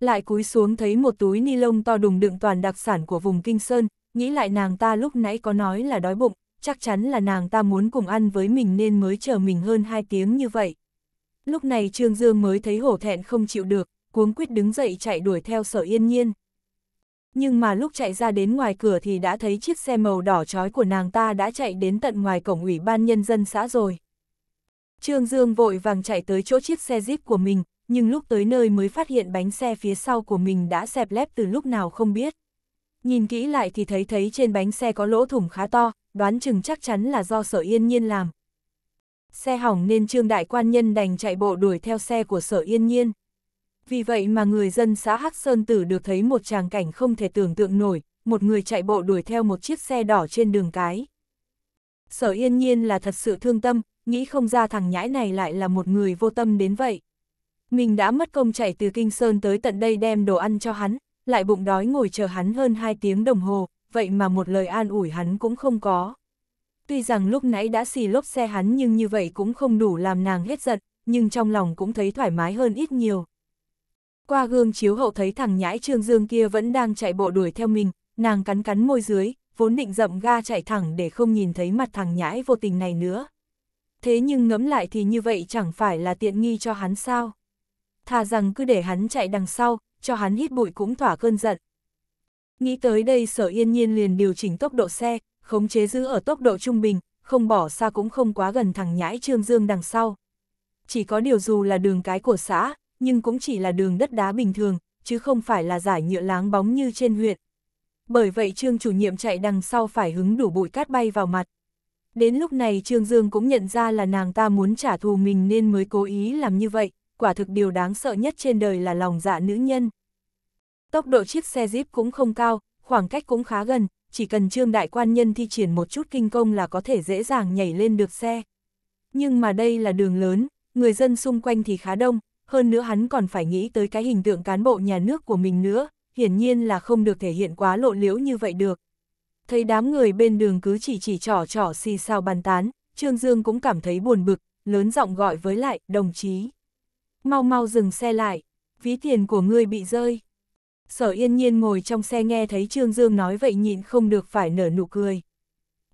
Lại cúi xuống thấy một túi ni lông to đùng đựng toàn đặc sản của vùng Kinh Sơn, nghĩ lại nàng ta lúc nãy có nói là đói bụng, chắc chắn là nàng ta muốn cùng ăn với mình nên mới chờ mình hơn 2 tiếng như vậy. Lúc này Trương Dương mới thấy hổ thẹn không chịu được, cuống quyết đứng dậy chạy đuổi theo sở yên nhiên nhưng mà lúc chạy ra đến ngoài cửa thì đã thấy chiếc xe màu đỏ trói của nàng ta đã chạy đến tận ngoài cổng ủy ban nhân dân xã rồi. Trương Dương vội vàng chạy tới chỗ chiếc xe Jeep của mình, nhưng lúc tới nơi mới phát hiện bánh xe phía sau của mình đã xẹp lép từ lúc nào không biết. Nhìn kỹ lại thì thấy thấy trên bánh xe có lỗ thủng khá to, đoán chừng chắc chắn là do sở yên nhiên làm. Xe hỏng nên Trương Đại Quan Nhân đành chạy bộ đuổi theo xe của sở yên nhiên. Vì vậy mà người dân xã Hắc Sơn Tử được thấy một tràng cảnh không thể tưởng tượng nổi, một người chạy bộ đuổi theo một chiếc xe đỏ trên đường cái. Sở yên nhiên là thật sự thương tâm, nghĩ không ra thằng nhãi này lại là một người vô tâm đến vậy. Mình đã mất công chạy từ Kinh Sơn tới tận đây đem đồ ăn cho hắn, lại bụng đói ngồi chờ hắn hơn 2 tiếng đồng hồ, vậy mà một lời an ủi hắn cũng không có. Tuy rằng lúc nãy đã xì lốp xe hắn nhưng như vậy cũng không đủ làm nàng hết giận, nhưng trong lòng cũng thấy thoải mái hơn ít nhiều. Qua gương chiếu hậu thấy thằng nhãi Trương Dương kia vẫn đang chạy bộ đuổi theo mình, nàng cắn cắn môi dưới, vốn định dậm ga chạy thẳng để không nhìn thấy mặt thằng nhãi vô tình này nữa. Thế nhưng ngẫm lại thì như vậy chẳng phải là tiện nghi cho hắn sao. Thà rằng cứ để hắn chạy đằng sau, cho hắn hít bụi cũng thỏa cơn giận. Nghĩ tới đây sở yên nhiên liền điều chỉnh tốc độ xe, khống chế giữ ở tốc độ trung bình, không bỏ xa cũng không quá gần thằng nhãi Trương Dương đằng sau. Chỉ có điều dù là đường cái của xã, nhưng cũng chỉ là đường đất đá bình thường, chứ không phải là giải nhựa láng bóng như trên huyện. Bởi vậy Trương chủ nhiệm chạy đằng sau phải hứng đủ bụi cát bay vào mặt. Đến lúc này Trương Dương cũng nhận ra là nàng ta muốn trả thù mình nên mới cố ý làm như vậy, quả thực điều đáng sợ nhất trên đời là lòng dạ nữ nhân. Tốc độ chiếc xe Jeep cũng không cao, khoảng cách cũng khá gần, chỉ cần Trương Đại Quan Nhân thi triển một chút kinh công là có thể dễ dàng nhảy lên được xe. Nhưng mà đây là đường lớn, người dân xung quanh thì khá đông, hơn nữa hắn còn phải nghĩ tới cái hình tượng cán bộ nhà nước của mình nữa, hiển nhiên là không được thể hiện quá lộ liễu như vậy được. Thấy đám người bên đường cứ chỉ chỉ trỏ trỏ xì sao bàn tán, Trương Dương cũng cảm thấy buồn bực, lớn giọng gọi với lại, đồng chí. Mau mau dừng xe lại, ví tiền của ngươi bị rơi. Sở yên nhiên ngồi trong xe nghe thấy Trương Dương nói vậy nhịn không được phải nở nụ cười.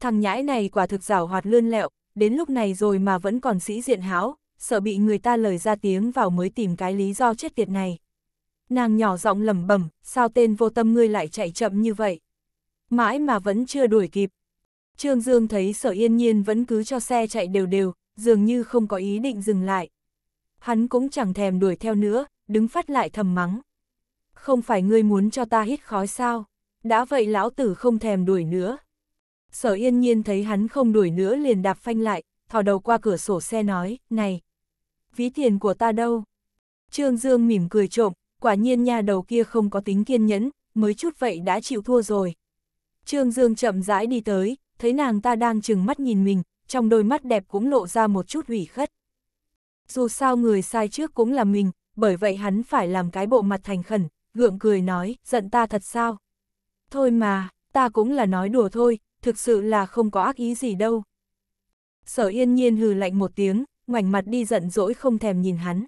Thằng nhãi này quả thực rào hoạt lươn lẹo, đến lúc này rồi mà vẫn còn sĩ diện háo, sợ bị người ta lời ra tiếng vào mới tìm cái lý do chết tiệt này. Nàng nhỏ giọng lẩm bẩm, sao tên vô tâm ngươi lại chạy chậm như vậy? Mãi mà vẫn chưa đuổi kịp. Trương Dương thấy sở yên nhiên vẫn cứ cho xe chạy đều đều, dường như không có ý định dừng lại. Hắn cũng chẳng thèm đuổi theo nữa, đứng phát lại thầm mắng. Không phải ngươi muốn cho ta hít khói sao? Đã vậy lão tử không thèm đuổi nữa. Sở yên nhiên thấy hắn không đuổi nữa liền đạp phanh lại, thò đầu qua cửa sổ xe nói, này, ví tiền của ta đâu. Trương Dương mỉm cười trộm, quả nhiên nhà đầu kia không có tính kiên nhẫn, mới chút vậy đã chịu thua rồi. Trương Dương chậm rãi đi tới, thấy nàng ta đang chừng mắt nhìn mình, trong đôi mắt đẹp cũng lộ ra một chút ủy khất. Dù sao người sai trước cũng là mình, bởi vậy hắn phải làm cái bộ mặt thành khẩn, gượng cười nói, giận ta thật sao? Thôi mà, ta cũng là nói đùa thôi, thực sự là không có ác ý gì đâu. Sở yên nhiên hừ lạnh một tiếng, ngoảnh mặt đi giận dỗi không thèm nhìn hắn.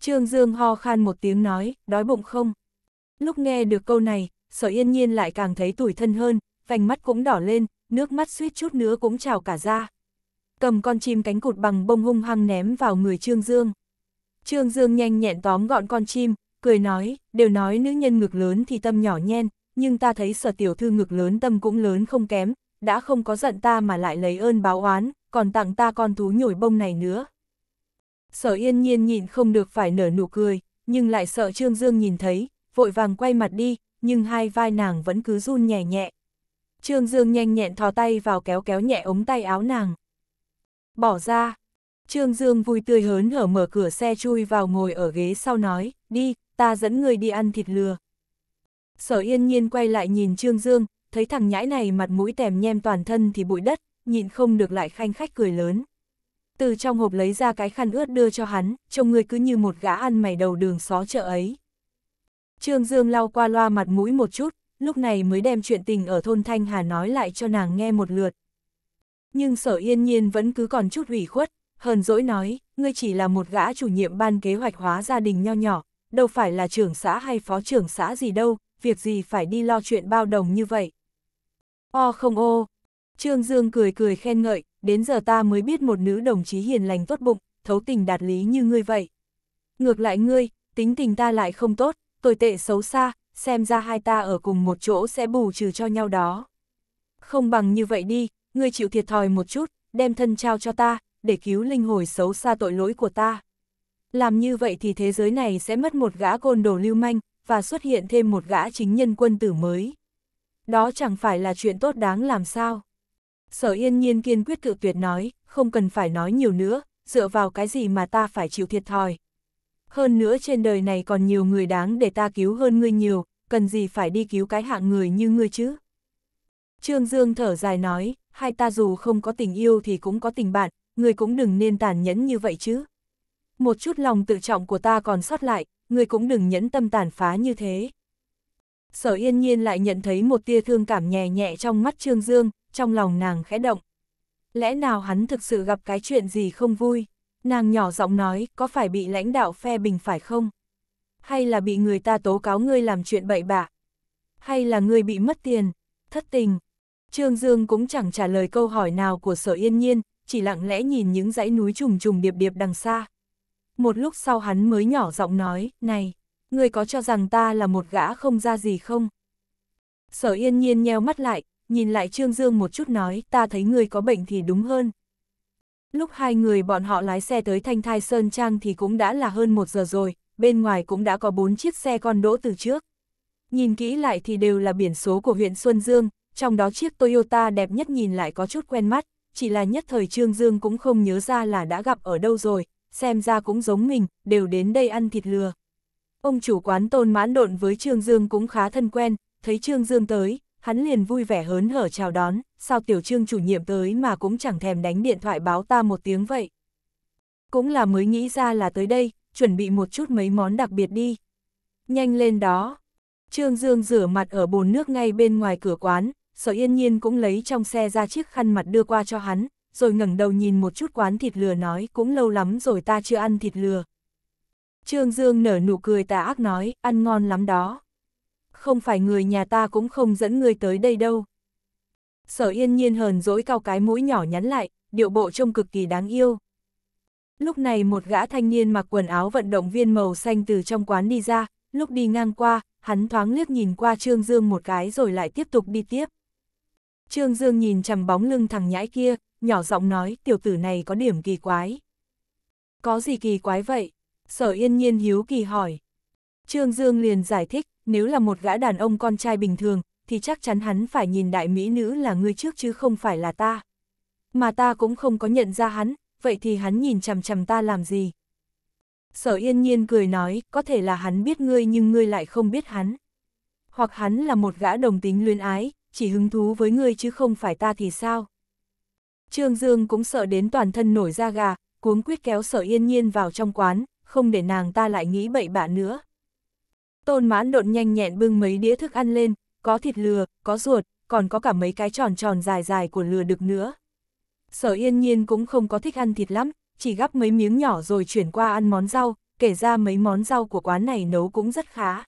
Trương Dương ho khan một tiếng nói, đói bụng không? Lúc nghe được câu này, sở yên nhiên lại càng thấy tủi thân hơn, vành mắt cũng đỏ lên, nước mắt suýt chút nữa cũng trào cả ra. Cầm con chim cánh cụt bằng bông hung hăng ném vào người Trương Dương. Trương Dương nhanh nhẹn tóm gọn con chim, cười nói, đều nói nữ nhân ngực lớn thì tâm nhỏ nhen, nhưng ta thấy sở tiểu thư ngực lớn tâm cũng lớn không kém, đã không có giận ta mà lại lấy ơn báo oán, còn tặng ta con thú nhồi bông này nữa. Sở yên nhiên nhịn không được phải nở nụ cười, nhưng lại sợ Trương Dương nhìn thấy, vội vàng quay mặt đi, nhưng hai vai nàng vẫn cứ run nhẹ nhẹ. Trương Dương nhanh nhẹn thò tay vào kéo kéo nhẹ ống tay áo nàng. Bỏ ra. Trương Dương vui tươi hớn hở mở cửa xe chui vào ngồi ở ghế sau nói, đi, ta dẫn người đi ăn thịt lừa. Sở yên nhiên quay lại nhìn Trương Dương, thấy thằng nhãi này mặt mũi tèm nhem toàn thân thì bụi đất, nhịn không được lại khanh khách cười lớn. Từ trong hộp lấy ra cái khăn ướt đưa cho hắn, trông người cứ như một gã ăn mày đầu đường xó chợ ấy. Trương Dương lau qua loa mặt mũi một chút, lúc này mới đem chuyện tình ở thôn Thanh Hà nói lại cho nàng nghe một lượt. Nhưng sở yên nhiên vẫn cứ còn chút ủy khuất, hờn dỗi nói, ngươi chỉ là một gã chủ nhiệm ban kế hoạch hóa gia đình nho nhỏ, đâu phải là trưởng xã hay phó trưởng xã gì đâu, việc gì phải đi lo chuyện bao đồng như vậy. O không ô, Trương Dương cười cười khen ngợi, đến giờ ta mới biết một nữ đồng chí hiền lành tốt bụng, thấu tình đạt lý như ngươi vậy. Ngược lại ngươi, tính tình ta lại không tốt, tồi tệ xấu xa, xem ra hai ta ở cùng một chỗ sẽ bù trừ cho nhau đó. Không bằng như vậy đi, ngươi chịu thiệt thòi một chút, đem thân trao cho ta, để cứu linh hồi xấu xa tội lỗi của ta. Làm như vậy thì thế giới này sẽ mất một gã côn đồ lưu manh, và xuất hiện thêm một gã chính nhân quân tử mới. Đó chẳng phải là chuyện tốt đáng làm sao. Sở yên nhiên kiên quyết cự tuyệt nói, không cần phải nói nhiều nữa, dựa vào cái gì mà ta phải chịu thiệt thòi. Hơn nữa trên đời này còn nhiều người đáng để ta cứu hơn ngươi nhiều, cần gì phải đi cứu cái hạng người như ngươi chứ. Trương Dương thở dài nói, hai ta dù không có tình yêu thì cũng có tình bạn, ngươi cũng đừng nên tàn nhẫn như vậy chứ. Một chút lòng tự trọng của ta còn sót lại, ngươi cũng đừng nhẫn tâm tàn phá như thế. Sở yên nhiên lại nhận thấy một tia thương cảm nhẹ nhẹ trong mắt Trương Dương, trong lòng nàng khẽ động. Lẽ nào hắn thực sự gặp cái chuyện gì không vui? Nàng nhỏ giọng nói, có phải bị lãnh đạo phe bình phải không? Hay là bị người ta tố cáo ngươi làm chuyện bậy bạ? Hay là ngươi bị mất tiền, thất tình? Trương Dương cũng chẳng trả lời câu hỏi nào của sở yên nhiên, chỉ lặng lẽ nhìn những dãy núi trùng trùng điệp điệp đằng xa. Một lúc sau hắn mới nhỏ giọng nói, này, ngươi có cho rằng ta là một gã không ra gì không? Sở yên nhiên nheo mắt lại, nhìn lại Trương Dương một chút nói, ta thấy người có bệnh thì đúng hơn. Lúc hai người bọn họ lái xe tới Thanh Thai Sơn Trang thì cũng đã là hơn một giờ rồi, bên ngoài cũng đã có bốn chiếc xe con đỗ từ trước. Nhìn kỹ lại thì đều là biển số của huyện Xuân Dương, trong đó chiếc Toyota đẹp nhất nhìn lại có chút quen mắt, chỉ là nhất thời Trương Dương cũng không nhớ ra là đã gặp ở đâu rồi, xem ra cũng giống mình, đều đến đây ăn thịt lừa. Ông chủ quán tôn mãn độn với Trương Dương cũng khá thân quen, thấy Trương Dương tới, hắn liền vui vẻ hớn hở chào đón, sao tiểu trương chủ nhiệm tới mà cũng chẳng thèm đánh điện thoại báo ta một tiếng vậy. Cũng là mới nghĩ ra là tới đây, chuẩn bị một chút mấy món đặc biệt đi. Nhanh lên đó. Trương Dương rửa mặt ở bồn nước ngay bên ngoài cửa quán, sở yên nhiên cũng lấy trong xe ra chiếc khăn mặt đưa qua cho hắn, rồi ngẩng đầu nhìn một chút quán thịt lừa nói cũng lâu lắm rồi ta chưa ăn thịt lừa. Trương Dương nở nụ cười tà ác nói, ăn ngon lắm đó không phải người nhà ta cũng không dẫn ngươi tới đây đâu. Sở yên nhiên hờn dỗi cao cái mũi nhỏ nhắn lại, điệu bộ trông cực kỳ đáng yêu. Lúc này một gã thanh niên mặc quần áo vận động viên màu xanh từ trong quán đi ra, lúc đi ngang qua, hắn thoáng liếc nhìn qua Trương Dương một cái rồi lại tiếp tục đi tiếp. Trương Dương nhìn chằm bóng lưng thằng nhãi kia, nhỏ giọng nói tiểu tử này có điểm kỳ quái. Có gì kỳ quái vậy? Sở yên nhiên hiếu kỳ hỏi. Trương Dương liền giải thích, nếu là một gã đàn ông con trai bình thường, thì chắc chắn hắn phải nhìn đại mỹ nữ là ngươi trước chứ không phải là ta. Mà ta cũng không có nhận ra hắn, vậy thì hắn nhìn chằm chằm ta làm gì? Sở yên nhiên cười nói, có thể là hắn biết ngươi nhưng ngươi lại không biết hắn. Hoặc hắn là một gã đồng tính luyến ái, chỉ hứng thú với ngươi chứ không phải ta thì sao? Trương Dương cũng sợ đến toàn thân nổi da gà, cuống quyết kéo sở yên nhiên vào trong quán, không để nàng ta lại nghĩ bậy bạ nữa. Tôn mãn độn nhanh nhẹn bưng mấy đĩa thức ăn lên, có thịt lừa, có ruột, còn có cả mấy cái tròn tròn dài dài của lừa được nữa. Sở yên nhiên cũng không có thích ăn thịt lắm, chỉ gắp mấy miếng nhỏ rồi chuyển qua ăn món rau, kể ra mấy món rau của quán này nấu cũng rất khá.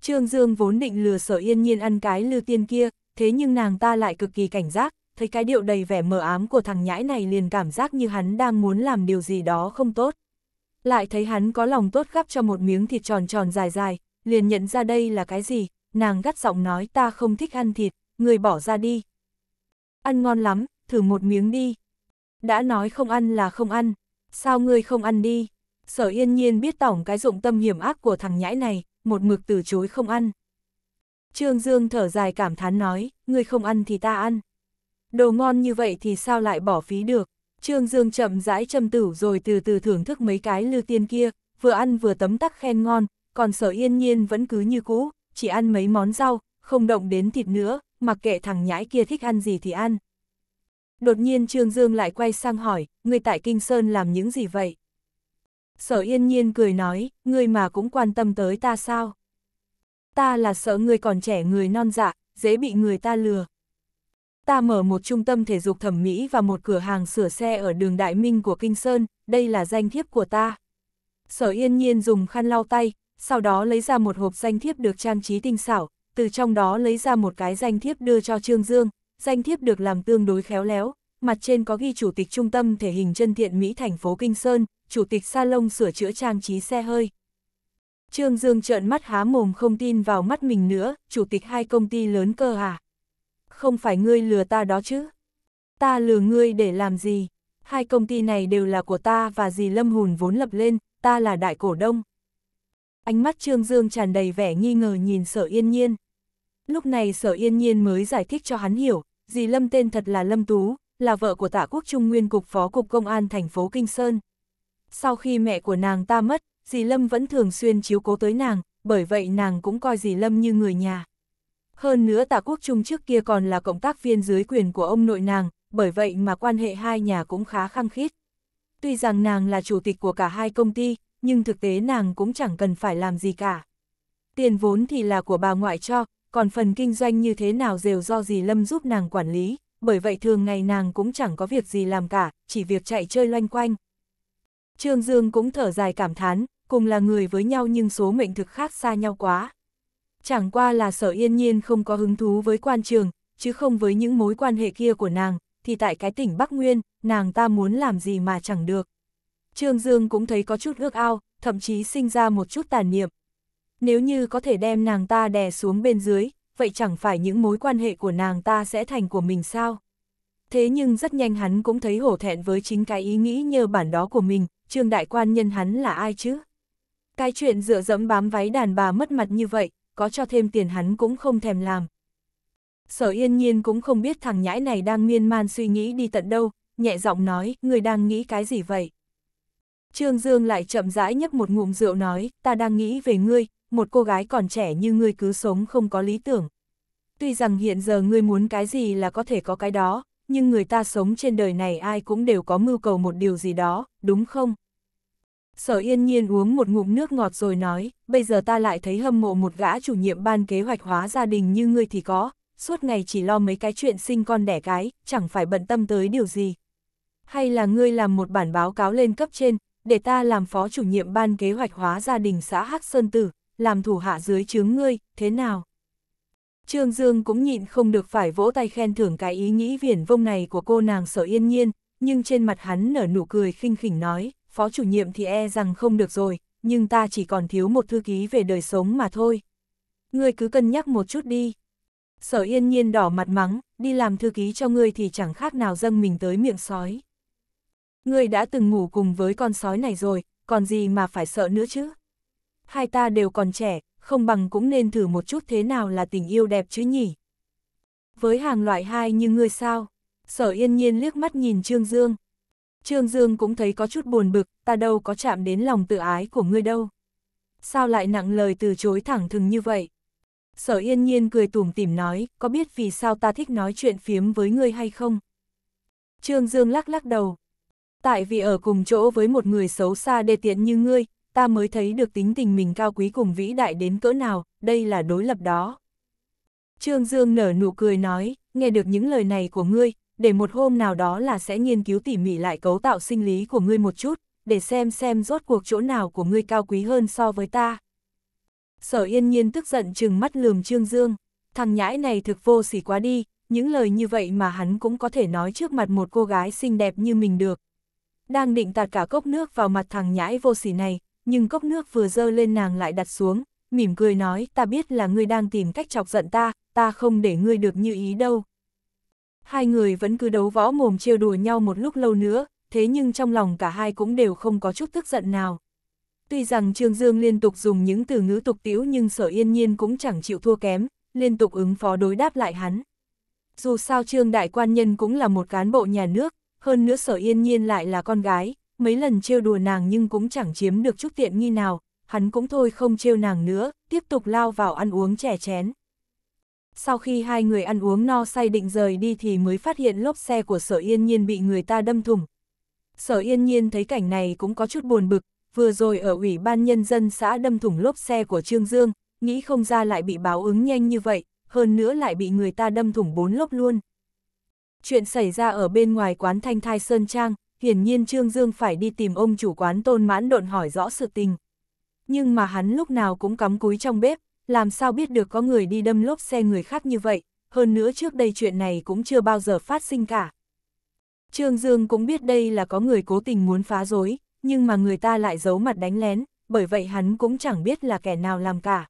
Trương Dương vốn định lừa sở yên nhiên ăn cái lư tiên kia, thế nhưng nàng ta lại cực kỳ cảnh giác, thấy cái điệu đầy vẻ mờ ám của thằng nhãi này liền cảm giác như hắn đang muốn làm điều gì đó không tốt. Lại thấy hắn có lòng tốt gắp cho một miếng thịt tròn tròn dài dài, liền nhận ra đây là cái gì, nàng gắt giọng nói ta không thích ăn thịt, người bỏ ra đi. Ăn ngon lắm, thử một miếng đi. Đã nói không ăn là không ăn, sao ngươi không ăn đi? Sở yên nhiên biết tổng cái dụng tâm hiểm ác của thằng nhãi này, một mực từ chối không ăn. Trương Dương thở dài cảm thán nói, ngươi không ăn thì ta ăn. Đồ ngon như vậy thì sao lại bỏ phí được? Trương Dương chậm rãi châm tử rồi từ từ thưởng thức mấy cái lư tiên kia, vừa ăn vừa tấm tắc khen ngon, còn sở yên nhiên vẫn cứ như cũ, chỉ ăn mấy món rau, không động đến thịt nữa, mặc kệ thằng nhãi kia thích ăn gì thì ăn. Đột nhiên Trương Dương lại quay sang hỏi, người tại Kinh Sơn làm những gì vậy? Sở yên nhiên cười nói, ngươi mà cũng quan tâm tới ta sao? Ta là sợ người còn trẻ người non dạ, dễ bị người ta lừa. Ta mở một trung tâm thể dục thẩm mỹ và một cửa hàng sửa xe ở đường Đại Minh của Kinh Sơn, đây là danh thiếp của ta. Sở yên nhiên dùng khăn lau tay, sau đó lấy ra một hộp danh thiếp được trang trí tinh xảo, từ trong đó lấy ra một cái danh thiếp đưa cho Trương Dương, danh thiếp được làm tương đối khéo léo, mặt trên có ghi chủ tịch trung tâm thể hình chân thiện Mỹ thành phố Kinh Sơn, chủ tịch salon sửa chữa trang trí xe hơi. Trương Dương trợn mắt há mồm không tin vào mắt mình nữa, chủ tịch hai công ty lớn cơ à? Không phải ngươi lừa ta đó chứ? Ta lừa ngươi để làm gì? Hai công ty này đều là của ta và dì Lâm Hùn vốn lập lên, ta là đại cổ đông ánh mắt Trương Dương tràn đầy vẻ nghi ngờ nhìn sở yên nhiên. Lúc này sở yên nhiên mới giải thích cho hắn hiểu, dì Lâm tên thật là Lâm Tú, là vợ của tạ quốc trung nguyên cục phó cục công an thành phố Kinh Sơn. Sau khi mẹ của nàng ta mất, dì Lâm vẫn thường xuyên chiếu cố tới nàng, bởi vậy nàng cũng coi dì Lâm như người nhà. Hơn nữa tạ quốc trung trước kia còn là cộng tác viên dưới quyền của ông nội nàng, bởi vậy mà quan hệ hai nhà cũng khá khăng khít. Tuy rằng nàng là chủ tịch của cả hai công ty, nhưng thực tế nàng cũng chẳng cần phải làm gì cả. Tiền vốn thì là của bà ngoại cho, còn phần kinh doanh như thế nào đều do dì Lâm giúp nàng quản lý, bởi vậy thường ngày nàng cũng chẳng có việc gì làm cả, chỉ việc chạy chơi loanh quanh. Trương Dương cũng thở dài cảm thán, cùng là người với nhau nhưng số mệnh thực khác xa nhau quá. Chẳng qua là sở yên nhiên không có hứng thú với quan trường, chứ không với những mối quan hệ kia của nàng, thì tại cái tỉnh Bắc Nguyên, nàng ta muốn làm gì mà chẳng được. Trương Dương cũng thấy có chút ước ao, thậm chí sinh ra một chút tàn niệm. Nếu như có thể đem nàng ta đè xuống bên dưới, vậy chẳng phải những mối quan hệ của nàng ta sẽ thành của mình sao? Thế nhưng rất nhanh hắn cũng thấy hổ thẹn với chính cái ý nghĩ nhờ bản đó của mình, trương đại quan nhân hắn là ai chứ? Cái chuyện dựa dẫm bám váy đàn bà mất mặt như vậy, có cho thêm tiền hắn cũng không thèm làm. Sở yên nhiên cũng không biết thằng nhãi này đang miên man suy nghĩ đi tận đâu, nhẹ giọng nói, người đang nghĩ cái gì vậy? Trương Dương lại chậm rãi nhấp một ngụm rượu nói, ta đang nghĩ về ngươi, một cô gái còn trẻ như ngươi cứ sống không có lý tưởng. Tuy rằng hiện giờ ngươi muốn cái gì là có thể có cái đó, nhưng người ta sống trên đời này ai cũng đều có mưu cầu một điều gì đó, đúng không? Sở yên nhiên uống một ngụm nước ngọt rồi nói, bây giờ ta lại thấy hâm mộ một gã chủ nhiệm ban kế hoạch hóa gia đình như ngươi thì có, suốt ngày chỉ lo mấy cái chuyện sinh con đẻ cái, chẳng phải bận tâm tới điều gì. Hay là ngươi làm một bản báo cáo lên cấp trên, để ta làm phó chủ nhiệm ban kế hoạch hóa gia đình xã Hắc Sơn Tử, làm thủ hạ dưới chướng ngươi, thế nào? Trương Dương cũng nhịn không được phải vỗ tay khen thưởng cái ý nghĩ viển vông này của cô nàng sở yên nhiên, nhưng trên mặt hắn nở nụ cười khinh khỉnh nói, phó chủ nhiệm thì e rằng không được rồi, nhưng ta chỉ còn thiếu một thư ký về đời sống mà thôi. Ngươi cứ cân nhắc một chút đi. Sở yên nhiên đỏ mặt mắng, đi làm thư ký cho ngươi thì chẳng khác nào dâng mình tới miệng sói ngươi đã từng ngủ cùng với con sói này rồi, còn gì mà phải sợ nữa chứ? Hai ta đều còn trẻ, không bằng cũng nên thử một chút thế nào là tình yêu đẹp chứ nhỉ? Với hàng loại hai như ngươi sao? Sở yên nhiên liếc mắt nhìn Trương Dương. Trương Dương cũng thấy có chút buồn bực, ta đâu có chạm đến lòng tự ái của ngươi đâu. Sao lại nặng lời từ chối thẳng thừng như vậy? Sở yên nhiên cười tủm tỉm nói, có biết vì sao ta thích nói chuyện phiếm với ngươi hay không? Trương Dương lắc lắc đầu, tại vì ở cùng chỗ với một người xấu xa đê tiện như ngươi, ta mới thấy được tính tình mình cao quý cùng vĩ đại đến cỡ nào, đây là đối lập đó. Trương Dương nở nụ cười nói, nghe được những lời này của ngươi, để một hôm nào đó là sẽ nghiên cứu tỉ mỉ lại cấu tạo sinh lý của ngươi một chút, để xem xem rốt cuộc chỗ nào của ngươi cao quý hơn so với ta. Sở yên nhiên tức giận chừng mắt lườm Trương Dương, thằng nhãi này thực vô sỉ quá đi, những lời như vậy mà hắn cũng có thể nói trước mặt một cô gái xinh đẹp như mình được, đang định tạt cả cốc nước vào mặt thằng nhãi vô sỉ này, nhưng cốc nước vừa dơ lên nàng lại đặt xuống, mỉm cười nói ta biết là ngươi đang tìm cách chọc giận ta, ta không để ngươi được như ý đâu. Hai người vẫn cứ đấu võ mồm trêu đùa nhau một lúc lâu nữa, thế nhưng trong lòng cả hai cũng đều không có chút tức giận nào. Tuy rằng Trương Dương liên tục dùng những từ ngữ tục tiễu nhưng sở yên nhiên cũng chẳng chịu thua kém, liên tục ứng phó đối đáp lại hắn. Dù sao Trương Đại Quan Nhân cũng là một cán bộ nhà nước, hơn nữa sở yên nhiên lại là con gái, mấy lần trêu đùa nàng nhưng cũng chẳng chiếm được chút tiện nghi nào, hắn cũng thôi không trêu nàng nữa, tiếp tục lao vào ăn uống chè chén. Sau khi hai người ăn uống no say định rời đi thì mới phát hiện lốp xe của sở yên nhiên bị người ta đâm thủng. Sở yên nhiên thấy cảnh này cũng có chút buồn bực, vừa rồi ở ủy ban nhân dân xã đâm thủng lốp xe của Trương Dương, nghĩ không ra lại bị báo ứng nhanh như vậy, hơn nữa lại bị người ta đâm thủng bốn lốp luôn. Chuyện xảy ra ở bên ngoài quán Thanh Thai Sơn Trang, hiển nhiên Trương Dương phải đi tìm ông chủ quán Tôn Mãn Độn hỏi rõ sự tình. Nhưng mà hắn lúc nào cũng cắm cúi trong bếp, làm sao biết được có người đi đâm lốp xe người khác như vậy, hơn nữa trước đây chuyện này cũng chưa bao giờ phát sinh cả. Trương Dương cũng biết đây là có người cố tình muốn phá rối, nhưng mà người ta lại giấu mặt đánh lén, bởi vậy hắn cũng chẳng biết là kẻ nào làm cả.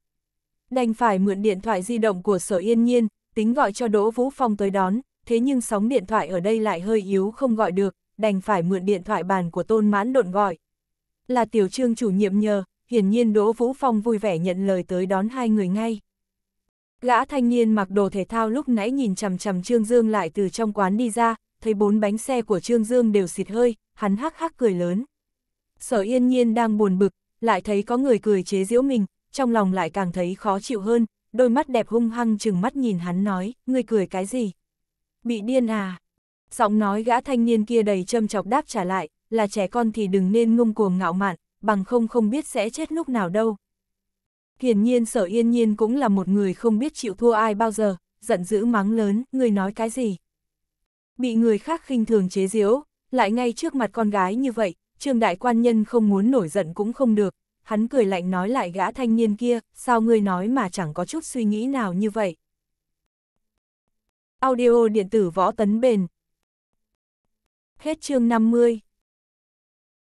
Đành phải mượn điện thoại di động của Sở Yên Nhiên, tính gọi cho Đỗ Vũ Phong tới đón, thế nhưng sóng điện thoại ở đây lại hơi yếu không gọi được, đành phải mượn điện thoại bàn của Tôn Mãn Độn gọi. Là tiểu trương chủ nhiệm nhờ, hiển nhiên Đỗ Vũ Phong vui vẻ nhận lời tới đón hai người ngay. Gã thanh niên mặc đồ thể thao lúc nãy nhìn chằm chằm Trương Dương lại từ trong quán đi ra, thấy bốn bánh xe của Trương Dương đều xịt hơi, hắn hắc hắc cười lớn. Sở yên nhiên đang buồn bực, lại thấy có người cười chế giễu mình, trong lòng lại càng thấy khó chịu hơn, đôi mắt đẹp hung hăng chừng mắt nhìn hắn nói, ngươi cười cái gì, bị điên à. Giọng nói gã thanh niên kia đầy châm chọc đáp trả lại, là trẻ con thì đừng nên ngông cuồng ngạo mạn, bằng không không biết sẽ chết lúc nào đâu. Hiển nhiên sở yên nhiên cũng là một người không biết chịu thua ai bao giờ, giận dữ mắng lớn, người nói cái gì. Bị người khác khinh thường chế giễu, lại ngay trước mặt con gái như vậy, trương đại quan nhân không muốn nổi giận cũng không được, hắn cười lạnh nói lại gã thanh niên kia, sao ngươi nói mà chẳng có chút suy nghĩ nào như vậy. Audio điện tử võ tấn bền. Hết chương 50